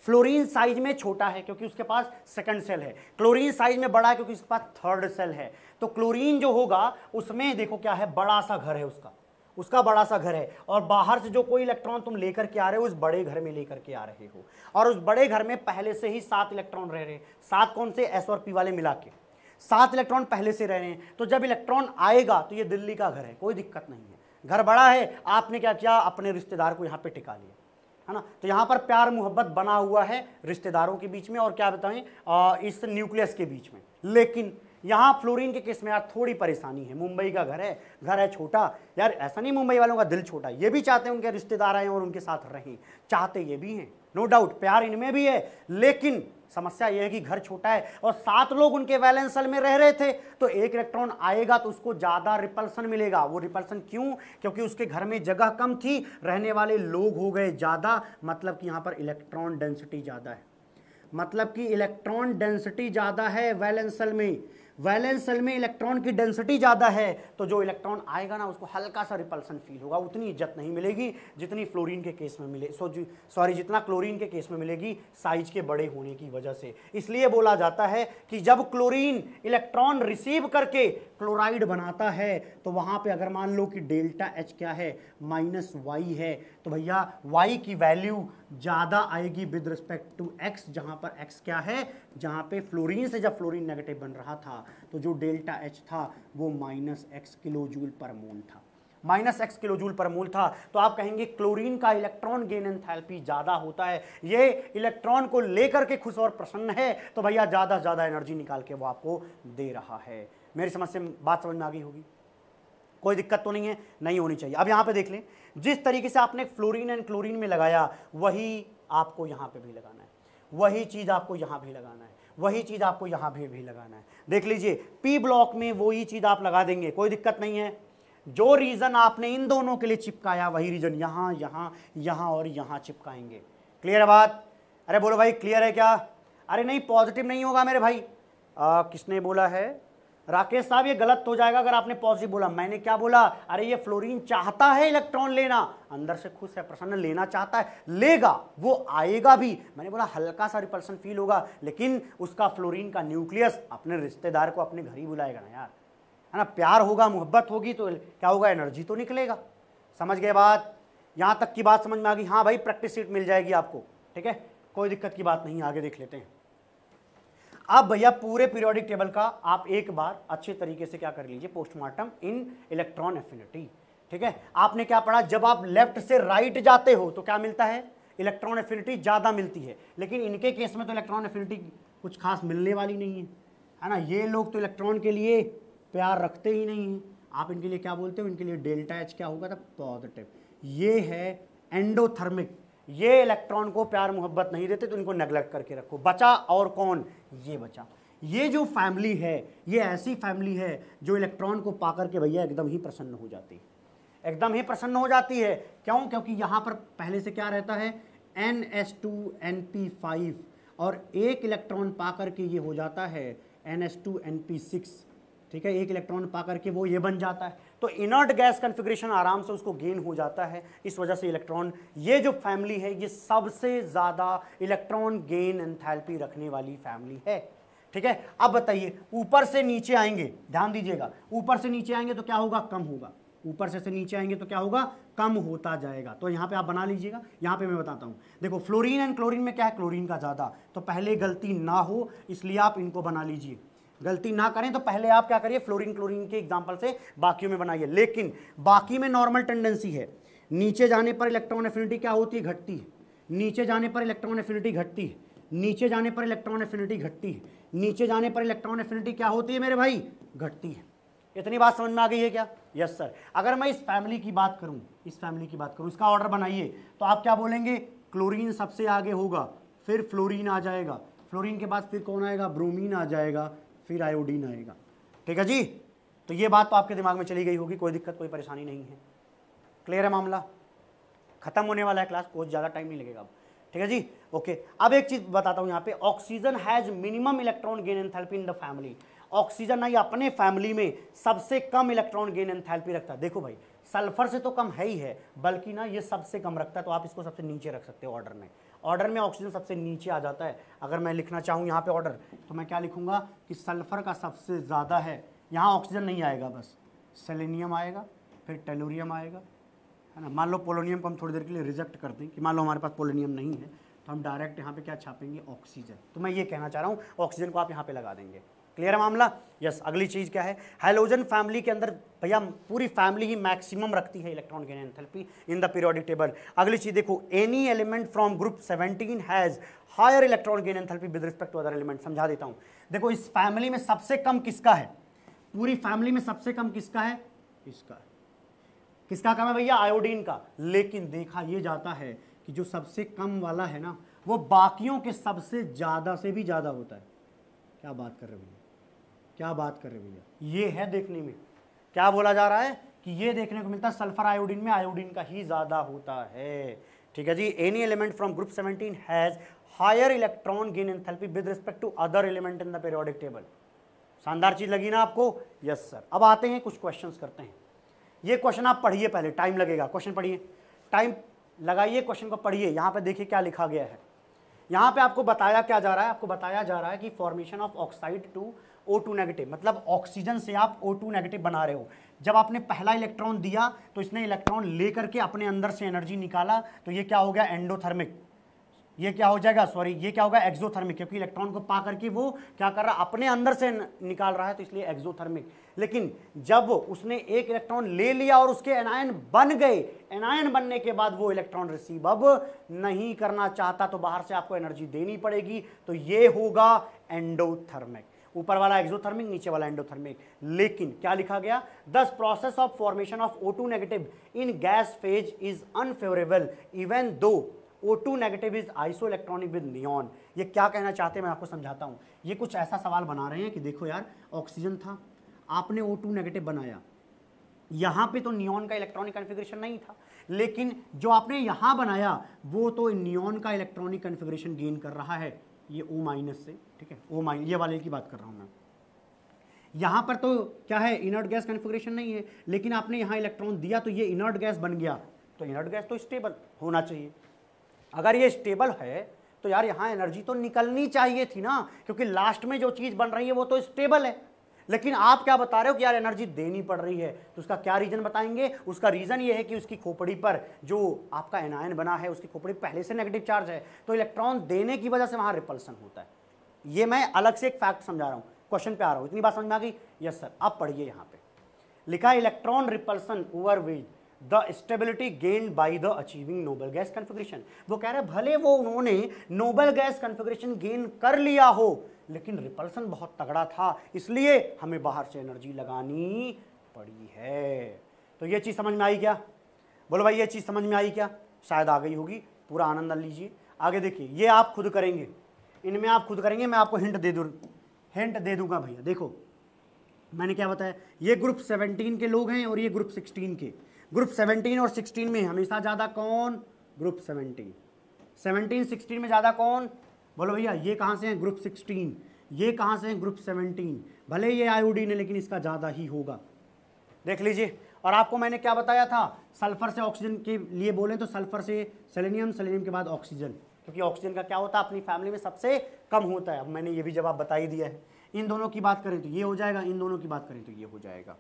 फ्लोरिन साइज में छोटा है क्योंकि उसके पास सेकेंड सेल है क्लोरीन साइज में बड़ा है क्योंकि उसके पास थर्ड सेल है तो क्लोरीन जो होगा उसमें देखो क्या है बड़ा सा घर है उसका उसका बड़ा सा घर है और बाहर से जो कोई इलेक्ट्रॉन तुम लेकर के आ रहे हो उस बड़े घर में लेकर के आ रहे हो और उस बड़े घर में पहले से ही सात इलेक्ट्रॉन रह रहे हैं सात कौन से एस और पी वाले मिला के सात इलेक्ट्रॉन पहले से रह रहे हैं तो जब इलेक्ट्रॉन आएगा तो ये दिल्ली का घर है कोई दिक्कत नहीं है घर बड़ा है आपने क्या किया अपने रिश्तेदार को यहाँ पे टिका लिया है ना तो यहाँ पर प्यार मोहब्बत बना हुआ है रिश्तेदारों के बीच में और क्या बताएं इस न्यूक्लियस के बीच में लेकिन यहाँ फ्लोरिन के केस में यार थोड़ी परेशानी है मुंबई का घर है घर है छोटा यार ऐसा नहीं मुंबई वालों का दिल छोटा ये भी चाहते हैं उनके रिश्तेदार आए और उनके साथ रहें चाहते ये भी हैं नो डाउट प्यार इनमें भी है लेकिन समस्या यह है कि घर छोटा है और सात लोग उनके वैलेंस सेल में रह रहे थे तो एक इलेक्ट्रॉन आएगा तो उसको ज़्यादा रिपल्सन मिलेगा वो रिपल्सन क्यों क्योंकि उसके घर में जगह कम थी रहने वाले लोग हो गए ज़्यादा मतलब कि यहाँ पर इलेक्ट्रॉन डेंसिटी ज़्यादा है मतलब कि इलेक्ट्रॉन डेंसिटी ज़्यादा है वैलेंसल में वैलेंस सेल में इलेक्ट्रॉन की डेंसिटी ज़्यादा है तो जो इलेक्ट्रॉन आएगा ना उसको हल्का सा रिपल्सन फील होगा उतनी इज्जत नहीं मिलेगी जितनी फ्लोरीन के केस में मिले सो सॉरी जितना क्लोरीन के केस में मिलेगी साइज के बड़े होने की वजह से इसलिए बोला जाता है कि जब क्लोरीन इलेक्ट्रॉन रिसीव करके क्लोराइड बनाता है तो वहाँ पर अगर मान लो कि डेल्टा एच क्या है माइनस वाई है तो भैया वाई की वैल्यू ज़्यादा आएगी विद रिस्पेक्ट टू एक्स जहाँ पर एक्स क्या है जहाँ पे फ्लोरीन से जब फ्लोरीन नेगेटिव बन रहा था तो जो डेल्टा एच था वो माइनस एक्स किलो जूल पर मोल था माइनस एक्स किलो जूल पर मोल था तो आप कहेंगे क्लोरीन का इलेक्ट्रॉन गेन एंथैल्पी ज़्यादा होता है ये इलेक्ट्रॉन को लेकर के खुश और प्रसन्न है तो भैया ज़्यादा से ज़्यादा एनर्जी निकाल के वो आपको दे रहा है मेरी समझ से बात समझ में आ गई होगी कोई दिक्कत तो नहीं है नहीं होनी चाहिए अब यहाँ पे देख लें जिस तरीके से आपने फ्लोरीन एंड क्लोरीन में लगाया वही आपको यहाँ पे भी लगाना वही चीज़ आपको यहाँ भी लगाना है वही चीज़ आपको यहाँ भी भी लगाना है देख लीजिए पी ब्लॉक में वही चीज़ आप लगा देंगे कोई दिक्कत नहीं है जो रीज़न आपने इन दोनों के लिए चिपकाया वही रीज़न यहाँ यहाँ यहाँ और यहाँ चिपकाएंगे क्लियर है बात अरे बोलो भाई क्लियर है क्या अरे नहीं पॉजिटिव नहीं होगा मेरे भाई आ, किसने बोला है राकेश साहब ये गलत हो जाएगा अगर आपने पॉजिटिव बोला मैंने क्या बोला अरे ये फ्लोरीन चाहता है इलेक्ट्रॉन लेना अंदर से खुश है प्रसन्न लेना चाहता है लेगा वो आएगा भी मैंने बोला हल्का सा रिपल्सन फील होगा लेकिन उसका फ्लोरीन का न्यूक्लियस अपने रिश्तेदार को अपने घर ही बुलाएगा ना यार है ना प्यार होगा मोहब्बत होगी तो क्या होगा एनर्जी तो निकलेगा समझ गए बात यहाँ तक की बात समझ में आ गई हाँ भाई प्रैक्टिस सीट मिल जाएगी आपको ठीक है कोई दिक्कत की बात नहीं आगे देख लेते हैं अब भैया पूरे पीरियोडिक टेबल का आप एक बार अच्छे तरीके से क्या कर लीजिए पोस्टमार्टम इन इलेक्ट्रॉन एफिनिटी ठीक है आपने क्या पढ़ा जब आप लेफ्ट से राइट जाते हो तो क्या मिलता है इलेक्ट्रॉन एफिनिटी ज़्यादा मिलती है लेकिन इनके केस में तो इलेक्ट्रॉन एफिनिटी कुछ खास मिलने वाली नहीं है है ना ये लोग तो इलेक्ट्रॉन के लिए प्यार रखते ही नहीं हैं आप इनके लिए क्या बोलते हो इनके लिए डेल्टा एच क्या होगा था तो पॉजिटिव ये है एंडोथर्मिक ये इलेक्ट्रॉन को प्यार मोहब्बत नहीं देते तो इनको नेग्लेक्ट करके रखो बचा और कौन ये बचा ये जो फैमिली है ये ऐसी फैमिली है जो इलेक्ट्रॉन को पाकर के भैया एकदम ही प्रसन्न हो जाती है एकदम ही प्रसन्न हो जाती है क्यों क्योंकि यहाँ पर पहले से क्या रहता है N S two N P five और एक इलेक्ट्रॉन पाकर के ये हो जाता है N S two N P six ठीक है एक इलेक्ट्रॉन पा करके वो ये बन जाता है तो इनर्ट गैस कन्फिग्रेशन आराम से उसको गेन हो जाता है इस वजह से इलेक्ट्रॉन ये जो फैमिली है ये सबसे ज़्यादा इलेक्ट्रॉन गेन एंथैल्पी रखने वाली फैमिली है ठीक है अब बताइए ऊपर से नीचे आएंगे ध्यान दीजिएगा ऊपर से नीचे आएंगे तो क्या होगा कम होगा ऊपर से से नीचे आएंगे तो क्या होगा कम होता जाएगा तो यहाँ पे आप बना लीजिएगा यहाँ पे मैं बताता हूँ देखो फ्लोरीन एंड क्लोरीन में क्या है क्लोरीन का ज़्यादा तो पहले गलती ना हो इसलिए आप इनको बना लीजिए गलती ना करें तो पहले आप क्या करिए फ्लोरिन क्लोरिन के एग्जाम्पल से बाकियों में बनाइए लेकिन बाकी में नॉर्मल टेंडेंसी है नीचे जाने पर इलेक्ट्रॉन एफिनिटी क्या होती है घटती है नीचे जाने पर इलेक्ट्रॉन एफिनिटी घटती है नीचे जाने पर इलेक्ट्रॉन एफिनिटी घटती है नीचे जाने पर इलेक्ट्रॉन एफिनिटी क्या होती है मेरे भाई घटती है इतनी बात समझ में आ गई है क्या यस सर अगर मैं इस फैमिली की बात करूं इस फैमिली की बात करूं इसका ऑर्डर बनाइए तो आप क्या बोलेंगे क्लोरीन सबसे आगे होगा फिर फ्लोरीन आ जाएगा फ्लोरीन के बाद फिर कौन आएगा ब्रोमीन आ जाएगा फिर आयोडीन आएगा ठीक है जी तो ये बात तो आपके दिमाग में चली गई होगी कोई दिक्कत कोई परेशानी नहीं है क्लियर है मामला खत्म होने वाला है क्लास बहुत ज़्यादा टाइम नहीं लगेगा अब ठीक है जी ओके अब एक चीज़ बताता हूँ यहाँ पे oxygen has minimum electron gain enthalpy in the family oxygen ही अपने फैमिली में सबसे कम इलेक्ट्रॉन गेन एंथैल्पी रखता है देखो भाई सल्फर से तो कम है ही है बल्कि ना ये सबसे कम रखता है तो आप इसको सबसे नीचे रख सकते हो ऑर्डर में ऑर्डर में ऑक्सीजन सबसे नीचे आ जाता है अगर मैं लिखना चाहूँ यहाँ पे ऑर्डर तो मैं क्या लिखूँगा कि सल्फर का सबसे ज़्यादा है यहाँ ऑक्सीजन नहीं आएगा बस सेलेनियम आएगा फिर टेलोरियम आएगा है ना मान लो पोलोनियम को हम थोड़ी देर के लिए रिजेक्ट कर दें कि मान लो हमारे पास पोलोनियम नहीं है तो हम डायरेक्ट यहाँ पे क्या छापेंगे ऑक्सीजन तो मैं ये कहना चाह रहा हूँ ऑक्सीजन को आप यहाँ पर लगा देंगे क्लियर है मामला यस अगली चीज़ क्या है हाइलोजन फैमिली के अंदर भैया पूरी फैमिली ही मैक्सिमम रखती है electron gain enthalpy in the periodic table अगली चीज़ देखो any element from group 17 has higher electron gain enthalpy with respect to other element समझा देता हूँ देखो इस फैमिली में सबसे कम किसका है पूरी फैमिली में सबसे कम किसका है इसका किसका कम है भैया आयोडीन का लेकिन देखा यह जाता है कि जो सबसे कम वाला है ना वो बाकियों के सबसे ज़्यादा से भी ज़्यादा होता है क्या बात कर रहे हो भैया क्या बात कर रहे भैया ये है देखने में क्या बोला जा रहा है कि ये देखने को मिलता है सल्फर आयोडीन में आयोडीन का ही ज़्यादा होता है ठीक है जी any element from group 17 has higher electron gain enthalpy with respect to other element in the periodic table शानदार चीज़ लगी ना आपको यस सर अब आते हैं कुछ क्वेश्चंस करते हैं ये क्वेश्चन आप पढ़िए पहले टाइम लगेगा क्वेश्चन पढ़िए टाइम लगाइए क्वेश्चन को पढ़िए यहाँ पे देखिए क्या लिखा गया है यहाँ पे आपको बताया क्या जा रहा है आपको बताया जा रहा है कि formation of oxide to O two negative मतलब ऑक्सीजन से आप ओ टू नेगेटिव बना रहे हो जब आपने पहला इलेक्ट्रॉन दिया तो इसने इलेक्ट्रॉन ले करके अपने अंदर से एनर्जी निकाला तो ये क्या हो गया एंडोथर्मिक ये क्या हो जाएगा सॉरी ये क्या होगा एक्सोथर्मिक क्योंकि इलेक्ट्रॉन को पा करके वो क्या कर रहा है अपने अंदर से निकाल रहा है तो इसलिए एक्सोथर्मिक लेकिन जब उसने एक इलेक्ट्रॉन ले लिया और उसके एनायन बन गए एनायन बनने के बाद वो इलेक्ट्रॉन रिसीव अब नहीं करना चाहता तो बाहर से आपको एनर्जी देनी पड़ेगी तो ये होगा एंडोथर्मिक ऊपर वाला एक्सोथर्मिक नीचे वाला एंडोथर्मिक लेकिन क्या लिखा गया this process of formation of O negative in gas phase is unfavourable even though O two negative is isoelectronic with neon ये क्या कहना चाहते हैं मैं आपको समझाता हूँ ये कुछ ऐसा सवाल बना रहे हैं कि देखो यार ऑक्सीजन था आपने ओ टू नेगेटिव बनाया यहाँ पे तो नियॉन का इलेक्ट्रॉनिक कन्फिग्रेशन नहीं था लेकिन जो आपने यहाँ बनाया वो तो नियॉन का इलेक्ट्रॉनिक कन्फिग्रेशन गेन कर रहा है ये ओ माइनस से ठीक है ओ माइन ये वाले की बात कर रहा हूँ मैं यहाँ पर तो क्या है इनर्ट गैस कन्फिग्रेशन नहीं है लेकिन आपने यहाँ इलेक्ट्रॉन दिया तो ये इनर्ट गैस बन गया तो इनर्ट गैस तो स्टेबल होना चाहिए अगर ये स्टेबल है तो यार यहाँ एनर्जी तो निकलनी चाहिए थी ना क्योंकि लास्ट में जो चीज़ बन रही है वो तो स्टेबल है लेकिन आप क्या बता रहे हो कि यार एनर्जी देनी पड़ रही है तो उसका क्या रीज़न बताएंगे उसका रीज़न ये है कि उसकी खोपड़ी पर जो आपका एनायन बना है उसकी खोपड़ी पहले से नेगेटिव चार्ज है तो इलेक्ट्रॉन देने की वजह से वहाँ रिपल्सन होता है ये मैं अलग से एक फैक्ट समझा रहा हूँ क्वेश्चन पे आ रहा हूँ इतनी बात समझ में आ गई यस सर आप पढ़िए यहाँ पे लिखा electron repulsion over with the stability gain by the achieving noble gas configuration वो कह रहे हैं भले वो उन्होंने नोबल गैस कन्फिग्रेशन गेन कर लिया हो लेकिन रिपल्सन बहुत तगड़ा था इसलिए हमें बाहर से एनर्जी लगानी पड़ी है तो ये चीज़ समझ में आई क्या बोलो भाई ये चीज़ समझ में आई क्या शायद आ गई होगी पूरा आनंद लीजिए आगे देखिए ये आप खुद करेंगे इनमें आप खुद करेंगे मैं आपको हिंट दे दूँ हिंट दे दूंगा भैया देखो मैंने क्या बताया ये ग्रुप सेवनटीन के लोग हैं और ये ग्रुप सिक्सटीन के ग्रुप सेवनटीन और सिक्सटीन में हमेशा ज़्यादा कौन ग्रुप सेवनटीन सेवनटीन सिक्सटीन में ज़्यादा कौन बोलो भैया ये कहाँ से हैं ग्रुप सिक्सटीन ये कहाँ से हैं ग्रुप सेवनटीन भले ये आयोडीन है लेकिन इसका ज़्यादा ही होगा देख लीजिए और आपको मैंने क्या बताया था सल्फर से ऑक्सीजन के लिए बोलें तो सल्फर से सेलेनियम सेलेनियम के बाद ऑक्सीजन क्योंकि ऑक्सीजन का क्या होता है अपनी फैमिली में सबसे कम होता है अब मैंने ये भी जवाब बता ही दिया है इन दोनों की बात करें तो ये हो जाएगा इन दोनों की बात करें तो ये हो जाएगा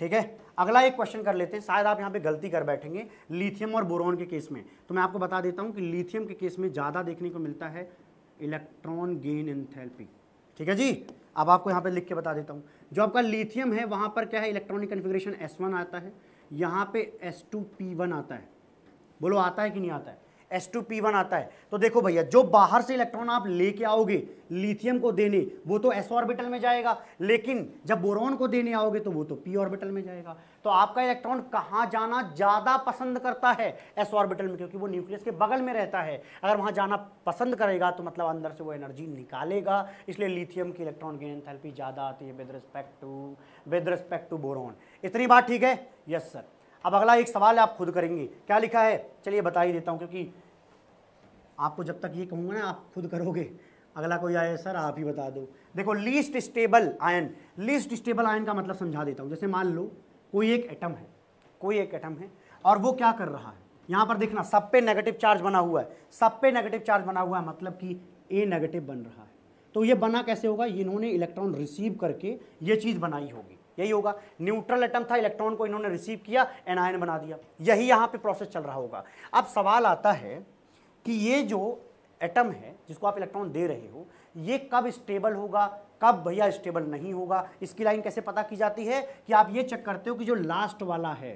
ठीक है अगला एक क्वेश्चन कर लेते हैं शायद आप यहाँ पे गलती कर बैठेंगे लिथियम और बोरोन के केस में तो मैं आपको बता देता हूँ कि लिथियम के केस में ज़्यादा देखने को मिलता है इलेक्ट्रॉन गेन एंथैल्पी ठीक है जी अब आपको यहाँ पे लिख के बता देता हूँ जो आपका लिथियम है वहाँ पर क्या है इलेक्ट्रॉनिक कन्फिग्रेशन एस आता है यहाँ पर एस आता है बोलो आता है कि नहीं आता है एस टू पी वन आता है तो देखो भैया जो बाहर से इलेक्ट्रॉन आप लेके आओगे लिथियम को देने वो तो एस ऑर्बिटल में जाएगा लेकिन जब बोरॉन को देने आओगे तो वो तो पी ऑर्बिटल में जाएगा तो आपका इलेक्ट्रॉन कहाँ जाना ज़्यादा पसंद करता है एस ऑर्बिटल में क्योंकि वो न्यूक्लियस के बगल में रहता है अगर वहाँ जाना पसंद करेगा तो मतलब अंदर से वो एनर्जी निकालेगा इसलिए लिथियम की इलेक्ट्रॉन की एंथैल्पी ज़्यादा आती है with respect to with respect to boron इतनी बात ठीक है यस सर अब अगला एक सवाल आप खुद करेंगे क्या लिखा है चलिए बता ही देता हूँ क्योंकि आपको जब तक ये कहूँगा ना आप खुद करोगे अगला कोई आए सर आप ही बता दो देखो least stable ion least stable ion का मतलब समझा देता हूँ जैसे मान लो कोई एक एटम है कोई एक एटम है और वो क्या कर रहा है यहाँ पर देखना सब पे नेगेटिव चार्ज बना हुआ है सब पे नेगेटिव चार्ज बना हुआ है मतलब कि ए नेगेटिव बन रहा है तो ये बना कैसे होगा इन्होंने इलेक्ट्रॉन रिसीव करके ये चीज़ बनाई होगी यही होगा न्यूट्रल एटम था इलेक्ट्रॉन को इन्होंने रिसीव किया एनायन बना दिया यही यहाँ पे प्रोसेस चल रहा होगा अब सवाल आता है कि ये जो एटम है जिसको आप इलेक्ट्रॉन दे रहे हो ये कब स्टेबल होगा कब भैया स्टेबल नहीं होगा इसकी लाइन कैसे पता की जाती है कि आप ये चेक करते हो कि जो लास्ट वाला है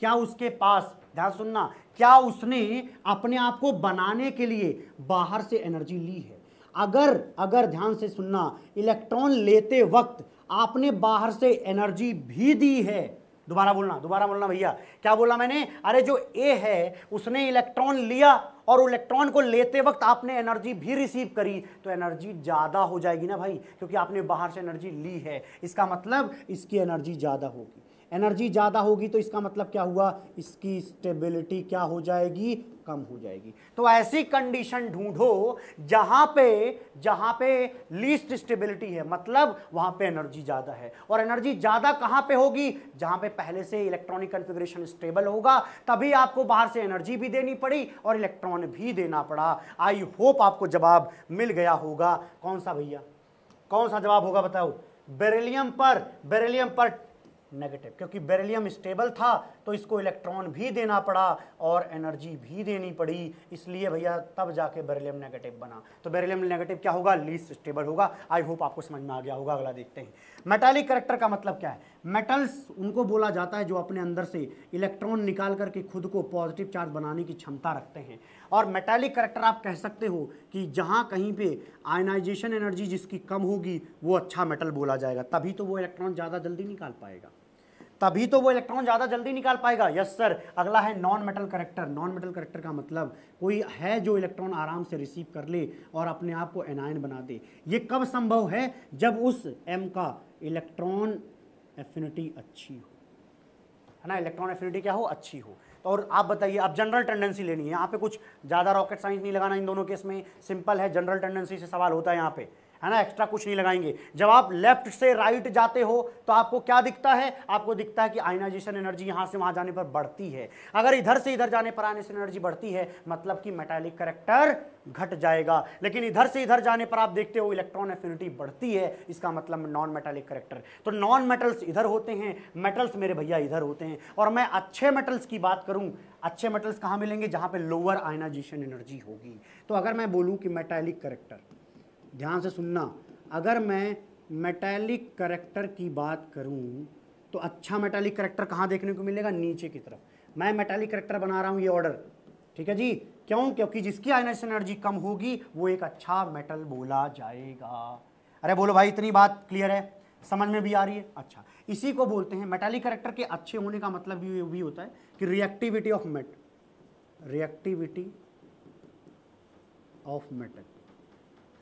क्या उसके पास ध्यान सुनना क्या उसने अपने आप को बनाने के लिए बाहर से एनर्जी ली है अगर अगर ध्यान से सुनना इलेक्ट्रॉन लेते वक्त आपने बाहर से एनर्जी भी दी है दोबारा बोलना दोबारा बोलना भैया क्या बोला मैंने अरे जो ए है उसने इलेक्ट्रॉन लिया और इलेक्ट्रॉन को लेते वक्त आपने एनर्जी भी रिसीव करी तो एनर्जी ज़्यादा हो जाएगी ना भाई क्योंकि आपने बाहर से एनर्जी ली है इसका मतलब इसकी एनर्जी ज़्यादा होगी एनर्जी ज़्यादा होगी तो इसका मतलब क्या हुआ इसकी स्टेबिलिटी क्या हो जाएगी कम हो जाएगी तो ऐसी कंडीशन ढूंढो जहां पे जहां पे लीस्ट स्टेबिलिटी है मतलब वहां पे एनर्जी ज़्यादा है और एनर्जी ज़्यादा कहां पे होगी जहां पे पहले से इलेक्ट्रॉनिक कन्फिग्रेशन स्टेबल होगा तभी आपको बाहर से एनर्जी भी देनी पड़ी और इलेक्ट्रॉन भी देना पड़ा आई होप आपको जवाब मिल गया होगा कौन सा भैया कौन सा जवाब होगा बताओ बेरेलियम पर बेरेलियम पर नेगेटिव क्योंकि बेरिलियम स्टेबल था तो इसको इलेक्ट्रॉन भी देना पड़ा और एनर्जी भी देनी पड़ी इसलिए भैया तब जाके बेरिलियम नेगेटिव बना तो बेरिलियम नेगेटिव क्या होगा लीस्ट स्टेबल होगा आई होप आपको समझ में आ गया होगा अगला देखते हैं मेटालिक करेक्टर का मतलब क्या है मेटल्स उनको बोला जाता है जो अपने अंदर से इलेक्ट्रॉन निकाल करके खुद को पॉजिटिव चार्ज बनाने की क्षमता रखते हैं और मेटालिक करेक्टर आप कह सकते हो कि जहाँ कहीं पे आयनाइजेशन एनर्जी जिसकी कम होगी वो अच्छा मेटल बोला जाएगा तभी तो वो इलेक्ट्रॉन ज़्यादा जल्दी निकाल पाएगा तभी तो वो इलेक्ट्रॉन ज़्यादा जल्दी निकाल पाएगा यस सर अगला है non metal character non metal character का मतलब कोई है जो इलेक्ट्रॉन आराम से रिसीव कर ले और अपने आप को एनायन बना दे ये कब संभव है जब उस एम का इलेक्ट्रॉन एफिनिटी अच्छी हो है ना इलेक्ट्रॉन एफिनिटी क्या हो अच्छी हो तो और आप बताइए आप जनरल टेंडेंसी लेनी है यहाँ पे कुछ ज़्यादा रॉकेट साइंस नहीं लगाना इन दोनों केस में सिंपल है जनरल टेंडेंसी से सवाल होता है यहाँ पे है ना एक्स्ट्रा कुछ नहीं लगाएंगे जब आप लेफ्ट से राइट जाते हो तो आपको क्या दिखता है आपको दिखता है कि आयनाइजेशन एनर्जी यहाँ से वहाँ जाने पर बढ़ती है अगर इधर से इधर जाने पर से एनर्जी बढ़ती है मतलब कि मेटालिक करेक्टर घट जाएगा लेकिन इधर से इधर जाने पर आप देखते हो इलेक्ट्रॉन एफिनिटी बढ़ती है इसका मतलब नॉन मेटालिक करेक्टर तो नॉन मेटल्स इधर होते हैं मेटल्स मेरे भैया इधर होते हैं और मैं अच्छे मेटल्स की बात करूं अच्छे मेटल्स कहाँ मिलेंगे जहाँ पे लोअर आयनाइजेशन एनर्जी होगी तो अगर मैं बोलूँ कि मेटालिक करेक्टर ध्यान से सुनना अगर मैं मेटेलिक करेक्टर की बात करूं तो अच्छा मेटेलिक करेक्टर कहाँ देखने को मिलेगा नीचे की तरफ मैं मेटेलिक करेक्टर बना रहा हूँ ये ऑर्डर ठीक है जी क्यों क्योंकि जिसकी आयनाइजेशन एनर्जी कम होगी वो एक अच्छा मेटल बोला जाएगा अरे बोलो भाई इतनी बात क्लियर है समझ में भी आ रही है अच्छा इसी को बोलते हैं मेटालिक करेक्टर के अच्छे होने का मतलब भी, भी होता है कि reactivity of met reactivity of metal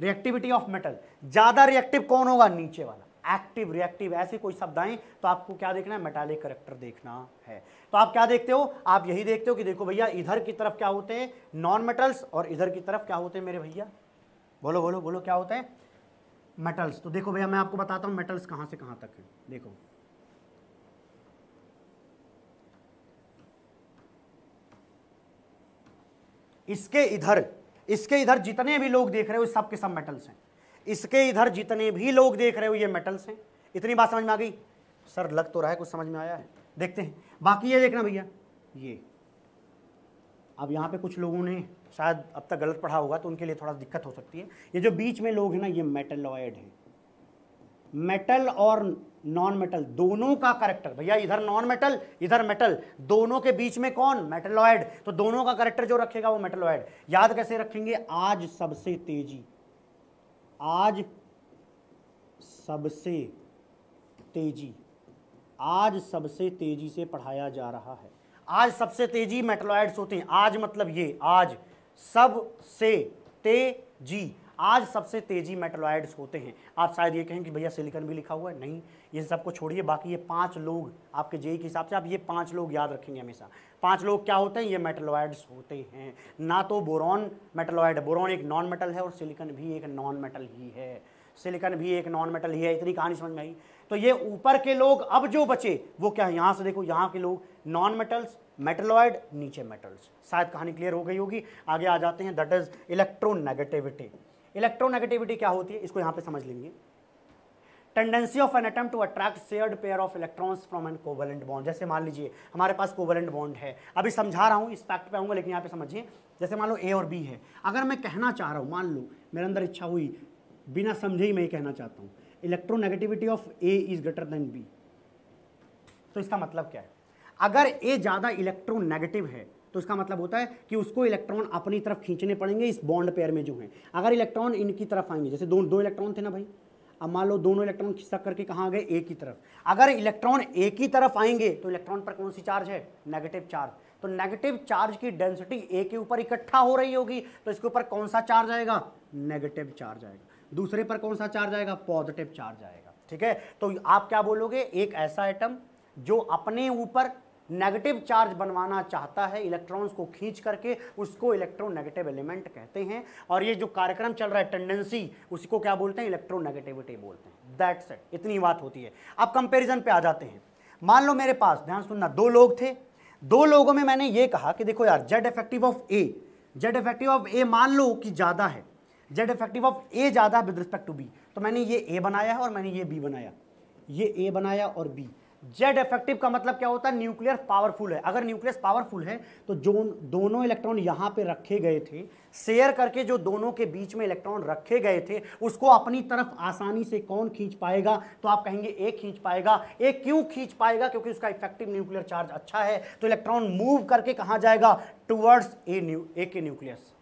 reactivity of metal ज़्यादा रिएक्टिव कौन होगा नीचे वाला एक्टिव रिएक्टिव ऐसे कोई शब्द आए तो आपको क्या देखना है मेटालिक करेक्टर देखना है तो आप क्या देखते हो आप यही देखते हो कि देखो भैया इधर की तरफ क्या होते हैं नॉन मेटल्स और इधर की तरफ क्या होते हैं मेरे भैया बोलो बोलो बोलो क्या होते हैं मेटल्स तो देखो भैया मैं आपको बताता हूं मेटल्स कहां से कहां तक है देखो इसके इधर इसके इधर जितने भी लोग देख रहे हो सब के सब मेटल्स हैं इसके इधर जितने भी लोग देख रहे हो ये मेटल्स हैं इतनी बात समझ में आ गई सर लग तो रहा है कुछ समझ में आया है देखते हैं बाकी ये देखना भैया ये अब यहाँ पे कुछ लोगों ने शायद अब तक गलत पढ़ा होगा तो उनके लिए थोड़ा दिक्कत हो सकती है ये जो बीच में लोग हैं ना ये मेटलॉयड हैं मेटल और नॉन मेटल दोनों का करेक्टर भैया इधर नॉन मेटल इधर मेटल दोनों के बीच में कौन मेटलॉयड तो दोनों का करेक्टर जो रखेगा वो मेटलॉयड याद कैसे रखेंगे आज सबसे तेजी आज सबसे तेजी आज सबसे तेजी से पढ़ाया जा रहा है आज सबसे तेजी मेटलॉयड्स होते हैं आज मतलब ये आज सबसे तेजी आज सबसे तेजी मेटलॉइड्स होते हैं आप शायद ये कहें कि भैया सिलिकन भी लिखा हुआ है नहीं ये सब को छोड़िए बाकी ये पांच लोग आपके जेई e e के हिसाब से आप ये पांच लोग याद रखेंगे हमेशा पांच लोग क्या होते हैं ये मेटलॉइड्स होते हैं ना तो बोरॉन मेटलॉइड बोरॉन एक नॉन मेटल है और सिलिकन भी एक नॉन मेटल ही है सिलिकन भी एक नॉन मेटल ही है इतनी कहानी समझ में आई तो ये ऊपर के लोग अब जो बचे वो क्या है यहाँ से देखो यहाँ के लोग नॉन मेटल्स मेटलॉइड नीचे मेटल्स शायद कहानी क्लियर हो गई होगी आगे आ जाते हैं दैट इज इलेक्ट्रोनेगेटिविटी इलेक्ट्रोनेगेटिविटी क्या होती है इसको यहाँ पे समझ लेंगे tendency of an atom to attract shared pair of electrons from an covalent bond जैसे मान लीजिए हमारे पास कोवलेंट बॉन्ड है अभी समझा रहा हूँ इस फैक्ट पे आऊंगा लेकिन यहाँ पे समझिए जैसे मान लो ए और बी है अगर मैं कहना चाह रहा हूँ मान लो मेरे अंदर इच्छा हुई बिना समझे ही मैं कहना चाहता हूँ electronegativity of A is greater than B तो इसका मतलब क्या है अगर ए ज़्यादा इलेक्ट्रोनेगेटिव है तो इसका मतलब होता है कि उसको इलेक्ट्रॉन अपनी तरफ खींचने पड़ेंगे इस बॉन्ड पेयर में जो है अगर इलेक्ट्रॉन इनकी तरफ आएंगे जैसे दो दो इलेक्ट्रॉन थे ना भाई अब मान लो दोनों इलेक्ट्रॉन खिसक करके कहाँ आ गए ए की तरफ अगर इलेक्ट्रॉन ए की तरफ आएंगे तो इलेक्ट्रॉन पर कौन सी चार्ज है नेगेटिव चार्ज तो नेगेटिव चार्ज की डेंसिटी ए के ऊपर इकट्ठा हो रही होगी तो इसके ऊपर कौन सा चार्ज आएगा नेगेटिव चार्ज आएगा दूसरे पर कौन सा चार्ज आएगा पॉजिटिव चार्ज आएगा ठीक है तो आप क्या बोलोगे एक ऐसा आइटम जो अपने ऊपर नेगेटिव चार्ज बनवाना चाहता है इलेक्ट्रॉन्स को खींच करके उसको इलेक्ट्रोनेगेटिव एलिमेंट कहते हैं और ये जो कार्यक्रम चल रहा है टेंडेंसी उसको क्या बोलते हैं इलेक्ट्रोनेगेटिविटी बोलते हैं दैट सेट इतनी बात होती है अब कंपेरिजन पर आ जाते हैं मान लो मेरे पास ध्यान सुनना दो लोग थे दो लोगों में मैंने ये कहा कि देखो यार Z effective of A Z effective of A मान लो कि ज़्यादा है जेड इफेक्टिव ऑफ ए ज़्यादा है विद रिस्पेक्ट टू बी तो मैंने ये ए बनाया है और मैंने ये बी बनाया ये ए बनाया और बी जेड इफेक्टिव का मतलब क्या होता है न्यूक्लियर पावरफुल है अगर न्यूक्लियस पावरफुल है तो जो दोनों इलेक्ट्रॉन यहां पे रखे गए थे शेयर करके जो दोनों के बीच में इलेक्ट्रॉन रखे गए थे उसको अपनी तरफ आसानी से कौन खींच पाएगा तो आप कहेंगे एक खींच पाएगा एक क्यों खींच पाएगा क्योंकि उसका इफेक्टिव न्यूक्लियर चार्ज अच्छा है तो इलेक्ट्रॉन मूव करके कहाँ जाएगा टूवर्ड्स ए न्यू ए के न्यूक्लियस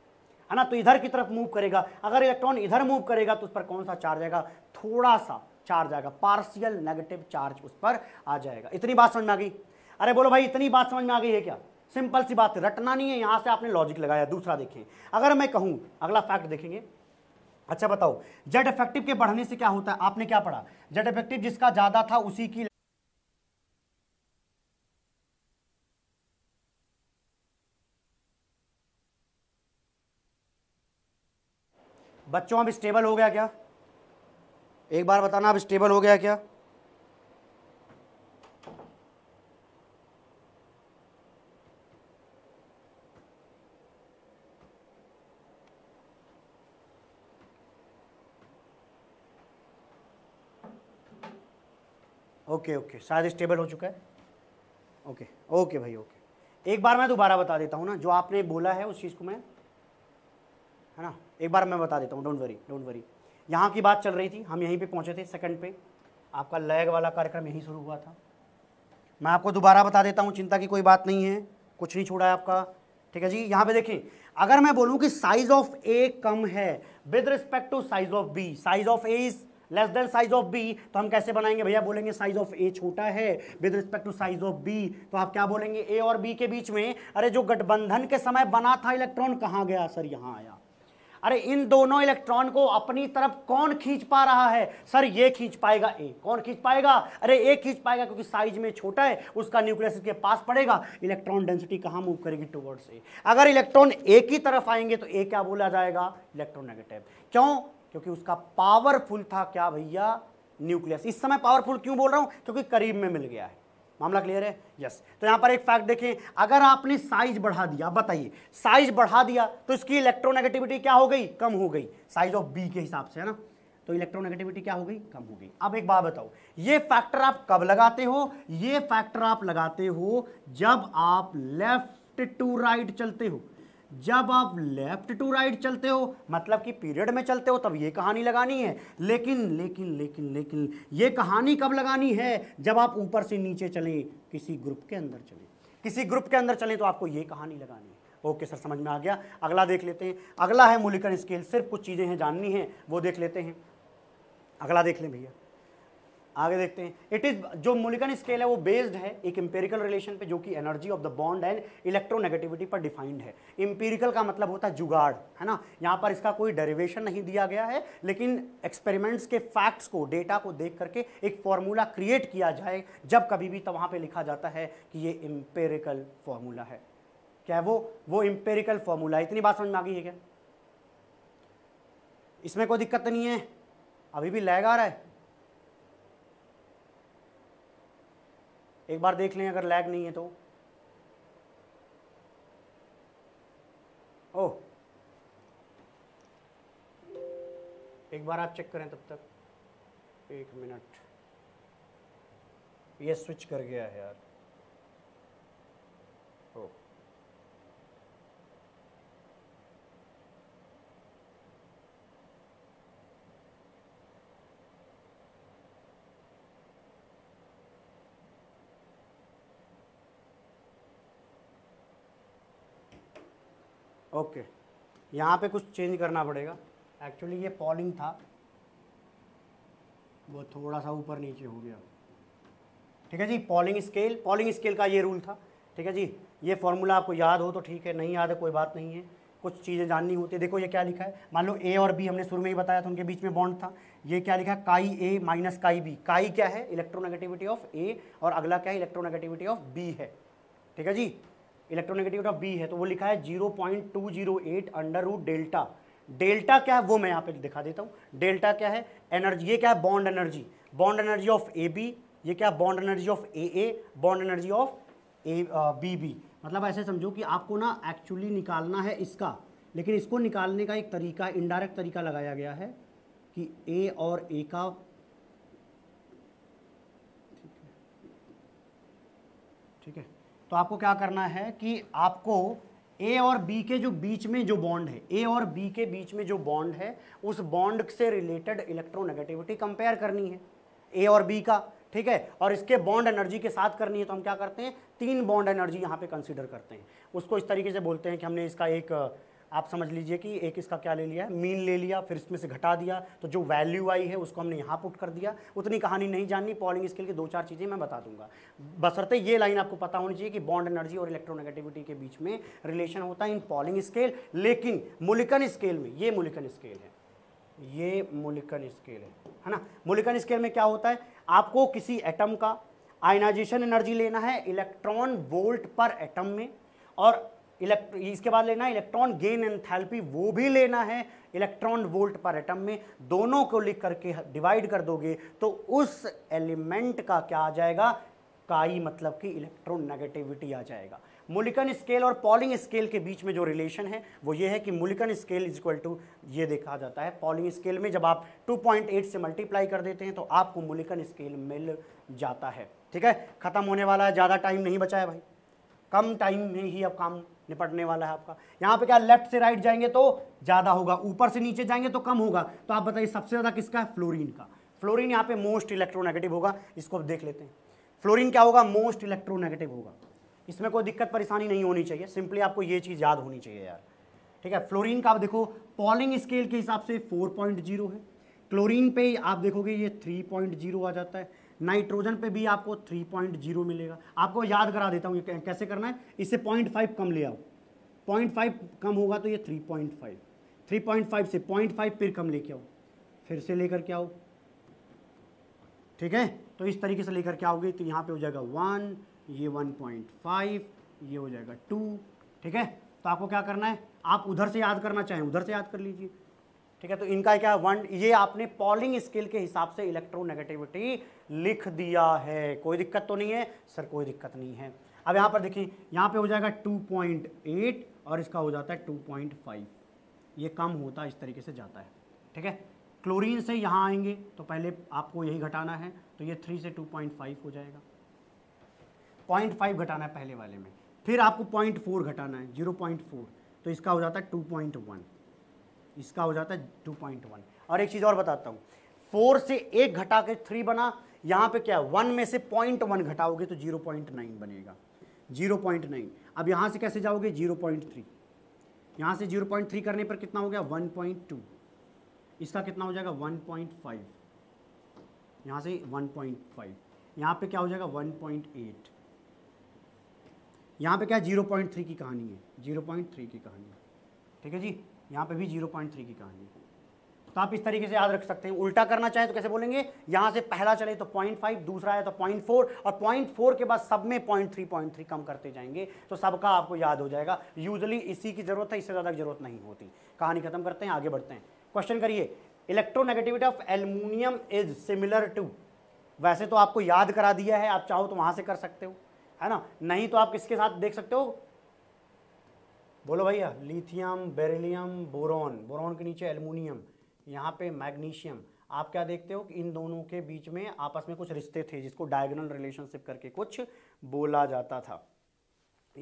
है ना तो इधर की तरफ मूव करेगा अगर इलेक्ट्रॉन इधर मूव करेगा तो उस पर कौन सा चार्ज आएगा थोड़ा सा चार्ज आएगा पार्शियल नेगेटिव चार्ज उस पर आ जाएगा इतनी बात समझ में आ गई अरे बोलो भाई इतनी बात समझ में आ गई है क्या सिंपल सी बात रटना नहीं है यहां से आपने लॉजिक लगाया दूसरा देखें अगर मैं कहूं अगला फैक्ट देखेंगे अच्छा बताओ जेट इफेक्टिव के बढ़ने से क्या होता है आपने क्या पढ़ा जेट इफेक्टिव जिसका ज़्यादा था उसी की बच्चों अब स्टेबल हो गया क्या एक बार बताना अब स्टेबल हो गया क्या ओके ओके शायद स्टेबल हो चुका है ओके ओके भाई ओके एक बार मैं दोबारा बता देता हूँ ना जो आपने बोला है उस चीज़ को मैं है ना एक बार मैं बता देता हूँ डोंट वरी डोंट वरी यहाँ की बात चल रही थी हम यहीं पे पहुँचे थे सेकंड पे आपका लैग वाला कार्यक्रम यहीं शुरू हुआ था मैं आपको दोबारा बता देता हूँ चिंता की कोई बात नहीं है कुछ नहीं छोड़ा है आपका ठीक है जी यहाँ पे देखें अगर मैं बोलूँ कि साइज ऑफ ए कम है with respect to size of B size of A is less than size of B तो हम कैसे बनाएंगे भैया बोलेंगे साइज ऑफ ए छोटा है with respect to size of B तो आप क्या बोलेंगे ए और बी के बीच में अरे जो गठबंधन के समय बना था इलेक्ट्रॉन कहाँ गया सर यहाँ आया अरे इन दोनों इलेक्ट्रॉन को अपनी तरफ कौन खींच पा रहा है सर ये खींच पाएगा ए कौन खींच पाएगा अरे ए खींच पाएगा क्योंकि साइज में छोटा है उसका न्यूक्लियस के पास पड़ेगा इलेक्ट्रॉन डेंसिटी कहाँ मूव करेगी टूवर्ड ए अगर इलेक्ट्रॉन ए की तरफ आएंगे तो ए क्या बोला जाएगा इलेक्ट्रॉन नेगेटिव क्यों क्योंकि उसका पावरफुल था क्या भैया न्यूक्लियस इस समय पावरफुल क्यों बोल रहा हूँ क्योंकि करीब में मिल गया है मामला क्लियर है यस तो यहां पर एक फैक्ट देखें अगर आपने साइज बढ़ा दिया बताइए साइज बढ़ा दिया तो इसकी इलेक्ट्रोनेगेटिविटी क्या हो गई कम हो गई साइज ऑफ बी के हिसाब से है ना तो इलेक्ट्रोनेगेटिविटी क्या हो गई कम हो गई अब एक बात बताओ ये फैक्टर आप कब लगाते हो ये फैक्टर आप लगाते हो जब आप लेफ्ट टू राइट चलते हो जब आप लेफ्ट टू राइट चलते हो मतलब कि पीरियड में चलते हो तब ये कहानी लगानी है लेकिन लेकिन लेकिन लेकिन ये कहानी कब लगानी है जब आप ऊपर से नीचे चलें किसी ग्रुप के अंदर चलें किसी ग्रुप के अंदर चलें तो आपको ये कहानी लगानी है ओके सर समझ में आ गया अगला देख लेते हैं अगला है मूलिकन स्केल सिर्फ कुछ चीज़ें हैं जाननी हैं वो देख लेते हैं अगला देख लें भैया आगे देखते हैं इट इज जो मोलिकन स्केल है वो बेस्ड है एक इंपेरिकल रिलेशन पे जो कि energy of the bond and electronegativity पर डिफाइंड है इंपेरिकल का मतलब होता है जुगाड़ है ना यहाँ पर इसका कोई डेरिवेशन नहीं दिया गया है लेकिन एक्सपेरिमेंट्स के फैक्ट्स को डेटा को देख करके एक फॉर्मूला क्रिएट किया जाए जब कभी भी तो वहाँ पर लिखा जाता है कि ये इम्पेरिकल फॉर्मूला है क्या है वो वो इम्पेरिकल फॉर्मूला इतनी बात समझ में आ गई है क्या इसमें कोई दिक्कत नहीं है अभी भी लैग आ रहा है एक बार देख लें अगर लैग नहीं है तो ओह एक बार आप चेक करें तब तक एक मिनट ये स्विच कर गया है यार ओके यहाँ पे कुछ चेंज करना पड़ेगा एक्चुअली ये पॉलिंग था वो थोड़ा सा ऊपर नीचे हो गया ठीक है जी पॉलिंग स्केल पॉलिंग स्केल का ये रूल था ठीक है जी ये फॉर्मूला आपको याद हो तो ठीक है नहीं याद है कोई बात नहीं है कुछ चीज़ें जाननी होती है देखो ये क्या लिखा है मान लो ए और बी हमने शुरू में ही बताया था उनके बीच में बॉन्ड था ये क्या लिखा है काई ए माइनस काई बी काई क्या है इलेक्ट्रोनेगेटिविटी ऑफ ए और अगला क्या है इलेक्ट्रोनेगेटिविटी ऑफ बी है ठीक है जी इलेक्ट्रोनेगेटिविटी ऑफ बी है तो वो लिखा है zero point two zero eight under root delta delta क्या है वो मैं यहाँ पे दिखा देता हूँ डेल्टा क्या है एनर्जी ये क्या है bond energy bond energy of A B ये क्या है bond energy of A A bond energy of A B B मतलब ऐसे समझो कि आपको ना एक्चुअली निकालना है इसका लेकिन इसको निकालने का एक तरीका इनडायरेक्ट तरीका लगाया गया है कि ए और ए का ठीक है तो आपको क्या करना है कि आपको ए और बी के जो बीच में जो बॉन्ड है ए और बी के बीच में जो बॉन्ड है उस बॉन्ड से रिलेटेड इलेक्ट्रोनेगेटिविटी कंपेयर करनी है ए और बी का ठीक है और इसके बॉन्ड एनर्जी के साथ करनी है तो हम क्या करते हैं तीन बॉन्ड एनर्जी यहाँ पे कंसीडर करते हैं उसको इस तरीके से बोलते हैं कि हमने इसका एक आप समझ लीजिए कि एक इसका क्या ले लिया है मीन ले लिया फिर इसमें से घटा दिया तो जो वैल्यू आई है उसको हमने यहाँ पुट कर दिया उतनी कहानी नहीं जाननी पॉलिंग स्केल की दो चार चीज़ें मैं बता दूंगा बसरते ये लाइन आपको पता होनी चाहिए कि बॉन्ड एनर्जी और इलेक्ट्रोनेगेटिविटी के बीच में रिलेशन होता है इन पॉलिंग स्केल लेकिन मुलिकन स्केल में ये मुलिकन स्केल है ये मुलिकन स्केल है है ना मुलिकन स्केल में क्या होता है आपको किसी एटम का आयनाइजेशन एनर्जी लेना है इलेक्ट्रॉन वोल्ट पर एटम में और इलेक्ट इसके बाद लेना इलेक्ट्रॉन गेन एंथैल्पी वो भी लेना है इलेक्ट्रॉन वोल्ट पर एटम में दोनों को लिख करके डिवाइड कर दोगे तो उस एलिमेंट का क्या आ जाएगा काई मतलब कि इलेक्ट्रॉन नेगेटिविटी आ जाएगा मुलिकन स्केल और पॉलिंग स्केल के बीच में जो रिलेशन है वो ये है कि Mulliken scale is equal to ये देखा जाता है पॉलिंग स्केल में जब आप 2.8 से मल्टीप्लाई कर देते हैं तो आपको मुलिकन स्केल मिल जाता है ठीक है ख़त्म होने वाला है ज़्यादा टाइम नहीं बचा है भाई कम टाइम में ही अब काम निपटने वाला है आपका यहाँ पे क्या लेफ्ट से राइट जाएंगे तो ज़्यादा होगा ऊपर से नीचे जाएंगे तो कम होगा तो आप बताइए सबसे ज़्यादा किसका है फ्लोरीन का फ्लोरीन यहाँ पे मोस्ट इलेक्ट्रोनेगेटिव होगा इसको आप देख लेते हैं फ्लोरीन क्या होगा मोस्ट इलेक्ट्रोनेगेटिव होगा इसमें कोई दिक्कत परेशानी नहीं होनी चाहिए सिंपली आपको ये चीज़ याद होनी चाहिए यार ठीक है फ्लोरिन का आप देखो पॉलिंग स्केल के हिसाब से फोर है क्लोरीन पे आप देखोगे ये जीरो आ जाता है नाइट्रोजन पे भी आपको 3.0 मिलेगा आपको याद करा देता हूँ ये कैसे करना है इससे 0.5 कम ले आओ 0.5 कम होगा तो ये 3.5 3.5 से 0.5 फिर कम लेके आओ फिर से लेकर के आओ ठीक है तो इस तरीके से लेकर के आओगे तो यहाँ पे हो जाएगा वन ये वन पॉइंट फाइव ये हो जाएगा टू ठीक है तो आपको क्या करना है आप उधर से याद करना चाहें उधर से याद कर लीजिए ठीक है तो इनका क्या वन ये आपने पॉलिंग स्केल के हिसाब से इलेक्ट्रोनेगेटिविटी लिख दिया है कोई दिक्कत तो नहीं है सर कोई दिक्कत नहीं है अब यहाँ पर देखिए यहाँ पे हो जाएगा 2.8 और इसका हो जाता है 2.5 ये कम होता इस तरीके से जाता है ठीक है क्लोरीन से यहाँ आएंगे तो पहले आपको यही घटाना है तो ये थ्री से टू हो जाएगा पॉइंट फाइव घटाना है पहले वाले में फिर आपको पॉइंट फोर घटाना है जीरो पॉइंट फोर तो इसका हो जाता है टू पॉइंट वन इसका हो जाता है टू पॉइंट वन और एक चीज़ और बताता हूं फोर से एक घटा के थ्री बना यहां पे क्या है वन में से पॉइंट वन घटाओगे तो जीरो पॉइंट नाइन बनेगा जीरो पॉइंट नाइन अब यहां से कैसे जाओगे जीरो पॉइंट थ्री यहाँ से जीरो पॉइंट थ्री करने पर कितना हो गया वन पॉइंट टू इसका कितना हो जाएगा वन पॉइंट फाइव यहाँ से वन पॉइंट फाइव यहाँ पे क्या हो जाएगा वन पॉइंट एट यहाँ पे क्या जीरो पॉइंट थ्री की कहानी है जीरो पॉइंट थ्री की कहानी है ठीक है जी यहाँ पे भी 0.3 की कहानी तो आप इस तरीके से याद रख सकते हैं उल्टा करना चाहें तो कैसे बोलेंगे यहाँ से पहला चले तो 0.5 दूसरा है तो 0.4 और 0.4 के बाद सब में 0.3 0.3 कम करते जाएंगे तो सबका आपको याद हो जाएगा यूजली इसी की ज़रूरत है इससे ज़्यादा ज़रूरत नहीं होती कहानी खत्म करते हैं आगे बढ़ते हैं क्वेश्चन करिए electronegativity of aluminium is similar to वैसे तो आपको याद करा दिया है आप चाहो तो वहाँ से कर सकते हो है ना नहीं तो आप किसके साथ देख सकते हो बोलो भैया लिथियम बेरिलियम बोरॉन बोरॉन के नीचे एलुमिनियम यहाँ पे मैग्नीशियम आप क्या देखते हो कि इन दोनों के बीच में आपस में कुछ रिश्ते थे जिसको डायगनल रिलेशनशिप करके कुछ बोला जाता था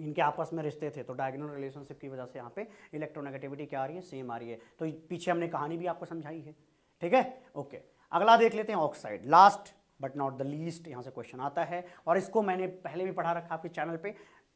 इनके आपस में रिश्ते थे तो डायगनल रिलेशनशिप की वजह से यहाँ पे इलेक्ट्रोनेगेटिविटी क्या आ रही है सेम आ रही है तो पीछे हमने कहानी भी आपको समझाई है ठीक है ओके अगला देख लेते हैं oxide last but not the least यहाँ से क्वेश्चन आता है और इसको मैंने पहले भी पढ़ा रखा आपके चैनल पे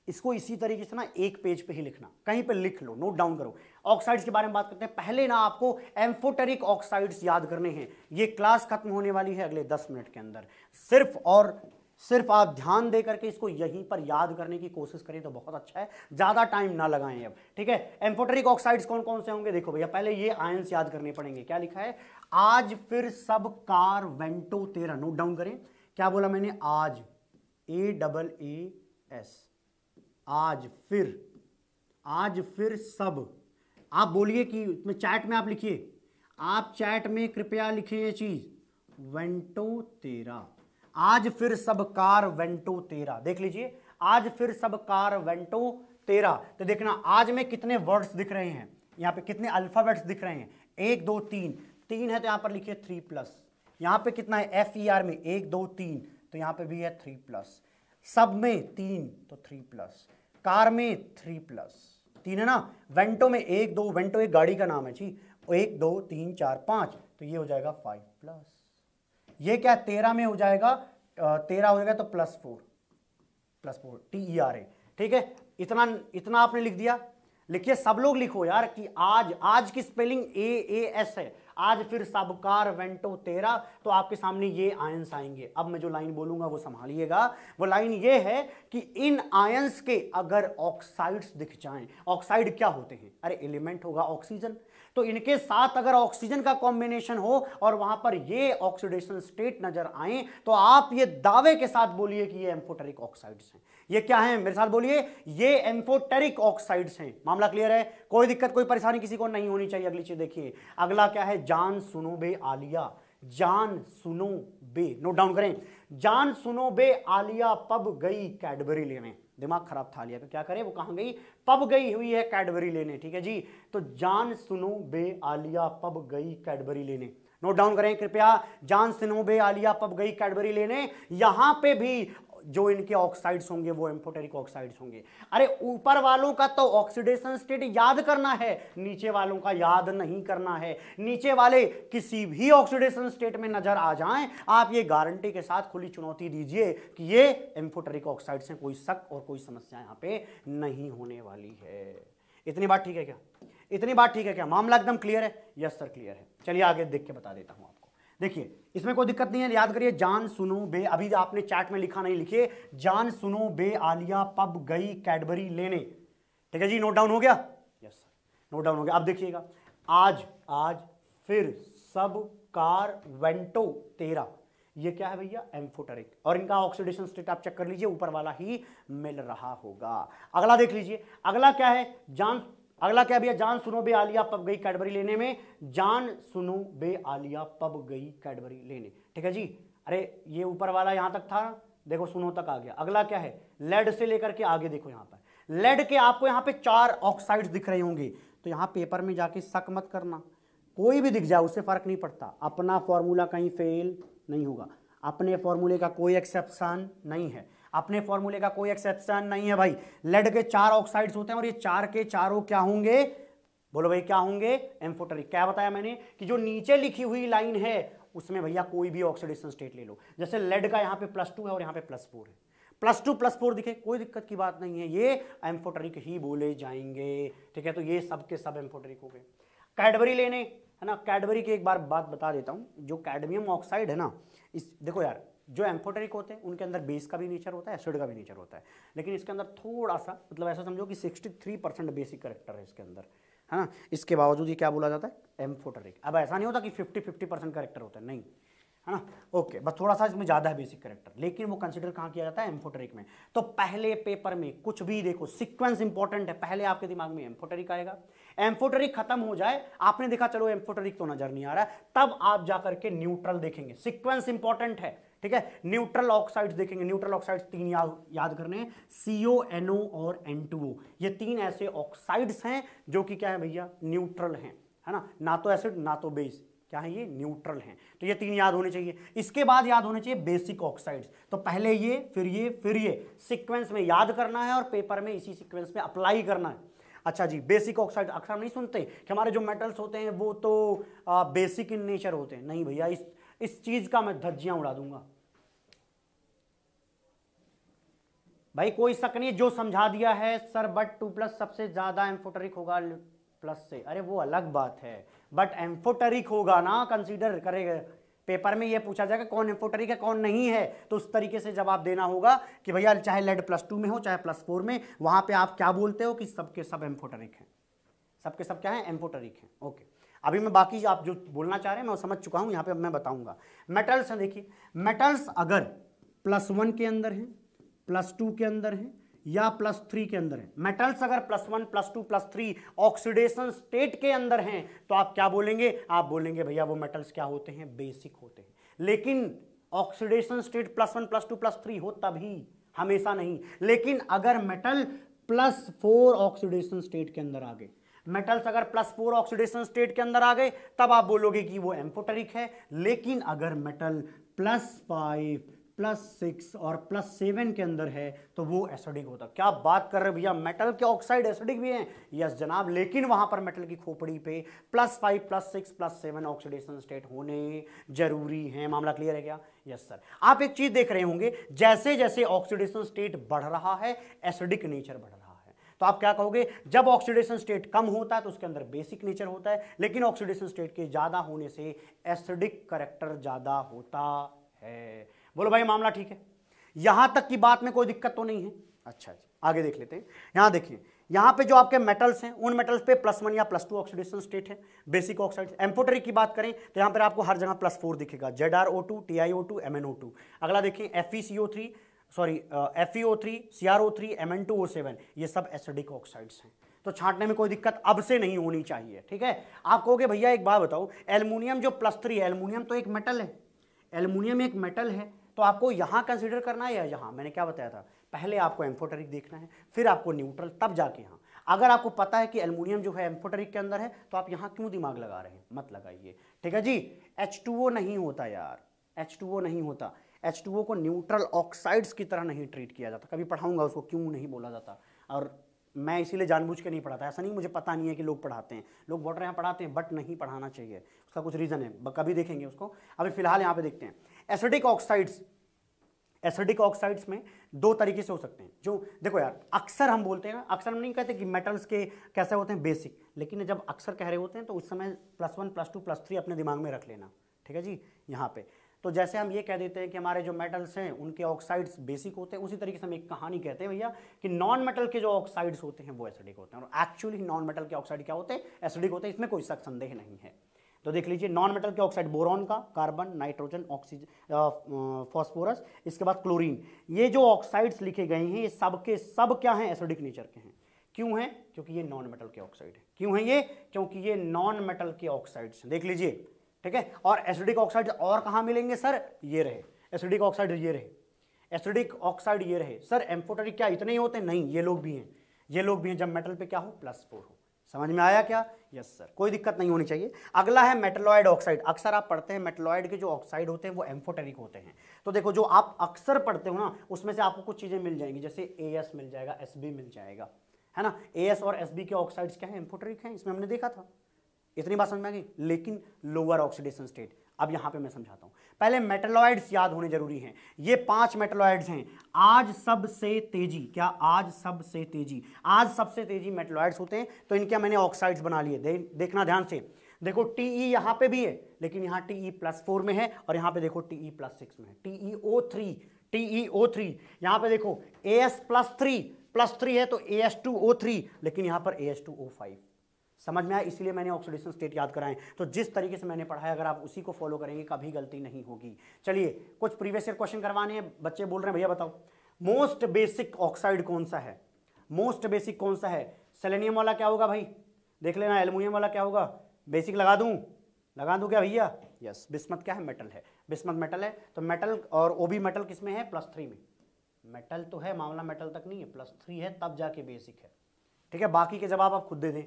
इसको इसी तरीके से ना एक पेज पे ही लिखना कहीं पे लिख लो नोट डाउन करो ऑक्साइड्स के बारे में बात करते हैं पहले ना आपको एम्फोटेरिक ऑक्साइड्स याद करने हैं ये क्लास खत्म होने वाली है अगले दस मिनट के अंदर सिर्फ और सिर्फ आप ध्यान दे करके इसको यहीं पर याद करने की कोशिश करें तो बहुत अच्छा है ज़्यादा टाइम ना लगाएं अब ठीक है एम्फोटेरिक ऑक्साइड्स कौन कौन से होंगे देखो भैया पहले ये आयंस याद करने पड़ेंगे क्या लिखा है आज फिर सब कार वेंटो तेरा नोट डाउन करें क्या बोला मैंने आज ए डबल ए एस आज फिर आज फिर सब आप बोलिए कि उसमें चैट में आप लिखिए आप चैट में कृपया लिखिए ये चीज वेंटो तेरा आज फिर सब कार वेंटो तेरा देख लीजिए आज फिर सब कार वेंटो तेरा तो देखना आज में कितने वर्ड्स दिख रहे हैं यहाँ पे कितने अल्फाबेट्स दिख रहे हैं एक दो तीन तीन है तो यहाँ पर लिखिए थ्री प्लस यहाँ पे कितना है एफ ई आर में एक दो तीन तो यहाँ पे भी है थ्री प्लस सब में तीन तो थ्री प्लस कार में थ्री प्लस तीन है ना वेंटो में एक दो वेंटो एक गाड़ी का नाम है जी एक दो तीन चार पांच तो ये हो जाएगा फाइव प्लस ये क्या तेरह में हो जाएगा तेरह हो जाएगा तो plus four plus four T E R A ठीक है इतना इतना आपने लिख दिया लिखिए सब लोग लिखो यार कि आज आज की स्पेलिंग ए ए एस है आज फिर सबकार वेंटो तेरा तो आपके सामने ये आयंस आएंगे अब मैं जो लाइन बोलूंगा वो संभालिएगा वो लाइन ये है कि इन आयंस के अगर ऑक्साइड्स दिख जाएं ऑक्साइड क्या होते हैं अरे एलिमेंट होगा ऑक्सीजन तो इनके साथ अगर ऑक्सीजन का कॉम्बिनेशन हो और वहां पर ये ऑक्सीडेशन स्टेट नजर आए तो आप ये दावे के साथ बोलिए कि ये एम्फोटेरिक ऑक्साइड्स हैं ये क्या है मेरे साथ बोलिए ये एम्फोटेरिक ऑक्साइड्स हैं मामला क्लियर है कोई दिक्कत कोई परेशानी किसी को नहीं होनी चाहिए अगली चीज देखिए अगला क्या है जान सुनो बे आलिया जान सुनो बे नोट डाउन करें जान सुनो बे आलिया पब गई कैडबरी लेने दिमाग खराब था लिया तो क्या करें वो कहाँ गई पब गई हुई है कैडबरी लेने ठीक है जी तो जान सुनो बे आलिया पब गई कैडबरी लेने नोट डाउन करें कृपया जान सुनो बे आलिया पब गई कैडबरी लेने यहां पे भी जो इनके ऑक्साइड्स होंगे वो एम्फोटेरिक ऑक्साइड्स होंगे अरे ऊपर वालों का तो ऑक्सीडेशन स्टेट याद करना है नीचे वालों का याद नहीं करना है नीचे वाले किसी भी ऑक्सीडेशन स्टेट में नजर आ जाएं आप ये गारंटी के साथ खुली चुनौती दीजिए कि ये एम्फोटेरिक ऑक्साइड्स हैं कोई शक और कोई समस्या यहाँ पे नहीं होने वाली है इतनी बात ठीक है क्या इतनी बात ठीक है क्या मामला एकदम क्लियर है यस सर क्लियर है चलिए आगे देख के बता देता हूँ आपको देखिए इसमें कोई दिक्कत नहीं है याद करिए जान सुनो बे अभी आपने चैट में लिखा नहीं लिखिए जान सुनो बे आलिया पब गई कैडबरी लेने ठीक है जी नोट डाउन हो गया यस सर नोट डाउन हो गया अब देखिएगा आज आज फिर सब कार वेंटो तेरा ये क्या है भैया एम्फोटरिक और इनका ऑक्सीडेशन स्टेट आप चेक कर लीजिए ऊपर वाला ही मिल रहा होगा अगला देख लीजिए अगला क्या है जान अगला क्या भैया जान सुनो बे आलिया पब गई कैडबरी लेने में जान सुनो बे आलिया पब गई कैडबरी लेने ठीक है जी अरे ये ऊपर वाला यहां तक था देखो सुनो तक आ गया अगला क्या है लेड से लेकर के आगे देखो यहां पर लेड के आपको यहां पे चार ऑक्साइड दिख रहे होंगे तो यहां पेपर में जाके शक मत करना कोई भी दिख जाए उससे फर्क नहीं पड़ता अपना फॉर्मूला कहीं फेल नहीं होगा अपने फॉर्मूले का कोई एक्सेप्शन नहीं है अपने फॉर्मूले का कोई एक्सेप्शन नहीं है भाई लेड के चार ऑक्साइड्स होते हैं और ये चार के चारों क्या होंगे बोलो भाई क्या होंगे एम्फोटरिक क्या बताया मैंने कि जो नीचे लिखी हुई लाइन है उसमें भैया कोई भी ऑक्सीडेशन स्टेट ले लो जैसे लेड का यहाँ पे प्लस टू है और यहाँ पे प्लस फोर है प्लस टू प्लस फोर दिखे कोई दिक्कत की बात नहीं है ये एम्फोटरिक ही बोले जाएंगे ठीक है तो ये सब के सब एम्फोटरिक हो गए कैडबरी लेने है ना कैडबरी की एक बार बात बता देता हूँ जो कैडमियम ऑक्साइड है ना इस देखो यार जो एम्फोटेरिक होते हैं उनके अंदर बेस का भी नेचर होता है एसिड का भी नेचर होता है लेकिन इसके अंदर थोड़ा सा मतलब ऐसा समझो कि 63 परसेंट बेसिक करेक्टर है इसके अंदर है ना इसके बावजूद ये क्या बोला जाता है एम्फोटेरिक अब ऐसा नहीं होता कि फिफ्टी फिफ्टी परसेंट करेक्टर होता है नहीं है ना ओके बस थोड़ा सा इसमें ज़्यादा है बेसिक करेक्टर लेकिन वो कंसिडर कहाँ किया जाता है एम्फोटेरिक में तो पहले पेपर में कुछ भी देखो सिक्वेंस इंपॉर्टेंट है पहले आपके दिमाग में एम्फोटेरिक आएगा एम्फोटेरिक खत्म हो जाए आपने देखा चलो एम्फोटेरिक तो नजर नहीं आ रहा है तब आप जाकर के न्यूट्रल देखेंगे सिक्वेंस इंपॉर्टेंट है ठीक है न्यूट्रल ऑक्साइड्स देखेंगे न्यूट्रल ऑक्साइड्स तीन या, याद करने हैं सीओ एनओ और एन ये तीन ऐसे ऑक्साइड्स हैं जो कि क्या है भैया न्यूट्रल हैं है ना ना तो एसिड ना तो बेस क्या है ये न्यूट्रल हैं तो ये तीन याद होने चाहिए इसके बाद याद होने चाहिए बेसिक ऑक्साइड्स तो पहले ये फिर ये फिर ये सिक्वेंस में याद करना है और पेपर में इसी सिक्वेंस में अप्लाई करना है अच्छा जी बेसिक ऑक्साइड अक्सर हम नहीं सुनते कि हमारे जो मेटल्स होते हैं वो तो आ, बेसिक इन नेचर होते हैं नहीं भैया इस इस चीज़ का मैं धज्जियाँ उड़ा दूंगा भाई कोई शक नहीं जो समझा दिया है सर बट टू प्लस सबसे ज़्यादा एम्फोटरिक होगा प्लस से अरे वो अलग बात है बट एम्फोटरिक होगा ना कंसीडर करेगा पेपर में ये पूछा जाएगा कौन एम्फोटरिक है कौन नहीं है तो उस तरीके से जवाब देना होगा कि भैया चाहे लेड प्लस टू में हो चाहे प्लस फोर में वहां पे आप क्या बोलते हो कि सबके सब एम्फोटरिक हैं सबके सब क्या है एम्फोटरिक हैं ओके अभी मैं बाकी आप जो बोलना चाह रहे हैं मैं समझ चुका हूँ यहाँ पे मैं बताऊँगा मेटल्स हैं देखिए मेटल्स अगर प्लस वन के अंदर हैं प्लस टू के अंदर है या प्लस थ्री के अंदर है मेटल्स अगर plus one plus two plus three oxidation state के अंदर हैं तो आप क्या बोलेंगे आप बोलेंगे भैया वो मेटल्स क्या होते हैं बेसिक होते हैं लेकिन oxidation state plus one plus two plus three हो तभी हमेशा नहीं लेकिन अगर metal plus four oxidation state के अंदर आ गए मेटल्स अगर प्लस फोर ऑक्सीडेशन स्टेट के अंदर आ गए तब आप बोलोगे कि वो एम्फोटेरिक है लेकिन अगर metal plus five plus six और प्लस सेवन के अंदर है तो वो एसिडिक होता है क्या बात कर रहे भैया मेटल के ऑक्साइड एसिडिक भी हैं यस जनाब लेकिन वहां पर मेटल की खोपड़ी पे plus five plus six plus seven oxidation state होने जरूरी हैं मामला क्लियर है क्या यस सर आप एक चीज देख रहे होंगे जैसे जैसे ऑक्सीडेशन स्टेट बढ़ रहा है एसिडिक नेचर बढ़ रहा है तो आप क्या कहोगे जब ऑक्सीडेशन स्टेट कम होता है तो उसके अंदर बेसिक नेचर होता है लेकिन ऑक्सीडेशन स्टेट के ज़्यादा होने से एसिडिक करेक्टर ज़्यादा होता है बोलो भाई मामला ठीक है यहां तक की बात में कोई दिक्कत तो नहीं है अच्छा जी अच्छा। आगे देख लेते हैं यहां देखिए यहां पे जो आपके मेटल्स हैं उन मेटल्स पे प्लस वन या प्लस टू ऑक्सीडेशन स्टेट है बेसिक ऑक्साइड एम्पोटरी की बात करें तो यहां पर आपको हर जगह प्लस फोर दिखेगा Z R O two T I O two M N O two अगला देखिए F E C O three sorry F E O three C R O three M N two O seven ये सब acidic oxides हैं तो छांटने में कोई दिक्कत अब से नहीं होनी चाहिए ठीक है आप कहोगे भैया एक बात बताओ एल्यूमिनियम जो प्लस थ्री है एल्यूमिनियम तो एक मेटल है एल्यूमिनियम एक मेटल है तो आपको यहाँ कंसिडर करना है या यहाँ मैंने क्या बताया था पहले आपको एम्फोटरिक देखना है फिर आपको न्यूट्रल तब जाके यहाँ अगर आपको पता है कि एल्मोनियम जो है एम्फोटेरिक के अंदर है तो आप यहाँ क्यों दिमाग लगा रहे हैं मत लगाइए ठीक है जी एच नहीं होता यार एच नहीं होता एच को न्यूट्रल ऑक्साइड्स की तरह नहीं ट्रीट किया जाता कभी पढ़ाऊंगा उसको क्यों नहीं बोला जाता और मैं इसीलिए जानबूझ के नहीं पढ़ाता ऐसा नहीं मुझे पता नहीं है कि लोग पढ़ाते हैं लोग बोल रहे यहाँ पढ़ाते हैं बट नहीं पढ़ाना चाहिए उसका कुछ रीज़न है कभी देखेंगे उसको अभी फिलहाल यहाँ पे देखते हैं एसिडिक ऑक्साइड्स एसिडिक ऑक्साइड्स में दो तरीके से हो सकते हैं जो देखो यार अक्सर हम बोलते हैं अक्सर हम नहीं कहते कि मेटल्स के कैसे होते हैं बेसिक लेकिन जब अक्सर कह रहे होते हैं तो उस समय plus one plus two plus three अपने दिमाग में रख लेना ठीक है जी यहाँ पे तो जैसे हम ये कह देते हैं कि हमारे जो मेटल्स हैं उनके ऑक्साइड्स बेसिक होते हैं उसी तरीके से हम एक कहानी कहते हैं भैया कि नॉन मेटल के जो ऑक्साइड्स होते हैं वो एसिडिक होते हैं और एक्चुअली नॉन मेटल के ऑक्साइड क्या होते हैं एसिडिक होते हैं इसमें कोई शक संदेह नहीं है तो देख लीजिए नॉन मेटल के ऑक्साइड बोरॉन का कार्बन नाइट्रोजन ऑक्सीजन फॉस्फोरस इसके बाद क्लोरीन ये जो ऑक्साइड्स लिखे गए हैं ये सब के सब क्या हैं एसिडिक नेचर के हैं क्यों हैं क्योंकि ये नॉन मेटल के ऑक्साइड है क्यों हैं ये क्योंकि ये नॉन मेटल के ऑक्साइड्स हैं देख लीजिए ठीक है और एसिडिक ऑक्साइड और कहाँ मिलेंगे सर ये रहे एसिडिक ऑक्साइड ये रहे एसिडिक ऑक्साइड ये रहे सर एम्फोटरिक क्या इतने ही होते नहीं ये लोग भी हैं ये लोग भी हैं जब मेटल पर क्या हो प्लस फोर हो समझ में आया क्या यस yes, सर कोई दिक्कत नहीं होनी चाहिए अगला है मेटलॉयड ऑक्साइड अक्सर आप पढ़ते हैं मेटलॉयड के जो ऑक्साइड होते हैं वो एम्फोटेरिक होते हैं तो देखो जो आप अक्सर पढ़ते हो ना उसमें से आपको कुछ चीज़ें मिल जाएंगी जैसे ए एस मिल जाएगा एस बी मिल जाएगा है ना ए एस और एस बी के ऑक्साइड्स क्या है एम्फोटेरिक है इसमें हमने देखा था इतनी बात समझ में आ गई लेकिन लोअर ऑक्सीडेशन स्टेट अब यहाँ पे मैं समझाता हूँ पहले मेटेलॉइड्स याद होने जरूरी हैं ये पांच मेटेलॉइड्स हैं आज सबसे तेजी क्या आज सबसे तेजी आज सबसे तेजी मेटेलॉइड्स होते हैं तो इनके मैंने ऑक्साइड्स बना लिए दे, देखना ध्यान से देखो टी ई यहाँ पे भी है लेकिन यहाँ टी ई प्लस फोर में है और यहाँ पे देखो टी ई प्लस सिक्स में है T E O three T E O three यहाँ पे देखो A S plus three plus three है तो A S two O three लेकिन यहाँ पर A S two O five समझ में आया इसलिए मैंने ऑक्सीडेशन स्टेट याद कराएं तो जिस तरीके से मैंने पढ़ाया अगर आप उसी को फॉलो करेंगे कभी गलती नहीं होगी चलिए कुछ प्रीवियस ईयर क्वेश्चन करवाने हैं बच्चे बोल रहे हैं भैया बताओ मोस्ट बेसिक ऑक्साइड कौन सा है मोस्ट बेसिक कौन सा है सेलेनियम वाला क्या होगा भाई देख लेना एल्यूमिनियम वाला क्या होगा बेसिक लगा दूँ लगा दूँ क्या भैया यस बिस्मत क्या है मेटल है बिस्मत मेटल है तो मेटल और ओ मेटल किस में है प्लस थ्री में मेटल तो है मामला मेटल तक नहीं है प्लस थ्री है तब जाके बेसिक है ठीक है बाकी के जवाब आप खुद दे दें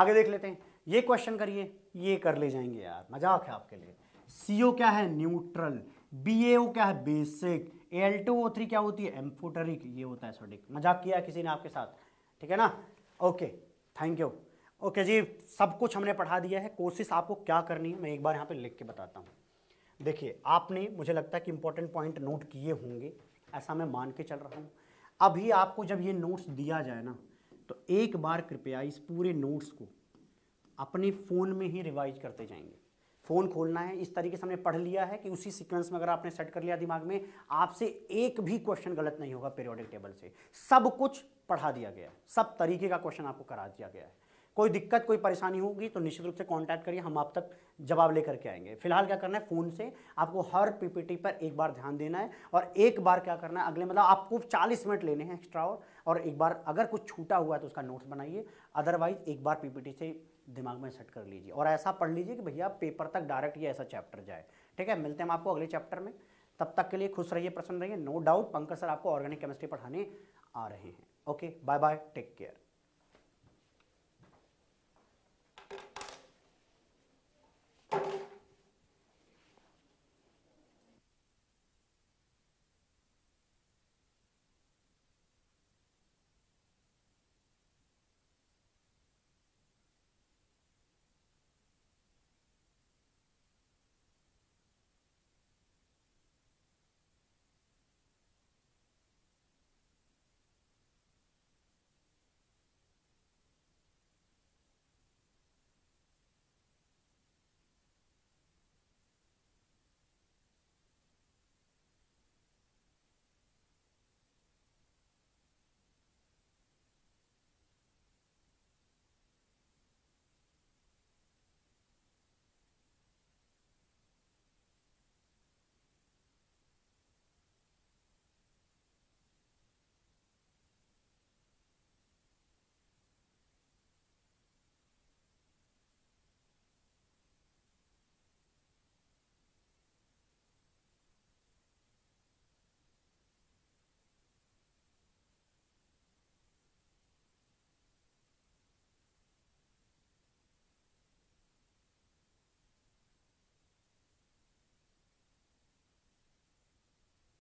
आगे देख लेते हैं ये क्वेश्चन करिए ये कर ले जाएंगे यार मजाक है आपके लिए सी क्या है न्यूट्रल बी क्या है basic L two O three क्या होती है एम्फोटरिक ये होता है सोडिक मजाक किया किसी ने आपके साथ ठीक है ना ओके थैंक यू ओके जी सब कुछ हमने पढ़ा दिया है कोशिश आपको क्या करनी है मैं एक बार यहाँ पे लिख के बताता हूँ देखिए आपने मुझे लगता है कि इंपॉर्टेंट पॉइंट नोट किए होंगे ऐसा मैं मान के चल रहा हूँ अभी आपको जब ये नोट्स दिया जाए ना तो एक बार कृपया इस पूरे नोट्स को अपने फ़ोन में ही रिवाइज करते जाएंगे फ़ोन खोलना है इस तरीके से हमने पढ़ लिया है कि उसी सीक्वेंस में अगर आपने सेट कर लिया दिमाग में आपसे एक भी क्वेश्चन गलत नहीं होगा पीरियोडिक टेबल से सब कुछ पढ़ा दिया गया सब तरीके का क्वेश्चन आपको करा दिया गया है कोई दिक्कत कोई परेशानी होगी तो निश्चित रूप से कांटेक्ट करिए हम आप तक जवाब लेकर के आएंगे फिलहाल क्या करना है फ़ोन से आपको हर पीपीटी पर एक बार ध्यान देना है और एक बार क्या करना है अगले मतलब आपको 40 मिनट लेने हैं एक्स्ट्रा और, और एक बार अगर कुछ छूटा हुआ है तो उसका नोट्स बनाइए अदरवाइज एक बार पीपीटी से दिमाग में सेट कर लीजिए और ऐसा पढ़ लीजिए कि भैया पेपर तक डायरेक्ट ये ऐसा चैप्टर जाए ठीक है मिलते हैं हम आपको अगले चैप्टर में तब तक के लिए खुश रहिए प्रसन्न रहिए नो डाउट पंकज सर आपको ऑर्गेनिक केमिस्ट्री पढ़ाने आ रहे हैं okay bye bye take care